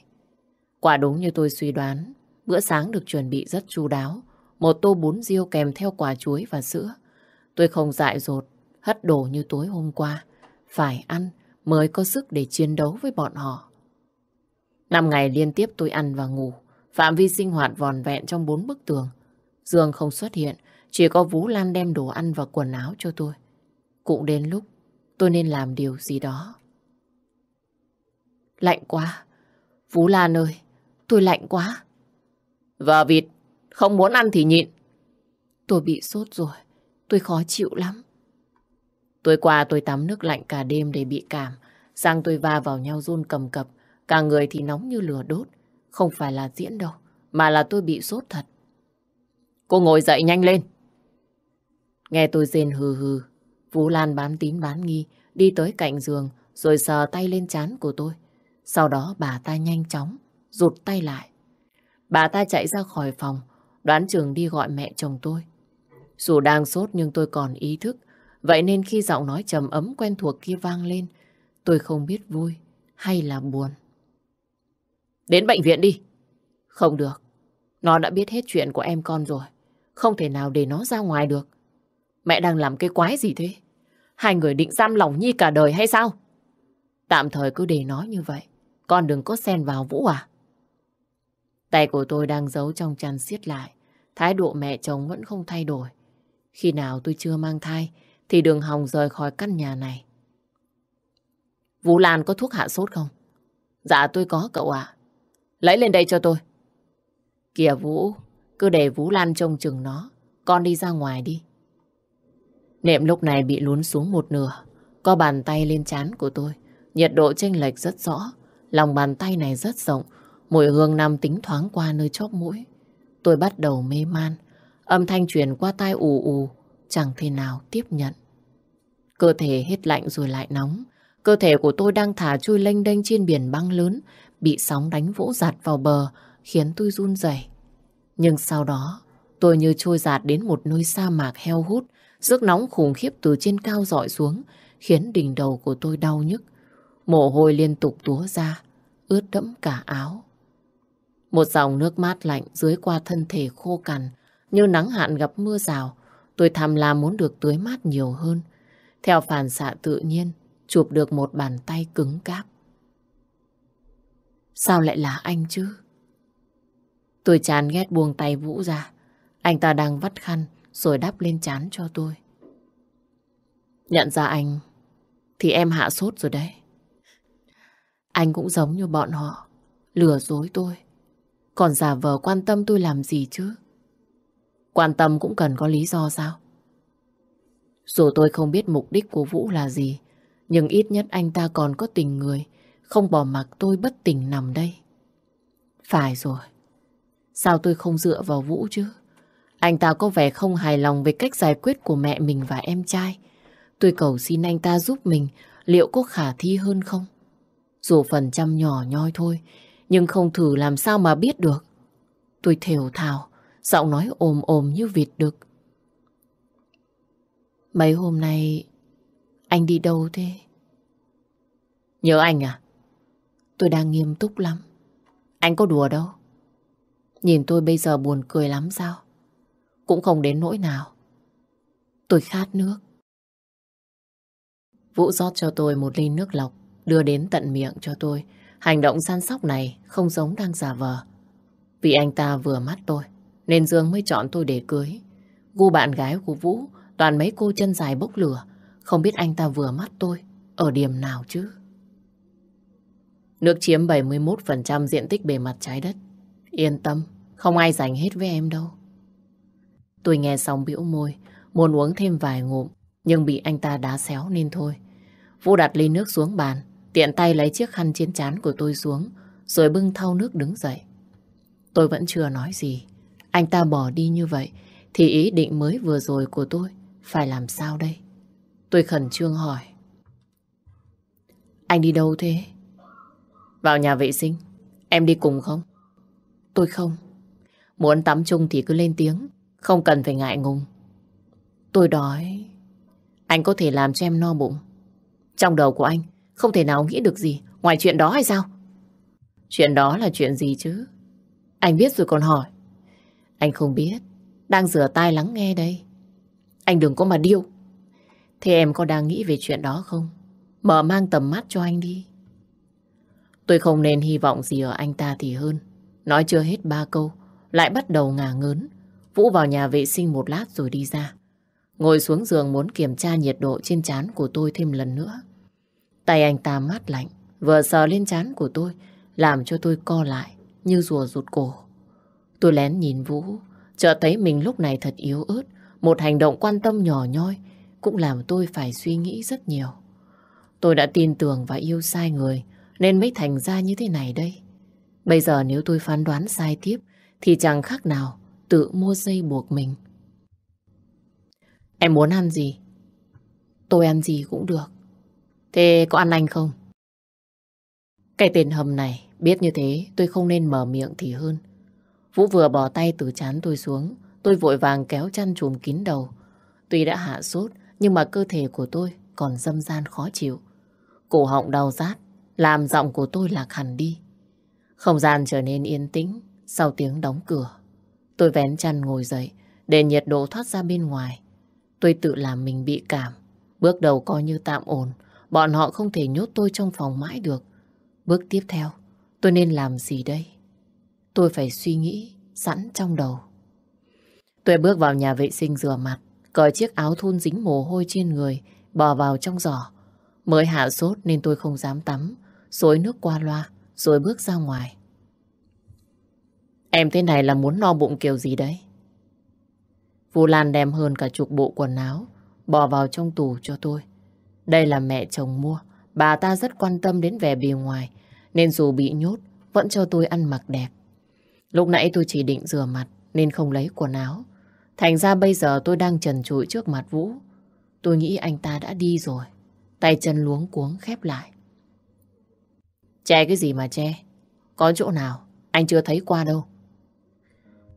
Quả đúng như tôi suy đoán, bữa sáng được chuẩn bị rất chu đáo, một tô bún riêu kèm theo quả chuối và sữa. Tôi không dại dột, hất đổ như tối hôm qua, phải ăn mới có sức để chiến đấu với bọn họ. Năm ngày liên tiếp tôi ăn và ngủ, phạm vi sinh hoạt vòn vẹn trong bốn bức tường. Dương không xuất hiện, chỉ có Vũ Lan đem đồ ăn và quần áo cho tôi. Cũng đến lúc tôi nên làm điều gì đó. Lạnh quá. Vũ Lan ơi, tôi lạnh quá. Và vịt, không muốn ăn thì nhịn. Tôi bị sốt rồi, tôi khó chịu lắm. Tôi qua tôi tắm nước lạnh cả đêm để bị cảm. Sang tôi va vào nhau run cầm cập, Cả người thì nóng như lửa đốt. Không phải là diễn đâu, mà là tôi bị sốt thật. Cô ngồi dậy nhanh lên. Nghe tôi rên hừ hừ. Vũ Lan bán tín bán nghi, đi tới cạnh giường, rồi sờ tay lên chán của tôi. Sau đó bà ta nhanh chóng, rụt tay lại. Bà ta chạy ra khỏi phòng, đoán trường đi gọi mẹ chồng tôi. Dù đang sốt nhưng tôi còn ý thức, vậy nên khi giọng nói trầm ấm quen thuộc kia vang lên, tôi không biết vui hay là buồn. Đến bệnh viện đi. Không được. Nó đã biết hết chuyện của em con rồi. Không thể nào để nó ra ngoài được. Mẹ đang làm cái quái gì thế? Hai người định giam lòng Nhi cả đời hay sao? Tạm thời cứ để nó như vậy. Con đừng có xen vào Vũ à. Tay của tôi đang giấu trong chăn xiết lại. Thái độ mẹ chồng vẫn không thay đổi. Khi nào tôi chưa mang thai thì đường hòng rời khỏi căn nhà này. Vũ Lan có thuốc hạ sốt không? Dạ tôi có cậu ạ. Lấy lên đây cho tôi. Kìa Vũ, cứ để Vũ Lan trông chừng nó. Con đi ra ngoài đi. Nệm lúc này bị lún xuống một nửa. Có bàn tay lên chán của tôi. Nhiệt độ chênh lệch rất rõ. Lòng bàn tay này rất rộng. Mùi hương nam tính thoáng qua nơi chóp mũi. Tôi bắt đầu mê man. Âm thanh truyền qua tai ù ù. Chẳng thể nào tiếp nhận. Cơ thể hết lạnh rồi lại nóng. Cơ thể của tôi đang thả chui lênh đênh trên biển băng lớn bị sóng đánh vỗ giạt vào bờ khiến tôi run rẩy. Nhưng sau đó, tôi như trôi giạt đến một nơi sa mạc heo hút, Sức nóng khủng khiếp từ trên cao dọi xuống Khiến đỉnh đầu của tôi đau nhức Mồ hôi liên tục túa ra Ướt đẫm cả áo Một dòng nước mát lạnh Dưới qua thân thể khô cằn Như nắng hạn gặp mưa rào Tôi thầm lam muốn được tưới mát nhiều hơn Theo phản xạ tự nhiên Chụp được một bàn tay cứng cáp Sao lại là anh chứ? Tôi chán ghét buông tay Vũ ra. Anh ta đang vắt khăn rồi đắp lên chán cho tôi. Nhận ra anh thì em hạ sốt rồi đấy. Anh cũng giống như bọn họ, lừa dối tôi. Còn giả vờ quan tâm tôi làm gì chứ? Quan tâm cũng cần có lý do sao? Dù tôi không biết mục đích của Vũ là gì, nhưng ít nhất anh ta còn có tình người, không bỏ mặc tôi bất tỉnh nằm đây. Phải rồi. Sao tôi không dựa vào Vũ chứ? Anh ta có vẻ không hài lòng về cách giải quyết của mẹ mình và em trai. Tôi cầu xin anh ta giúp mình liệu có khả thi hơn không? Dù phần trăm nhỏ nhoi thôi, nhưng không thử làm sao mà biết được. Tôi thều thào, giọng nói ồm ồm như vịt đực. Mấy hôm nay, anh đi đâu thế? Nhớ anh à? Tôi đang nghiêm túc lắm. Anh có đùa đâu. Nhìn tôi bây giờ buồn cười lắm sao? Cũng không đến nỗi nào. Tôi khát nước. Vũ rót cho tôi một ly nước lọc, đưa đến tận miệng cho tôi. Hành động săn sóc này không giống đang giả vờ. Vì anh ta vừa mắt tôi, nên Dương mới chọn tôi để cưới. Gu bạn gái của Vũ, toàn mấy cô chân dài bốc lửa. Không biết anh ta vừa mắt tôi, ở điểm nào chứ? Nước chiếm 71% diện tích bề mặt trái đất. Yên tâm, không ai giành hết với em đâu. Tôi nghe xong biểu môi, muốn uống thêm vài ngụm, nhưng bị anh ta đá xéo nên thôi. Vũ đặt ly nước xuống bàn, tiện tay lấy chiếc khăn trên chán của tôi xuống, rồi bưng thau nước đứng dậy. Tôi vẫn chưa nói gì. Anh ta bỏ đi như vậy, thì ý định mới vừa rồi của tôi phải làm sao đây? Tôi khẩn trương hỏi. Anh đi đâu thế? Vào nhà vệ sinh, em đi cùng không? Tôi không. Muốn tắm chung thì cứ lên tiếng, không cần phải ngại ngùng. Tôi đói. Anh có thể làm cho em no bụng. Trong đầu của anh không thể nào nghĩ được gì ngoài chuyện đó hay sao? Chuyện đó là chuyện gì chứ? Anh biết rồi còn hỏi. Anh không biết, đang rửa tai lắng nghe đây. Anh đừng có mà điêu. Thế em có đang nghĩ về chuyện đó không? Mở mang tầm mắt cho anh đi. Tôi không nên hy vọng gì ở anh ta thì hơn. Nói chưa hết ba câu, lại bắt đầu ngả ngớn. Vũ vào nhà vệ sinh một lát rồi đi ra. Ngồi xuống giường muốn kiểm tra nhiệt độ trên chán của tôi thêm lần nữa. Tay anh ta mát lạnh, vừa sờ lên chán của tôi, làm cho tôi co lại, như rùa rụt cổ. Tôi lén nhìn Vũ, chợt thấy mình lúc này thật yếu ớt, một hành động quan tâm nhỏ nhoi cũng làm tôi phải suy nghĩ rất nhiều. Tôi đã tin tưởng và yêu sai người, nên mới thành ra như thế này đây. Bây giờ nếu tôi phán đoán sai tiếp thì chẳng khác nào tự mua dây buộc mình. Em muốn ăn gì? Tôi ăn gì cũng được. Thế có ăn anh không? Cái tên hầm này, biết như thế tôi không nên mở miệng thì hơn. Vũ vừa bỏ tay từ chán tôi xuống, tôi vội vàng kéo chăn trùm kín đầu. Tuy đã hạ sốt, nhưng mà cơ thể của tôi còn dâm gian khó chịu. Cổ họng đau rát, làm giọng của tôi lạc hẳn đi. Không gian trở nên yên tĩnh sau tiếng đóng cửa. Tôi vén chăn ngồi dậy để nhiệt độ thoát ra bên ngoài. Tôi tự làm mình bị cảm. Bước đầu coi như tạm ổn. Bọn họ không thể nhốt tôi trong phòng mãi được. Bước tiếp theo, tôi nên làm gì đây? Tôi phải suy nghĩ sẵn trong đầu. Tôi bước vào nhà vệ sinh rửa mặt, cởi chiếc áo thun dính mồ hôi trên người, bò vào trong giỏ. Mới hạ sốt nên tôi không dám tắm xối nước qua loa, rồi bước ra ngoài. Em thế này là muốn no bụng kiểu gì đấy? Vũ Lan đem hơn cả chục bộ quần áo, bỏ vào trong tủ cho tôi. Đây là mẹ chồng mua, bà ta rất quan tâm đến vẻ bề ngoài, nên dù bị nhốt, vẫn cho tôi ăn mặc đẹp. Lúc nãy tôi chỉ định rửa mặt, nên không lấy quần áo. Thành ra bây giờ tôi đang trần trụi trước mặt Vũ. Tôi nghĩ anh ta đã đi rồi. Tay chân luống cuống khép lại. Che cái gì mà che? Có chỗ nào anh chưa thấy qua đâu.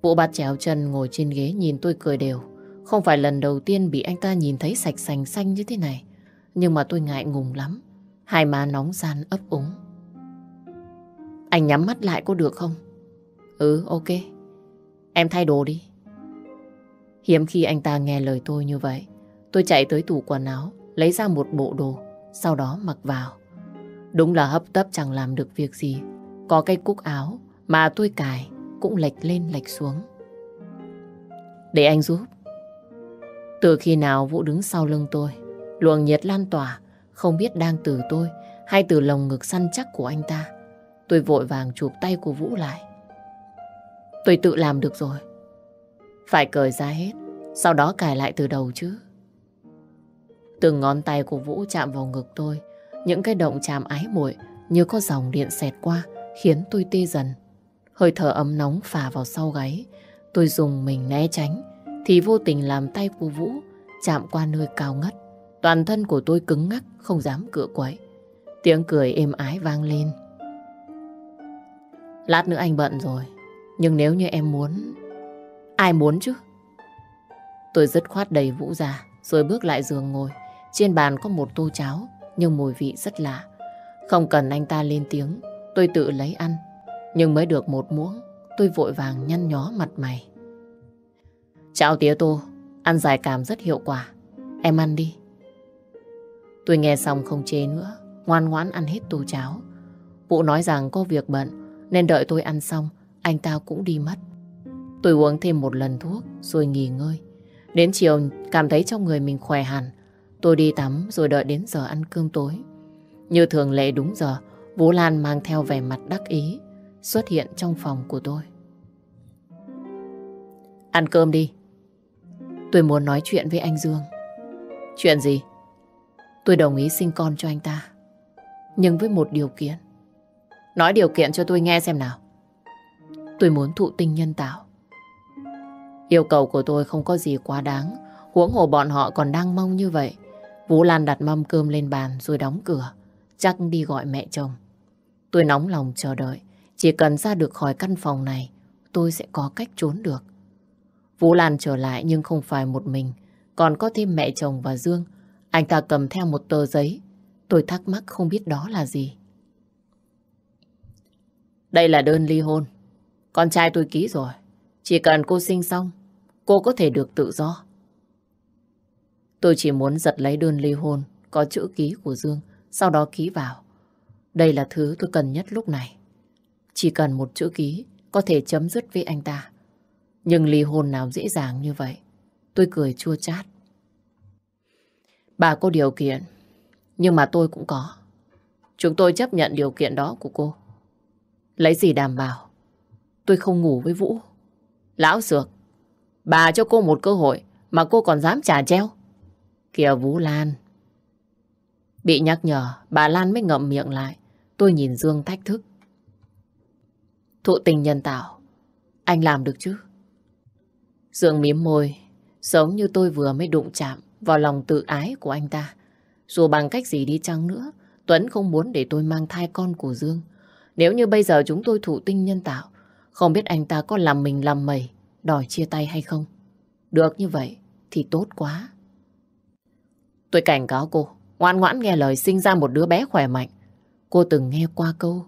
Vũ bát chéo chân ngồi trên ghế nhìn tôi cười đều. Không phải lần đầu tiên bị anh ta nhìn thấy sạch sành xanh như thế này. Nhưng mà tôi ngại ngùng lắm. Hai má nóng gian ấp úng. Anh nhắm mắt lại có được không? Ừ, ok. Em thay đồ đi. Hiếm khi anh ta nghe lời tôi như vậy. Tôi chạy tới tủ quần áo, lấy ra một bộ đồ, sau đó mặc vào. Đúng là hấp tấp chẳng làm được việc gì. Có cái cúc áo mà tôi cài cũng lệch lên lệch xuống. Để anh giúp. Từ khi nào Vũ đứng sau lưng tôi, luồng nhiệt lan tỏa, không biết đang từ tôi hay từ lồng ngực săn chắc của anh ta. Tôi vội vàng chụp tay của Vũ lại. Tôi tự làm được rồi. Phải cởi ra hết, sau đó cài lại từ đầu chứ. Từng ngón tay của Vũ chạm vào ngực tôi, những cái động chạm ái muội như có dòng điện xẹt qua khiến tôi tê dần. Hơi thở ấm nóng phả vào sau gáy. Tôi dùng mình né tránh thì vô tình làm tay của Vũ chạm qua nơi cao ngất. Toàn thân của tôi cứng ngắc không dám cựa quậy. Tiếng cười êm ái vang lên. Lát nữa anh bận rồi Nhưng nếu như em muốn Ai muốn chứ Tôi dứt khoát đầy Vũ ra Rồi bước lại giường ngồi Trên bàn có một tô cháo nhưng mùi vị rất lạ. Không cần anh ta lên tiếng, tôi tự lấy ăn. Nhưng mới được một muỗng, tôi vội vàng nhăn nhó mặt mày. Chào tía tô, ăn giải cảm rất hiệu quả. Em ăn đi. Tôi nghe xong không chế nữa, ngoan ngoãn ăn hết tô cháo. Vụ nói rằng có việc bận, nên đợi tôi ăn xong, anh ta cũng đi mất. Tôi uống thêm một lần thuốc rồi nghỉ ngơi. Đến chiều cảm thấy trong người mình khỏe hẳn, Tôi đi tắm rồi đợi đến giờ ăn cơm tối. Như thường lệ đúng giờ, Vũ Lan mang theo vẻ mặt đắc ý, xuất hiện trong phòng của tôi. Ăn cơm đi. Tôi muốn nói chuyện với anh Dương. Chuyện gì? Tôi đồng ý sinh con cho anh ta. Nhưng với một điều kiện. Nói điều kiện cho tôi nghe xem nào. Tôi muốn thụ tinh nhân tạo. Yêu cầu của tôi không có gì quá đáng. Huống hồ bọn họ còn đang mong như vậy. Vũ Lan đặt mâm cơm lên bàn rồi đóng cửa. Chắc đi gọi mẹ chồng. Tôi nóng lòng chờ đợi. Chỉ cần ra được khỏi căn phòng này, tôi sẽ có cách trốn được. Vũ Lan trở lại nhưng không phải một mình. Còn có thêm mẹ chồng và Dương. Anh ta cầm theo một tờ giấy. Tôi thắc mắc không biết đó là gì. Đây là đơn ly hôn. Con trai tôi ký rồi. Chỉ cần cô sinh xong, cô có thể được tự do. Tôi chỉ muốn giật lấy đơn ly hôn có chữ ký của Dương, sau đó ký vào. Đây là thứ tôi cần nhất lúc này. Chỉ cần một chữ ký có thể chấm dứt với anh ta. Nhưng ly hôn nào dễ dàng như vậy. Tôi cười chua chát. Bà có điều kiện, nhưng mà tôi cũng có. Chúng tôi chấp nhận điều kiện đó của cô. Lấy gì đảm bảo? Tôi không ngủ với Vũ. Lão Sược, bà cho cô một cơ hội mà cô còn dám trả treo. Kìa Vũ Lan. Bị nhắc nhở, bà Lan mới ngậm miệng lại. Tôi nhìn Dương thách thức. Thụ tình nhân tạo, anh làm được chứ? Dương miếm môi, giống như tôi vừa mới đụng chạm vào lòng tự ái của anh ta. Dù bằng cách gì đi chăng nữa, Tuấn không muốn để tôi mang thai con của Dương. Nếu như bây giờ chúng tôi thụ tinh nhân tạo, không biết anh ta có làm mình làm mẩy, đòi chia tay hay không. Được như vậy thì tốt quá. Tôi cảnh cáo cô, ngoan ngoãn nghe lời sinh ra một đứa bé khỏe mạnh. Cô từng nghe qua câu,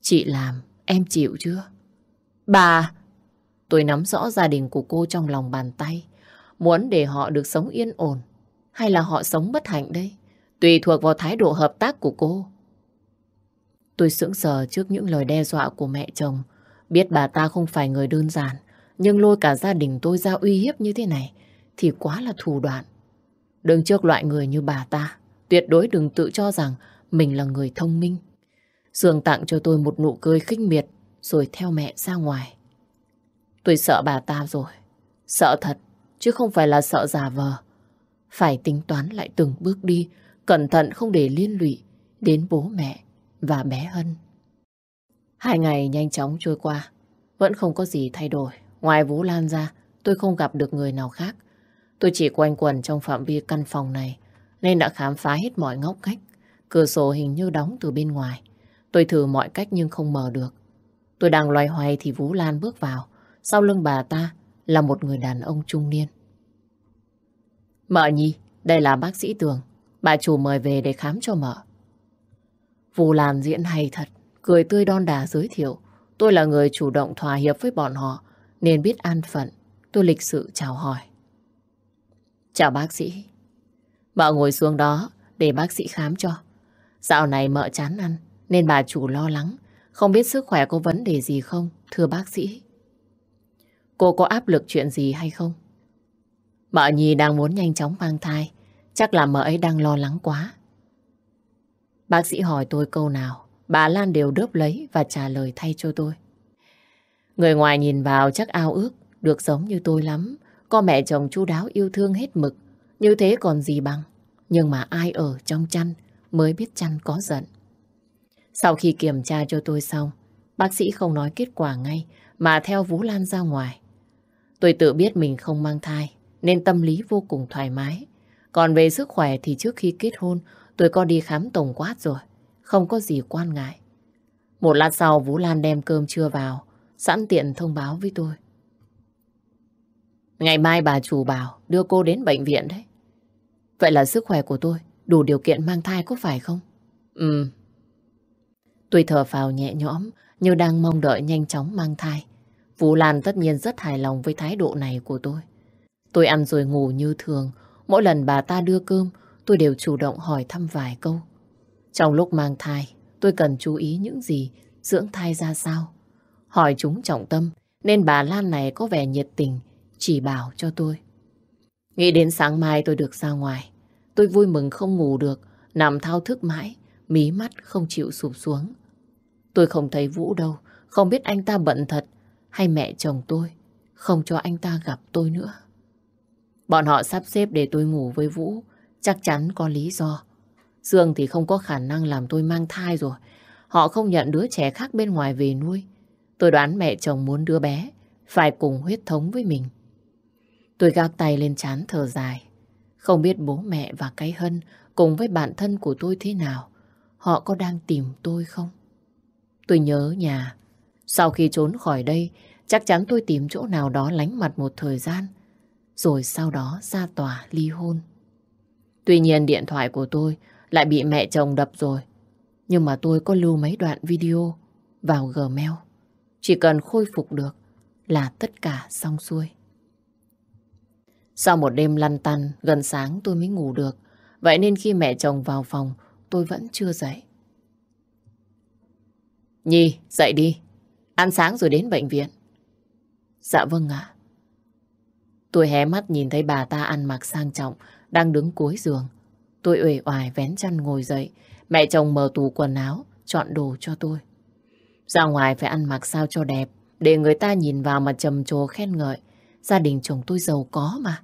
chị làm, em chịu chưa? Bà, tôi nắm rõ gia đình của cô trong lòng bàn tay, muốn để họ được sống yên ổn, hay là họ sống bất hạnh đây, tùy thuộc vào thái độ hợp tác của cô. Tôi sững sờ trước những lời đe dọa của mẹ chồng, biết bà ta không phải người đơn giản, nhưng lôi cả gia đình tôi ra uy hiếp như thế này thì quá là thủ đoạn. Đứng trước loại người như bà ta, tuyệt đối đừng tự cho rằng mình là người thông minh. Dương tặng cho tôi một nụ cười khinh miệt rồi theo mẹ ra ngoài. Tôi sợ bà ta rồi. Sợ thật, chứ không phải là sợ giả vờ. Phải tính toán lại từng bước đi, cẩn thận không để liên lụy đến bố mẹ và bé Hân. Hai ngày nhanh chóng trôi qua, vẫn không có gì thay đổi. Ngoài Vũ Lan ra, tôi không gặp được người nào khác. Tôi chỉ quanh quần trong phạm vi căn phòng này nên đã khám phá hết mọi ngóc cách. Cửa sổ hình như đóng từ bên ngoài. Tôi thử mọi cách nhưng không mở được. Tôi đang loay hoay thì Vũ Lan bước vào. Sau lưng bà ta là một người đàn ông trung niên. Mợ Nhi, đây là bác sĩ Tường. Bà chủ mời về để khám cho mợ. Vũ Lan diễn hay thật, cười tươi đon đà giới thiệu. Tôi là người chủ động thỏa hiệp với bọn họ, nên biết an phận. Tôi lịch sự chào hỏi. Chào bác sĩ. Mợ ngồi xuống đó để bác sĩ khám cho. Dạo này mợ chán ăn nên bà chủ lo lắng. Không biết sức khỏe có vấn đề gì không, thưa bác sĩ. Cô có áp lực chuyện gì hay không? Mợ nhì đang muốn nhanh chóng mang thai. Chắc là mợ ấy đang lo lắng quá. Bác sĩ hỏi tôi câu nào, bà Lan đều đớp lấy và trả lời thay cho tôi. Người ngoài nhìn vào chắc ao ước, được giống như tôi lắm. Có mẹ chồng chu đáo yêu thương hết mực, như thế còn gì bằng. Nhưng mà ai ở trong chăn mới biết chăn có giận. Sau khi kiểm tra cho tôi xong, bác sĩ không nói kết quả ngay mà theo Vũ Lan ra ngoài. Tôi tự biết mình không mang thai nên tâm lý vô cùng thoải mái. Còn về sức khỏe thì trước khi kết hôn tôi có đi khám tổng quát rồi, không có gì quan ngại. Một lát sau Vũ Lan đem cơm trưa vào, sẵn tiện thông báo với tôi. Ngày mai bà chủ bảo đưa cô đến bệnh viện đấy. Vậy là sức khỏe của tôi đủ điều kiện mang thai có phải không? Ừ. Tôi thở phào nhẹ nhõm như đang mong đợi nhanh chóng mang thai. Vũ Lan tất nhiên rất hài lòng với thái độ này của tôi. Tôi ăn rồi ngủ như thường. Mỗi lần bà ta đưa cơm, tôi đều chủ động hỏi thăm vài câu. Trong lúc mang thai, tôi cần chú ý những gì, dưỡng thai ra sao. Hỏi chúng trọng tâm, nên bà Lan này có vẻ nhiệt tình, chỉ bảo cho tôi. Nghĩ đến sáng mai tôi được ra ngoài, tôi vui mừng không ngủ được, nằm thao thức mãi, mí mắt không chịu sụp xuống. Tôi không thấy Vũ đâu, không biết anh ta bận thật hay mẹ chồng tôi không cho anh ta gặp tôi nữa. Bọn họ sắp xếp để tôi ngủ với Vũ, chắc chắn có lý do. Dương thì không có khả năng làm tôi mang thai rồi. Họ không nhận đứa trẻ khác bên ngoài về nuôi. Tôi đoán mẹ chồng muốn đứa bé phải cùng huyết thống với mình. Tôi gác tay lên chán thở dài. Không biết bố mẹ và cái hân cùng với bạn thân của tôi thế nào. Họ có đang tìm tôi không? Tôi nhớ nhà. Sau khi trốn khỏi đây, chắc chắn tôi tìm chỗ nào đó lánh mặt một thời gian. Rồi sau đó ra tòa ly hôn. Tuy nhiên điện thoại của tôi lại bị mẹ chồng đập rồi. Nhưng mà tôi có lưu mấy đoạn video vào Gmail. Chỉ cần khôi phục được là tất cả xong xuôi. Sau một đêm lăn tăn, gần sáng tôi mới ngủ được. Vậy nên khi mẹ chồng vào phòng, tôi vẫn chưa dậy. Nhi, dậy đi. Ăn sáng rồi đến bệnh viện. Dạ vâng ạ. Tôi hé mắt nhìn thấy bà ta ăn mặc sang trọng, đang đứng cuối giường. Tôi uể oải vén chăn ngồi dậy. Mẹ chồng mở tủ quần áo, chọn đồ cho tôi. Ra ngoài phải ăn mặc sao cho đẹp, để người ta nhìn vào mà trầm trồ khen ngợi. Gia đình chồng tôi giàu có mà.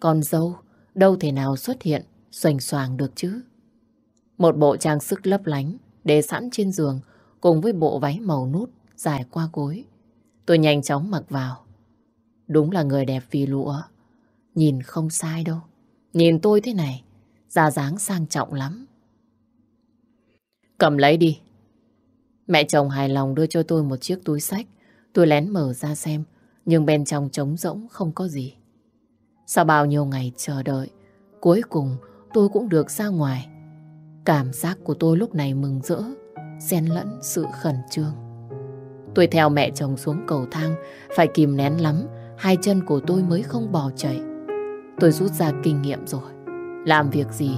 Còn dâu đâu thể nào xuất hiện xoành xoàng được chứ. Một bộ trang sức lấp lánh để sẵn trên giường cùng với bộ váy màu nút dài qua gối. Tôi nhanh chóng mặc vào. Đúng là người đẹp vì lụa. Nhìn không sai đâu. Nhìn tôi thế này, ra dáng sang trọng lắm. Cầm lấy đi. Mẹ chồng hài lòng đưa cho tôi một chiếc túi sách. Tôi lén mở ra xem nhưng bên trong trống rỗng không có gì. Sau bao nhiêu ngày chờ đợi, cuối cùng tôi cũng được ra ngoài. Cảm giác của tôi lúc này mừng rỡ, xen lẫn sự khẩn trương. Tôi theo mẹ chồng xuống cầu thang, phải kìm nén lắm, hai chân của tôi mới không bò chạy. Tôi rút ra kinh nghiệm rồi, làm việc gì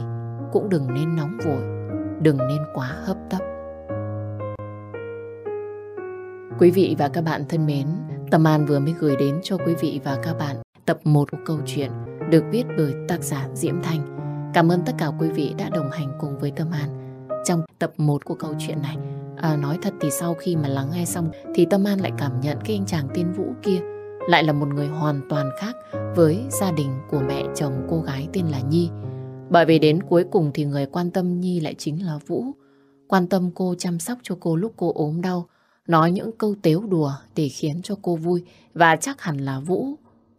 cũng đừng nên nóng vội, đừng nên quá hấp tấp. Quý vị và các bạn thân mến, Tâm An vừa mới gửi đến cho quý vị và các bạn tập 1 của câu chuyện được viết bởi tác giả Diễm Thanh. Cảm ơn tất cả quý vị đã đồng hành cùng với Tâm An trong tập 1 của câu chuyện này. À, nói thật thì sau khi mà lắng nghe xong thì Tâm An lại cảm nhận cái anh chàng tiên Vũ kia lại là một người hoàn toàn khác với gia đình của mẹ chồng cô gái tên là Nhi. Bởi vì đến cuối cùng thì người quan tâm Nhi lại chính là Vũ. Quan tâm cô chăm sóc cho cô lúc cô ốm đau, Nói những câu tếu đùa để khiến cho cô vui và chắc hẳn là Vũ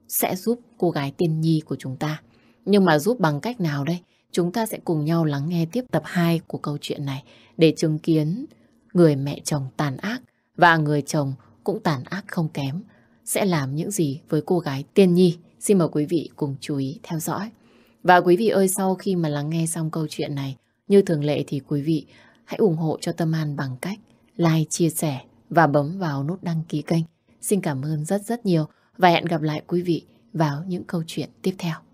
sẽ giúp cô gái tiên nhi của chúng ta. Nhưng mà giúp bằng cách nào đây? Chúng ta sẽ cùng nhau lắng nghe tiếp tập 2 của câu chuyện này để chứng kiến người mẹ chồng tàn ác và người chồng cũng tàn ác không kém sẽ làm những gì với cô gái tiên nhi. Xin mời quý vị cùng chú ý theo dõi. Và quý vị ơi, sau khi mà lắng nghe xong câu chuyện này, như thường lệ thì quý vị hãy ủng hộ cho Tâm An bằng cách like, chia sẻ và bấm vào nút đăng ký kênh. Xin cảm ơn rất rất nhiều và hẹn gặp lại quý vị vào những câu chuyện tiếp theo.